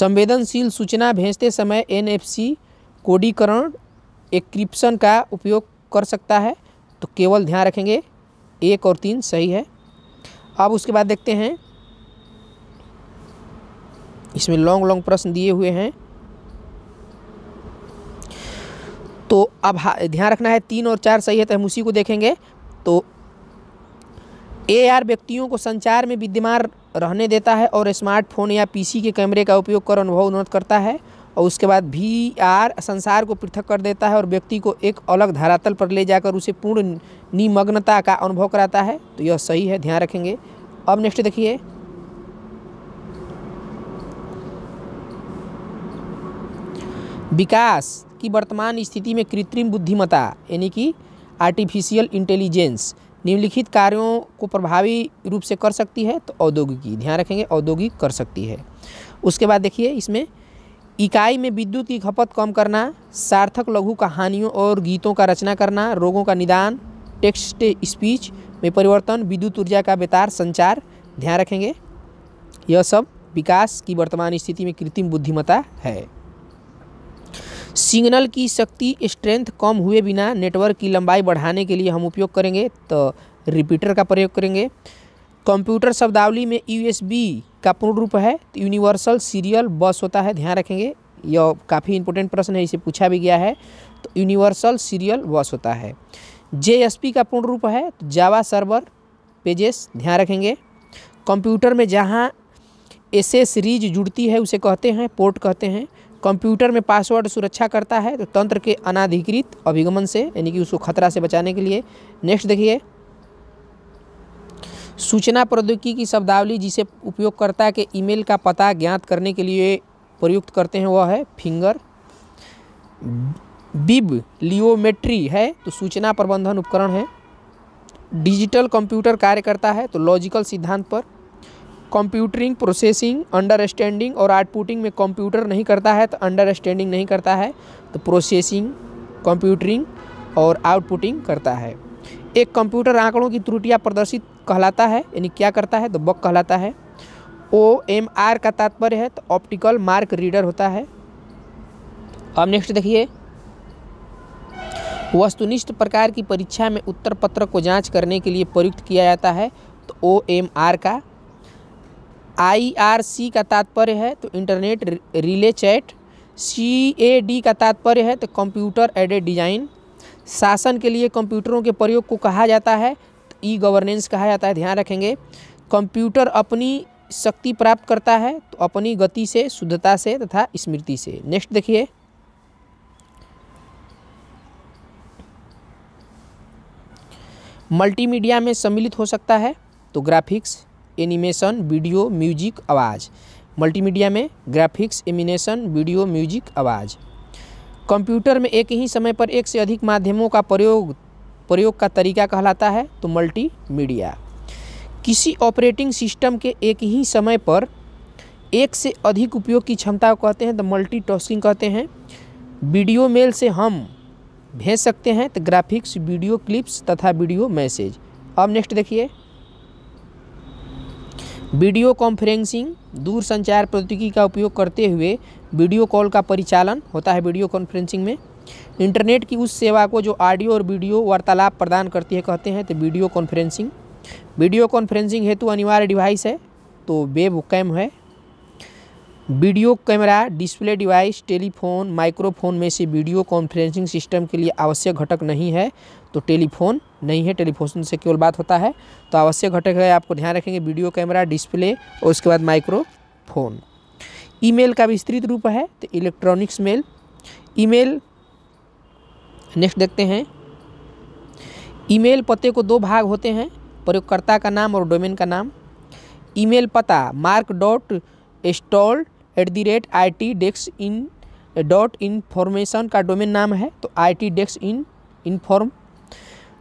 संवेदनशील सूचना भेजते समय एन एफ सी कोडीकरण एक्रिप्शन का उपयोग कर सकता है तो केवल ध्यान रखेंगे एक और तीन सही है अब उसके बाद देखते हैं इसमें लॉन्ग लॉन्ग प्रश्न दिए हुए हैं तो अब ध्यान रखना है तीन और चार सही है तो हम उसी को देखेंगे तो ए आर व्यक्तियों को संचार में विद्यमान रहने देता है और स्मार्टफोन या पीसी के कैमरे का उपयोग कर अनुभव उन्नत करता है और उसके बाद भी आर संसार को पृथक कर देता है और व्यक्ति को एक अलग धरातल पर ले जाकर उसे पूर्ण निमग्नता का अनुभव कराता है तो यह सही है ध्यान रखेंगे अब नेक्स्ट देखिए विकास की वर्तमान स्थिति में कृत्रिम बुद्धिमत्ता यानी कि आर्टिफिशियल इंटेलिजेंस निम्नलिखित कार्यों को प्रभावी रूप से कर सकती है तो औद्योगिकी ध्यान रखेंगे औद्योगिक कर सकती है उसके बाद देखिए इसमें इकाई में विद्युत की खपत कम करना सार्थक लघु कहानियों और गीतों का रचना करना रोगों का निदान टेक्स्ट स्पीच में परिवर्तन विद्युत ऊर्जा का बेतार संचार ध्यान रखेंगे यह सब विकास की वर्तमान स्थिति में कृत्रिम बुद्धिमत्ता है सिग्नल की शक्ति स्ट्रेंथ कम हुए बिना नेटवर्क की लंबाई बढ़ाने के लिए हम उपयोग करेंगे तो रिपीटर का प्रयोग करेंगे कंप्यूटर शब्दावली में यू का पूर्ण रूप है तो यूनिवर्सल सीरियल बस होता है ध्यान रखेंगे यह काफ़ी इंपॉर्टेंट प्रश्न है इसे पूछा भी गया है तो यूनिवर्सल सीरियल बस होता है जे का पूर्ण रूप है तो जावा सर्वर पेजेस ध्यान रखेंगे कंप्यूटर में जहाँ रीज जुड़ती है उसे कहते हैं पोर्ट कहते हैं कंप्यूटर में पासवर्ड सुरक्षा करता है तो तंत्र के अनाधिकृत अभिगमन से यानी कि उसको खतरा से बचाने के लिए नेक्स्ट देखिए सूचना प्रौद्योगिकी की शब्दावली जिसे उपयोगकर्ता के ईमेल का पता ज्ञात करने के लिए प्रयुक्त करते हैं वह है फिंगर बिब लियोमेट्री है तो सूचना प्रबंधन उपकरण है डिजिटल कंप्यूटर कार्य करता है तो लॉजिकल सिद्धांत पर कंप्यूटरिंग प्रोसेसिंग अंडरस्टैंडिंग और आउटपुटिंग में कंप्यूटर नहीं करता है तो अंडरस्टैंडिंग नहीं करता है तो प्रोसेसिंग कंप्यूटरिंग और आउटपुटिंग करता है एक कंप्यूटर आंकड़ों की त्रुटियां प्रदर्शित कहलाता है यानी क्या करता है तो बक कहलाता है ओ एम आर का तात्पर्य है तो ऑप्टिकल मार्क रीडर होता है अब नेक्स्ट देखिए वस्तुनिष्ठ प्रकार की परीक्षा में उत्तर पत्र को जांच करने के लिए प्रयुक्त किया जाता है तो ओ एम आर का आई आर सी का तात्पर्य है तो internet relay chat C A D का तात्पर्य है तो कंप्यूटर एडेड डिजाइन शासन के लिए कंप्यूटरों के प्रयोग को कहा जाता है ई गवर्नेंस कहा जाता है ध्यान रखेंगे कंप्यूटर अपनी शक्ति प्राप्त करता है तो अपनी गति से शुद्धता से तथा स्मृति से नेक्स्ट देखिए मल्टीमीडिया में सम्मिलित हो सकता है तो ग्राफिक्स एनिमेशन वीडियो म्यूजिक आवाज़ मल्टीमीडिया में ग्राफिक्स एमिनेशन वीडियो म्यूजिक आवाज़ कंप्यूटर में एक ही समय पर एक से अधिक माध्यमों का प्रयोग प्रयोग का तरीका कहलाता है तो मल्टीमीडिया किसी ऑपरेटिंग सिस्टम के एक ही समय पर एक से अधिक उपयोग की क्षमता कहते हैं तो मल्टी टॉस्किंग कहते हैं वीडियो मेल से हम भेज सकते हैं तो ग्राफिक्स वीडियो क्लिप्स तथा वीडियो मैसेज अब नेक्स्ट देखिए वीडियो कॉन्फ्रेंसिंग दूर संचार प्रौद्योगिकी का उपयोग करते हुए वीडियो कॉल का परिचालन होता है वीडियो कॉन्फ्रेंसिंग में इंटरनेट की उस सेवा को जो ऑडियो और वीडियो वार्तालाप प्रदान करती है कहते हैं तो वीडियो कॉन्फ्रेंसिंग वीडियो कॉन्फ्रेंसिंग हेतु अनिवार्य डिवाइस है तो वेब कैम है video camera display device telephone microphone में से वीडियो कॉन्फ्रेंसिंग सिस्टम के लिए आवश्यक घटक नहीं है तो टेलीफोन नहीं है टेलीफोन से केवल बात होता है तो आवश्यक घटक है आपको ध्यान रखेंगे वीडियो कैमरा डिस्प्ले और उसके बाद माइक्रोफोन ईमेल का विस्तृत रूप है तो इलेक्ट्रॉनिक्स मेल ईमेल नेक्स्ट देखते हैं ईमेल पते को दो भाग होते हैं प्रयोगकर्ता का नाम और डोमेन का नाम ईमेल पता mark dot stall at the rate I T डेक्स इन डॉट इन्फॉर्मेशन का डोमेन नाम है तो आई टी डेक्स इन इनफॉर्म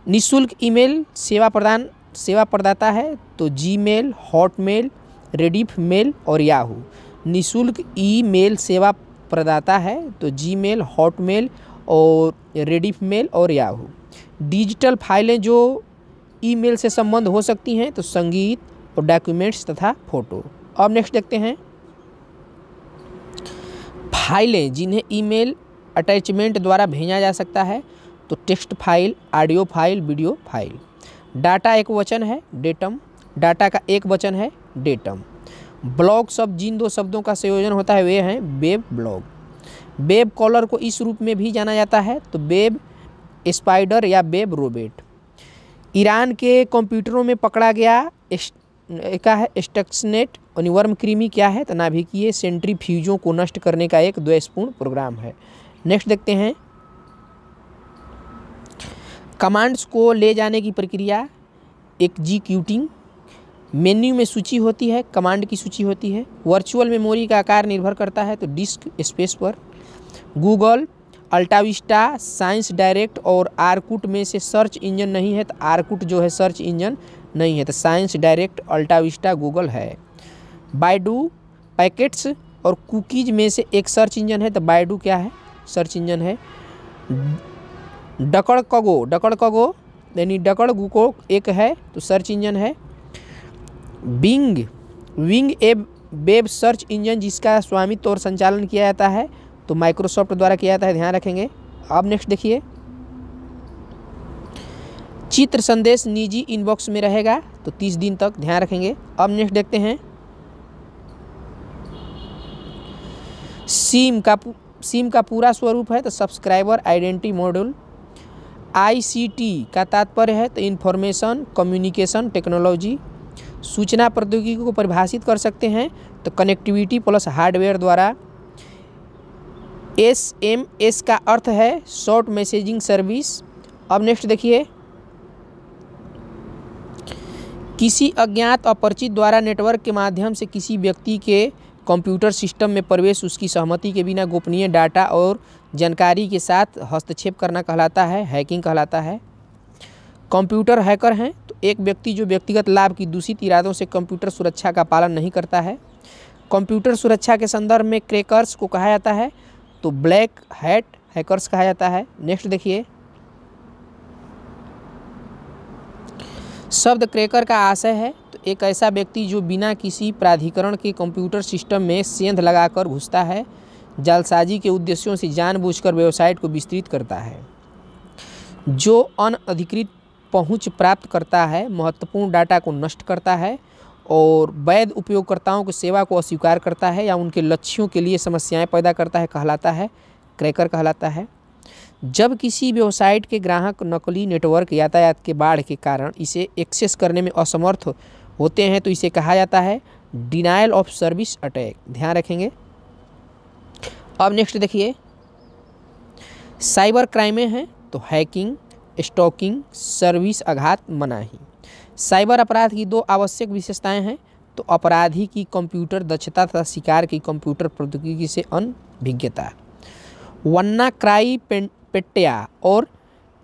निःशुल्क ईमेल सेवा प्रदान सेवा प्रदाता है तो Gmail Hotmail Rediff mail और याहू निःशुल्क ईमेल सेवा प्रदाता है तो जी मेल हॉटमेल और रेडिफ मेल और याहू डिजिटल फाइलें जो ईमेल से संबंध हो सकती हैं तो संगीत और डॉक्यूमेंट्स तथा फ़ोटो अब नेक्स्ट देखते हैं फाइलें जिन्हें ईमेल अटैचमेंट द्वारा भेजा जा सकता है तो text file audio file video file data एक वचन है डेटम डाटा का एक वचन है डेटम ब्लॉग शब्द जिन दो शब्दों का संयोजन होता है वे हैं वेब ब्लॉग बेब कॉलर को इस रूप में भी जाना जाता है तो बेब स्पाइडर या बेब रोबेट ईरान के कंप्यूटरों में पकड़ा गया क्या है स्टक्सनेट और निवर्म क्रीमी क्या है तनाभिकीय तो सेंट्री फ्यूजों को नष्ट करने का एक द्वेषपूर्ण प्रोग्राम है नेक्स्ट देखते हैं कमांड्स को ले जाने की प्रक्रिया क्यूटिंग मेन्यू में सूची होती है कमांड की सूची होती है वर्चुअल मेमोरी का आकार निर्भर करता है तो डिस्क स्पेस पर गूगल अल्टाविस्टा साइंस डायरेक्ट और आरकुट में से सर्च इंजन नहीं है तो आरकुट जो है सर्च इंजन नहीं है तो साइंस डायरेक्ट अल्टाविस्टा गूगल है बाइडू पैकेट्स और कुकीज़ में से एक सर्च इंजन है तो बाइडू क्या है सर्च इंजन है डकड़ कगो डकड़ कगो यानी डकड़ गुको एक है तो सर्च इंजन है बिंग विंग एब वेब सर्च इंजन जिसका स्वामित्व और संचालन किया जाता है तो माइक्रोसॉफ्ट द्वारा किया जाता है ध्यान रखेंगे आप नेक्स्ट देखिए चित्र संदेश निजी इनबॉक्स में रहेगा तो तीस दिन तक ध्यान रखेंगे अब नेक्स्ट देखते हैं सिम का सिम का पूरा स्वरूप है तो सब्सक्राइबर आइडेंटिटी मॉड्यूल आईसीटी का तात्पर्य है तो इन्फॉर्मेशन कम्युनिकेशन टेक्नोलॉजी सूचना प्रौद्योगिकी को परिभाषित कर सकते हैं तो कनेक्टिविटी प्लस हार्डवेयर द्वारा एस एम एस का अर्थ है शॉर्ट मैसेजिंग सर्विस अब नेक्स्ट देखिए किसी अज्ञात अपरिचित द्वारा नेटवर्क के माध्यम से किसी व्यक्ति के कंप्यूटर सिस्टम में प्रवेश उसकी सहमति के बिना गोपनीय डाटा और जानकारी के साथ हस्तक्षेप करना कहलाता है हैकिंग कहलाता है कंप्यूटर हैकर हैं तो एक व्यक्ति जो व्यक्तिगत लाभ की दूषित इरादों से कंप्यूटर सुरक्षा का पालन नहीं करता है कंप्यूटर सुरक्षा के संदर्भ में क्रेकर्स को कहा जाता है तो ब्लैक हैट हैकर्स कहा जाता है नेक्स्ट देखिए शब्द क्रेकर का आशय है तो एक ऐसा व्यक्ति जो बिना किसी प्राधिकरण के कंप्यूटर सिस्टम में सेंध लगाकर घुसता है जालसाजी के उद्देश्यों से जानबूझकर वेबसाइट को विस्तृत करता है जो अनधिकृत पहुंच प्राप्त करता है महत्वपूर्ण डाटा को नष्ट करता है और वैध उपयोगकर्ताओं की सेवा को अस्वीकार करता है या उनके लक्ष्यों के लिए समस्याएं पैदा करता है कहलाता है क्रैकर कहलाता है जब किसी वेबसाइट के ग्राहक नकली नेटवर्क यातायात के बाढ़ के कारण इसे एक्सेस करने में असमर्थ होते हैं तो इसे कहा जाता है डिनाइल ऑफ सर्विस अटैक ध्यान रखेंगे अब नेक्स्ट देखिए साइबर क्राइमें हैं तो हैकिंग स्टॉकिंग सर्विस आघात मनाही साइबर अपराध की दो आवश्यक विशेषताएं हैं तो अपराधी की कंप्यूटर दक्षता तथा शिकार की कंप्यूटर प्रौद्योगिकी से अनभिज्ञता वन्ना क्राई पेट्या और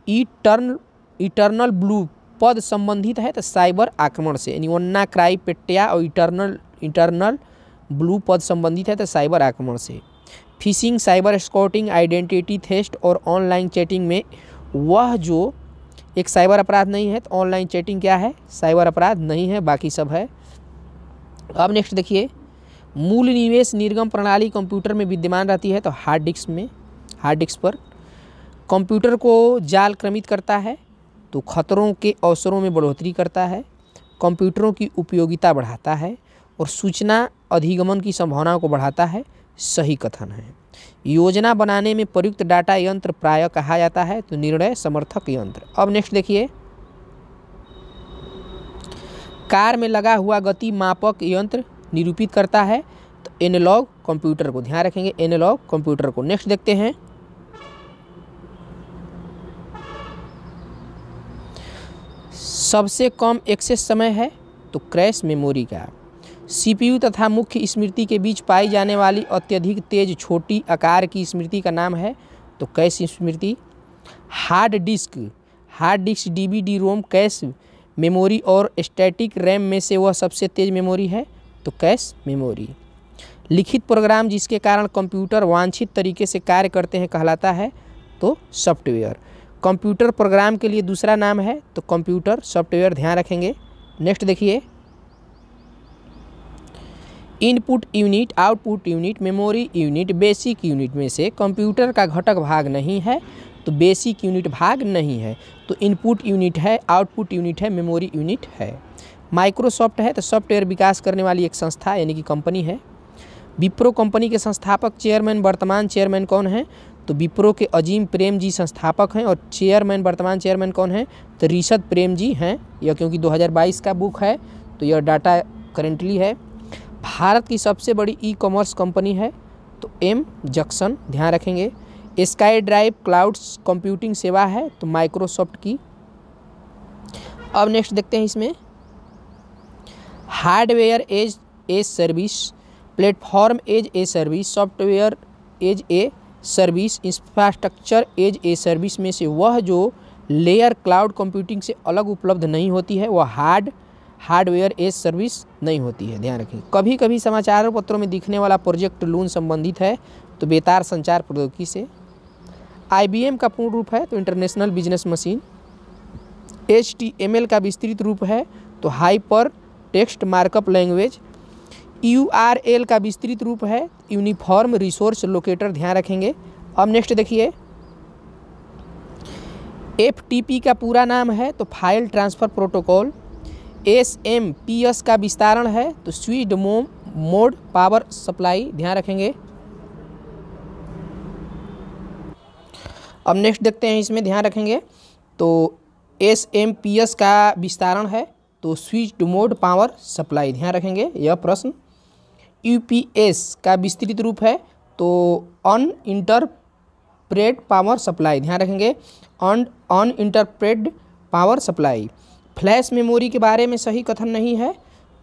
इटर्न इटर्नल ब्लू पद संबंधित है तो साइबर आक्रमण से यानी वन्ना क्राई पेट्या और इटर्नल इंटरनल ब्लू पद संबंधित है तो साइबर आक्रमण से phishing cyber stalking identity theft और ऑनलाइन चैटिंग में वह जो एक साइबर अपराध नहीं है तो ऑनलाइन चैटिंग क्या है साइबर अपराध नहीं है बाकी सब है अब नेक्स्ट देखिए मूल निवेश निर्गम प्रणाली कंप्यूटर में विद्यमान रहती है तो हार्ड डिस्क में हार्ड डिस्क पर कंप्यूटर को जाल क्रमित करता है तो खतरों के अवसरों में बढ़ोतरी करता है कंप्यूटरों की उपयोगिता बढ़ाता है और सूचना अधिगमन की संभावनाओं को बढ़ाता है सही कथन है योजना बनाने में प्रयुक्त डाटा यंत्र प्राय कहा जाता है तो निर्णय समर्थक यंत्र अब नेक्स्ट देखिए कार में लगा हुआ गति मापक यंत्र निरूपित करता है तो एनालॉग कंप्यूटर को ध्यान रखेंगे एनालॉग कंप्यूटर को नेक्स्ट देखते हैं सबसे कम एक्सेस समय है तो क्रैश मेमोरी का सीपीयू तथा मुख्य स्मृति के बीच पाई जाने वाली अत्यधिक तेज छोटी आकार की स्मृति का नाम है तो कैश स्मृति hard disk hard disk D ROM cache memory और स्टैटिक रैम में से वह सबसे तेज मेमोरी है तो कैश मेमोरी लिखित प्रोग्राम जिसके कारण कंप्यूटर वांछित तरीके से कार्य करते हैं कहलाता है तो सॉफ्टवेयर कंप्यूटर प्रोग्राम के लिए दूसरा नाम है तो कंप्यूटर सॉफ्टवेयर ध्यान रखेंगे नेक्स्ट देखिए input unit output unit memory unit basic unit में से कंप्यूटर का घटक भाग नहीं है तो बेसिक यूनिट भाग नहीं है तो इनपुट यूनिट है आउटपुट यूनिट है मेमोरी यूनिट है माइक्रोसॉफ्ट है तो सॉफ्टवेयर विकास करने वाली एक संस्था यानी कि कंपनी है विप्रो कंपनी के संस्थापक चेयरमैन वर्तमान चेयरमैन कौन है तो विप्रो के अजीम प्रेम जी संस्थापक हैं और चेयरमैन वर्तमान चेयरमैन कौन है तो ऋषद प्रेम जी हैं यह क्योंकि 2022 का बुक है तो यह डाटा करेंटली है भारत की सबसे बड़ी ई कॉमर्स कंपनी है तो एम जक्सन ध्यान रखेंगे स्काई ड्राइव क्लाउड्स कंप्यूटिंग सेवा है तो माइक्रोसॉफ्ट की अब नेक्स्ट देखते हैं इसमें hardware as a service platform as a service software as a service infrastructure as a service में से वह जो लेयर क्लाउड कंप्यूटिंग से अलग उपलब्ध नहीं होती है वह हार्ड हार्डवेयर एज सर्विस नहीं होती है ध्यान रखें कभी कभी समाचार पत्रों में दिखने वाला प्रोजेक्ट लून संबंधित है तो बेतार संचार प्रौद्योगिकी से आई का पूर्ण रूप है तो इंटरनेशनल बिजनेस मशीन एच का विस्तृत रूप है तो hyper text markup language U का विस्तृत रूप है यूनिफॉर्म रिसोर्स लोकेटर ध्यान रखेंगे अब नेक्स्ट देखिए एफ का पूरा नाम है तो file transfer protocol S M P S का विस्तारण है तो स्विच्ड मोम मोड पावर सप्लाई ध्यान रखेंगे अब नेक्स्ट देखते हैं इसमें ध्यान रखेंगे तो एस एम पी एस का विस्तारण है तो स्विच्ड मोड पावर सप्लाई ध्यान रखेंगे यह प्रश्न यू पी एस का विस्तृत रूप है तो अन इंटरप्रेट पावर सप्लाई ध्यान रखेंगे un uninterrupted power supply flash memory के बारे में सही कथन नहीं है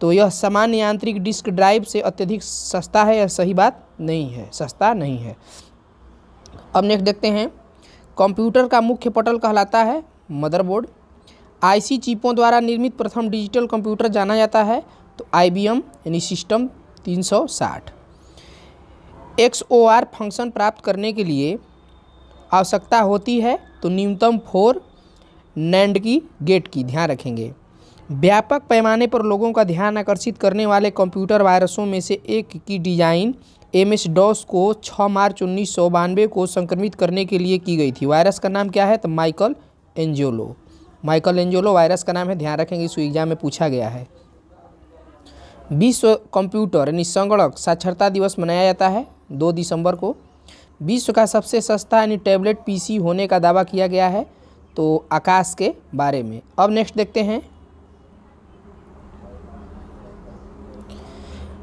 तो यह सामान्य यांत्रिक डिस्क ड्राइव से अत्यधिक सस्ता है यह सही बात नहीं है सस्ता नहीं है अब नेक्स्ट देखते हैं कंप्यूटर का मुख्य पटल कहलाता है मदरबोर्ड आईसी चिपों द्वारा निर्मित प्रथम डिजिटल कंप्यूटर जाना जाता है तो आईबीएम यानी सिस्टम 360 सौ फंक्शन प्राप्त करने के लिए आवश्यकता होती है तो न्यूनतम फोर नैंड की गेट की ध्यान रखेंगे व्यापक पैमाने पर लोगों का ध्यान आकर्षित करने वाले कंप्यूटर वायरसों में से एक की डिजाइन एम एस डॉस को 6 मार्च उन्नीस को संक्रमित करने के लिए की गई थी वायरस का नाम क्या है तो Michelangelo Michelangelo virus का नाम है ध्यान रखेंगे इस एग्जाम में पूछा गया है विश्व कंप्यूटर यानी संगणक साक्षरता दिवस मनाया जाता है दो दिसंबर को विश्व का सबसे सस्ता यानी टैबलेट पीसी होने का दावा किया गया है तो आकाश के बारे में अब नेक्स्ट देखते हैं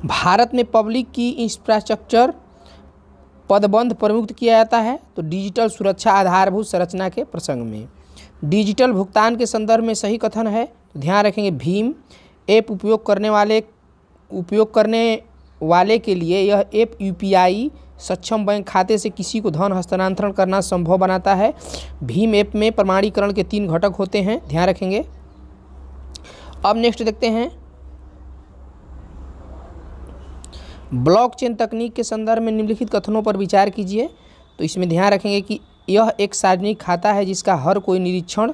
भारत में पब्लिक की इंफ्रास्ट्रक्चर पदबंध प्रमुक्त किया जाता है तो डिजिटल सुरक्षा आधारभूत संरचना के प्रसंग में डिजिटल भुगतान के संदर्भ में सही कथन है तो ध्यान रखेंगे भीम ऐप उपयोग करने वाले उपयोग करने वाले के लिए यह ऐप यूपीआई सक्षम बैंक खाते से किसी को धन हस्तांतरण करना संभव बनाता है भीम ऐप में प्रमाणीकरण के तीन घटक होते हैं ध्यान रखेंगे अब नेक्स्ट देखते हैं ब्लॉकचेन तकनीक के संदर्भ में निम्नलिखित कथनों पर विचार कीजिए तो इसमें ध्यान रखेंगे कि यह एक सार्वजनिक खाता है जिसका हर कोई निरीक्षण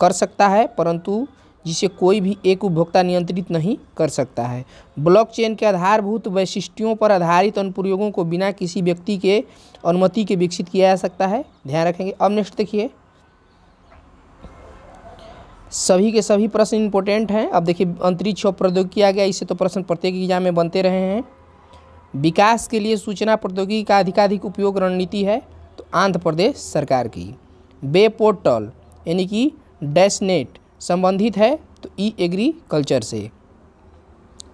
कर सकता है परंतु जिसे कोई भी एक उपभोक्ता नियंत्रित नहीं कर सकता है ब्लॉकचेन के आधारभूत वैशिष्टियों पर आधारित अनुप्रयोगों को बिना किसी व्यक्ति के अनुमति के विकसित किया जा सकता है ध्यान रखेंगे अब नेक्स्ट देखिए सभी के सभी प्रश्न इंपॉर्टेंट हैं अब देखिए अंतरिक्ष और प्रौद्योगिकी आ गया इससे तो प्रश्न प्रत्येक एग्जाम में बनते रहे हैं विकास के लिए सूचना प्रौद्योगिकी का अधिकाधिक उपयोग रणनीति है तो आंध्र प्रदेश सरकार की बे पोर्टल यानी कि डैशनेट संबंधित है तो ई एग्रीकल्चर से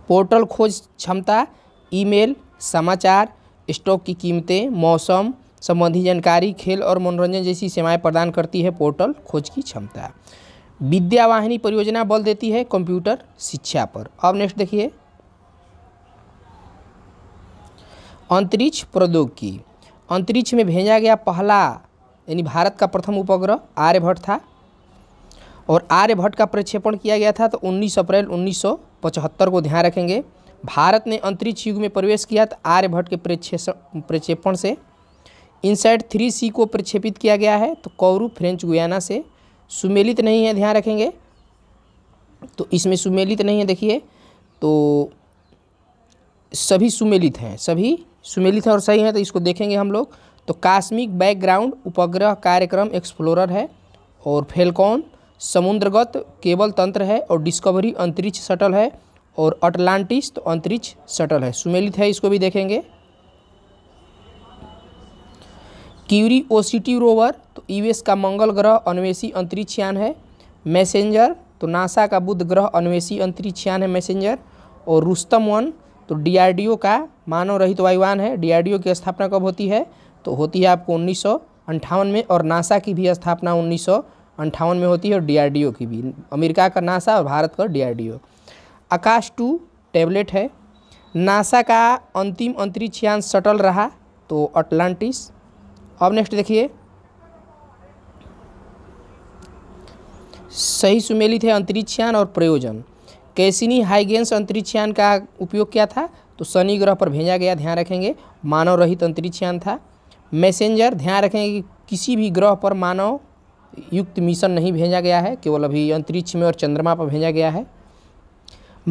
पोर्टल खोज क्षमता ईमेल समाचार स्टॉक की कीमतें मौसम संबंधी जानकारी खेल और मनोरंजन जैसी सेवाएं प्रदान करती है पोर्टल खोज की क्षमता विद्यावाहिनी परियोजना बल देती है कंप्यूटर शिक्षा पर अब नेक्स्ट देखिए अंतरिक्ष प्रौद्योगिकी अंतरिक्ष में भेजा गया पहला यानी भारत का प्रथम उपग्रह आर्यभट्ट था और आर्यभट्ट का प्रक्षेपण किया गया था तो 19 अप्रैल 1975 को ध्यान रखेंगे भारत ने अंतरिक्ष युग में प्रवेश किया तो आर्यभट्ट के प्रक्षेपण से इनसाइड थ्री सी को प्रक्षेपित किया गया है तो कौरू फ्रेंच गुयाना से सुमेलित नहीं है ध्यान रखेंगे तो इसमें सुमेलित नहीं है देखिए तो सभी सुमेलित हैं सभी सुमेलित हैं और सही हैं तो इसको देखेंगे हम लोग तो कास्मिक बैकग्राउंड उपग्रह कार्यक्रम एक्सप्लोरर है और फेलकॉन समुद्रगत केबल तंत्र है और डिस्कवरी अंतरिक्ष शटल है और अटलांटिस तो अंतरिक्ष शटल है सुमेलित है इसको भी देखेंगे क्यूरी ओसिटी रोवर तो यूएस का मंगल ग्रह अन्वेषी अंतरिक्ष यान है मैसेंजर तो नासा का बुध ग्रह अन्वेषी अंतरिक्ष यान है मैसेंजर और रुस्तम वन तो डीआरडीओ का मानव रहित तो वायुयान है डीआरडीओ की स्थापना कब होती है तो होती है आपको उन्नीस में और नासा की भी स्थापना उन्नीस अंठावन में होती है और डीआरडीओ की भी अमेरिका का नासा और भारत का डीआरडीओ आकाश टू टैबलेट है नासा का अंतिम अंतरिक्ष यान शटल रहा तो अटलांटिस अब नेक्स्ट देखिए सही सुमेलित है अंतरिक्ष यान और प्रयोजन कैसिनी हाइगेंस अंतरिक्ष यान का उपयोग किया था तो शनि ग्रह पर भेजा गया ध्यान रखेंगे मानव रहित अंतरिक्ष यान था मैसेंजर ध्यान रखेंगे कि किसी भी ग्रह पर मानव युक्त मिशन नहीं भेजा गया है केवल अभी अंतरिक्ष में और चंद्रमा पर भेजा गया है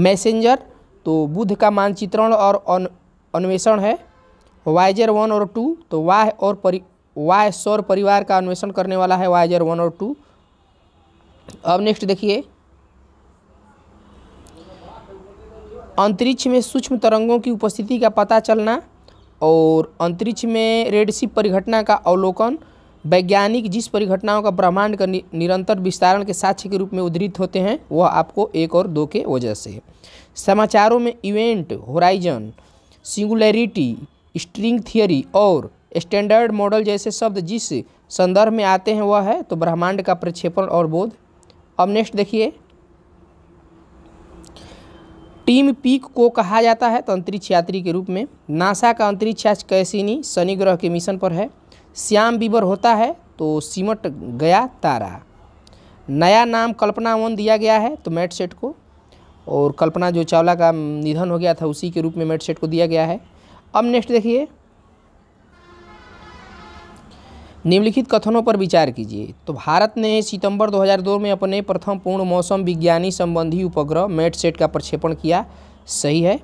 मैसेंजर तो बुध का मानचित्रण और अन्वेषण है वाइजर वन और टू तो वाह और परि वाह सौर परिवार का अन्वेषण करने वाला है वाइजर वन और टू अब नेक्स्ट देखिए अंतरिक्ष में सूक्ष्म तरंगों की उपस्थिति का पता चलना और अंतरिक्ष में रेडसी परिघटना का अवलोकन वैज्ञानिक जिस परिघटनाओं का ब्रह्मांड का निरंतर विस्तारण के साक्ष्य के रूप में उद्धृत होते हैं वह आपको एक और दो के वजह से समाचारों में event horizon singularity string theory और स्टैंडर्ड मॉडल जैसे शब्द जिस संदर्भ में आते हैं वह है तो ब्रह्मांड का प्रक्षेपण और बोध अब नेक्स्ट देखिए टीम पीक को कहा जाता है तो अंतरिक्ष यात्री के रूप में नासा का अंतरिक्ष कैसीनी शनि ग्रह के मिशन पर है श्याम बीबर होता है तो सिमट गया तारा नया नाम कल्पना वन दिया गया है तो मैट सेट को और कल्पना जो चावला का निधन हो गया था उसी के रूप में मैट सेट को दिया गया है अब नेक्स्ट देखिए निम्नलिखित कथनों पर विचार कीजिए तो भारत ने सितंबर 2002 में अपने प्रथम पूर्ण मौसम विज्ञानी संबंधी उपग्रह मेट सेट का प्रक्षेपण किया सही है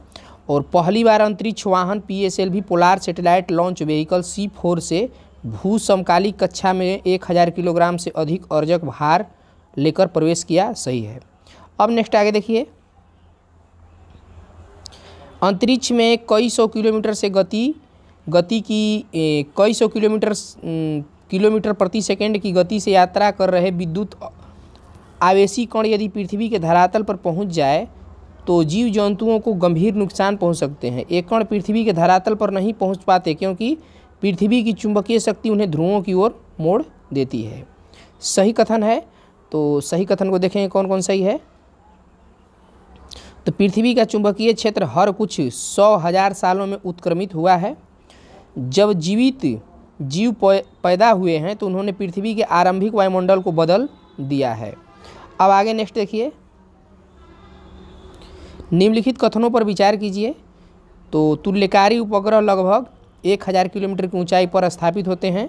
और पहली बार अंतरिक्ष वाहन PSLV polar satellite launch vehicle C four से भू समकालिक कक्षा में एक हज़ार किलोग्राम से अधिक अर्जक भार लेकर प्रवेश किया सही है अब नेक्स्ट आगे देखिए अंतरिक्ष में कई सौ किलोमीटर से गति गति की कई सौ किलोमीटर किलोमीटर प्रति सेकंड की गति से यात्रा कर रहे विद्युत आवेशी कण यदि पृथ्वी के धरातल पर पहुंच जाए तो जीव जंतुओं को गंभीर नुकसान पहुंच सकते हैं एक कण पृथ्वी के धरातल पर नहीं पहुंच पाते क्योंकि पृथ्वी की चुंबकीय शक्ति उन्हें ध्रुवों की ओर मोड़ देती है सही कथन है तो सही कथन को देखेंगे कौन कौन सही है तो पृथ्वी का चुंबकीय क्षेत्र हर कुछ सौ हजार सालों में उत्क्रमित हुआ है जब जीवित जीव पैदा हुए हैं तो उन्होंने पृथ्वी के आरंभिक वायुमंडल को बदल दिया है अब आगे नेक्स्ट देखिए निम्नलिखित कथनों पर विचार कीजिए तो तुल्यकारी उपग्रह लगभग एक हज़ार किलोमीटर की ऊंचाई पर स्थापित होते हैं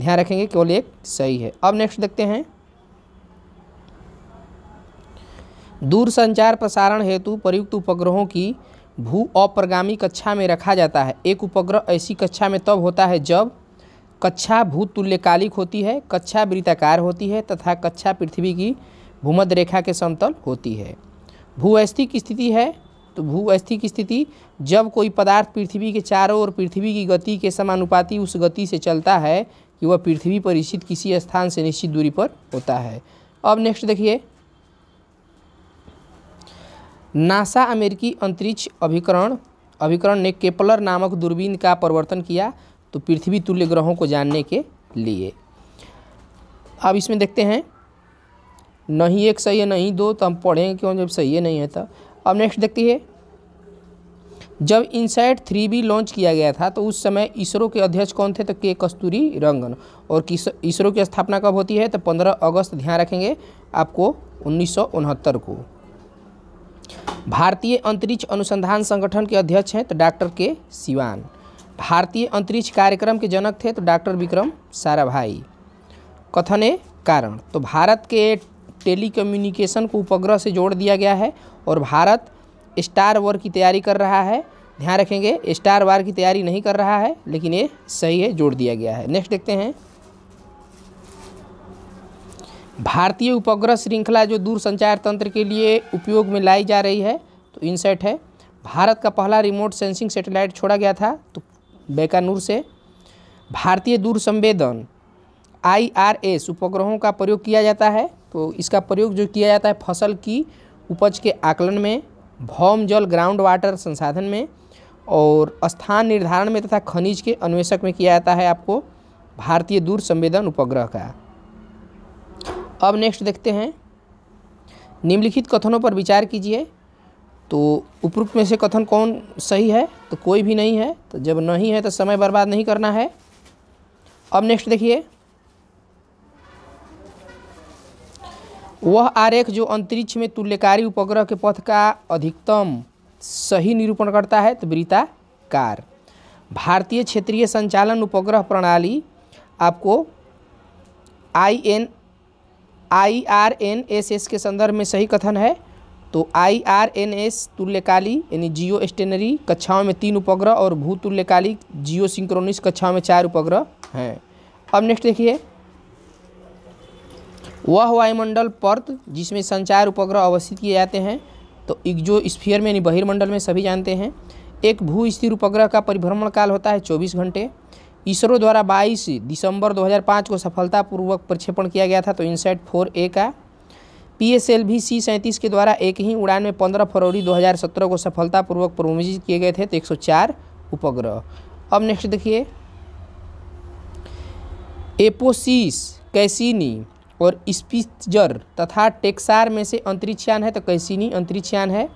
ध्यान रखेंगे केवल एक सही है अब नेक्स्ट देखते हैं दूरसंचार प्रसारण हेतु प्रयुक्त उपग्रहों की भू अप्रगामी कक्षा में रखा जाता है एक उपग्रह ऐसी कक्षा में तब होता है जब कक्षा भूतुल्यकालिक होती है कक्षा वृत्ताकार होती है तथा कक्षा पृथ्वी की भूमध्य रेखा के समतल होती है भूअस्थि स्थिति है तो भूअस्थि की स्थिति जब कोई पदार्थ पृथ्वी के चारों ओर पृथ्वी की गति के समानुपाती उस गति से चलता है कि वह पृथ्वी पर स्थित किसी स्थान से निश्चित दूरी पर होता है अब नेक्स्ट देखिए नासा अमेरिकी अंतरिक्ष अभिकरण अभिकरण ने केपलर नामक दूरबीन का परिवर्तन किया तो पृथ्वी तुल्य ग्रहों को जानने के लिए अब इसमें देखते हैं नहीं एक सही है नहीं दो तो हम पढ़ेंगे क्यों जब सही है नहीं है तो अब नेक्स्ट देखती है जब इनसाइट थ्री बी लॉन्च किया गया था तो उस समय इसरो के अध्यक्ष कौन थे तो के कस्तूरी रंगन और इसरो की स्थापना कब होती है तो 15 अगस्त ध्यान रखेंगे आपको उन्नीस को भारतीय अंतरिक्ष अनुसंधान संगठन के अध्यक्ष हैं तो डॉक्टर के सिवान भारतीय अंतरिक्ष कार्यक्रम के जनक थे तो डॉक्टर विक्रम साराभाई कथने कारण तो भारत के टेलीकम्युनिकेशन को उपग्रह से जोड़ दिया गया है और भारत स्टार वॉर की तैयारी कर रहा है ध्यान रखेंगे स्टार वार की तैयारी नहीं कर रहा है लेकिन ये सही है जोड़ दिया गया है नेक्स्ट देखते हैं भारतीय उपग्रह श्रृंखला जो दूरसंचार तंत्र के लिए उपयोग में लाई जा रही है तो इनसेट है भारत का पहला रिमोट सेंसिंग सैटेलाइट छोड़ा गया था तो बेकानूर से भारतीय दूर संवेदन आई उपग्रहों का प्रयोग किया जाता है तो इसका प्रयोग जो किया जाता है फसल की उपज के आकलन में भौम जल ग्राउंड वाटर संसाधन में और स्थान निर्धारण में तथा खनिज के अन्वेषक में किया जाता है आपको भारतीय दूर संवेदन उपग्रह का अब नेक्स्ट देखते हैं निम्नलिखित कथनों पर विचार कीजिए तो उपरोक्त में से कथन कौन सही है तो कोई भी नहीं है तो जब नहीं है तो समय बर्बाद नहीं करना है अब नेक्स्ट देखिए वह आरेख जो अंतरिक्ष में तुल्यकारी उपग्रह के पथ का अधिकतम सही निरूपण करता है तो कार भारतीय क्षेत्रीय संचालन उपग्रह प्रणाली आपको I N I R N S S के संदर्भ में सही कथन है तो आई आर एन एस तुल्यकाली यानी जियो स्टेनरी कक्षाओं में तीन उपग्रह और भू तुल्यकाली जियो सिंक्रोनिस कक्षाओं में चार उपग्रह हैं अब नेक्स्ट देखिए वह वायुमंडल पर्त जिसमें संचार उपग्रह अवस्थित किए जाते हैं तो जो स्फीयर में यानी बहिर्मंडल में सभी जानते हैं एक भू स्थिर उपग्रह का परिभ्रमण काल होता है 24 घंटे इसरो द्वारा 22 दिसंबर 2005 को सफलतापूर्वक प्रक्षेपण किया गया था तो इनसेट फोर ए का पी एस एल भी सी सैंतीस के द्वारा एक ही उड़ान में 15 फरवरी 2017 को सफलतापूर्वक प्रोमोजित किए गए थे तो एक उपग्रह अब नेक्स्ट देखिए एपोसिस कैसीनी और स्पीचर तथा टेक्सार में से अंतरिक्षयान है तो कैसीनी अंतरिक्षयान है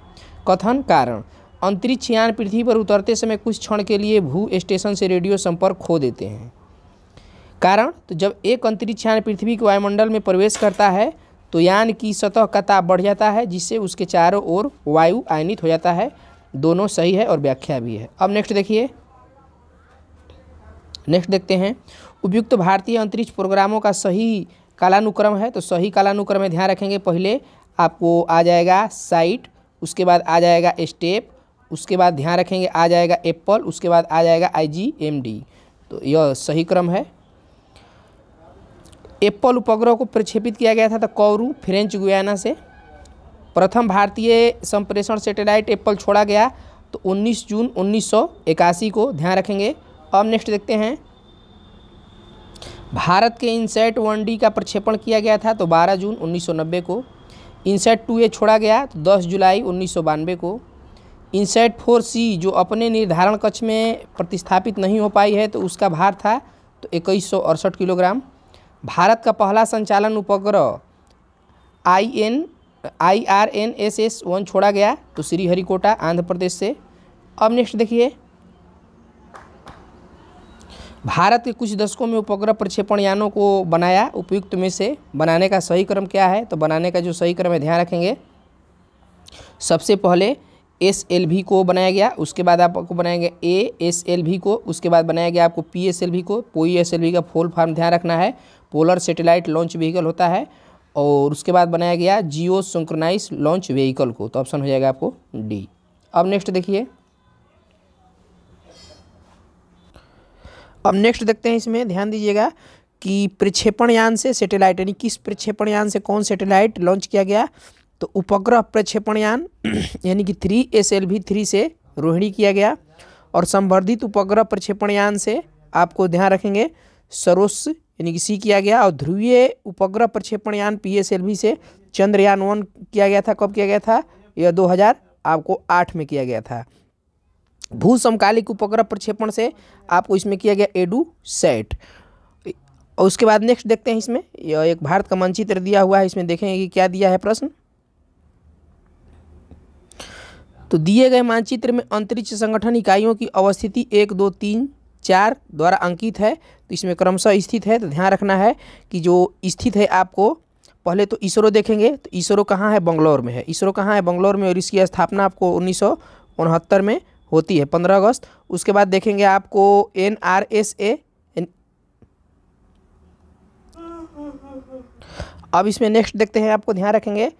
कथन कारण अंतरिक्षयान पृथ्वी पर उतरते समय कुछ क्षण के लिए भू स्टेशन से रेडियो संपर्क खो देते हैं कारण तो जब एक अंतरिक्षयान पृथ्वी के वायुमंडल में प्रवेश करता है तो यान की सतह का ताप बढ़ जाता है जिससे उसके चारों ओर वायु आयनित हो जाता है दोनों सही है और व्याख्या भी है अब नेक्स्ट देखिए नेक्स्ट देखते हैं उपयुक्त भारतीय अंतरिक्ष प्रोग्रामों का सही कालानुक्रम है तो सही कालानुक्रम में ध्यान रखेंगे पहले आपको आ जाएगा साइट उसके बाद आ जाएगा स्टेप उसके बाद ध्यान रखेंगे आ जाएगा एप्पल उसके बाद आ जाएगा आईजीएमडी तो यह सही क्रम है एप्पल उपग्रह को प्रक्षेपित किया गया था तो कौरू फ्रेंच गुयाना से प्रथम भारतीय संप्रेषण सैटेलाइट एप्पल छोड़ा गया तो 19 जून 1981 को ध्यान रखेंगे अब नेक्स्ट देखते हैं भारत के इनसेट वन डी का प्रक्षेपण किया गया था तो 12 जून 1990 को इनसेट टू ए छोड़ा गया तो 10 जुलाई उन्नीस को इनसेट फोर सी जो अपने निर्धारण कक्ष में प्रतिस्थापित नहीं हो पाई है तो उसका भार था तो इक्कीस किलोग्राम भारत का पहला संचालन उपग्रह I N I R N S S one छोड़ा गया तो श्रीहरिकोटा आंध्र प्रदेश से अब नेक्स्ट देखिए भारत के कुछ दशकों में उपग्रह प्रक्षेपण यानों को बनाया उपयुक्त में से बनाने का सही क्रम क्या है तो बनाने का जो सही क्रम है ध्यान रखेंगे सबसे पहले एस एल भी को बनाया गया उसके बाद आपको बनाया गया ए एस एल भी को उसके बाद बनाया गया आपको पी एस एल भी को पोई एस एल भी का फुल फॉर्म ध्यान रखना है पोलर सेटेलाइट लॉन्च व्हीकल होता है और उसके बाद बनाया गया जियो सिंक्रोनाइज लॉन्च व्हीकल को तो ऑप्शन हो जाएगा आपको डी अब नेक्स्ट देखिए अब नेक्स्ट देखते हैं इसमें ध्यान दीजिएगा कि प्रक्षेपण यान से सेटेलाइट यानी किस प्रक्षेपण यान से कौन सेटेलाइट लॉन्च किया गया तो उपग्रह प्रक्षेपण यान यानी कि three S L V three से रोहिणी किया गया और संवर्धित उपग्रह प्रक्षेपण यान से आपको ध्यान रखेंगे सरोस यानी कि सी किया गया और ध्रुवीय उपग्रह प्रक्षेपण यान पी एस एल वी से चंद्रयान वन किया गया था कब किया गया था यह दो हज़ार आपको आठ में किया गया था भू समकालिक उपग्रह प्रक्षेपण से आपको इसमें किया गया एडू सेट और उसके बाद नेक्स्ट देखते हैं इसमें यह एक भारत का मानचित्र दिया हुआ है इसमें देखेंगे कि क्या दिया है प्रश्न तो दिए गए मानचित्र में अंतरिक्ष संगठन इकाइयों की अवस्थिति एक दो तीन चार द्वारा अंकित है तो इसमें क्रमशः स्थित है तो ध्यान रखना है कि जो स्थित है आपको पहले तो इसरो देखेंगे तो इसरो कहाँ है बंगलौर में है इसरो कहाँ है बंगलौर में और इसकी स्थापना आपको उन्नीस में होती है पंद्रह अगस्त उसके बाद देखेंगे आपको एन आर एस ए अब इसमें नेक्स्ट देखते हैं आपको ध्यान रखेंगे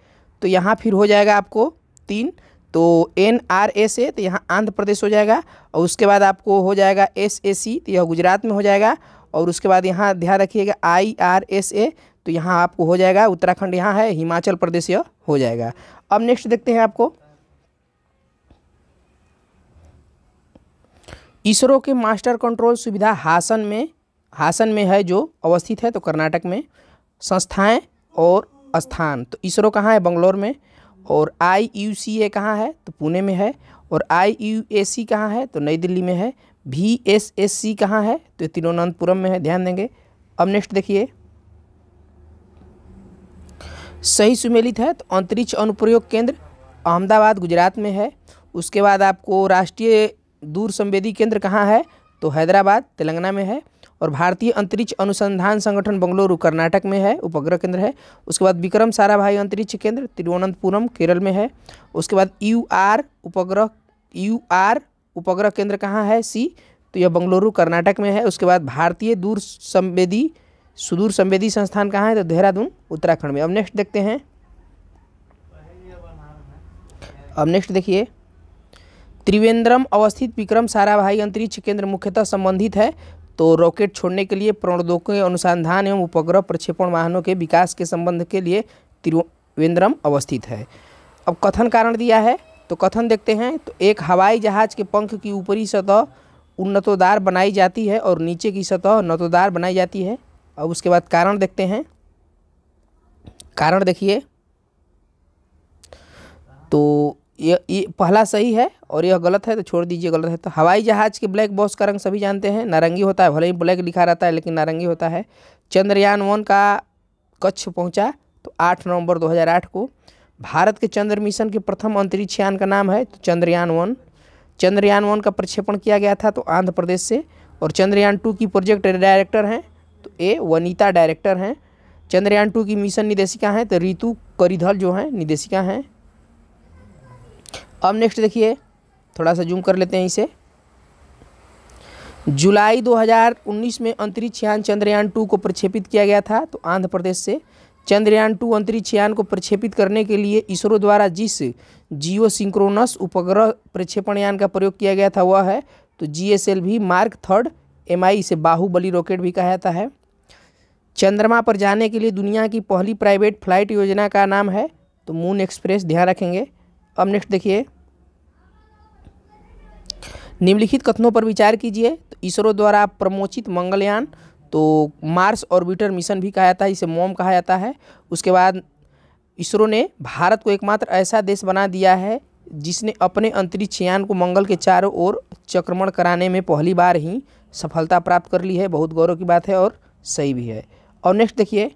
तो यहाँ फिर हो जाएगा आपको तीन तो एन आर एस ए तो यहाँ आंध्र प्रदेश हो जाएगा और उसके बाद आपको हो जाएगा एस ए सी तो यह गुजरात में हो जाएगा और उसके बाद यहाँ ध्यान रखिएगा आई आर एस ए तो यहाँ आपको हो जाएगा उत्तराखंड यहाँ है हिमाचल प्रदेश यह हो जाएगा अब नेक्स्ट देखते हैं आपको इसरो के मास्टर कंट्रोल सुविधा हासन में हासन में है जो अवस्थित है तो कर्नाटक में संस्थाएं और स्थान तो इसरो कहाँ है बंगलोर में और आई यू सी ए कहाँ है तो पुणे में है और आई यू ए सी कहाँ है तो नई दिल्ली में है वी एस एस सी कहाँ है तो तिरुवनंतपुरम में है ध्यान देंगे अब नेक्स्ट देखिए सही सुमेलित है तो अंतरिक्ष अनुप्रयोग केंद्र अहमदाबाद गुजरात में है उसके बाद आपको राष्ट्रीय दूर संवेदी केंद्र कहाँ है तो हैदराबाद तेलंगाना में है और भारतीय अंतरिक्ष अनुसंधान संगठन बंगलुरु कर्नाटक में है उपग्रह केंद्र है उसके बाद विक्रम साराभाई अंतरिक्ष केंद्र तिरुवनंतपुरम केरल में है उसके बाद यू आर उपग्रह यू आर उपग्रह केंद्र कहाँ है सी तो यह बंगलुरु कर्नाटक में है उसके बाद भारतीय दूर संवेदी सुदूर संवेदी संस्थान कहाँ है तो देहरादून उत्तराखंड में अब नेक्स्ट देखते हैं अब नेक्स्ट देखिए त्रिवेंद्रम अवस्थित विक्रम साराभाई अंतरिक्ष केंद्र मुख्यतः संबंधित है तो रॉकेट छोड़ने के लिए प्रणोदकों अनुसंधान एवं उपग्रह प्रक्षेपण वाहनों के विकास के संबंध के लिए त्रिवेंद्रम अवस्थित है अब कथन कारण दिया है तो कथन देखते हैं तो एक हवाई जहाज़ के पंख की ऊपरी सतह उन्नतोदार बनाई जाती है और नीचे की सतह नतोदार बनाई जाती है अब उसके बाद कारण देखते हैं कारण देखिए तो ये ये पहला सही है और यह गलत है तो छोड़ दीजिए गलत है तो हवाई जहाज़ के ब्लैक बॉक्स का रंग सभी जानते हैं नारंगी होता है भले ही ब्लैक लिखा रहता है लेकिन नारंगी होता है चंद्रयान वन का कच्छ पहुंचा तो 8 नवंबर 2008 को भारत के चंद्र मिशन के प्रथम अंतरिक्ष यान का नाम है तो चंद्रयान वन चंद्रयान वन का प्रक्षेपण किया गया था तो आंध्र प्रदेश से और चंद्रयान टू की प्रोजेक्ट डायरेक्टर हैं तो ए वनीता डायरेक्टर हैं चंद्रयान टू की मिशन निदेशिका हैं तो ऋतु करिधल जो हैं निदेशिका हैं अब नेक्स्ट देखिए थोड़ा सा जूम कर लेते हैं इसे जुलाई 2019 में अंतरिक्ष यान चंद्रयान टू को प्रक्षेपित किया गया था तो आंध्र प्रदेश से चंद्रयान टू अंतरिक्ष यान को प्रक्षेपित करने के लिए इसरो द्वारा जिस जियो सिंक्रोनस उपग्रह प्रक्षेपण यान का प्रयोग किया गया था वह है तो जी एस एल भी मार्क थर्ड एम आई इसे बाहुबली रॉकेट भी कहा जाता है चंद्रमा पर जाने के लिए दुनिया की पहली प्राइवेट फ्लाइट योजना का नाम है तो मून एक्सप्रेस ध्यान रखेंगे अब नेक्स्ट देखिए निम्नलिखित कथनों पर विचार कीजिए तो इसरो द्वारा प्रमोचित मंगलयान तो मार्स ऑर्बिटर मिशन भी कहा जाता है इसे मोम कहा जाता है उसके बाद इसरो ने भारत को एकमात्र ऐसा देश बना दिया है जिसने अपने अंतरिक्ष यान को मंगल के चारों ओर चक्रमण कराने में पहली बार ही सफलता प्राप्त कर ली है बहुत गौरव की बात है और सही भी है और नेक्स्ट देखिए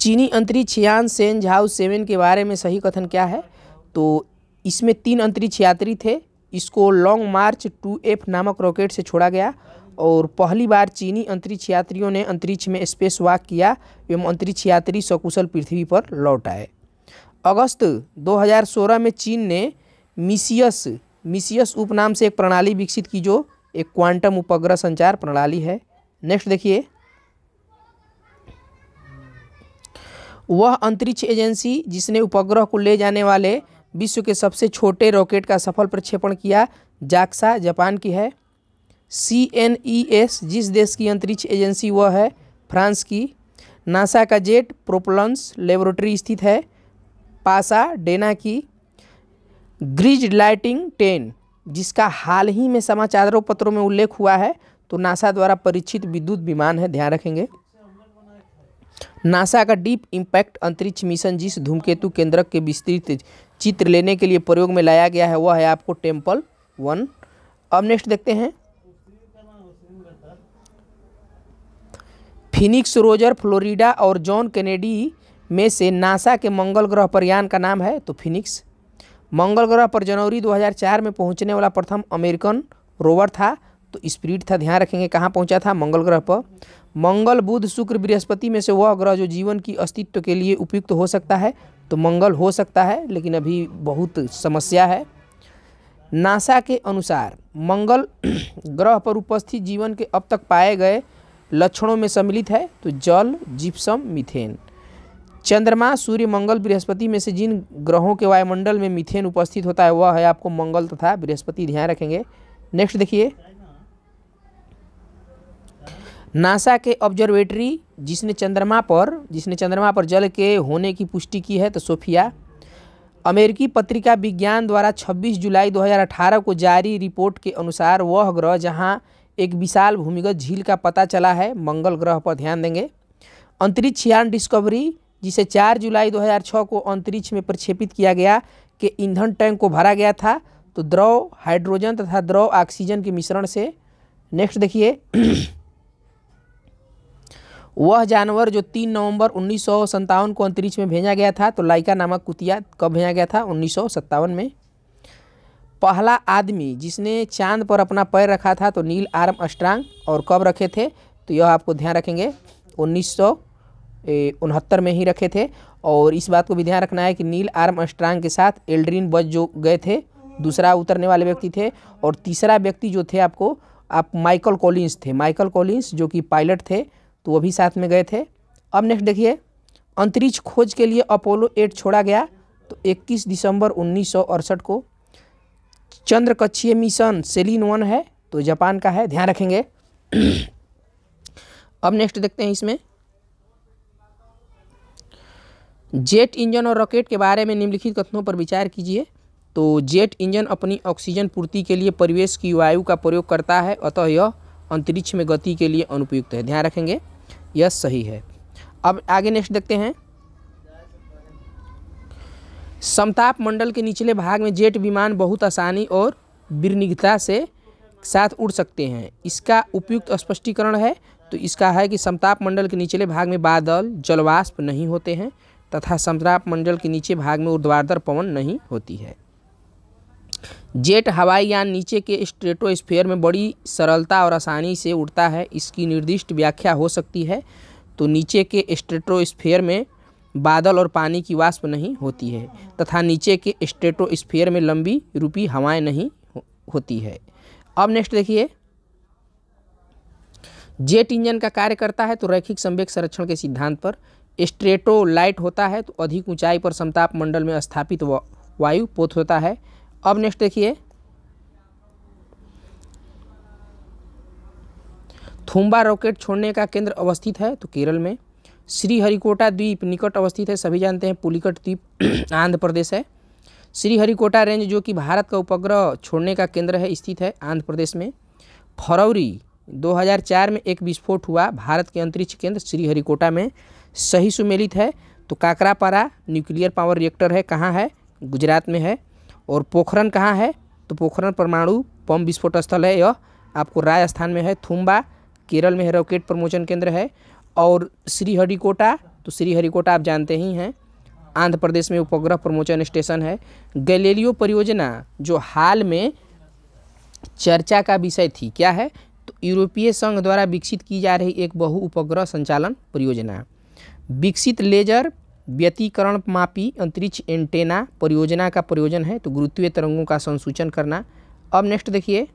चीनी अंतरिक्ष यान सेन हाउस सेवन के बारे में सही कथन क्या है तो इसमें तीन अंतरिक्ष यात्री थे इसको लॉन्ग मार्च टू एफ नामक रॉकेट से छोड़ा गया और पहली बार चीनी अंतरिक्ष यात्रियों ने अंतरिक्ष में स्पेस वॉक किया एवं अंतरिक्ष यात्री सकुशल पृथ्वी पर लौट आए अगस्त 2016 में चीन ने मिसियस मिसियस उपनाम से एक प्रणाली विकसित की जो एक क्वांटम उपग्रह संचार प्रणाली है नेक्स्ट देखिए वह अंतरिक्ष एजेंसी जिसने उपग्रह को ले जाने वाले विश्व के सबसे छोटे रॉकेट का सफल प्रक्षेपण किया जाक्सा जापान की है सी एन ई एस जिस देश की अंतरिक्ष एजेंसी वह है फ्रांस की नासा का जेट प्रोपलंस लेबोरेटरी स्थित है पासा डेना की ग्रिज लाइटिंग टेन जिसका हाल ही में समाचारों पत्रों में उल्लेख हुआ है तो नासा द्वारा परीक्षित विद्युत विमान है ध्यान रखेंगे नासा का डीप इंपैक्ट अंतरिक्ष मिशन जिस धूमकेतु केंद्रक के विस्तृत चित्र लेने के लिए प्रयोग में लाया गया है वह है आपको टेम्पल वन अब नेक्स्ट देखते हैं फिनिक्स रोजर फ्लोरिडा और जॉन कैनेडी में से नासा के मंगल ग्रह पर यान का नाम है तो फिनिक्स मंगल ग्रह पर जनवरी 2004 में पहुंचने वाला प्रथम अमेरिकन रोवर था तो स्प्रीड था ध्यान रखेंगे कहाँ पहुंचा था मंगल ग्रह पर मंगल बुध शुक्र बृहस्पति में से वह ग्रह जो जीवन की अस्तित्व के लिए उपयुक्त हो सकता है तो मंगल हो सकता है लेकिन अभी बहुत समस्या है नासा के अनुसार मंगल ग्रह पर उपस्थित जीवन के अब तक पाए गए लक्षणों में सम्मिलित है तो जल जिप्सम मिथेन चंद्रमा सूर्य मंगल बृहस्पति में से जिन ग्रहों के वायुमंडल में मिथेन उपस्थित होता है वह है आपको मंगल तथा बृहस्पति ध्यान रखेंगे नेक्स्ट देखिए नासा के ऑब्जर्वेटरी जिसने चंद्रमा पर जिसने चंद्रमा पर जल के होने की पुष्टि की है तो सोफिया अमेरिकी पत्रिका विज्ञान द्वारा 26 जुलाई 2018 को जारी रिपोर्ट के अनुसार वह ग्रह जहां एक विशाल भूमिगत झील का पता चला है मंगल ग्रह पर ध्यान देंगे अंतरिक्ष यान डिस्कवरी जिसे 4 जुलाई 2006 को अंतरिक्ष में प्रक्षेपित किया गया के ईंधन टैंक को भरा गया था तो द्रव हाइड्रोजन तथा द्रव ऑक्सीजन के मिश्रण से नेक्स्ट देखिए वह जानवर जो तीन नवंबर उन्नीस को अंतरिक्ष में भेजा गया था तो लाइका नामक कुतिया कब भेजा गया था उन्नीस में पहला आदमी जिसने चांद पर अपना पैर रखा था तो नील आर्म अस्ट्रांग और कब रखे थे तो यह आपको ध्यान रखेंगे उन्नीस उनहत्तर में ही रखे थे और इस बात को भी ध्यान रखना है कि नील आर्म अस्ट्रांग के साथ एल्ड्रीन बज जो गए थे दूसरा उतरने वाले व्यक्ति थे और तीसरा व्यक्ति जो थे आपको आप माइकल कॉलिंस थे माइकल कॉलिंस जो कि पायलट थे तो वो भी साथ में गए थे अब नेक्स्ट देखिए अंतरिक्ष खोज के लिए अपोलो एट छोड़ा गया तो 21 दिसंबर उन्नीस को चंद्र कक्षीय मिशन सेलिन वन है तो जापान का है ध्यान रखेंगे अब नेक्स्ट देखते हैं इसमें जेट इंजन और रॉकेट के बारे में निम्नलिखित कथनों पर विचार कीजिए तो जेट इंजन अपनी ऑक्सीजन पूर्ति के लिए परिवेश की वायु का प्रयोग करता है अतः यह अंतरिक्ष में गति के लिए अनुपयुक्त है ध्यान रखेंगे यह सही है अब आगे नेक्स्ट देखते हैं समताप मंडल के निचले भाग में जेट विमान बहुत आसानी और विनिघता से साथ उड़ सकते हैं इसका उपयुक्त स्पष्टीकरण है तो इसका है कि समताप मंडल के निचले भाग में बादल जलवाष्प नहीं होते हैं तथा समताप मंडल के नीचे भाग में ऊर्ध्वाधर पवन नहीं होती है जेट हवाई यान नीचे के स्ट्रेटोस्फेयर में बड़ी सरलता और आसानी से उड़ता है इसकी निर्दिष्ट व्याख्या हो सकती है तो नीचे के स्ट्रेटोस्फेयर में बादल और पानी की वाष्प नहीं होती है तथा नीचे के स्ट्रेटोस्फेयर में लंबी रूपी हवाएं नहीं होती है अब नेक्स्ट देखिए जेट इंजन का कार्य करता है तो रैखिक संवेक संरक्षण के सिद्धांत पर स्ट्रेटोलाइट होता है तो अधिक ऊंचाई पर समताप मंडल में स्थापित वायु पोत होता है अब नेक्स्ट देखिए थुम्बा रॉकेट छोड़ने का केंद्र अवस्थित है तो केरल में श्रीहरिकोटा द्वीप निकट अवस्थित है सभी जानते हैं पुलिकट द्वीप आंध्र प्रदेश है श्रीहरिकोटा रेंज जो कि भारत का उपग्रह छोड़ने का केंद्र है स्थित है आंध्र प्रदेश में फरवरी 2004 में एक विस्फोट हुआ भारत के अंतरिक्ष केंद्र श्रीहरिकोटा में सही सुमेलित है तो काकरापारा न्यूक्लियर पावर रिएक्टर है कहाँ है गुजरात में है और पोखरण कहाँ है तो पोखरण परमाणु बम विस्फोट स्थल है यह आपको राजस्थान में है थुम्बा केरल में है रॉकेट प्रमोचन केंद्र है और श्रीहरिकोटा तो श्रीहरिकोटा आप जानते ही हैं आंध्र प्रदेश में उपग्रह प्रमोचन स्टेशन है गलेलियो परियोजना जो हाल में चर्चा का विषय थी क्या है तो यूरोपीय संघ द्वारा विकसित की जा रही एक बहु उपग्रह संचालन परियोजना विकसित लेजर व्यतीकरण मापी अंतरिक्ष एंटेना परियोजना का प्रयोजन है तो गुरुत्वीय तरंगों का संसूचन करना अब नेक्स्ट देखिए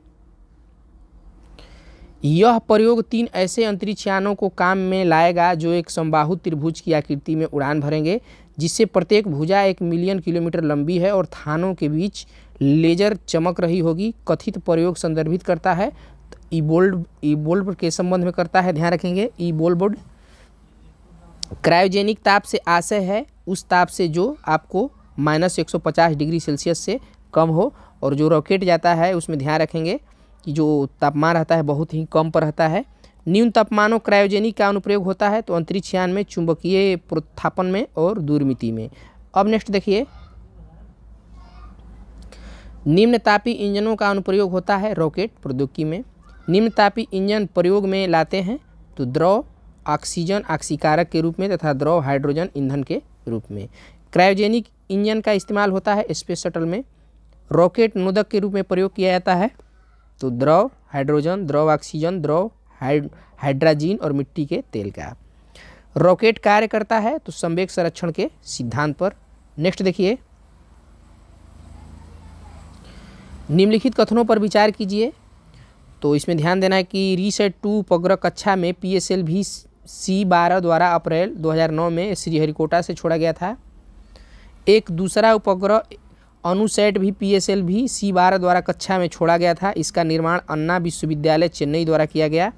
यह प्रयोग तीन ऐसे अंतरिक्ष यानों को काम में लाएगा जो एक संबाहु त्रिभुज की आकृति में उड़ान भरेंगे जिससे प्रत्येक भुजा एक मिलियन किलोमीटर लंबी है और थानों के बीच लेजर चमक रही होगी कथित प्रयोग संदर्भित करता है तो ई बोल्ड ई बोल्ड के संबंध में करता है ध्यान रखेंगे ई बोल्ड क्रायोजेनिक ताप से आशय है उस ताप से जो आपको माइनस एक डिग्री सेल्सियस से कम हो और जो रॉकेट जाता है उसमें ध्यान रखेंगे कि जो तापमान रहता है बहुत ही कम पर रहता है न्यून तापमानों क्रायोजेनिक का अनुप्रयोग होता है तो अंतरिक्ष यान में चुंबकीय प्रोत्थापन में और दूरमिति में अब नेक्स्ट देखिए निम्न तापी इंजनों का अनुप्रयोग होता है रॉकेट प्रौद्योगिकी में निम्न तापी इंजन प्रयोग में लाते हैं तो द्रव ऑक्सीजन ऑक्सीकारक के रूप में तथा द्रव हाइड्रोजन ईंधन के रूप में क्रायोजेनिक इंजन का इस्तेमाल होता है स्पेस शटल में रॉकेट नोदक के रूप में प्रयोग किया जाता है तो द्रव हाइड्रोजन द्रव ऑक्सीजन द्रव हाइड्राजीन और मिट्टी के तेल का रॉकेट कार्य करता है तो संवेक संरक्षण के सिद्धांत पर नेक्स्ट देखिए निम्नलिखित कथनों पर विचार कीजिए तो इसमें ध्यान देना है कि रीसेट टू उपग्रह कक्षा में पी भी सी बारह द्वारा अप्रैल 2009 में श्रीहरिकोटा से छोड़ा गया था एक दूसरा उपग्रह अनुसेट भी पीएसएल भी सी बारह द्वारा कक्षा में छोड़ा गया था इसका निर्माण अन्ना विश्वविद्यालय चेन्नई द्वारा किया गया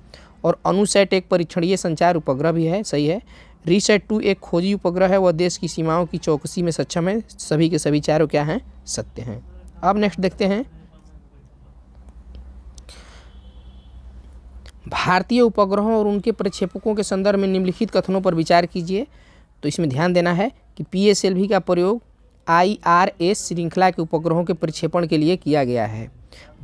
और अनुसेट एक परीक्षणीय संचार उपग्रह भी है सही है रीसेट टू एक खोजी उपग्रह है वह देश की सीमाओं की चौकसी में सक्षम है सभी के सभी चारों क्या हैं सत्य हैं अब नेक्स्ट देखते हैं भारतीय उपग्रहों और उनके प्रक्षेपकों के संदर्भ में निम्नलिखित कथनों पर विचार कीजिए तो इसमें ध्यान देना है कि पी का प्रयोग आई श्रृंखला के उपग्रहों के प्रक्षेपण के लिए किया गया है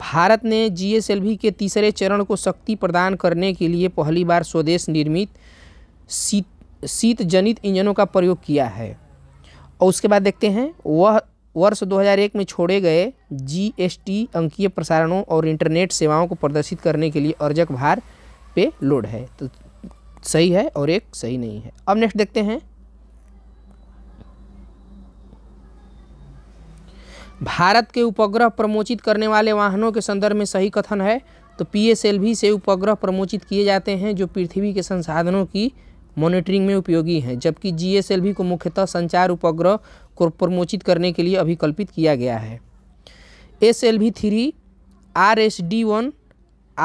भारत ने जी के तीसरे चरण को शक्ति प्रदान करने के लिए पहली बार स्वदेश निर्मित शीत शीत जनित इंजनों का प्रयोग किया है और उसके बाद देखते हैं वह वर्ष 2001 में छोड़े गए जीएसटी अंकीय प्रसारणों और इंटरनेट सेवाओं को प्रदर्शित करने के लिए अर्जक भार पे लोड है तो सही है और एक सही नहीं है अब नेक्स्ट देखते हैं भारत के उपग्रह प्रमोचित करने वाले वाहनों के संदर्भ में सही कथन है तो पीएसएलवी से उपग्रह प्रमोचित किए जाते हैं जो पृथ्वी के संसाधनों की मॉनिटरिंग में उपयोगी हैं जबकि जीएसएलवी को मुख्यतः संचार उपग्रह को प्रमोचित करने के लिए अभिकल्पित किया गया है S L V three R S D one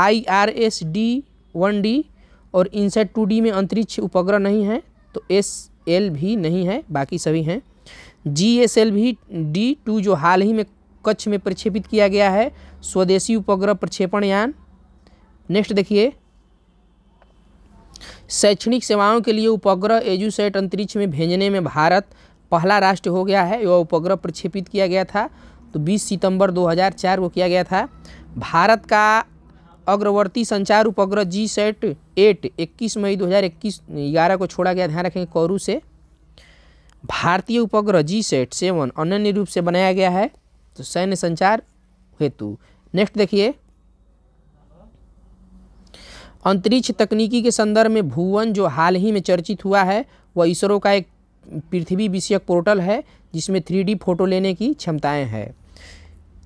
I R S D one D और इनसेट टू डी में अंतरिक्ष उपग्रह नहीं है तो एस एल भी नहीं है बाकी सभी हैं G S L V D two जो हाल ही में कच्छ में प्रक्षेपित किया गया है स्वदेशी उपग्रह प्रक्षेपण यान नेक्स्ट देखिए शैक्षणिक सेवाओं के लिए उपग्रह एजुसेट अंतरिक्ष में भेजने में भारत पहला राष्ट्र हो गया है यह उपग्रह प्रक्षेपित किया गया था तो 20 सितंबर 2004 को किया गया था भारत का अग्रवर्ती संचार उपग्रह जी सेट एट इक्कीस मई 2021 11 को छोड़ा गया ध्यान रखेंगे कौरू से भारतीय उपग्रह जी सेट सेवन अनन्य रूप से बनाया गया है तो सैन्य संचार हेतु नेक्स्ट देखिए अंतरिक्ष तकनीकी के संदर्भ में भुवन जो हाल ही में चर्चित हुआ है वह इसरो का एक पृथ्वी विषयक पोर्टल है जिसमें थ्री फोटो लेने की क्षमताएँ हैं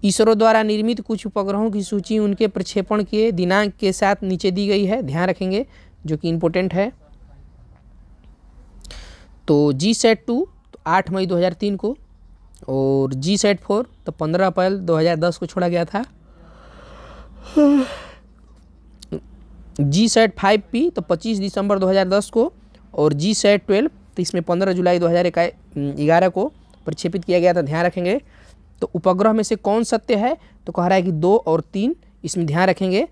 इसरो द्वारा निर्मित कुछ उपग्रहों की सूची उनके प्रक्षेपण के दिनांक के साथ नीचे दी गई है ध्यान रखेंगे जो कि इम्पोर्टेंट है तो जी सेट टू तो आठ मई 2003 को और जी सेट फोर तो पंद्रह अप्रैल 2010 को छोड़ा गया था जी सेट फाइव पी तो पच्चीस दिसंबर 2010 को और जी सेट ट्वेल्व तो इसमें पंद्रह जुलाई दो हज़ार को प्रक्षेपित किया गया था ध्यान रखेंगे तो उपग्रह में से कौन सत्य है तो कह रहा है कि दो और तीन इसमें ध्यान रखेंगे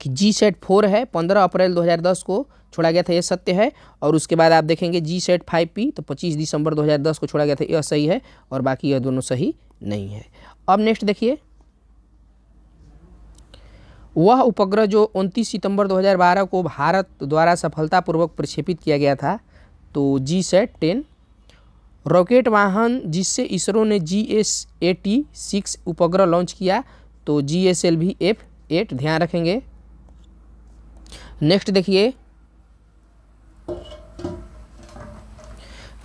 कि जी सेट फोर है पंद्रह अप्रैल 2010 को छोड़ा गया था यह सत्य है और उसके बाद आप देखेंगे जी सेट फाइव पी तो 25 दिसंबर 2010 को छोड़ा गया था यह सही है और बाकी यह दोनों सही नहीं है अब नेक्स्ट देखिए वह उपग्रह जो 29 सितंबर 2012 को भारत द्वारा सफलतापूर्वक प्रक्षेपित किया गया था तो जी सेट टेन रॉकेट वाहन जिससे इसरो ने G S A T six उपग्रह लॉन्च किया तो G S L V F eight ध्यान रखेंगे नेक्स्ट देखिए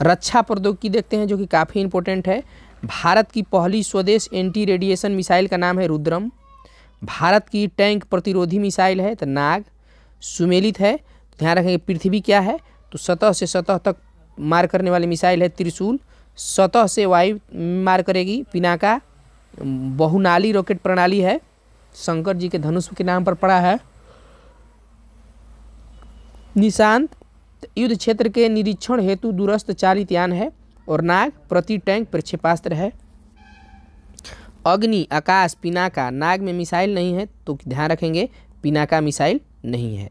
रक्षा प्रौद्योगिकी देखते हैं जो कि काफ़ी इंपॉर्टेंट है भारत की पहली स्वदेश एंटी रेडिएशन मिसाइल का नाम है रुद्रम भारत की टैंक प्रतिरोधी मिसाइल है तो नाग सुमेलित है तो ध्यान रखेंगे पृथ्वी क्या है तो सतह से सतह तक मार करने वाली मिसाइल है त्रिशूल सतह से वायु मार करेगी पिनाका बहुनाली रॉकेट प्रणाली है शंकर जी के धनुष के नाम पर पड़ा है निशांत युद्ध क्षेत्र के निरीक्षण हेतु दूरस्थ चालित यान है और नाग प्रति टैंक प्रक्षेपास्त्र है अग्नि आकाश पिनाका नाग में मिसाइल नहीं है तो ध्यान रखेंगे पिनाका मिसाइल नहीं है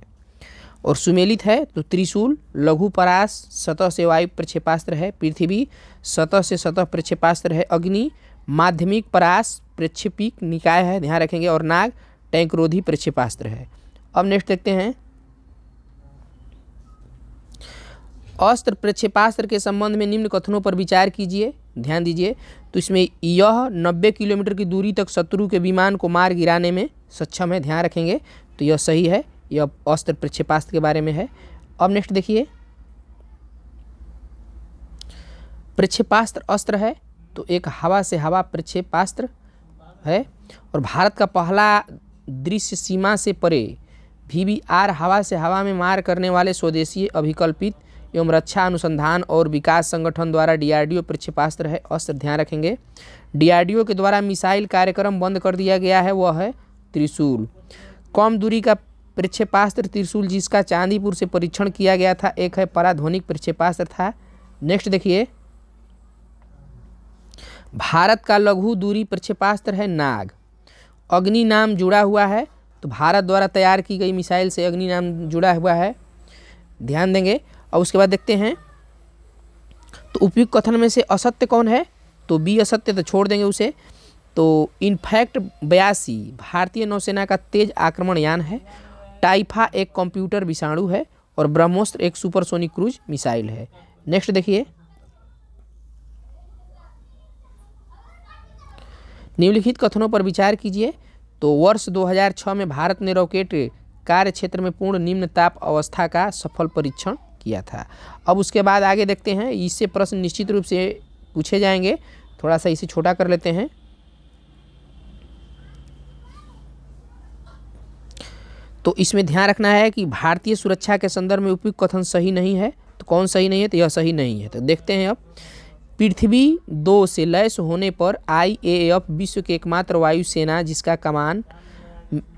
और सुमेलित है तो त्रिशूल लघु परास सतह से वायु प्रक्षेपास्त्र है पृथ्वी सतह से सतह प्रक्षेपास्त्र है अग्नि माध्यमिक परास प्रक्षेपिक निकाय है ध्यान रखेंगे और नाग टैंकरोधी प्रक्षेपास्त्र है अब नेक्स्ट देखते हैं अस्त्र प्रक्षेपास्त्र के संबंध में निम्न कथनों पर विचार कीजिए ध्यान दीजिए तो इसमें यह 90 किलोमीटर की दूरी तक शत्रु के विमान को मार गिराने में सक्षम है ध्यान रखेंगे तो यह सही है यह अस्त्र प्रक्षेपास्त्र के बारे में है अब नेक्स्ट देखिए प्रक्षेपास्त्र अस्त्र है तो एक हवा से हवा प्रक्षेपास्त्र है और भारत का पहला दृश्य सीमा से परे वी वी आर हवा से हवा में मार करने वाले स्वदेशी अभिकल्पित एवं रक्षा अनुसंधान और विकास संगठन द्वारा डीआरडीओ प्रक्षेपास्त्र है अस्त्र ध्यान रखेंगे डीआरडीओ के द्वारा मिसाइल कार्यक्रम बंद कर दिया गया है वह है त्रिशूल कम दूरी का प्रक्षेपास्त्र त्रिशूल जिसका चांदीपुर से परीक्षण किया गया था एक है पराध्वनिक प्रक्षेपास्त्र था नेक्स्ट देखिए भारत का लघु दूरी प्रक्षेपास्त्र है नाग अग्नि नाम जुड़ा हुआ है तो भारत द्वारा तैयार की गई मिसाइल से अग्नि नाम जुड़ा हुआ है ध्यान देंगे और उसके बाद देखते हैं तो उपयुक्त कथन में से असत्य कौन है तो बी असत्य तो छोड़ देंगे उसे तो इनफैक्ट बयासी भारतीय नौसेना का तेज आक्रमण यान है टाइफा एक कंप्यूटर विषाणु है और ब्रह्मोस्त्र एक सुपरसोनिक क्रूज मिसाइल है नेक्स्ट देखिए निम्नलिखित कथनों पर विचार कीजिए तो वर्ष 2006 में भारत ने रॉकेट कार्य क्षेत्र में पूर्ण निम्न ताप अवस्था का सफल परीक्षण किया था अब उसके बाद आगे देखते हैं इससे प्रश्न निश्चित रूप से पूछे जाएंगे थोड़ा सा इसे छोटा कर लेते हैं तो इसमें ध्यान रखना है कि भारतीय सुरक्षा के संदर्भ में उपयुक्त कथन सही नहीं है तो कौन सही नहीं है तो यह सही नहीं है तो देखते हैं अब पृथ्वी दो से लैस होने पर एफ विश्व के एकमात्र वायुसेना जिसका कमान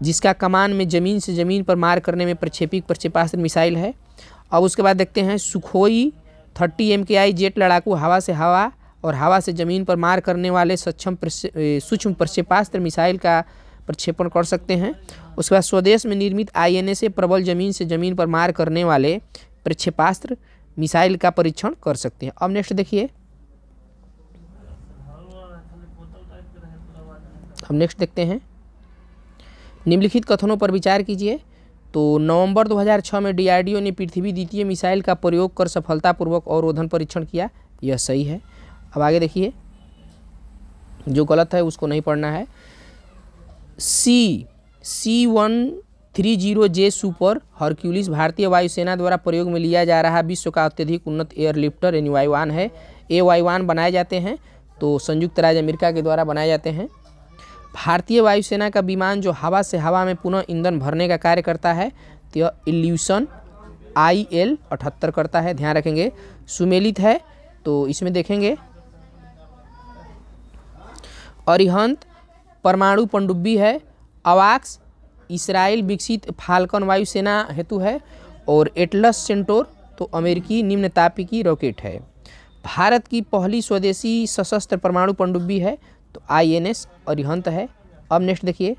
जिसका कमान में ज़मीन से ज़मीन पर मार करने में प्रक्षेपिक प्रक्षेपास्त्र मिसाइल है अब उसके बाद देखते हैं सुखोई थर्टी एम के आई जेट लड़ाकू हवा से हवा और हवा से ज़मीन पर मार करने वाले सक्षम सूक्ष्म प्रक्षेपास्त्र मिसाइल का प्रक्षेपण कर सकते हैं उसके बाद स्वदेश में निर्मित आईएनए से प्रबल जमीन से जमीन पर मार करने वाले प्रक्षेपास्त्र मिसाइल का परीक्षण कर सकते हैं अब नेक्स्ट देखिए हम नेक्स्ट देखते हैं निम्नलिखित कथनों पर विचार कीजिए तो नवंबर 2006 में डीआरडीओ ने पृथ्वी द्वितीय मिसाइल का प्रयोग कर सफलतापूर्वक और रोधन परीक्षण किया यह सही है अब आगे देखिए जो गलत है उसको नहीं पढ़ना है C C one three zero J super Hercules भारतीय वायुसेना द्वारा प्रयोग में लिया जा रहा विश्व का अत्यधिक उन्नत एयरलिफ्टर एन वाई वन है ए वाई वन बनाए जाते हैं तो संयुक्त राज्य अमेरिका के द्वारा बनाए जाते हैं भारतीय वायुसेना का विमान जो हवा से हवा में पुनः ईंधन भरने का कार्य करता है तो इल्यूशन आई एल अठहत्तर करता है ध्यान रखेंगे सुमेलित है तो इसमें देखेंगे अरिहंत परमाणु पनडुब्बी है अवाक्स इसराइल विकसित फाल्कन वायुसेना हेतु है और एटलस सेंटोर तो अमेरिकी निम्न तापी रॉकेट है भारत की पहली स्वदेशी सशस्त्र परमाणु पनडुब्बी है तो आई एन एस अरिहंत है अब नेक्स्ट देखिए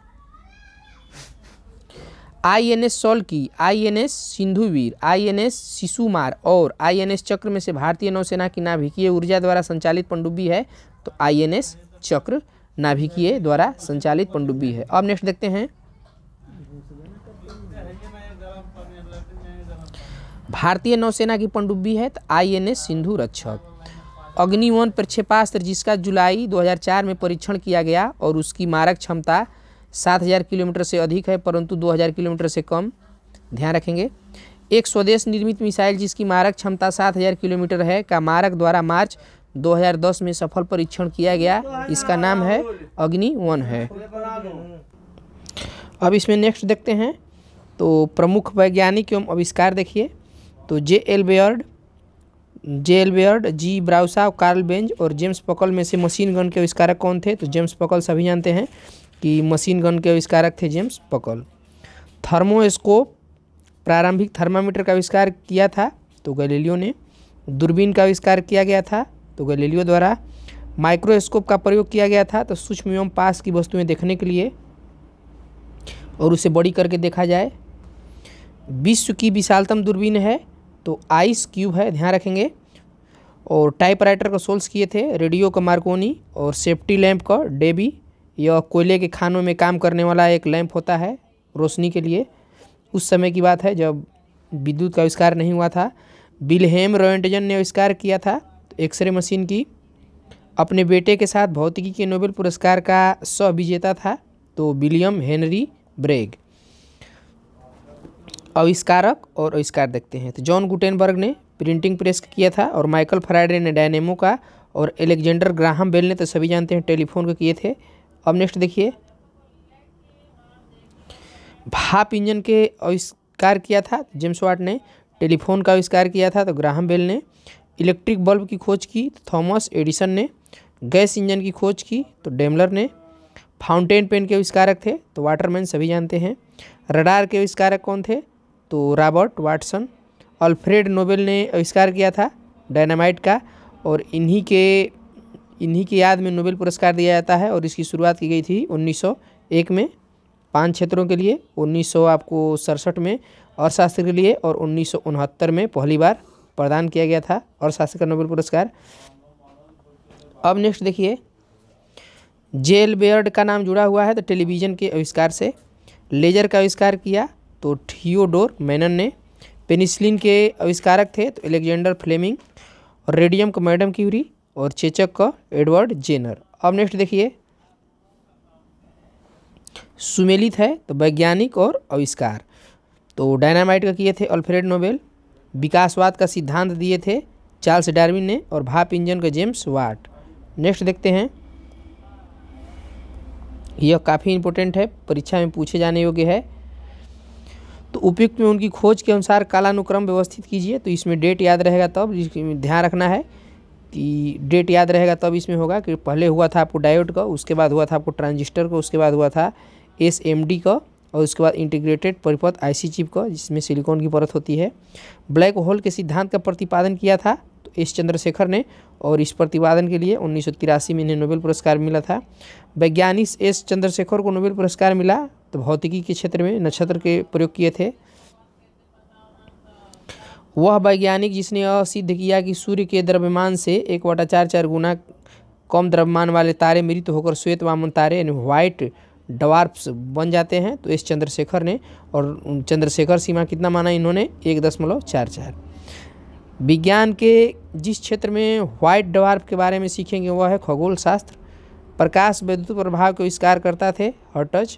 आई एन एस सोल्की I N S Sindhuvir I N S Shishumar और आई एन एस चक्र में से भारतीय नौसेना की नाभिकीय ऊर्जा द्वारा संचालित पनडुब्बी है तो आई एन एस चक्र नाभिकीय द्वारा संचालित पनडुब्बी है अब नेक्स्ट देखते हैं भारतीय नौसेना की पनडुब्बी है तो आई आईएनएस सिंधु रक्षक अग्निवन प्रक्षेपास्त्र जिसका जुलाई 2004 में परीक्षण किया गया और उसकी मारक क्षमता 7000 किलोमीटर से अधिक है परंतु 2000 किलोमीटर से कम ध्यान रखेंगे एक स्वदेश निर्मित मिसाइल जिसकी मारक क्षमता 7000 किलोमीटर है का मारक द्वारा मार्च 2010 में सफल परीक्षण किया गया इसका नाम है अग्नि वन है अब इसमें नेक्स्ट देखते हैं तो प्रमुख वैज्ञानिक एवं आविष्कार देखिए तो J L Baird J L Baird G ब्राउसा कार्ल बेंज और जेम्स पकल में से मशीन गन के आविष्कारक कौन थे तो जेम्स पकल सभी जानते हैं कि मशीन गन के आविष्कारक थे जेम्स पकल थर्मोस्कोप प्रारंभिक थर्मामीटर का आविष्कार किया था तो गैलीलियो ने दूरबीन का आविष्कार किया गया था तो गैलीलियो द्वारा माइक्रोस्कोप का प्रयोग किया गया था तो सूक्ष्म एवं पास की वस्तुएं देखने के लिए और उसे बड़ी करके देखा जाए विश्व की विशालतम दूरबीन है तो आइस क्यूब है ध्यान रखेंगे और टाइपराइटर का सोल्स किए थे रेडियो का मार्कोनी और सेफ्टी लैंप का डेबी यह कोयले के खानों में काम करने वाला एक लैंप होता है रोशनी के लिए उस समय की बात है जब विद्युत का आविष्कार नहीं हुआ था बिलहेम रोयटजन ने आविष्कार किया था एक्सरे मशीन की अपने बेटे के साथ भौतिकी के नोबेल पुरस्कार का सौ विजेता था तो विलियम हेनरी ब्रेग आविष्कारक और आविष्कार देखते हैं तो जॉन गुटेनबर्ग ने प्रिंटिंग प्रेस किया था और माइकल फ्राइडे ने डायनेमो का और एलेक्जेंडर ग्राहम बेल ने तो सभी जानते हैं टेलीफोन का किए थे अब नेक्स्ट देखिए भाप इंजन के आविष्कार किया था जेम्स वाट ने टेलीफोन का आविष्कार किया था तो ग्राहम बेल ने इलेक्ट्रिक बल्ब की खोज की तो थॉमस एडिसन ने गैस इंजन की खोज की तो डेमलर ने फाउंटेन पेन के आविष्कारक थे तो वाटरमैन सभी जानते हैं रडार के आविष्कारक कौन थे तो रॉबर्ट वाटसन अल्फ्रेड नोबेल ने आविष्कार किया था डायनामाइट का और इन्हीं के इन्हीं की याद में नोबेल पुरस्कार दिया जाता है और इसकी शुरुआत की गई थी 1901 में पांच क्षेत्रों के लिए 1900 आपको सड़सठ में अर्थशास्त्र के लिए और उन्नीस में पहली बार प्रदान किया गया था और शासक नोबेल पुरस्कार अब नेक्स्ट देखिए जेल बेयर्ड का नाम जुड़ा हुआ है तो टेलीविज़न के आविष्कार से लेजर का आविष्कार किया तो थियोडोर मैनन ने पेनिसिलिन के आविष्कारक थे तो एलेक्जेंडर फ्लेमिंग और रेडियम का मैडम क्यूरी और चेचक का एडवर्ड जेनर अब नेक्स्ट देखिए सुमेलित है तो वैज्ञानिक और आविष्कार तो डायनामाइट का किए थे अल्फ्रेड नोबेल विकासवाद का सिद्धांत दिए थे चार्ल्स डार्विन ने और भाप इंजन का जेम्स वाट नेक्स्ट देखते हैं यह काफ़ी इंपॉर्टेंट है परीक्षा में पूछे जाने योग्य है तो उपयुक्त में उनकी खोज के अनुसार कालानुक्रम व्यवस्थित कीजिए तो इसमें डेट याद रहेगा तब जिसमें ध्यान रखना है कि डेट याद रहेगा तब इसमें होगा कि पहले हुआ था आपको डायोड का उसके बाद हुआ था आपको ट्रांजिस्टर का उसके बाद हुआ था एस एम डी का और उसके बाद इंटीग्रेटेड परिपथ आईसी चिप का जिसमें सिलिकॉन की परत होती है ब्लैक होल के सिद्धांत का प्रतिपादन किया था तो एस चंद्रशेखर ने और इस प्रतिपादन के लिए उन्नीस में इन्हें नोबेल पुरस्कार मिला था वैज्ञानिक एस चंद्रशेखर को नोबेल पुरस्कार मिला तो भौतिकी के क्षेत्र में नक्षत्र के प्रयोग किए थे वह वैज्ञानिक जिसने यह सिद्ध किया कि सूर्य के द्रव्यमान से एक वटा चार चार गुना कम द्रव्यमान वाले तारे मृत होकर श्वेत वामन तारे यानी व्हाइट डवार्फ्स बन जाते हैं तो एस चंद्रशेखर ने और चंद्रशेखर सीमा कितना माना इन्होंने एक दशमलव चार चार विज्ञान के जिस क्षेत्र में व्हाइट डवार्फ के बारे में सीखेंगे वह है खगोल शास्त्र प्रकाश विद्युत प्रभाव को आविष्कार करता थे हॉटच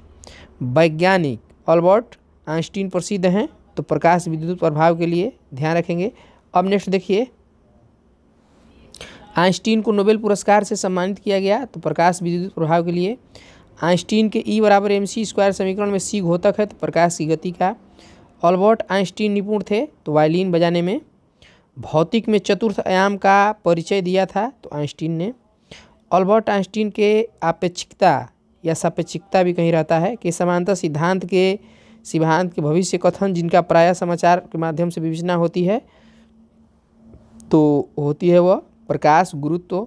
वैज्ञानिक अल्बर्ट आइंस्टीन प्रसिद्ध हैं तो प्रकाश विद्युत प्रभाव के लिए ध्यान रखेंगे अब नेक्स्ट देखिए आइंस्टीन को नोबेल पुरस्कार से सम्मानित किया गया तो प्रकाश विद्युत प्रभाव के लिए आइंस्टीन के ई e बराबर एम सी स्क्वायर समीकरण में सी घोतक है तो प्रकाश की गति का ऑलबर्ट आइंस्टीन निपुण थे तो वायलिन बजाने में भौतिक में चतुर्थ आयाम का परिचय दिया था तो आइंस्टीन ने ऑलबर्ट आइंस्टीन के आपेक्षिकता या सापेक्षिकता भी कहीं रहता है कि समानता सिद्धांत के सिद्धांत के भविष्य कथन जिनका प्राय समाचार के माध्यम से विवेचना होती है तो होती है वह प्रकाश गुरुत्व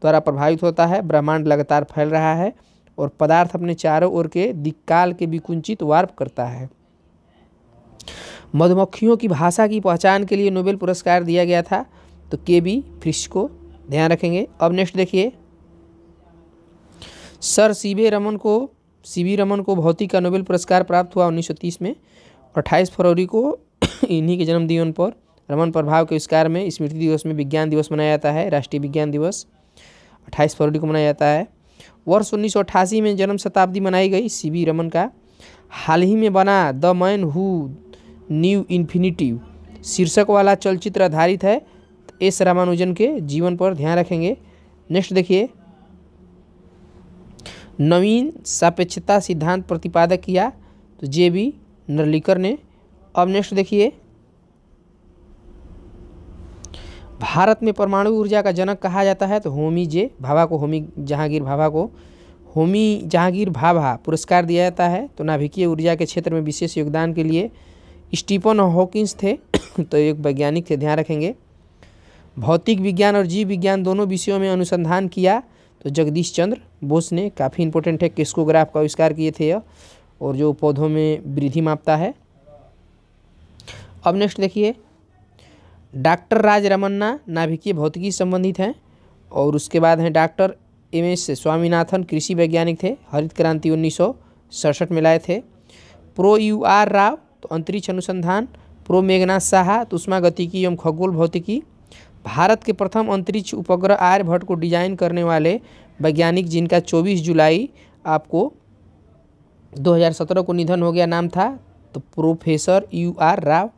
द्वारा प्रभावित होता है ब्रह्मांड लगातार फैल रहा है और पदार्थ अपने चारों ओर के दिक्काल के विकुंचित वार्प करता है मधुमक्खियों की भाषा की पहचान के लिए नोबेल पुरस्कार दिया गया था तो के बी फ्रिश को ध्यान रखेंगे अब नेक्स्ट देखिए सर सीबे रमन को सी वी रमन को भौतिक का नोबेल पुरस्कार प्राप्त हुआ 1930 में और 28 फरवरी को इन्हीं के जन्मदिन पर रमन प्रभाव के आविष्कार में स्मृति दिवस में विज्ञान दिवस मनाया जाता है राष्ट्रीय विज्ञान दिवस 28 फरवरी को मनाया जाता है वर्ष उन्नीस में जन्म शताब्दी मनाई गई सी वी रमन का हाल ही में बना the man who knew infinitive शीर्षक वाला चलचित्र आधारित है एस रामानुजन के जीवन पर ध्यान रखेंगे नेक्स्ट देखिए नवीन सापेक्षता सिद्धांत प्रतिपादक किया तो जे बी नरलिकर ने अब नेक्स्ट देखिए भारत में परमाणु ऊर्जा का जनक कहा जाता है तो होमी जे भाभा को होमी जहांगीर भाभा को होमी जहांगीर भाभा पुरस्कार दिया जाता है तो नाभिकीय ऊर्जा के क्षेत्र में विशेष योगदान के लिए स्टीफन हॉकिंस थे तो एक वैज्ञानिक थे ध्यान रखेंगे भौतिक विज्ञान और जीव विज्ञान दोनों विषयों में अनुसंधान किया तो जगदीश चंद्र बोस ने काफ़ी इंपॉर्टेंट है किस्कोग्राफ का आविष्कार किए थे और जो पौधों में वृद्धि मापता है अब नेक्स्ट देखिए डॉक्टर राज रमन्ना नाभिकीय भौतिकी संबंधित हैं और उसके बाद हैं डॉक्टर एम एस स्वामीनाथन कृषि वैज्ञानिक थे हरित क्रांति उन्नीस में लाए थे प्रो यू आर राव तो अंतरिक्ष अनुसंधान प्रो मेघनाथ साहा तो उष्मा गतिकी एवं खगोल भौतिकी भारत के प्रथम अंतरिक्ष उपग्रह आर्यभट्ट को डिजाइन करने वाले वैज्ञानिक जिनका 24 जुलाई आपको 2017 को निधन हो गया नाम था तो प्रोफेसर यू आर राव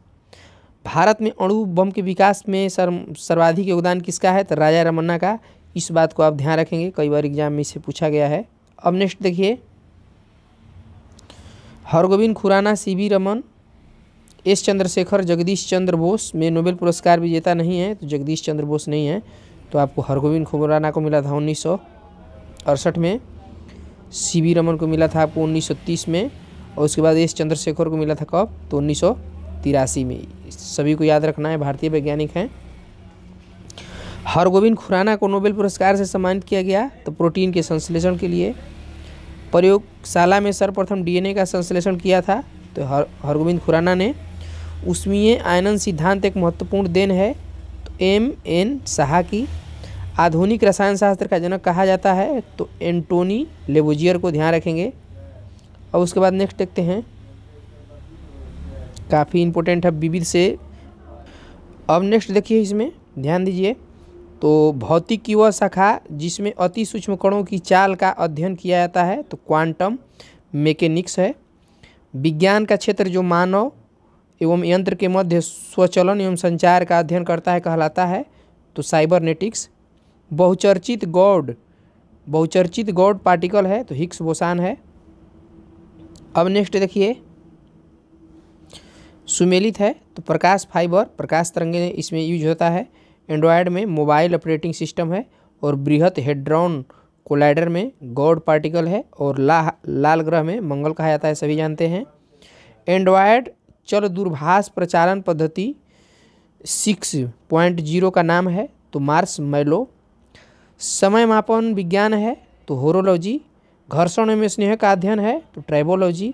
भारत में अणु बम के विकास में सर सर्वाधिक योगदान किसका है तो राजा रमन्ना का इस बात को आप ध्यान रखेंगे कई बार एग्जाम में इसे पूछा गया है अब नेक्स्ट देखिए Hargobind Khorana C V Raman S Chandrasekhar Jagadish Chandra Bose में नोबेल पुरस्कार विजेता नहीं है तो जगदीश चंद्र बोस नहीं है तो आपको हरगोविंद खुराना को मिला था उन्नीस अड़सठ में सी वी रमन को मिला था आपको उन्नीस में और उसके बाद एस चंद्रशेखर को मिला था कब तो उन्नीस तिरासी में सभी को याद रखना है भारतीय वैज्ञानिक हैं हरगोविंद खुराना को नोबेल पुरस्कार से सम्मानित किया गया तो प्रोटीन के संश्लेषण के लिए प्रयोगशाला में सर्वप्रथम डीएनए का संश्लेषण किया था तो हर हरगोविंद खुराना ने उसमें आयनन सिद्धांत एक महत्वपूर्ण देन है तो एम एन शाह की आधुनिक रसायन शास्त्र का जनक कहा जाता है तो एंटोनी लेबोजियर को ध्यान रखेंगे और उसके बाद नेक्स्ट देखते हैं काफ़ी इम्पोर्टेंट है विविध से अब नेक्स्ट देखिए इसमें ध्यान दीजिए तो भौतिक की वह शाखा जिसमें अति सूक्ष्म कणों की चाल का अध्ययन किया जाता है तो क्वांटम मैकेनिक्स है विज्ञान का क्षेत्र जो मानव एवं यंत्र के मध्य स्वचलन एवं संचार का अध्ययन करता है कहलाता है तो साइबरनेटिक्स बहुचर्चित गॉड बहुचर्चित गॉड पार्टिकल है तो हिक्स बोसान है अब नेक्स्ट देखिए सुमेलित है तो प्रकाश फाइबर प्रकाश तरंगे इसमें यूज होता है एंड्रॉयड में मोबाइल ऑपरेटिंग सिस्टम है और बृहत हेड्रॉन कोलाइडर में गॉड पार्टिकल है और ला लाल ग्रह में मंगल कहा जाता है सभी जानते हैं एंड्रॉयड चल दूरभाष प्रचारण पद्धति सिक्स पॉइंट जीरो का नाम है तो मार्स मैलो समय मापन विज्ञान है तो होरोलॉजी घर्षण में स्नेह का अध्ययन है तो ट्राइबोलॉजी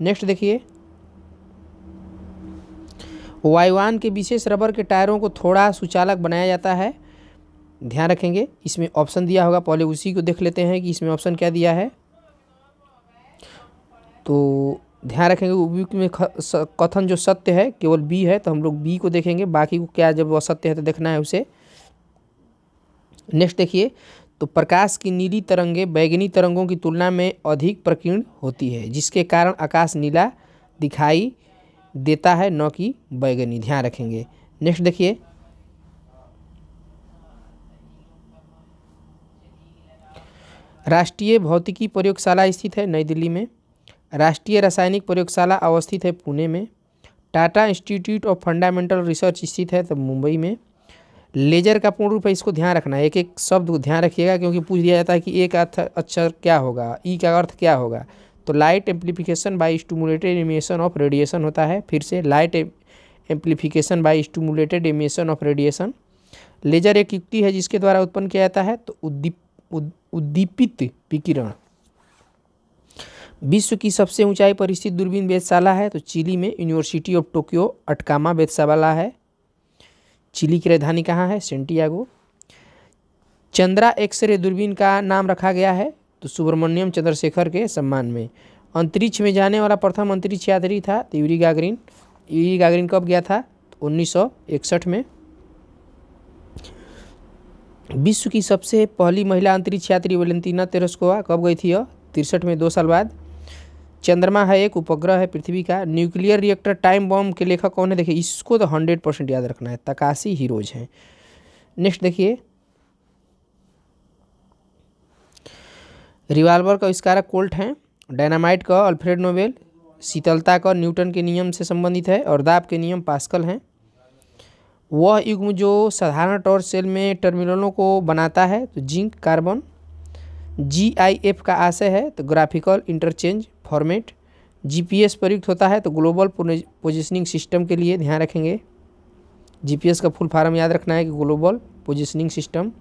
नेक्स्ट देखिए वाईवान के विशेष रबर के टायरों को थोड़ा सुचालक बनाया जाता है ध्यान रखेंगे इसमें ऑप्शन दिया होगा पहले उसी को देख लेते हैं कि इसमें ऑप्शन क्या दिया है तो ध्यान रखेंगे उपयुक्त में कथन जो सत्य है केवल बी है तो हम लोग बी को देखेंगे बाकी को क्या जब असत्य है तो देखना है उसे नेक्स्ट देखिए तो प्रकाश की नीली तरंगे बैगनी तरंगों की तुलना में अधिक प्रकीर्ण होती है जिसके कारण आकाश नीला दिखाई देता है न कि बैगनी ध्यान रखेंगे नेक्स्ट देखिए राष्ट्रीय भौतिकी प्रयोगशाला स्थित है नई दिल्ली में राष्ट्रीय रासायनिक प्रयोगशाला अवस्थित है पुणे में Tata institute of fundamental research स्थित है तो मुंबई में लेजर का पूर्ण रूप है इसको ध्यान रखना है एक एक शब्द को ध्यान रखिएगा क्योंकि पूछ दिया जाता है कि एक अर्थ अक्षर क्या होगा ई का अर्थ क्या होगा तो light amplification by stimulated emission of radiation होता है फिर से light amplification by stimulated emission of radiation laser एक युक्ति है जिसके द्वारा उत्पन्न किया जाता है तो उद्दीप उद, उद्दीपित विकिरण विश्व की सबसे ऊंचाई पर स्थित दूरबीन वेधशाला है तो चिली में यूनिवर्सिटी ऑफ टोक्यो अटकामा वेधशाला है चिली की राजधानी कहाँ है सेंटियागो चंद्रा एक्सरे दूरबीन का नाम रखा गया है तो सुब्रमण्यम चंद्रशेखर के सम्मान में अंतरिक्ष में जाने वाला प्रथम अंतरिक्ष यात्री था तो यूरी गागरिन यूरी गागरिन कब गया था तो 1961 में विश्व की सबसे पहली महिला अंतरिक्ष यात्री वेलेंटीना तेरस्कोवा कब गई थी तिरसठ में दो साल बाद चंद्रमा है एक उपग्रह है पृथ्वी का न्यूक्लियर रिएक्टर टाइम बॉम्ब के लेखक कौन है देखिए इसको तो हंड्रेड परसेंट याद रखना है तकाशी हीरोज हैं नेक्स्ट देखिए रिवाल्वर का आविष्कारक कोल्ट हैं डायनामाइट का अल्फ्रेड नोबेल शीतलता का न्यूटन के नियम से संबंधित है और दाब के नियम पास्कल हैं वह युग्म जो साधारण टॉर्च सेल में टर्मिनलों को बनाता है तो zinc carbon G I F का आशय है तो graphical interchange format G P S प्रयुक्त होता है तो ग्लोबल पोजिशनिंग सिस्टम के लिए ध्यान रखेंगे जी पी एस का फुल फार्म याद रखना है कि ग्लोबल पोजिशनिंग सिस्टम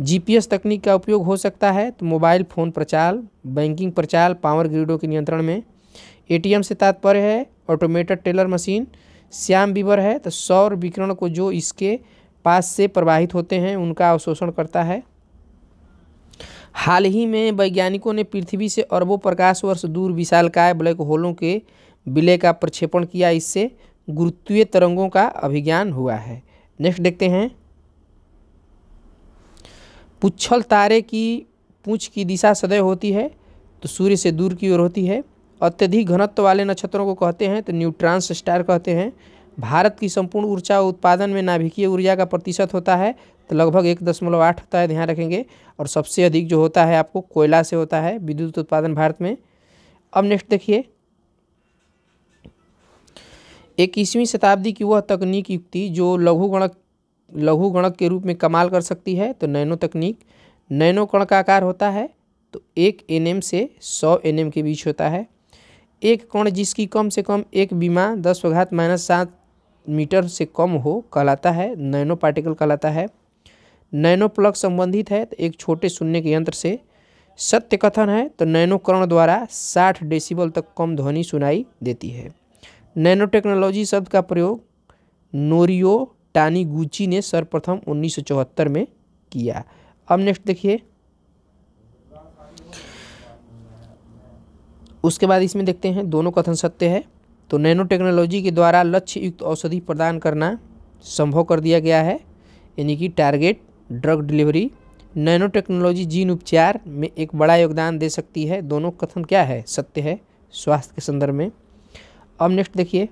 जीपीएस तकनीक का उपयोग हो सकता है तो मोबाइल फ़ोन प्रचाल बैंकिंग प्रचाल पावर ग्रिडों के नियंत्रण में एटीएम से तात्पर्य है ऑटोमेटेड टेलर मशीन श्याम बीवर है तो सौर विकिरण को जो इसके पास से प्रवाहित होते हैं उनका अवशोषण करता है हाल ही में वैज्ञानिकों ने पृथ्वी से अरबों प्रकाश वर्ष दूर विशालकाय ब्लैक होलों के विलय का प्रक्षेपण किया इससे गुरुत्वीय तरंगों का अभिज्ञान हुआ है नेक्स्ट देखते हैं पुच्छल तारे की पूछ की दिशा सदैव होती है तो सूर्य से दूर की ओर होती है अत्यधिक घनत्व वाले नक्षत्रों को कहते हैं तो न्यूट्रांस स्टार कहते हैं भारत की संपूर्ण ऊर्जा उत्पादन में नाभिकीय ऊर्जा का प्रतिशत होता है तो लगभग एक दशमलव आठ होता है ध्यान रखेंगे और सबसे अधिक जो होता है आपको कोयला से होता है विद्युत उत्पादन भारत में अब नेक्स्ट देखिए इक्कीसवीं शताब्दी की वह तकनीक युक्ति जो लघु गणक लघु गणक के रूप में कमाल कर सकती है तो नैनो तकनीक नैनो कण का आकार होता है तो एक एन से सौ एन के बीच होता है एक कण जिसकी कम से कम एक बीमा दस वघात माइनस सात मीटर से कम हो कहलाता है नैनो पार्टिकल कहलाता है नैनो प्लग संबंधित है तो एक छोटे सुनने के यंत्र से सत्य कथन है तो नैनोकरण द्वारा 60 डेसिबल तक कम ध्वनि सुनाई देती है नैनो टेक्नोलॉजी शब्द का प्रयोग नोरियो टानीगुची ने सर्वप्रथम उन्नीस में किया अब नेक्स्ट देखिए उसके बाद इसमें देखते हैं दोनों कथन सत्य है तो नैनो टेक्नोलॉजी के द्वारा लक्ष्य युक्त औषधि प्रदान करना संभव कर दिया गया है यानी कि target drug delivery nano technology gene उपचार में एक बड़ा योगदान दे सकती है दोनों कथन क्या है सत्य है स्वास्थ्य के संदर्भ में अब नेक्स्ट देखिए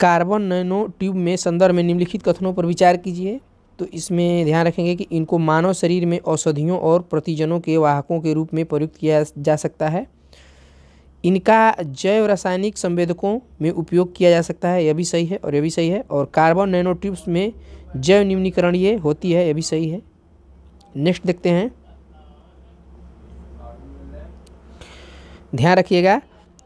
कार्बन नैनो ट्यूब में संदर्भ में निम्नलिखित कथनों पर विचार कीजिए तो इसमें ध्यान रखेंगे कि इनको मानव शरीर में औषधियों और प्रतिजनों के वाहकों के रूप में प्रयुक्त किया जा सकता है इनका जैव रासायनिक संवेदकों में उपयोग किया जा सकता है यह भी सही है और यह भी सही है और कार्बन नैनो ट्यूब्स में जैव निम्नीकरण ये होती है यह भी सही है नेक्स्ट देखते हैं ध्यान रखिएगा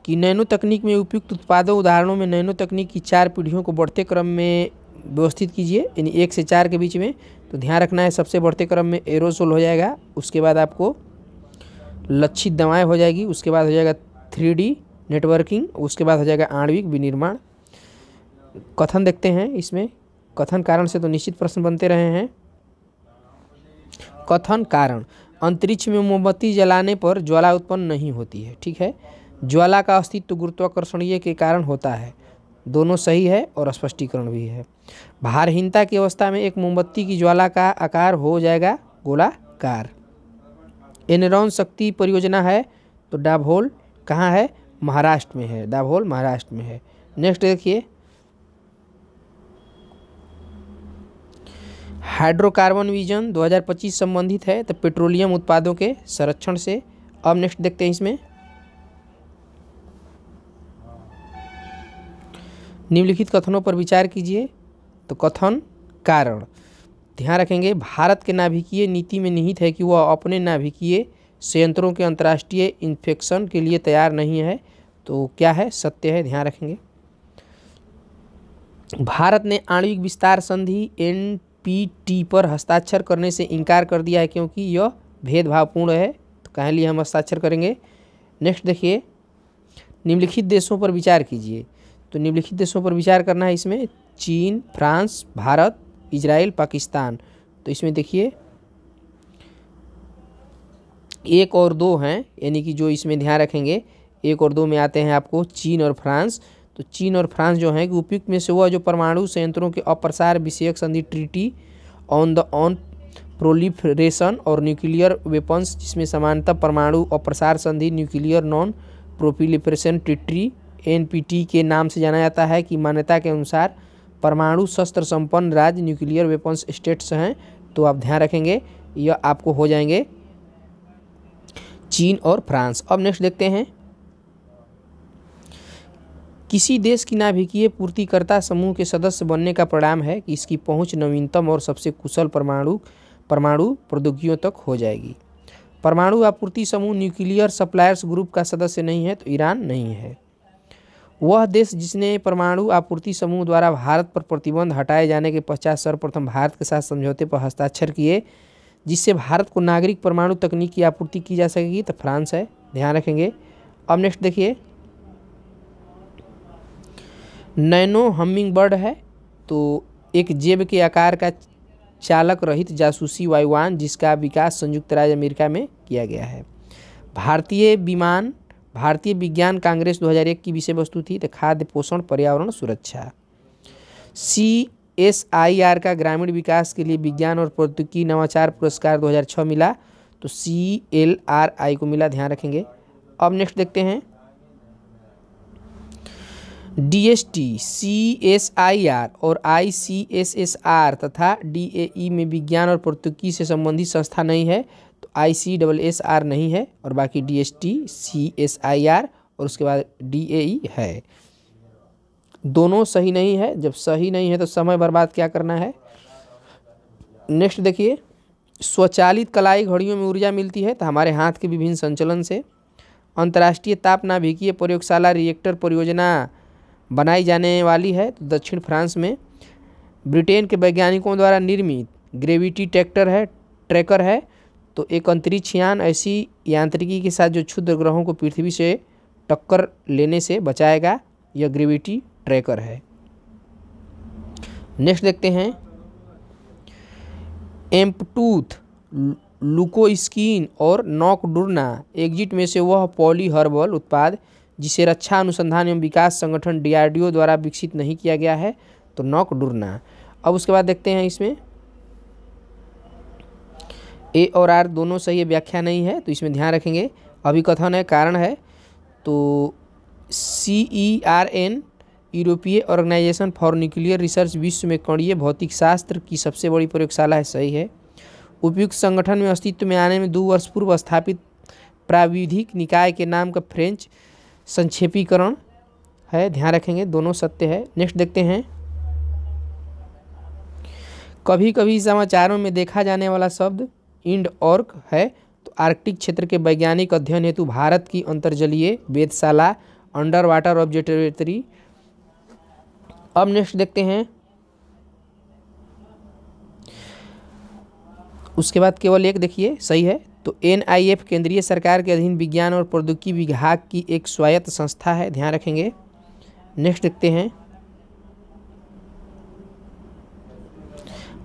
कि नैनो तकनीक में उपयुक्त उत्पादों उदाहरणों में नैनो तकनीक की चार पीढ़ियों को बढ़ते क्रम में व्यवस्थित कीजिए यानी एक से चार के बीच में तो ध्यान रखना है सबसे बढ़ते क्रम में एरोसोल हो जाएगा उसके बाद आपको लक्षित दवाएँ हो जाएगी उसके बाद हो जाएगा थ्री नेटवर्किंग उसके बाद हो जाएगा आणविक विनिर्माण कथन देखते हैं इसमें कथन कारण से तो निश्चित प्रश्न बनते रहे हैं कथन कारण अंतरिक्ष में मोमबत्ती जलाने पर ज्वाला उत्पन्न नहीं होती है ठीक है ज्वाला का अस्तित्व गुरुत्वाकर्षणीय के कारण होता है दोनों सही है और स्पष्टीकरण भी है भारहीनता की अवस्था में एक मोमबत्ती की ज्वाला का आकार हो जाएगा गोलाकार एनरॉन शक्ति परियोजना है तो डाभोल कहाँ है महाराष्ट्र में है डाभोल महाराष्ट्र में है नेक्स्ट देखिए हाइड्रोकार्बन विजन 2025 संबंधित है तो पेट्रोलियम उत्पादों के संरक्षण से अब नेक्स्ट देखते हैं इसमें निम्नलिखित कथनों पर विचार कीजिए तो कथन कारण ध्यान रखेंगे भारत के नाभिकीय नीति में निहित है कि वह अपने नाभिकीय संयंत्रों के अंतर्राष्ट्रीय इन्फेक्शन के लिए तैयार नहीं है तो क्या है सत्य है ध्यान रखेंगे भारत ने आणविक विस्तार संधि एन पी टी पर हस्ताक्षर करने से इनकार कर दिया है क्योंकि यह भेदभावपूर्ण है तो कहें लिए हम हस्ताक्षर करेंगे नेक्स्ट देखिए निम्नलिखित देशों पर विचार कीजिए तो निम्नलिखित देशों पर विचार करना है इसमें चीन फ्रांस भारत इजराइल पाकिस्तान तो इसमें देखिए एक और दो हैं यानी कि जो इसमें ध्यान रखेंगे एक और दो में आते हैं आपको चीन और फ्रांस तो चीन और फ्रांस जो हैं कि उपयुक्त में से हुआ जो परमाणु संयंत्रों के अप्रसार विषयक संधि treaty on the on proliferation और न्यूक्लियर वेपन्स जिसमें समानता परमाणु अप्रसार संधि nuclear non proliferation treaty NPT के नाम से जाना जाता है कि मान्यता के अनुसार परमाणु शस्त्र संपन्न राज्य न्यूक्लियर वेपन्स स्टेट्स हैं तो आप ध्यान रखेंगे यह आपको हो जाएंगे चीन और फ्रांस अब नेक्स्ट देखते हैं किसी देश की नाभिकीय पूर्तिकर्ता समूह के सदस्य बनने का परिणाम है कि इसकी पहुंच नवीनतम और सबसे कुशल परमाणु परमाणु प्रौद्योगिकियों तक हो जाएगी परमाणु आपूर्ति समूह न्यूक्लियर सप्लायर्स ग्रुप का सदस्य नहीं है तो ईरान नहीं है वह देश जिसने परमाणु आपूर्ति समूह द्वारा भारत पर प्रतिबंध हटाए जाने के पश्चात सर्वप्रथम भारत के साथ समझौते पर हस्ताक्षर किए जिससे भारत को नागरिक परमाणु तकनीक की आपूर्ति की जा सकेगी तो फ्रांस है ध्यान रखेंगे अब नेक्स्ट देखिए नैनो हमिंग बर्ड है तो एक जेब के आकार का चालक रहित जासूसी वायुवान जिसका विकास संयुक्त राज्य अमेरिका में किया गया है भारतीय विमान भारतीय विज्ञान कांग्रेस 2001 की विषय वस्तु थी तो खाद्य पोषण पर्यावरण सुरक्षा सी एस आई आर का ग्रामीण विकास के लिए विज्ञान और प्रौद्योगिकी नवाचार पुरस्कार 2006 मिला तो सी एल आर आई को मिला ध्यान रखेंगे अब नेक्स्ट देखते हैं D S T C S I R और I C S S R तथा डी ए ई में विज्ञान और प्रौद्योगिकी से संबंधित संस्था नहीं है I C double S R नहीं है और बाकी D S T C S I R और उसके बाद डी ए ई है दोनों सही नहीं है जब सही नहीं है तो समय बर्बाद क्या करना है नेक्स्ट देखिए स्वचालित कलाई घड़ियों में ऊर्जा मिलती है तो हमारे हाथ के विभिन्न संचलन से अंतर्राष्ट्रीय तापनाभिकीय प्रयोगशाला रिएक्टर परियोजना बनाई जाने वाली है तो दक्षिण फ्रांस में ब्रिटेन के वैज्ञानिकों द्वारा निर्मित ग्रेविटी ट्रैक्टर है ट्रैकर है तो एक अंतरिक्ष यान ऐसी यांत्रिकी के साथ जो क्षुद्र ग्रहों को पृथ्वी से टक्कर लेने से बचाएगा यह ग्रेविटी ट्रैकर है नेक्स्ट देखते हैं एम्पटूथ लुकोस्किन और नॉकडुरना एग्जिट में से वह पॉली हर्बल उत्पाद जिसे रक्षा अनुसंधान एवं विकास संगठन डीआरडीओ द्वारा विकसित नहीं किया गया है तो नॉकडुरना अब उसके बाद देखते हैं इसमें ए और आर दोनों सही व्याख्या नहीं है तो इसमें ध्यान रखेंगे अभिकथन है कारण है तो सी ई आर एन यूरोपीय ऑर्गेनाइजेशन फॉर न्यूक्लियर रिसर्च विश्व में कणीय भौतिक शास्त्र की सबसे बड़ी प्रयोगशाला है सही है उपयुक्त संगठन में अस्तित्व में आने में दो वर्ष पूर्व स्थापित प्राविधिक निकाय के नाम का फ्रेंच संक्षेपीकरण है ध्यान रखेंगे दोनों सत्य है नेक्स्ट देखते हैं कभी कभी समाचारों में देखा जाने वाला शब्द इंड ऑर्क है तो आर्कटिक क्षेत्र के वैज्ञानिक अध्ययन हेतु भारत की अंतर्जलीय वेदशाला अंडर वाटर ऑब्जर्वेटरी अब नेक्स्ट देखते हैं उसके बाद केवल एक देखिए सही है तो एन केंद्रीय सरकार के अधीन विज्ञान और प्रौद्योगिकी विभाग की एक स्वायत्त संस्था है ध्यान रखेंगे नेक्स्ट देखते हैं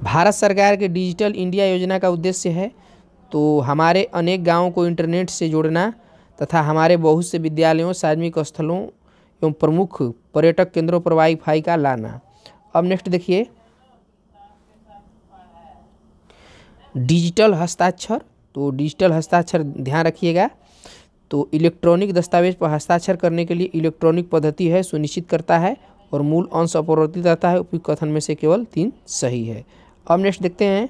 भारत सरकार के डिजिटल इंडिया योजना का उद्देश्य है तो हमारे अनेक गाँव को इंटरनेट से जोड़ना तथा हमारे बहुत से विद्यालयों सार्वजनिक स्थलों एवं प्रमुख पर्यटक केंद्रों पर वाईफाई का लाना अब नेक्स्ट देखिए डिजिटल हस्ताक्षर तो डिजिटल हस्ताक्षर ध्यान रखिएगा तो इलेक्ट्रॉनिक दस्तावेज पर हस्ताक्षर करने के लिए इलेक्ट्रॉनिक पद्धति है सुनिश्चित करता है और मूल अंश अपरिवर्तित रहता है उपयुक्त कथन में से केवल तीन सही है अब नेक्स्ट देखते हैं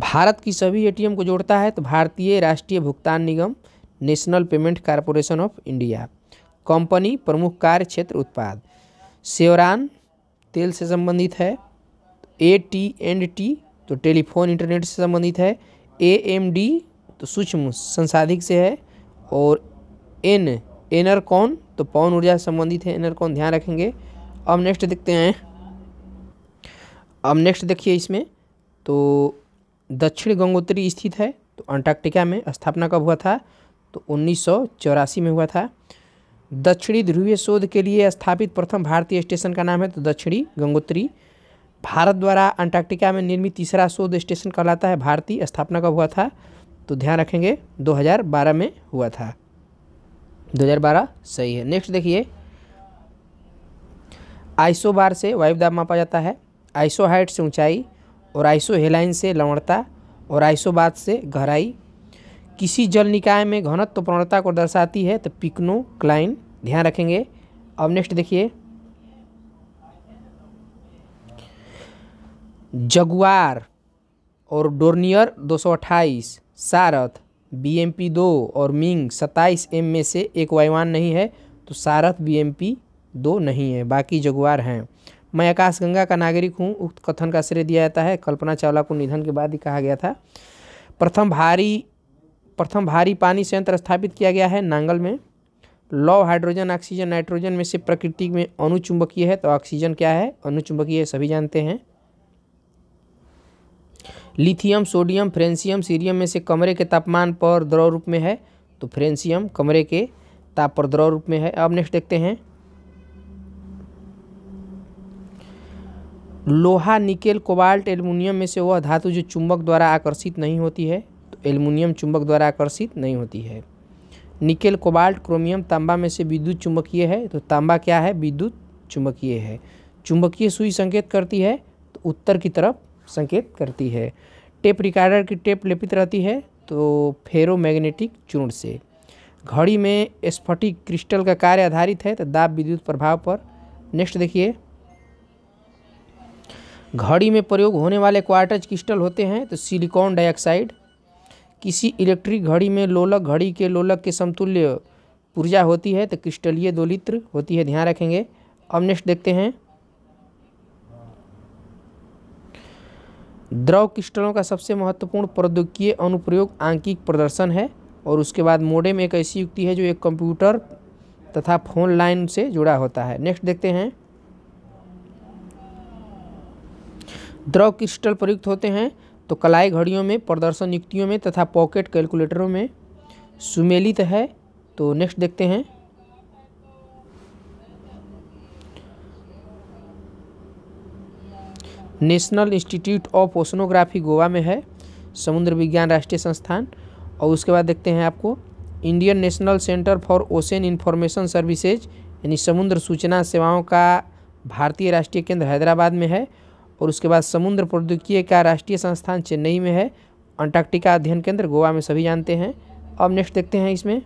भारत की सभी एटीएम को जोड़ता है तो भारतीय राष्ट्रीय भुगतान निगम national payment corporation of India company प्रमुख कार्य क्षेत्र उत्पाद सेवरान तेल से संबंधित है ए टी एंड टी तो टेलीफोन इंटरनेट से संबंधित है ए एम डी तो सूक्ष्म संसाधिक से है और एन एनरकॉन तो पवन ऊर्जा से संबंधित है एनरकॉन ध्यान रखेंगे अब नेक्स्ट देखते हैं अब नेक्स्ट देखिए इसमें तो दक्षिण गंगोत्री स्थित है तो अंटार्कटिका में स्थापना कब हुआ था तो उन्नीस में हुआ था दक्षिणी ध्रुवीय शोध के लिए स्थापित प्रथम भारतीय स्टेशन का नाम है तो दक्षिणी गंगोत्री भारत द्वारा अंटार्कटिका में निर्मित तीसरा शोध स्टेशन कहलाता है भारतीय स्थापना कब हुआ था तो ध्यान रखेंगे 2012 में हुआ था 2012 सही है नेक्स्ट देखिए आइसो बार से वायु दाब मापा जाता है आइसो हाइट से ऊंचाई और आइसो हेलाइन से लवणता और आइसो बात से गहराई किसी जल निकाय में घनत्व तो प्रवणता को दर्शाती है तो पिकनो क्लाइन ध्यान रखेंगे अब नेक्स्ट देखिए जगुआर और डोर्नियर 228 सारथ बीएमपी दो और मिंग 27 एम में से एक वायुवान नहीं है तो सारथ बीएमपी दो नहीं है बाकी जगुआर हैं मैं आकाशगंगा का नागरिक हूँ उक्त कथन का श्रेय दिया जाता है कल्पना चावला को निधन के बाद ही कहा गया था प्रथम भारी प्रथम भारी पानी संयंत्र स्थापित किया गया है नांगल में लौ हाइड्रोजन ऑक्सीजन नाइट्रोजन में से प्रकृति में अनुचुंबकीय है तो ऑक्सीजन क्या है अनुचुंबकीय सभी जानते हैं लिथियम सोडियम फ्रेंसियम सीरियम में से कमरे के तापमान पर द्रव रूप में है तो फ्रेंसियम कमरे के ताप पर द्रव रूप में है अब नेक्स्ट देखते हैं लोहा निकेल कोबाल्ट एल्युमिनियम में से वह धातु जो चुंबक द्वारा आकर्षित नहीं होती है तो एल्युमिनियम चुंबक द्वारा आकर्षित नहीं होती है निकेल कोबाल्ट क्रोमियम तांबा में से विद्युत चुंबकीय है तो तांबा क्या है विद्युत चुंबकीय है चुंबकीय सुई संकेत करती है तो उत्तर की तरफ संकेत करती है टेप रिकॉर्डर की टेप लेपित रहती है तो फेरोमैग्नेटिक चूर्ण से घड़ी में स्फटिक क्रिस्टल का कार्य आधारित है तो दाब विद्युत प्रभाव पर नेक्स्ट देखिए घड़ी में प्रयोग होने वाले क्वार्टज क्रिस्टल होते हैं तो सिलिकॉन डाइऑक्साइड किसी इलेक्ट्रिक घड़ी में लोलक घड़ी के लोलक के समतुल्य पूर्जा होती है तो क्रिस्टलीय दोलित्र होती है ध्यान रखेंगे अब नेक्स्ट देखते हैं द्रव क्रिस्टलों का सबसे महत्वपूर्ण प्रौद्योगिकीय अनुप्रयोग आंकिक प्रदर्शन है और उसके बाद मोडेम एक ऐसी युक्ति है जो एक कंप्यूटर तथा फोन लाइन से जुड़ा होता है नेक्स्ट देखते हैं द्रव क्रिस्टल प्रयुक्त होते हैं तो कलाई घड़ियों में प्रदर्शन युक्तियों में तथा पॉकेट कैलकुलेटरों में सुमेलित है तो नेक्स्ट देखते हैं national institute of oceanography Goa में है समुद्र विज्ञान राष्ट्रीय संस्थान और उसके बाद देखते हैं आपको Indian national centre for ocean information services यानी समुद्र सूचना सेवाओं का भारतीय राष्ट्रीय केंद्र हैदराबाद में है और उसके बाद समुद्र प्रौद्योगिकी का राष्ट्रीय संस्थान चेन्नई में है अंटार्कटिका अध्ययन केंद्र गोवा में सभी जानते हैं अब नेक्स्ट देखते हैं इसमें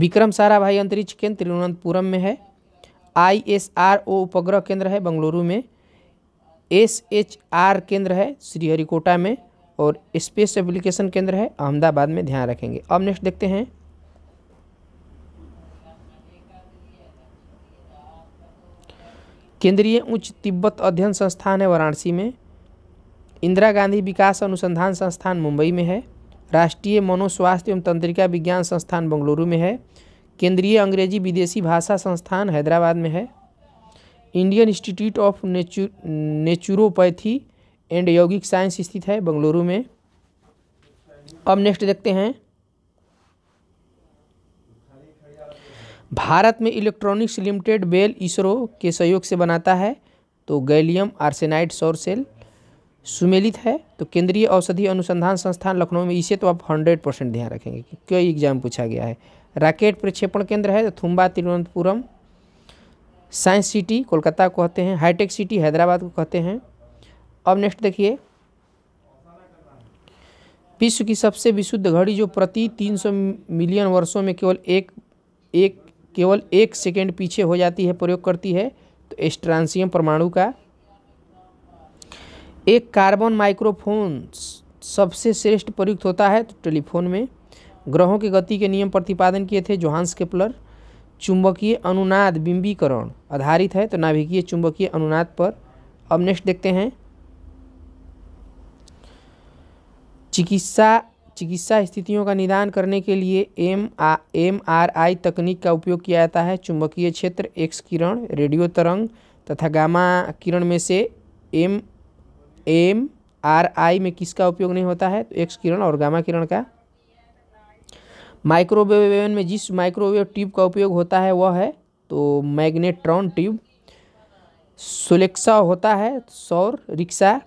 विक्रम सारा भाई अंतरिक्ष केंद्र तिरुवनंतपुरम में है आई एस आर ओ उपग्रह केंद्र है बंगलुरु में एस एच आर केंद्र है श्रीहरिकोटा में और स्पेस एप्लीकेशन केंद्र है अहमदाबाद में ध्यान रखेंगे अब नेक्स्ट देखते हैं केंद्रीय उच्च तिब्बत अध्ययन संस्थान है वाराणसी में इंदिरा गांधी विकास अनुसंधान संस्थान मुंबई में है राष्ट्रीय मनोस्वास्थ्य एवं तंत्रिका विज्ञान संस्थान बंगलुरु में है केंद्रीय अंग्रेजी विदेशी भाषा संस्थान हैदराबाद में है Indian institute of naturopathy and yogic science स्थित है बंगलुरु में अब नेक्स्ट देखते हैं भारत में इलेक्ट्रॉनिक्स लिमिटेड बेल इसरो के सहयोग से बनाता है तो गैलियम आर्सेनाइड सौर सेल सुमेलित है तो केंद्रीय औषधि अनुसंधान संस्थान लखनऊ में इसे तो आप हंड्रेड परसेंट ध्यान रखेंगे कि एग्जाम पूछा गया है राकेट प्रक्षेपण केंद्र है तो थुम्बा तिरुवनंतपुरम साइंस सिटी कोलकाता को कहते हैं हाईटेक सिटी हैदराबाद को कहते हैं अब नेक्स्ट देखिए विश्व की सबसे विशुद्ध घड़ी जो प्रति 300 मिलियन वर्षों में केवल एक एक केवल एक सेकेंड पीछे हो जाती है प्रयोग करती है तो एस्ट्रांसियम परमाणु का एक कार्बन माइक्रोफोन सबसे श्रेष्ठ प्रयुक्त होता है तो टेलीफोन में ग्रहों की गति के नियम प्रतिपादन किए थे जोहान्स केपलर चुंबकीय अनुनाद बिंबीकरण आधारित है तो नाभिकीय चुंबकीय अनुनाद पर अब नेक्स्ट देखते हैं चिकित्सा चिकित्सा स्थितियों का निदान करने के लिए एम आ एम आर आई तकनीक का उपयोग किया जाता है चुंबकीय क्षेत्र एक्स किरण रेडियो तरंग तथा गामा किरण में से एम एम आर आई में किसका उपयोग नहीं होता है तो एक्स किरण और गामा किरण का माइक्रोवेव एवन में जिस माइक्रोवेव ट्यूब का उपयोग होता है वह है तो मैग्नेट्रॉन ट्यूब सोलेक्सा होता है सौर रिक्शा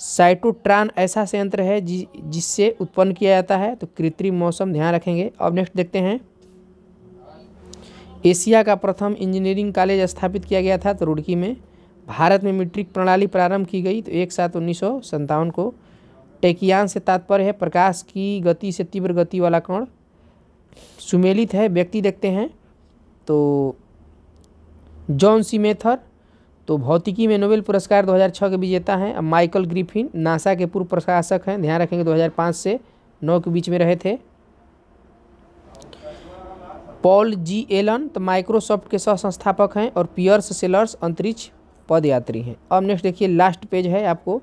साइटोट्रान ऐसा संयंत्र है जि, जिससे उत्पन्न किया जाता है तो कृत्रिम मौसम ध्यान रखेंगे अब नेक्स्ट देखते हैं एशिया का प्रथम इंजीनियरिंग कॉलेज स्थापित किया गया था तो रुड़की में भारत में मीट्रिक प्रणाली प्रारंभ की गई तो एक सात उन्नीस को टेकियान से तात्पर्य है प्रकाश की गति से तीव्र गति वाला कोण सुमेलित है व्यक्ति देखते हैं तो जॉन सी मेथर तो भौतिकी में नोबेल पुरस्कार 2006 के विजेता हैं अब माइकल ग्रिफिन नासा के पूर्व प्रशासक हैं ध्यान रखेंगे 2005 से 9 के बीच में रहे थे पॉल जी एलन तो माइक्रोसॉफ्ट के सह संस्थापक हैं और पियर्स सेलर्स अंतरिक्ष पदयात्री हैं अब नेक्स्ट देखिए लास्ट पेज है आपको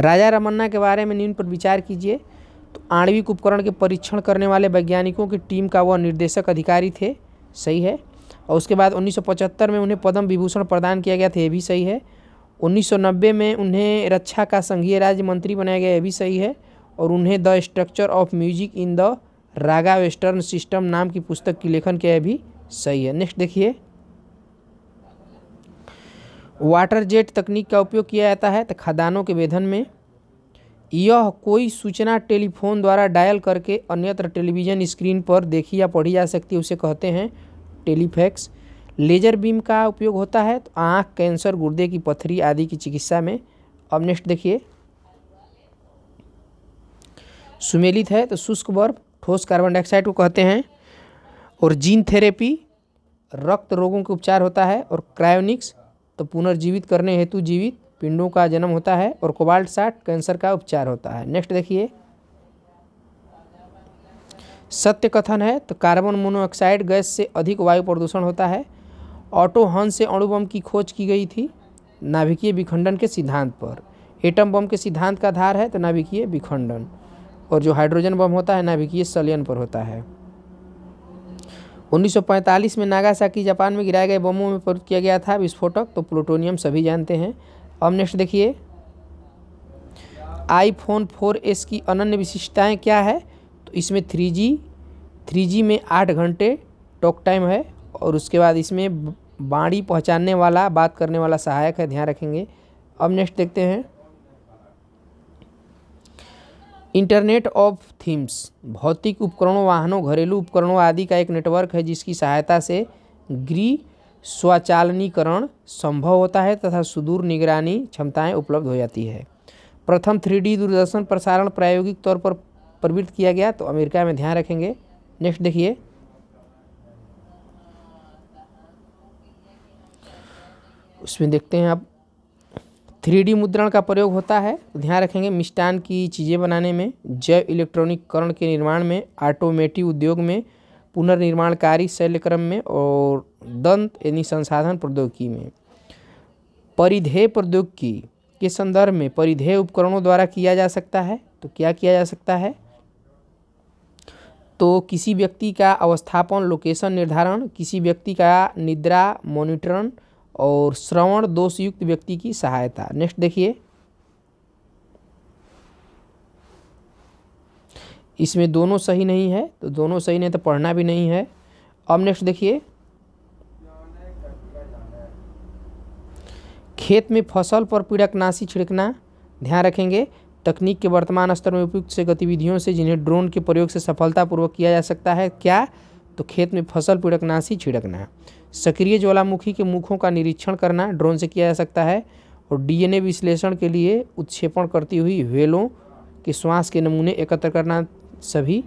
राजा रमन्ना के बारे में निम्न पर विचार कीजिए तो आणविक उपकरण के परीक्षण करने वाले वैज्ञानिकों की टीम का वह निर्देशक अधिकारी थे सही है और उसके बाद 1975 में उन्हें पद्म विभूषण प्रदान किया गया था ये भी सही है 1990 में उन्हें रक्षा का संघीय राज्य मंत्री बनाया गया ये भी सही है और उन्हें the structure of music in the raga western system नाम की पुस्तक की लेखन किया भी सही है नेक्स्ट देखिए वाटर जेट तकनीक का उपयोग किया जाता है तो खदानों के वेधन में यह कोई सूचना टेलीफोन द्वारा डायल करके अन्यत्र टेलीविज़न स्क्रीन पर देखी या पढ़ी जा सकती है उसे कहते हैं टेलीफैक्स लेजर बीम का उपयोग होता है तो आँख कैंसर गुर्दे की पथरी आदि की चिकित्सा में अब नेक्स्ट देखिए सुमेलित है तो शुष्क बर्फ ठोस कार्बन डाइऑक्साइड को कहते हैं और जीन थेरेपी रक्त रोगों का उपचार होता है और क्रायोनिक्स तो पुनर्जीवित करने हेतु जीवित पिंडों का जन्म होता है और कोबाल्ट साठ कैंसर का उपचार होता है नेक्स्ट देखिए सत्य कथन है तो कार्बन मोनोऑक्साइड गैस से अधिक वायु प्रदूषण होता है ऑटो हॉर्न से अणुबम की खोज की गई थी नाभिकीय विखंडन के सिद्धांत पर एटम बम के सिद्धांत का आधार है तो नाभिकीय विखंडन और जो हाइड्रोजन बम होता है नाभिकीय सलियन पर होता है 1945 में नागासाकी जापान में गिराए गए बमों में प्रयोग किया गया था विस्फोटक तो प्लूटोनियम सभी जानते हैं अब नेक्स्ट देखिए आईफोन 4S की अनन्य विशिष्टताएं क्या है तो इसमें 3G 3G में आठ घंटे टॉक टाइम है और उसके बाद इसमें बाड़ी पहुंचाने वाला बात करने वाला सहायक है ध्यान रखेंगे अब नेक्स्ट देखते हैं इंटरनेट ऑफ थीम्स भौतिक उपकरणों वाहनों घरेलू उपकरणों आदि का एक नेटवर्क है जिसकी सहायता से गृह स्वचालनीकरण संभव होता है तथा सुदूर निगरानी क्षमताएं उपलब्ध हो जाती है प्रथम थ्री दूरदर्शन प्रसारण प्रायोगिक तौर पर प्रवृत्त किया गया तो अमेरिका में ध्यान रखेंगे नेक्स्ट देखिए उसमें देखते हैं आप थ्री मुद्रण का प्रयोग होता है तो ध्यान रखेंगे मिष्टान की चीज़ें बनाने में जैव इलेक्ट्रॉनिक करण के निर्माण में ऑटोमेटिव उद्योग में पुनर्निर्माणकारी शैल्यक्रम में और दंत यानी संसाधन प्रौद्योगिकी में परिधेय प्रौद्योगिकी के संदर्भ में परिधेय उपकरणों द्वारा किया जा सकता है तो क्या किया जा सकता है तो किसी व्यक्ति का अवस्थापन लोकेशन निर्धारण किसी व्यक्ति का निद्रा मॉनिटरण और श्रवण दोषयुक्त व्यक्ति की सहायता नेक्स्ट देखिए इसमें दोनों सही नहीं है तो दोनों सही नहीं तो पढ़ना भी नहीं है अब नेक्स्ट देखिए खेत में फसल पर नाशी छिड़कना ध्यान रखेंगे तकनीक के वर्तमान स्तर में उपयुक्त से गतिविधियों से जिन्हें ड्रोन के प्रयोग से सफलतापूर्वक किया जा सकता है क्या तो खेत में फसल नाशी छिड़कना सक्रिय ज्वालामुखी के मुखों का निरीक्षण करना ड्रोन से किया जा सकता है और डीएनए विश्लेषण के लिए उत्क्षेपण करती हुई वेलों के श्वास के नमूने एकत्र करना सभी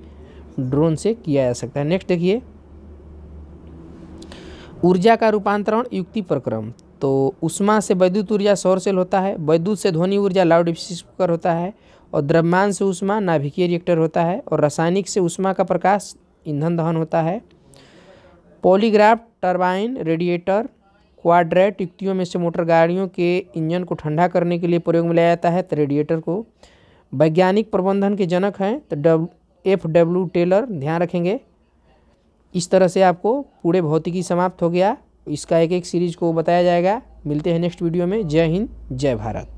ड्रोन से किया जा सकता है नेक्स्ट देखिए ऊर्जा का रूपांतरण युक्ति प्रक्रम तो उष्मा से वैद्युत ऊर्जा सौर सेल होता है वैद्युत से ध्वनि ऊर्जा लाउड स्पीकर होता है और द्रव्यमान से उष्मा नाभिकीय रिएक्टर होता है और रासायनिक से उष्मा का प्रकाश ईंधन दहन होता है पॉलीग्राफ टर्बाइन रेडिएटर क्वाड्रेट युक्तियों में से मोटर गाड़ियों के इंजन को ठंडा करने के लिए प्रयोग में लाया जाता है तो रेडिएटर को वैज्ञानिक प्रबंधन के जनक हैं तो एफ डब्ल्यू टेलर ध्यान रखेंगे इस तरह से आपको पूरे भौतिकी समाप्त हो गया इसका एक एक सीरीज को बताया जाएगा मिलते हैं नेक्स्ट वीडियो में जय हिंद जय भारत